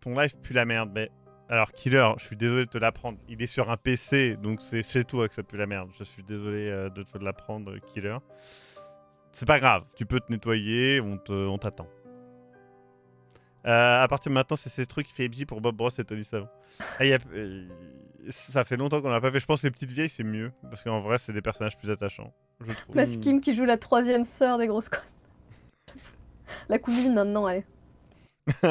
Ton live pue la merde, mais. Alors, Killer, je suis désolé de te l'apprendre. Il est sur un PC, donc c'est chez toi que ça pue la merde. Je suis désolé euh, de te l'apprendre, Killer. C'est pas grave, tu peux te nettoyer, on t'attend. On euh, à partir de maintenant, c'est ces trucs qui fait Ebsy pour Bob Ross et Tony Savant. Ah, euh, ça fait longtemps qu'on l'a pas fait. Je pense que les petites vieilles, c'est mieux. Parce qu'en vrai, c'est des personnages plus attachants. Je trouve. Bah, qui joue la troisième sœur des grosses connes. <laughs> la cousine maintenant, allez.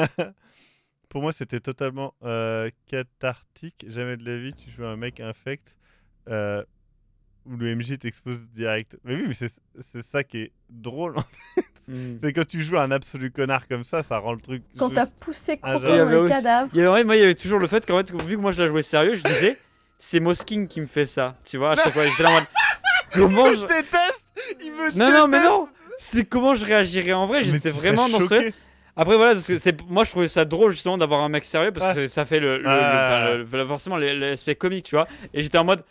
<laughs> pour moi, c'était totalement euh, cathartique. Jamais de la vie, tu joues un mec infect où le MJ t'expose direct. Mais oui, mais c'est ça qui est drôle en fait. Hmm. C'est quand tu joues un absolu connard comme ça, ça rend le truc. Quand t'as poussé dans les cadavre. Il y avait, moi, il y avait toujours le fait qu'en fait, vu que moi je la jouais sérieux, je disais, c'est Mosking qui me fait ça. Tu vois, à chaque fois, <laughs> il me je... déteste Il me non, Non, non, mais non C'est comment je réagirais en vrai. J'étais vraiment dans ce. Après voilà, c'est moi je trouvais ça drôle justement d'avoir un mec sérieux parce que ça fait le forcément l'aspect comique, tu vois. Et j'étais en mode,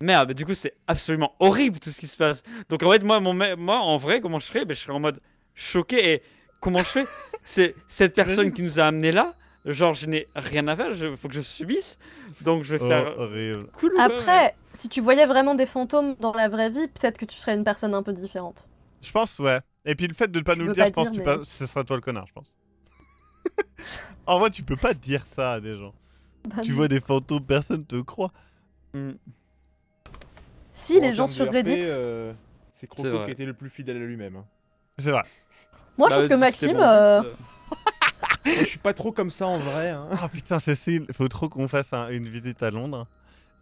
merde, du coup, c'est absolument horrible tout ce qui se passe. Donc en fait, moi, mon, moi en vrai, comment je serais ben, Je serais en mode choqué et comment je fais <laughs> C'est cette personne qui nous a amenés là. Genre, je n'ai rien à faire, il faut que je subisse. Donc, je vais oh, faire. Cool, Après, si tu voyais vraiment des fantômes dans la vraie vie, peut-être que tu serais une personne un peu différente. Je pense, ouais. Et puis, le fait de ne pas nous le dire, je pense que ce sera toi le connard, je pense. <laughs> en vrai, tu peux pas dire ça à des gens. Bah tu vois des fantômes, personne te croit. Mm. Si, les gens sur Reddit. Euh, c'est Croco qui était le plus fidèle à lui-même. Hein. C'est vrai. Moi, je bah, trouve que Maxime. Euh, <laughs> je suis pas trop comme ça en vrai. Hein. Oh putain, Cécile, faut trop qu'on fasse une visite à Londres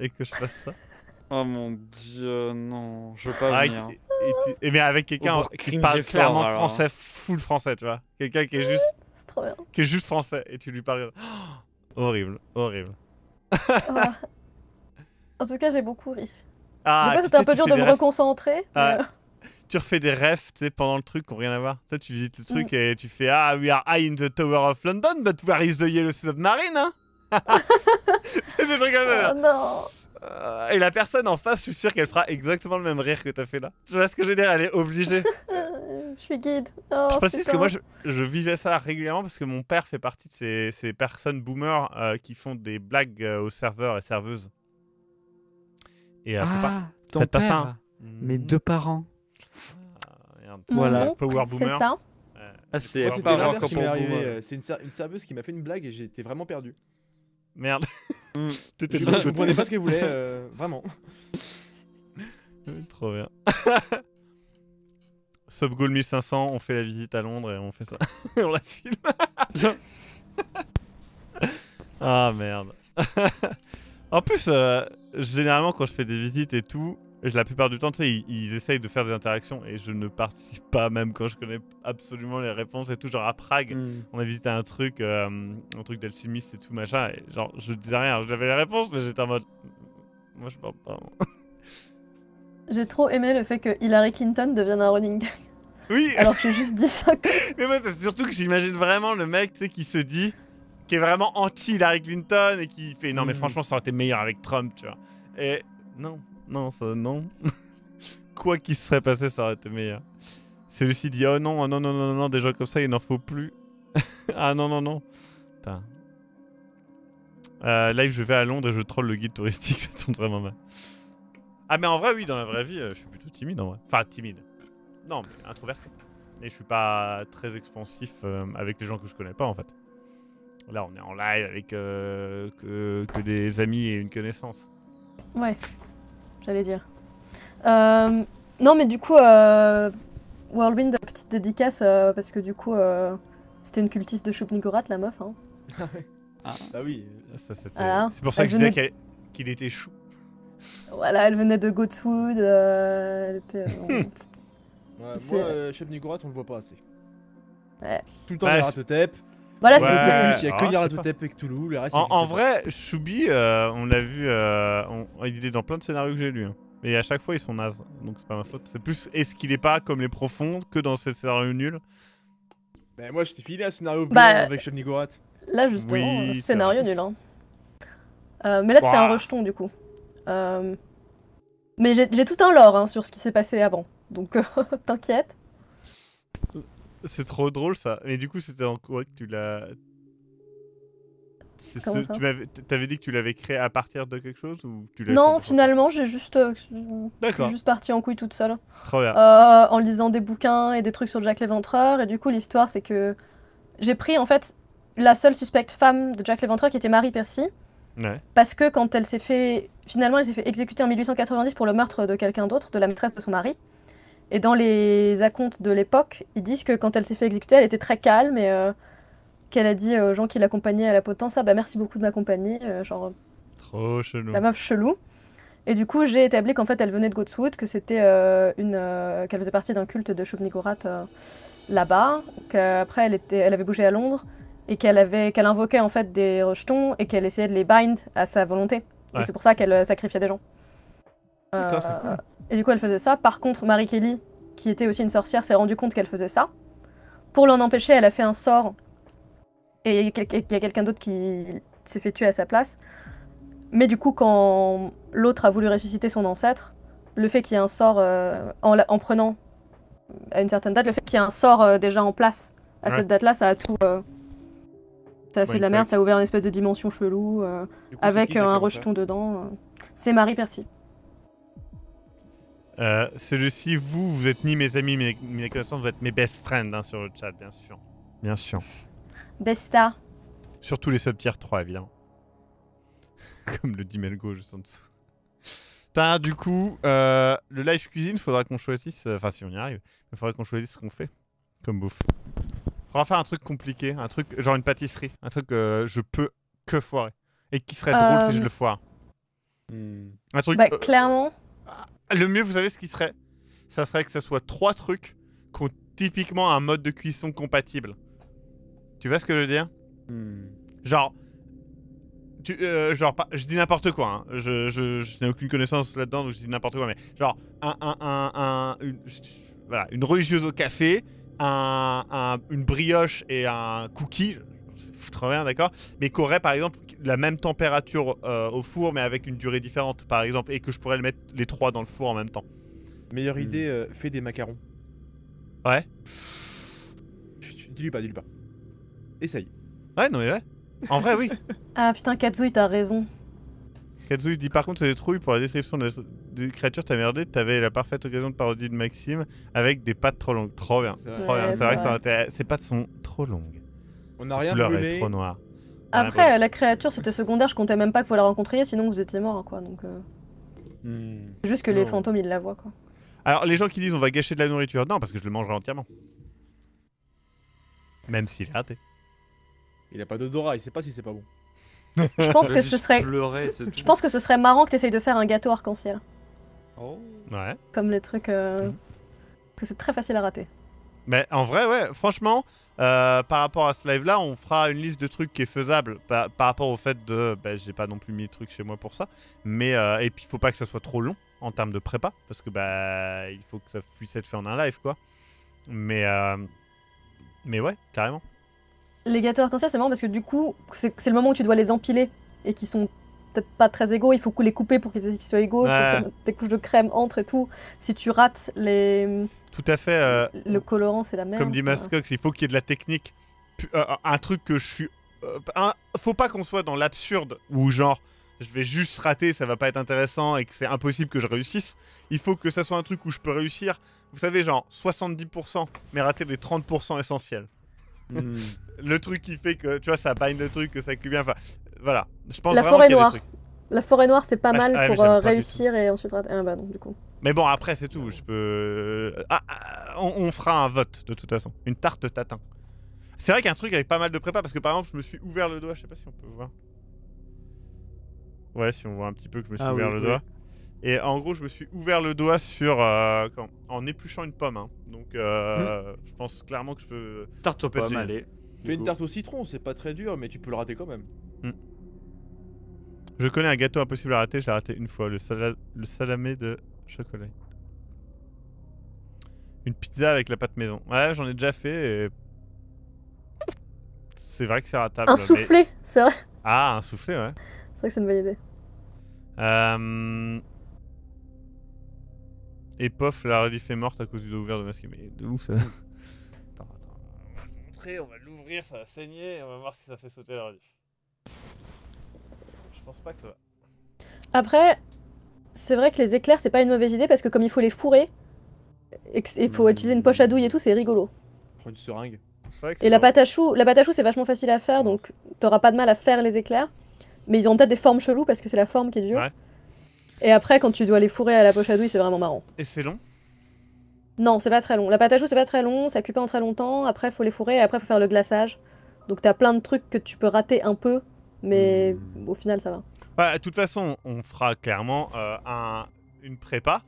et que je fasse ça. oh mon dieu, non, je veux pas ah, venir. Et, mais avec quelqu'un qui parle clairement français, full français, tu vois. Quelqu'un qui est juste. <laughs> Qui est juste français et tu lui parles. <gasps> horrible, horrible. Ah. en tout cas, j'ai beaucoup ri. Ah, c'était un peu dur de me reconcentrer. <laughs> Tu refais des rêves, tu sais, pendant le truc qui n'ont rien à voir. Tu, tu visites le truc mm. et tu fais Ah, we are high in the Tower of London, but where is the yellow submarine hein. <laughs> C'est des trucs comme ça. Oh, non euh, et la personne en face, je suis sûr qu'elle fera exactement le même rire que t'as fait là. Tu vois ce que je veux dire Elle est obligée. <laughs> je suis guide. Oh, je précise que moi, je, vivais ça régulièrement parce que mon père fait partie de ces, personnes boomers euh, qui font des blagues euh, aux serveurs et serveuses. Et euh, ah, pas, ton père. ça. Hein. Mm. Mes deux parents. Ah, mm. voilà. Power Boomer. Ça ah, c'est euh, C'est une, serveuse qui m'a fait une blague et j'étais vraiment perdu. Merde. Mm. <laughs> Je T'étais de comprenais pas ce qu'elle voulait, euh, <laughs> vraiment. <laughs> Trop bien. Subgoal 1500, on fait la visite à Londres et on fait ça. on la filme. ah merde. en plus, Généralement, quand je fais des visites et tout, la plupart du temps, tu sais, ils, essayent de faire des interactions et je ne participe pas, même quand je connais absolument les réponses et tout. Genre à Prague, hmm. on a visité un truc, euh, un truc d'alchimiste et tout, machin. Et genre, je disais rien, j'avais les réponses, mais j'étais en mode. Moi, je parle pas. J'ai trop aimé le fait que Hillary Clinton devienne un running gag. Oui! Alors que je juste dis ça. <laughs> mais moi, c'est surtout que j'imagine vraiment le mec, tu sais, qui se dit qui est vraiment anti-Hillary Clinton et qui fait non, mais mm. franchement, ça aurait été meilleur avec Trump, tu vois. Et non, non, ça, non. <laughs> Quoi qu'il se serait passé, ça aurait été meilleur. Celui-ci dit oh non, oh non, non, non, non, des gens comme ça, il n'en faut plus. <laughs> ah non, non, non. Putain. Euh, live, je vais à Londres et je troll le guide touristique, <laughs> ça tourne vraiment mal. Ah mais en vrai, oui, dans la vraie vie, euh, je suis plutôt timide en vrai. Enfin, timide. Non, mais introverti. Et je suis pas très expansif euh, avec les gens que je connais pas en fait. Là, on est en live avec euh, que, des amis et une connaissance. Ouais, j'allais dire. Euh, non, mais du coup, euh, Whirlwind, petite dédicace, euh, parce que du coup, c'était une cultiste de Choupnigorat, la meuf. Hein. ah, ah. Bah oui, ah, c'est pour ça que je disais qu'il était chou. Voilà, elle venait de Gotswood. était, <laughs> moi, on le voit pas assez. Tout le temps, tape voilà, c'est Il a que et le En, vrai, Shubi, euh, on l'a vu, euh, il est dans plein de scénarios que j'ai lu, mais hein. à chaque fois, ils sont nazes. Donc c'est pas ma faute. C'est plus est-ce qu'il est pas comme les profondes que dans ces scénarios nuls Bah, moi, je t'ai filé un scénario bah, avec Chef Nigorat. Là, justement, euh, scénario nul. Hein. mais là, c'était un rejeton, du coup. Mais j'ai tout un lore hein, sur ce qui s'est passé avant. Donc, <laughs> t'inquiète. C'est trop drôle ça. Mais du coup, c'était en quoi que tu l'as. Tu avais... dit que tu l'avais créé à partir de quelque chose ou Non, finalement, j'ai juste, euh, D'accord. juste parti en couille toute seule. Trop bien. Euh, en lisant des bouquins et des trucs sur Jack l'Éventreur. Et du coup, l'histoire, c'est que j'ai pris en fait la seule suspecte femme de Jack l'Éventreur qui était Marie Percy. Ouais. Parce que quand elle s'est fait. Finalement, elle s'est fait exécuter en 1890 pour le meurtre de quelqu'un d'autre, de la maîtresse de son mari. Et dans les acomptes de l'époque, ils disent que quand elle s'est fait exécuter, elle était très calme et euh, qu'elle a dit aux gens qui l'accompagnaient à la potence Ah bah merci beaucoup de ma compagnie." Euh, genre. Trop chelou. La meuf chelou. Et du coup, j'ai établi qu'en fait, elle venait de Godswood, que c'était euh, une. qu'elle faisait partie d'un culte de Shobnigorat là-bas, qu'après, elle, était, elle avait bougé à Londres et qu'elle avait qu'elle invoquait en fait des rejetons et qu'elle essayait de les bind à sa volonté. c'est pour ça qu'elle sacrifiait des gens. Euh, et du coup, elle faisait ça. Par contre, Marie Kelly, qui était aussi une sorcière, s'est rendue compte qu'elle faisait ça. Pour l'en empêcher, elle a fait un sort. Et il y a quelqu'un d'autre qui s'est fait tuer à sa place. Mais du coup, quand l'autre a voulu ressusciter son ancêtre, le fait qu'il y ait un sort euh, en, prenant euh, à une certaine date, le fait qu'il y ait un sort déjà en place à cette date-là, ça a tout. ça a fait de la merde, ça a ouvert une espèce de dimension chelou, avec un rejeton dedans. C'est Marie Percy. Euh, celui-ci, vous, vous êtes ni mes amis, ni mes connaissances, vous êtes mes best friends hein, sur le chat, bien sûr. Bien sûr. Besta. Surtout les sub tier 3, évidemment. <laughs> Comme le dit Melgo juste en dessous. As, du coup, euh, le live cuisine, faudra qu'on choisisse. Euh, enfin, si on y arrive, il faudrait qu'on choisisse ce qu'on fait comme bouffe. Faudra faire un truc compliqué, un truc genre une pâtisserie, un truc que je peux que foirer et qui serait drôle si je le foire. Hmm. Un truc. Bah, clairement. Le mieux, vous savez ce qui serait Ça serait que ça soit trois trucs qui ont typiquement un mode de cuisson compatible. Tu vois ce que je veux dire hmm. Genre, euh, je dis n'importe quoi. Hein. Je, n'ai aucune connaissance là-dedans, donc je dis n'importe quoi. Mais genre, un, une, religieuse au café, une brioche et un cookie, c'est foutre rien, d'accord Mais qu'aurait par exemple la même température euh, au four, mais avec une durée différente, par exemple, et que je pourrais le mettre les trois dans le four en même temps. Meilleure hmm. idée, euh, fais des macarons. Ouais. Dis-lui pas, dis-lui pas. Essaye. Ouais, non mais ouais. En vrai, oui. <laughs> Ah putain, Katsui, t'as raison. Katsui dit par contre, c'est des trouilles pour la description de des créatures, t'as merdé, t'avais la parfaite occasion de parodie de Maxime avec des pattes trop longues. Trop bien, trop bien. C'est vrai, que ça intéresse. Ces pattes sont trop longues. On n'a rien brûlé. trop noir. Ah, Après, la créature, c'était secondaire, je comptais même pas que vous la rencontriez, sinon vous étiez mort, hein, quoi. Donc, euh. hmm. Juste que les fantômes, ils la voient, quoi. Alors, les gens qui disent on va gâcher de la nourriture, non, parce que je le mangerai entièrement. Même s'il est raté. Il a pas d'odorat, il sait pas si c'est pas bon. je pense <laughs> que ce serait. je pense que ce serait marrant que t'essayes de faire un gâteau arc-en-ciel. Oh. Ouais. Comme les trucs. Euh, hmm. Parce que c'est très facile à rater. Mais en vrai, ouais, franchement, euh, par rapport à ce live-là, on fera une liste de trucs qui est faisable par, rapport au fait de. Bah, j'ai pas non plus mis de trucs chez moi pour ça. Mais, euh, et puis, il faut pas que ça soit trop long en termes de prépa, parce que bah, il faut que ça puisse être fait en un live, quoi. Mais, euh, mais ouais, carrément. Les gâteaux arc en c'est marrant parce que du coup, c'est le moment où tu dois les empiler et qui sont peut-être pas très égaux. Il faut les couper pour qu'ils soient égaux. Des couches de crème entre et tout. Si tu rates les. Tout à fait. Euh, le colorant, c'est la même. Comme dit Mascox, il faut qu'il y ait de la technique. Euh, un truc que je suis. Euh, faut pas qu'on soit dans l'absurde où genre je vais juste rater, ça va pas être intéressant et que c'est impossible que je réussisse. Il faut que ça soit un truc où je peux réussir, vous savez, genre 70%, mais rater les 30% essentiels. Hmm. <laughs> le truc qui fait que, tu vois, ça bind le truc, que ça cuit bien. Enfin, voilà. Je pense la forêt noire. La forêt noire, c'est pas ah, mal ah, pour euh, réussir et ensuite rater. bah du coup. Mais bon, après, c'est tout. Je peux. Euh, ah, on, fera un vote, de toute façon. Une tarte tatin. C'est vrai qu'un truc avec pas mal de prépa, parce que par exemple, je me suis ouvert le doigt. Je sais pas si on peut voir. Ouais, si on voit un petit peu que je me suis ouvert le doigt. Et en gros, je me suis ouvert le doigt sur. Euh, en épluchant une pomme. Hein. Donc, hmm. je pense clairement que je peux. Tarte au pommes, allez. Fais une tarte au citron, c'est pas très dur, mais tu peux le rater quand même. Hmm. Je connais un gâteau impossible à rater, je l'ai raté une fois, le, le salamé de chocolat. Une pizza avec la pâte maison. Ouais, j'en ai déjà fait et... C'est vrai que c'est ratable. Un soufflé, c'est vrai. Ah, un soufflé, ouais. C'est vrai que c'est une bonne idée. Euh, et pof, la rediff est morte à cause du dos ouvert de masque. Mais de ouf ça. <laughs> attends, attends. On va te montrer, on va l'ouvrir, ça va saigner, et on va voir si ça fait sauter la rediff. Après, c'est vrai que les éclairs, c'est pas une mauvaise idée parce que comme il faut les fourrer, et il faut hmm. utiliser une poche à douille et tout, c'est rigolo. Prends une seringue. et la pâte à choux, la pâte c'est vachement facile à faire, donc t'auras pas de mal à faire les éclairs. Mais ils ont peut-être des formes cheloues parce que c'est la forme qui est dure. Et après, quand tu dois les fourrer à la poche à douille, c'est vraiment marrant. Et c'est long Non, c'est pas très long. La pâte à choux, c'est pas très long, ça cuit pas en très longtemps. Après, faut les fourrer et après, faut faire le glaçage. Donc t'as plein de trucs que tu peux rater un peu mais hmm. au final, ça va. Ouais, bah, de toute façon, on fera clairement euh, un, une prépa.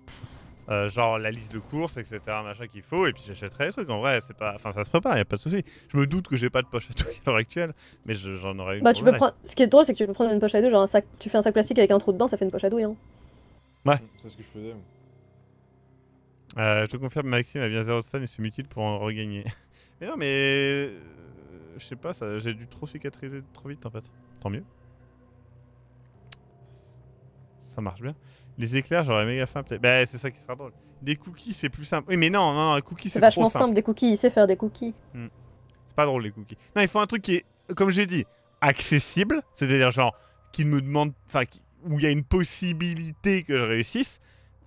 Euh, genre la liste de courses, etc. Machin qu'il faut, et puis j'achèterai les trucs. En vrai, c'est pas, enfin, ça se prépare, y a pas de souci. Je me doute que j'ai pas de poche à tout à l'heure actuelle, mais j'en aurai aurais une. Bah, tu peux prendre. Ce qui est drôle, c'est que tu peux prendre une poche à douille, genre un sac. Tu fais un sac plastique avec un trou dedans, ça fait une poche à douille. Hein. Ouais. C'est ce que je faisais. Euh, je te confirme, Maxime a bien 0 stun et se mutile pour en regagner. <laughs> mais non, mais. Euh, je sais pas, ça... j'ai dû trop cicatriser trop vite en fait mieux. Ça marche bien. Les éclairs, j'aurais méga faim peut-être. Bah, c'est ça qui sera drôle. Des cookies, c'est plus simple. Oui, mais non, non, non cookies, c'est vachement simple. des cookies, il sait faire des cookies. Hmm. C'est pas drôle, les cookies. Non, il faut un truc qui est, comme j'ai dit, accessible. C'est-à-dire, genre, qui me demande. Enfin, où il y a une possibilité que je réussisse,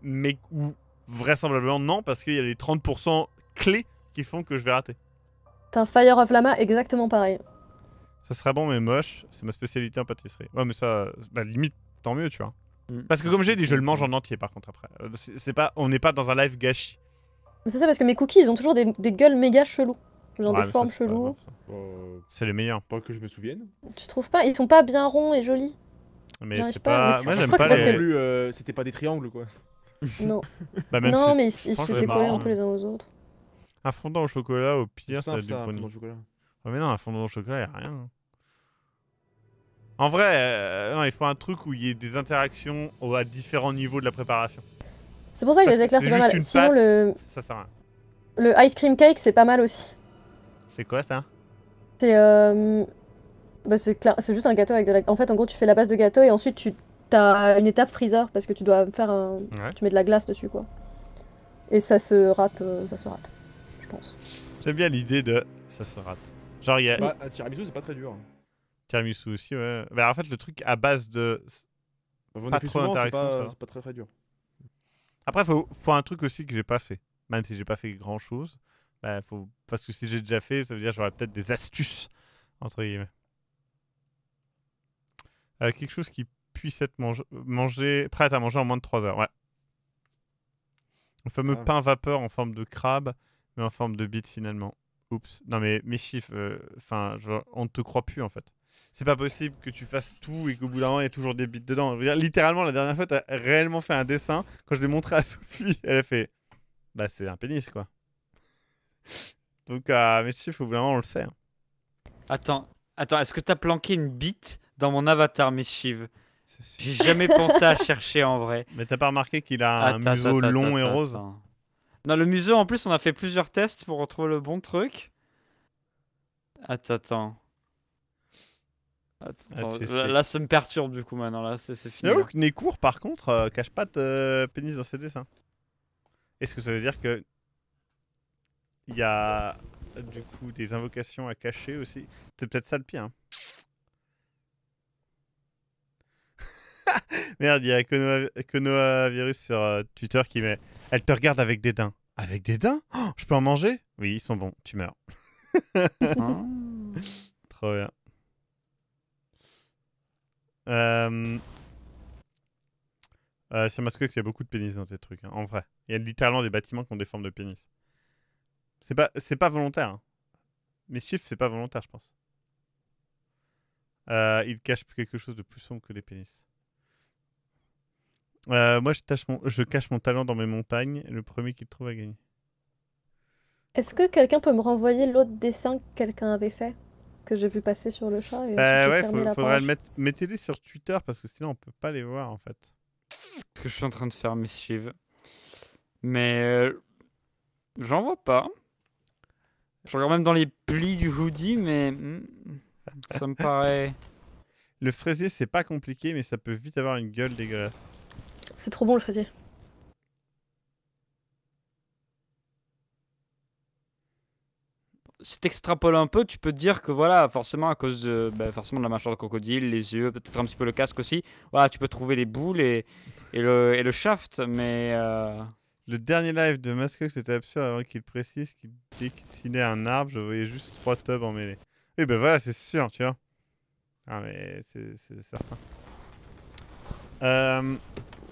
mais où vraisemblablement non, parce qu'il y a les 30% clés qui font que je vais rater. T'as un Fire of Lama exactement pareil. Ça serait bon mais moche, c'est ma spécialité en pâtisserie. Ouais mais ça, bah, limite, tant mieux tu vois. Mm. Parce que comme j'ai dit, je le mange mm. en entier par contre après. Euh, c'est pas, on n'est pas dans un live gâchis. Mais c'est ça parce que mes cookies, ils ont toujours des, gueules méga cheloues. Genre des formes cheloues. Euh, c'est les meilleurs. Pas que je me souvienne. Tu trouves pas Ils sont pas bien ronds et jolis. Mais c'est pas... Moi j'aime pas les... Euh, c'était pas des triangles quoi. <laughs> Non. bah, même non mais ils, se décollaient un peu les uns aux autres. Un fondant au chocolat au pire ça du Oh, mais non, un fondant au chocolat, il rien. En vrai, euh, il faut un truc où il y ait des interactions au, à différents niveaux de la préparation. C'est pour ça que les éclairs, c'est pas mal. le... Ça sert à rien. Le ice cream cake, c'est pas mal aussi. C'est quoi ça C'est. Euh... Bah, c'est juste un gâteau avec de la. En fait, en gros, tu fais la base de gâteau et ensuite tu T'as as une étape freezer parce que tu dois faire un. Tu mets de la glace dessus, quoi. Et ça se rate, euh, ça se rate, je pense. J'aime bien l'idée de ça se rate. Genre, il bah, euh, tiramisu, c'est pas très dur. Hein. Tiramisu aussi, ouais. Bah, en fait, le truc à base de. pas trop intéressant ça. C'est pas très très dur. Après, faut, faut un truc aussi que j'ai pas fait. Même si j'ai pas fait grand chose. Bah, faut... Parce que si j'ai déjà fait, ça veut dire que j'aurais peut-être des astuces, entre guillemets. Euh, quelque chose qui puisse être mangé, prête à manger en moins de 3 heures, ouais. Le fameux ah. pain vapeur en forme de crabe, mais en forme de bite finalement. Oups. Non, mais mes chiffres, euh, enfin, on ne te croit plus en fait. C'est pas possible que tu fasses tout et qu'au bout d'un moment, il y a toujours des bits dedans. Je veux dire, littéralement, la dernière fois, tu as réellement fait un dessin. Quand je l'ai montré à <laughs> Sophie, elle a fait Bah, c'est un pénis, quoi. Donc, à euh, mes chiffres, au bout on le sait. Hein. Attends, attends est-ce que tu as planqué une bite dans mon avatar, mes chiffres J'ai jamais pensé à chercher en vrai. Mais t'as pas remarqué qu'il a un museau long et rose dans le musée, en plus, on a fait plusieurs tests pour retrouver le bon truc. Attends, attends. Ah, là, ça me perturbe du coup maintenant. Là, c'est fini. Là. Hein. par contre, euh, cache pas de pénis dans ses dessins. Est-ce que ça veut dire que. Il y a du coup des invocations à cacher aussi C'est peut-être ça le pire. Hein. <laughs> Merde, il y a Virus sur euh, Twitter qui met Elle te regarde avec des dédain. Avec dédain oh, Je peux en manger Oui, ils sont bons, tu meurs. <laughs> <laughs> Trop bien. Euh... Euh, c'est masqué qu'il y a beaucoup de pénis dans ces trucs, hein, en vrai. Il y a littéralement des bâtiments qui ont des formes de pénis. C'est pas, c'est pas volontaire. mais hein. Mes chiffres, c'est pas volontaire, je pense. Euh, il cache quelque chose de plus sombre que les pénis. Euh, moi, je, je cache mon talent dans mes montagnes. Le premier qui le trouve a gagné. Est-ce que quelqu'un peut me renvoyer l'autre dessin que quelqu'un avait fait Que j'ai vu passer sur le chat et bah Ouais, faut, faudrait le mettre. Mettez-les sur Twitter parce que sinon on peut pas les voir en fait. Ce que je suis en train de faire mes chives. Mais euh, j'en vois pas. Je regarde même dans les plis du hoodie, mais hmm, ça me paraît. <laughs> Le fraisier, c'est pas compliqué, mais ça peut vite avoir une gueule dégueulasse. C'est trop bon le fraisier. si t'extrapoles un peu, tu peux dire que voilà, forcément à cause de, bah, forcément de la mâchoire de crocodile, les yeux, peut-être un petit peu le casque aussi, voilà, tu peux trouver les boules et, et, le, shaft, mais... Euh, le dernier live de Masque, c'était absurde avant qu'il précise qu'il dessinait un arbre, je voyais juste trois tubs mêlée. Et ben voilà, c'est sûr, tu vois. Ah mais c'est certain. Euh,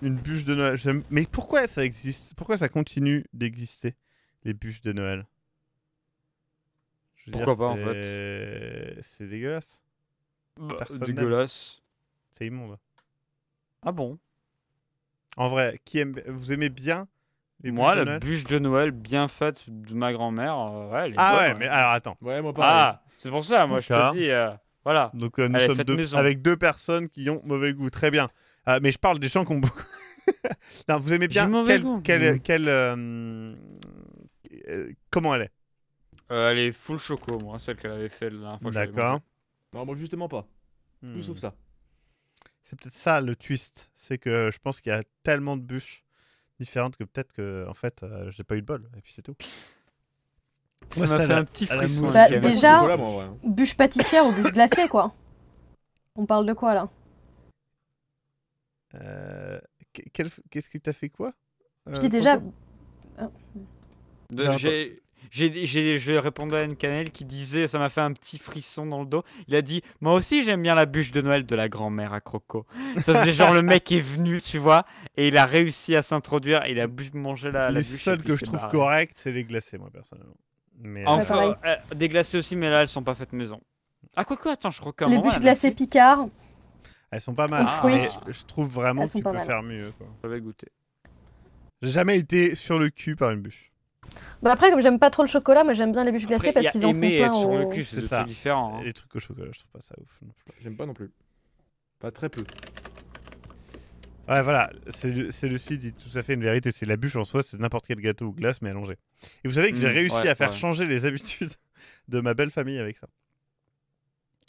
une bûche de Noël. Mais pourquoi ça existe Pourquoi ça continue d'exister, les bûches de Noël Pourquoi pas, en fait C'est dégueulasse. Bah, dégueulasse. C'est immonde. Ah bon En vrai, qui aime... vous aimez bien les Moi, de la bûche de Noël bien faite de ma grand-mère, euh, ouais, Ah ouais, hein. mais alors attends. Ouais, moi pas. Ah, c'est pour ça, moi je te dis. Euh, voilà. Donc euh, nous sommes avec deux personnes qui ont mauvais goût. Très bien. Euh, mais je parle des gens qui ont <laughs> vous aimez bien quel, goût. Mm. Euh, comment elle est Elle est full choco, moi, celle qu'elle avait faite. la fois. D'accord. Non, moi justement pas. Tout hmm. sauf ça. C'est peut-être ça le twist, c'est que je pense qu'il y a tellement de bûches différentes que peut-être que en fait j'ai pas eu de bol et puis c'est tout. Ça m'a fait un petit frisson. Bah, déjà, bûche pâtissière ou bûche glacée, quoi. On parle de quoi, là euh, Qu'est-ce qui t'a fait quoi Je euh, dis déjà... Euh, hum. J'ai... Je à une cannelle qui disait, ça m'a fait un petit frisson dans le dos. Il a dit, moi aussi j'aime bien la bûche de Noël de la grand-mère à Croco. Ça c'est genre le mec est venu, tu vois, et il a réussi à s'introduire, il a bu manger la. Les la seuls que je trouve corrects, c'est les glacés, moi personnellement. Mais Enfin, des glacés aussi, mais là, elles sont pas faites maison. Ah, quoi, quoi, attends, je recommande. Les bûches glacées Picard. Elles sont pas mal, hein, mais je trouve vraiment que tu peux faire mieux. J'avais goûté. J'ai jamais été sur le cul par une bûche. Bah après, comme j'aime pas trop le chocolat, mais j'aime bien les bûches glacées parce qu'ils en font plein. Sur le cul, c'est ça. différent, hein. Les trucs au chocolat, je trouve pas ça ouf. J'aime pas non plus. Pas très peu. Ouais, voilà, c'est le dit tout à fait une vérité. C'est la bûche en soi, c'est n'importe quel gâteau ou glace, mais allongé. Et vous savez que j'ai mm, réussi à faire changer les habitudes <laughs> de ma belle famille avec ça.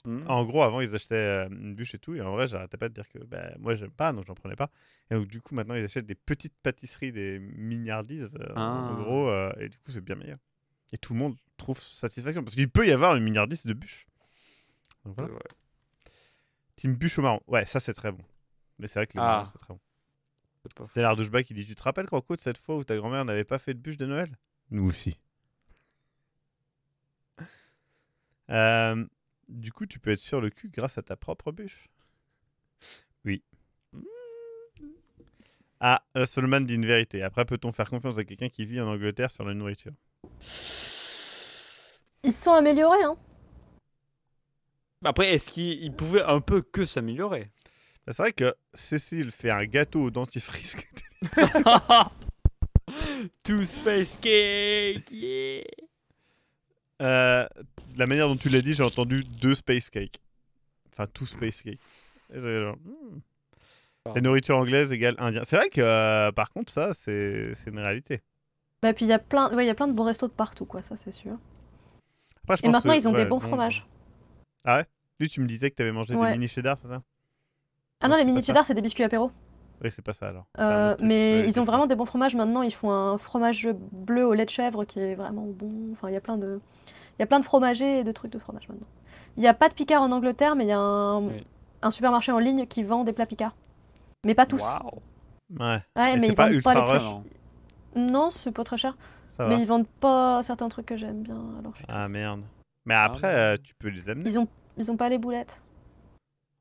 Mm. En gros, avant, ils achetaient euh, une bûche et tout, et en vrai, j'arrêtais pas de dire que bah, moi, j'aime pas, donc j'en prenais pas. Et donc, du coup, maintenant, ils achètent des petites pâtisseries, des mignardises, euh, en ah. gros, euh, et du coup, c'est bien meilleur. Et tout le monde trouve satisfaction, parce qu'il peut y avoir une mignardise de bûche. Donc, voilà. Team bûche au marron, ouais, ça, c'est très bon. Mais c'est vrai que ah. c'est très bon. C'est l'Ardouchba qui dit Tu te rappelles, Croco, de cette fois où ta grand-mère n'avait pas fait de bûche de Noël Nous aussi. <laughs> Euh, du coup, tu peux être sur le cul grâce à ta propre bûche. Oui. Mm. Ah, Solman dit une vérité. Après, peut-on faire confiance à quelqu'un qui vit en Angleterre sur la nourriture Ils sont améliorés, hein. Après, est-ce qu'ils pouvaient un peu que s'améliorer bah, c'est vrai que Cécile fait un gâteau au dentifrice. <laughs> Two Space Cake, euh, La manière dont tu l'as dit, j'ai entendu deux Space Cake. Enfin, Two Space Cake. Hmm. La nourriture anglaise égale indien. C'est vrai que, euh, par contre, ça, c'est une réalité. Bah, puis il y a plein de bons restos de partout, quoi, ça, c'est sûr. Et maintenant, ils ont des bons fromages. Ah ouais tu me disais que tu avais mangé des mini cheddar, c'est ça ah non, les mini cheddar, c'est des biscuits apéro. Oui, c'est pas ça alors. Euh, mais ils ont vraiment des bons fromages maintenant. Ils font un fromage bleu au lait de chèvre qui est vraiment bon. Enfin, il y a plein de, il y a plein de fromagers et de trucs de fromage maintenant. Il n'y a pas de Picard en Angleterre, mais il y a un, supermarché en ligne qui vend des plats Picard. Mais pas tous. Ouais. mais, pas ultra pas Non, c'est pas très cher. mais ils vendent pas certains trucs que j'aime bien. ah merde. Mais après, ah, euh, tu peux les amener. Ils ont, pas les boulettes.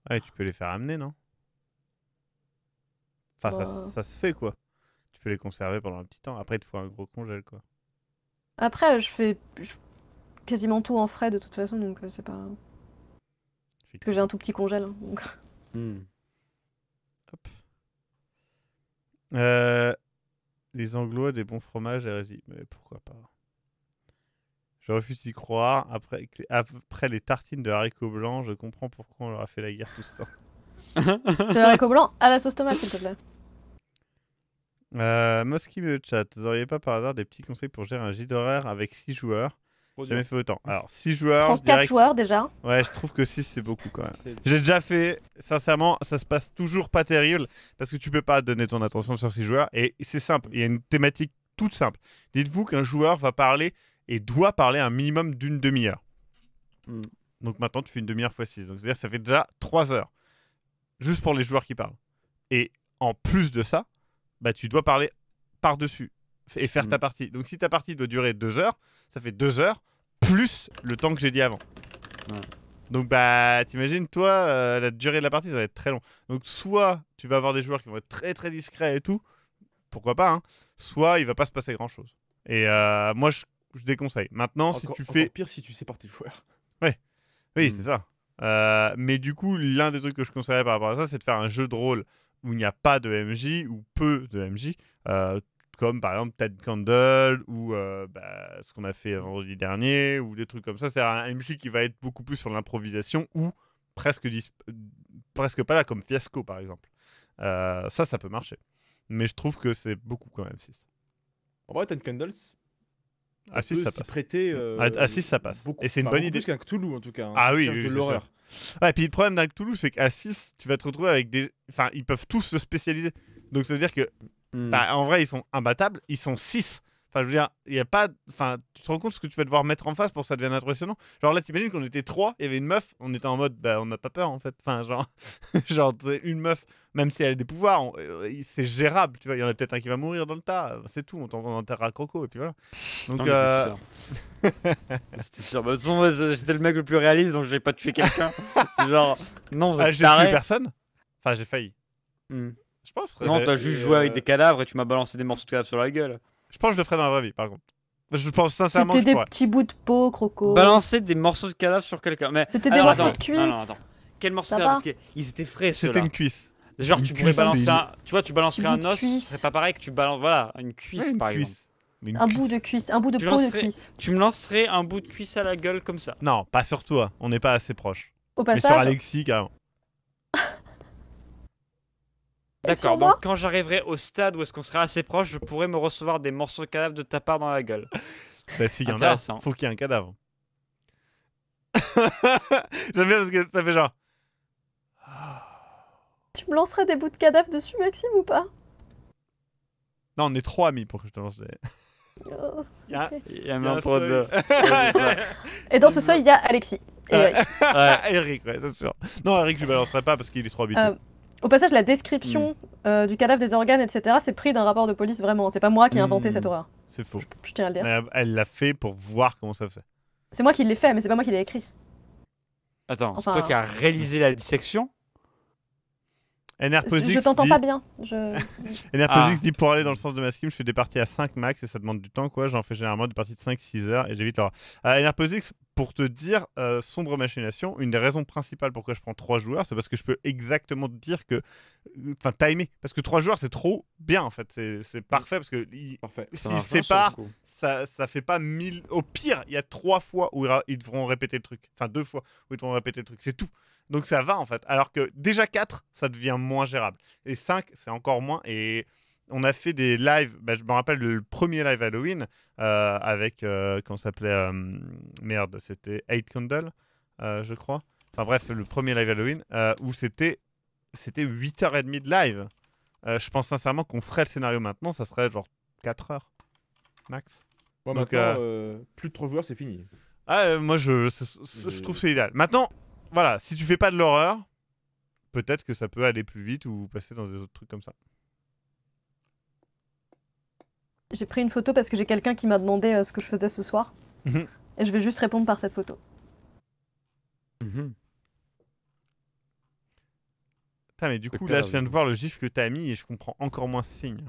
Ouais, tu peux les faire amener, non Enfin, bah. ça, se fait, quoi. Tu peux les conserver pendant un petit temps. Après, il te faut un gros congèle, quoi. Après, je fais quasiment tout en frais, de toute façon, donc euh, c'est pas... Parce que j'ai un tout petit congèle, hein, hmm. Hop. Euh, les Anglois, des bons fromages, hérésie. Mais pourquoi pas je refuse d'y croire. Après, après les tartines de haricots blancs, je comprends pourquoi on leur a fait la guerre tout ce temps de au <laughs> blanc à la sauce tomate, s'il te plaît. Euh, chat, vous auriez pas par hasard des petits conseils pour gérer un gîte horaire avec 6 joueurs J'ai oh, Jamais fait autant. Alors 6 joueurs. joueurs déjà. Ouais, je trouve que 6 c'est beaucoup quand même. J'ai déjà fait, sincèrement, ça se passe toujours pas terrible parce que tu peux pas donner ton attention sur 6 joueurs et c'est simple, il y a une thématique toute simple. Dites-vous qu'un joueur va parler et doit parler un minimum d'une demi-heure. Hmm. Donc maintenant tu fais une demi-heure fois 6, donc c'est-à-dire ça fait déjà 3 heures juste pour les joueurs qui parlent. Et en plus de ça, bah, tu dois parler par-dessus et faire mm. ta partie. Donc si ta partie doit durer deux heures, ça fait deux heures plus le temps que j'ai dit avant. Donc bah t'imagines toi euh, la durée de la partie ça va être très long. Donc soit tu vas avoir des joueurs qui vont être très très discrets et tout, pourquoi pas, hein, soit il va pas se passer grand chose. Et euh, moi je, déconseille. Maintenant si tu fais pire si tu sais tes joueurs. Ouais, oui mm. c'est ça. Euh, mais du coup, l'un des trucs que je conseillerais par rapport à ça, c'est de faire un jeu de rôle où il n'y a pas de MJ ou peu de MJ, euh, comme par exemple Ted Candle ou euh, bah, ce qu'on a fait vendredi dernier ou des trucs comme ça. C'est un MJ qui va être beaucoup plus sur l'improvisation ou presque, presque pas là, comme Fiasco par exemple. ça, ça peut marcher. Mais je trouve que c'est beaucoup quand même 6. En vrai, Ted Candle, à ah, 6 ah, euh, ah, ça passe. Prêter, euh, ça passe. et c'est une bonne idée. Plus qu'un Cthulhu en tout cas. Hein, ah oui, de l'horreur. et puis le problème d'un Cthulhu, c'est qu'à 6, tu vas te retrouver avec des. Enfin, ils peuvent tous se spécialiser. Donc ça veut dire que. Hmm. Bah, en vrai, ils sont imbattables. Ils sont 6. Enfin, je veux dire, il y a pas. Enfin, tu te rends compte ce que tu vas devoir mettre en face pour que ça devienne impressionnant. Genre là, t'imagines qu'on était trois, il y avait une meuf, on était en mode, bah, on n'a pas peur en fait. Enfin, genre, <laughs> genre une meuf, même si elle a des pouvoirs, euh, c'est gérable. Tu vois, il y en a peut-être un qui va mourir dans le tas. Euh, c'est tout, on enterre à croco et puis voilà. Donc. Non, euh... <laughs> C'était sûr. Bah, j'étais le mec le plus réaliste, donc je n'ai pas tué quelqu'un. <laughs> genre, non, ah, J'ai tué personne. Enfin, j'ai failli. Hmm. Je pense. Non, t'as juste joué avec des cadavres et tu m'as balancé des morceaux de cadavres sur la gueule. Je pense que je le ferais dans la vraie vie, par contre. Je pense sincèrement que C'était des petits bouts de peau, croco. Balancer des morceaux de cadavre sur quelqu'un. C'était des morceaux de cuisse. Non, non, attends. Quel morceau de cadavre Parce qu'ils étaient frais, C'était ceux-là. une cuisse. Genre, tu pourrais balancer un. Tu vois, tu balancerais un os, ce serait pas pareil que tu balances. Voilà, une cuisse, par exemple. cuisse. Un bout de cuisse, un bout de peau de cuisse. Tu me lancerais un bout de cuisse à la gueule comme ça. Non, pas sur toi. On n'est pas assez proches. Au Mais sur Alexis, carrément. D'accord, donc quand j'arriverai au stade où est-ce qu'on sera assez proche, je pourrai me recevoir des morceaux de cadavre de ta part dans la gueule. bah s'il y en a, faut qu'il y ait un cadavre. <laughs> J'aime bien parce que ça fait genre... <gasps> Tu me lancerais des bouts de cadavre dessus, Maxime, ou pas Non, on est trois amis pour que je te lance des... <laughs> Oh, il y a, un pour deux. <laughs> Et dans ce seuil, il y a Alexis. Et Eric. ouais. Eric, ouais, c'est sûr. Non, Eric, je ne balancerai pas parce qu'il est trop habitué. Euh, au passage, la description mm. euh, du cadavre, des organes, etc., c'est pris d'un rapport de police vraiment. C'est pas moi qui ai inventé mm. cette horreur. C'est faux. Je, tiens à le dire. Elle l'a fait pour voir comment ça faisait. C'est moi qui l'ai fait, mais c'est pas moi qui l'ai écrit. Attends, c'est toi qui as réalisé la dissection NRPosix Je, je t'entends pas bien. Je... <laughs> Ah. dit pour aller dans le sens de ma scheme, je fais des parties à 5 max et ça demande du temps quoi. J'en fais généralement des parties de 5-6 heures et j'évite l'aura. Euh, NRPosix pour te dire, euh, sombre machination, une des raisons principales pourquoi je prends trois joueurs, c'est parce que je peux exactement te dire que. Euh, enfin, timer. Parce que trois joueurs, c'est trop bien, en fait. C'est parfait, parce que s'ils séparent, ça, ça fait pas mille. Au pire, il y a trois fois où ils devront répéter le truc. Enfin, deux fois où ils devront répéter le truc. C'est tout. Donc ça va, en fait. Alors que déjà quatre, ça devient moins gérable. Et cinq, c'est encore moins. Et on a fait des lives. Bah, je me rappelle le premier live Halloween euh, avec, euh, comment ça s'appelait euh, Merde, c'était Eight Candle, je crois. Enfin bref, le premier live Halloween où c'était, c'était 8h30 de live. je pense sincèrement qu'on ferait le scénario maintenant, ça serait genre 4h max. Donc, plus de 3 joueurs, c'est fini. Ah, moi, je, je trouve c'est idéal. Maintenant, voilà, si tu fais pas de l'horreur, peut-être que ça peut aller plus vite ou passer dans des autres trucs comme ça. J'ai pris une photo parce que j'ai quelqu'un qui m'a demandé euh, ce que je faisais ce soir. Mhm. Et je vais juste répondre par cette photo. Mhm. Putain, mais du coup, là, je viens de voir le gif que t'as mis et je comprends encore moins ce signe.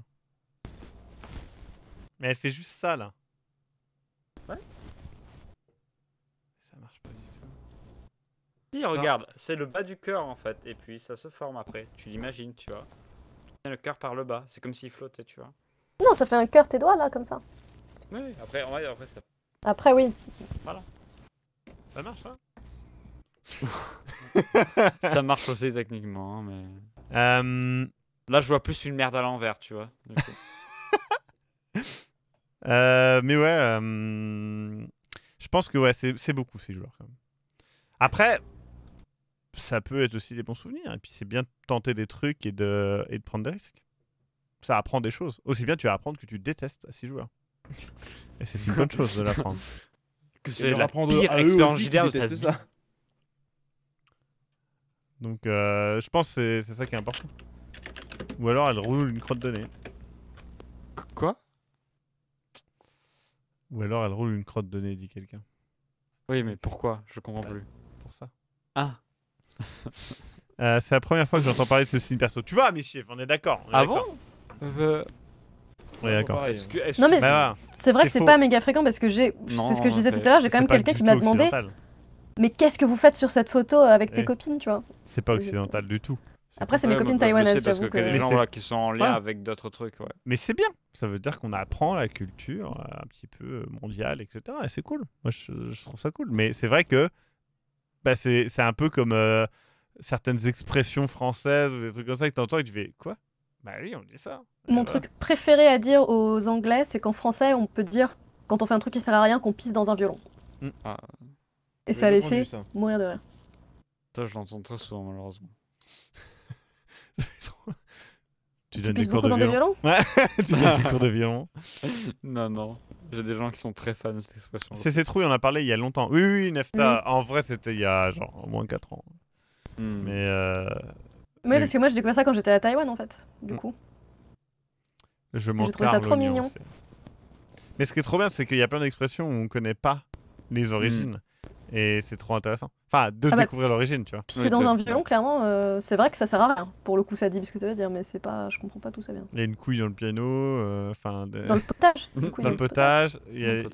Mais elle fait juste ça, là. Ouais. Ça marche pas du tout. Si, regarde, c'est le bas du cœur, en fait. Et puis, ça se forme après. Tu l'imagines, tu vois. Le cœur par le bas. C'est comme s'il flottait, tu vois. Non, ça fait un cœur tes doigts là, comme ça. Oui, après, après, vrai, après ça. Après, oui. Voilà. Ça marche, hein <laughs> Ça marche aussi techniquement, hein, mais. Euh, là, je vois plus une merde à l'envers, tu vois. <laughs> Euh, mais ouais, euh, je pense que ouais, c'est beaucoup ces joueurs quand même. Après, ça peut être aussi des bons souvenirs. Et puis c'est bien de tenter des trucs et de, et de prendre des risques ça apprend des choses. Aussi bien, tu vas apprendre que tu détestes à 6 joueurs. Et c'est une bonne chose de l'apprendre. <laughs> que c'est la pire expérience de Donc, euh, je pense que c'est ça qui est important. Ou alors, elle roule une crotte de nez. Quoi Ou alors, elle roule une crotte de nez, dit quelqu'un. Oui, mais pourquoi Je comprends bah, plus. Pour ça. Ah euh, C'est la première fois que j'entends parler de ce signe perso. Tu vois, Michel, on est d'accord. Ah bon euh, d'accord. Hein. Non, mais bah, c'est vrai que c'est pas méga fréquent parce que j'ai. C'est ce que je disais tout à l'heure, j'ai quand même quelqu'un qui m'a demandé. Mais qu'est-ce que vous faites sur cette photo euh, avec tes copines, tu vois C'est pas occidental du tout. Après, c'est mes copines taïwanaises. Les gens qui sont en lien avec d'autres trucs. Ouais. Mais c'est bien. Ça veut dire qu'on apprend la culture euh, un petit peu mondiale, etc. Et c'est cool. Moi, je, trouve ça cool. Mais c'est vrai que bah, c'est un peu comme certaines expressions françaises ou des trucs comme ça que tu entends et tu fais quoi bah oui, on dit ça. Mon euh, truc préféré à dire aux Anglais, c'est qu'en français, on peut dire, quand on fait un truc qui sert à rien, qu'on pisse dans un violon. Hmm. Ah. Et ça les fait mourir de rire. Toi, je l'entends très souvent, malheureusement. tu, donnes des cours de violon, Tu donnes des cours de violon Non, non. J'ai des gens qui sont très fans de cette expression. C'est ces trous, on en a parlé il y a longtemps. Oui, oui, Nefta. Mm. En vrai, c'était il y a genre au moins 4 ans. Mm. Mais euh, oui, parce que moi, j'ai découvert ça quand j'étais à Taïwan, en fait, du mm. coup. Je m'en ça trop mignon. Mais ce qui est trop bien, c'est qu'il y a plein d'expressions où on ne connaît pas les origines. Mm. Et c'est trop intéressant. Enfin, de ah bah, découvrir l'origine, tu vois. c'est dans un violon, clairement, euh, c'est vrai que ça sert à rien. Pour le coup, ça dit ce que tu veux dire, mais c'est pas, je comprends pas tout ça bien. Il y a une couille dans le piano, euh, enfin. Dans le potage. <laughs> dans, le potage. Il y a, il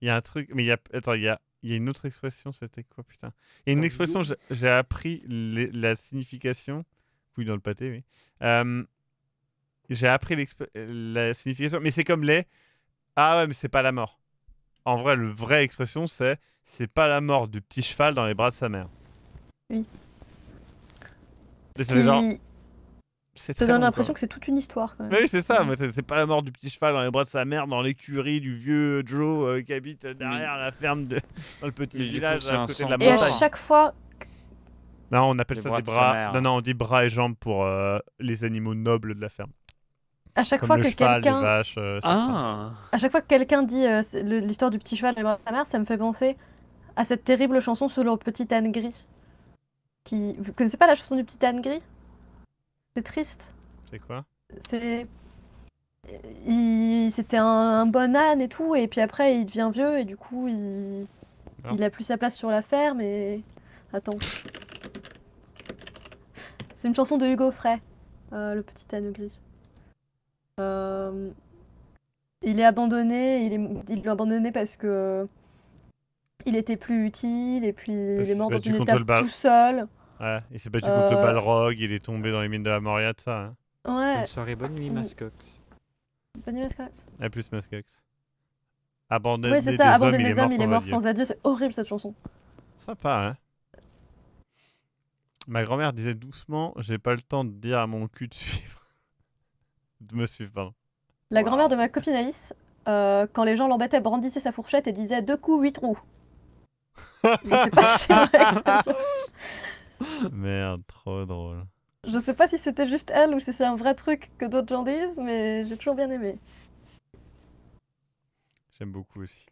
y a un truc, mais il y a, attends, il y a il y a une autre expression, c'était quoi, putain Il y a une euh, expression, j'ai appris la signification. Oui, dans le pâté, oui. j'ai appris la signification, mais c'est comme les. Ah ouais, mais c'est pas la mort. En vrai, le vraie expression, c'est c'est pas la mort du petit cheval dans les bras de sa mère. Oui. C'est genre, ça donne l'impression que c'est toute une histoire. Quand même. Oui, c'est ça. Mm. C'est pas la mort du petit cheval dans les bras de sa mère, dans l'écurie du vieux Joe euh, qui habite mm. derrière la ferme de, <laughs> dans le petit village à côté de la montagne. Et à chaque fois. Non, on appelle ça des bras. non, non, on dit bras et jambes pour euh, les animaux nobles de la ferme. À chaque fois que quelqu'un. Euh, ah. À chaque fois que quelqu'un dit l'histoire du petit cheval dans les bras de sa mère, ça me fait penser à cette terrible chanson sur le petit âne gris. Qui... Vous connaissez pas la chanson du petit âne gris c'est triste. C'est quoi C'est. C'était un, bon âne et tout, et puis après il devient vieux et du coup il. Ah. Il a plus sa place sur la ferme Mais Attends. C'est une chanson de Hugo Frey, euh, le petit âne gris. Euh, il est abandonné, il est... il abandonné parce que il était plus utile et puis il est mort dans une étape tout seul. Ouais, il s'est battu contre le euh. Balrog, il est tombé dans les mines de la Moria, tout ça. Hein. Ouais. Bonne soirée, bonne nuit, Mascox. Bonne nuit, Mascox. Et plus, Mascox. Abandonner ouais, des ça, hommes, il, les hommes, il est mort sans adieu. C'est horrible cette chanson. Sympa, hein Ma grand-mère disait doucement J'ai pas le temps de dire à mon cul de suivre. <laughs> de me suivre, pardon. La grand-mère de ma copine Alice, euh, quand les gens l'embêtaient, brandissait sa fourchette et disait Deux coups, huit trous. Mais <laughs> c'est pas si c'est ça <laughs> Merde, trop drôle. Je sais pas si c'était juste elle ou si c'est un vrai truc que d'autres gens disent, mais j'ai toujours bien aimé. J'aime beaucoup aussi.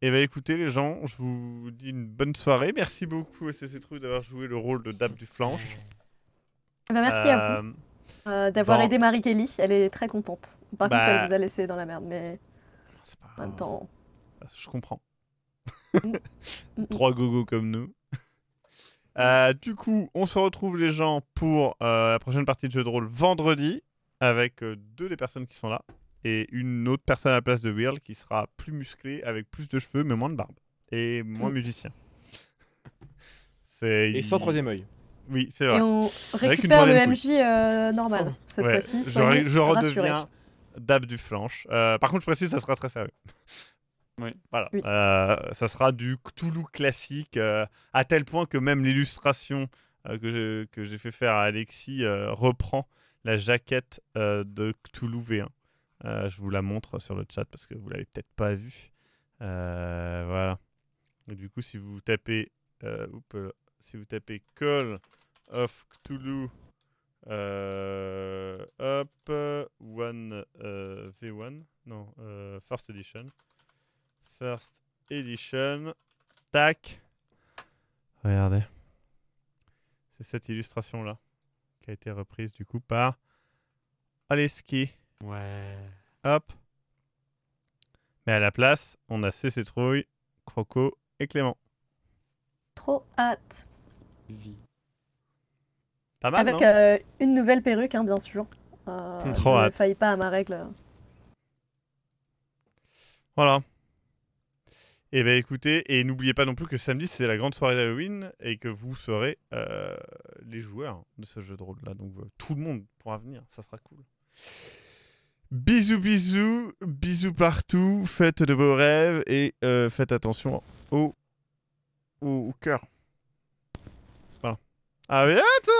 Et eh ben écoutez les gens, je vous dis une bonne soirée. Merci beaucoup SCC truc d'avoir joué le rôle de Dame du Flanche. Eh ben, merci à vous euh, euh, d'avoir aidé Marie-Kelly. Elle est très contente. Par contre, elle bah vous a laissé dans la merde, mais Je comprends. Mm, mm, mm. Trois gogos comme nous. Euh, du coup, on se retrouve les gens pour euh, la prochaine partie de jeu de rôle vendredi avec euh, deux des personnes qui sont là et une autre personne à la place de Will qui sera plus musclé avec plus de cheveux mais moins de barbe et moins mm. musicien. <laughs> C'est et sans troisième œil. Oui, c'est vrai. Et on récupère le MJ normal oh. cette fois-ci. Je, je redeviens d'Ab du Flanche. par contre, je précise, ça sera très sérieux. Voilà. Euh, ça sera du Cthulhu classique, euh, à tel point que même l'illustration euh, que j'ai fait faire à Alexis reprend la jaquette de Cthulhu V1. je vous la montre sur le chat parce que vous l'avez peut-être pas vue. voilà. du coup, si vous tapez, si vous tapez Call of Cthulhu, Up one V1, non, First Edition. First Edition. Tac. Regardez. C'est cette illustration-là qui a été reprise du coup par Aleski. Ouais. Hop. Mais à la place, on a CC Trouille, Croco et Clément. Trop hâte. Vie. Pas mal, Avec non euh, une nouvelle perruque, hein, bien sûr. Euh, Trop hâte. Ne faillit pas à ma règle. Voilà. Eh ben écoutez, et n'oubliez pas non plus que samedi c'est la grande soirée d'Halloween et que vous serez euh, les joueurs de ce jeu de rôle là. Donc euh, tout le monde pourra venir, ça sera cool. Bisous bisous, bisous partout, faites de vos rêves et euh, faites attention au, au, cœur. Voilà. À bientôt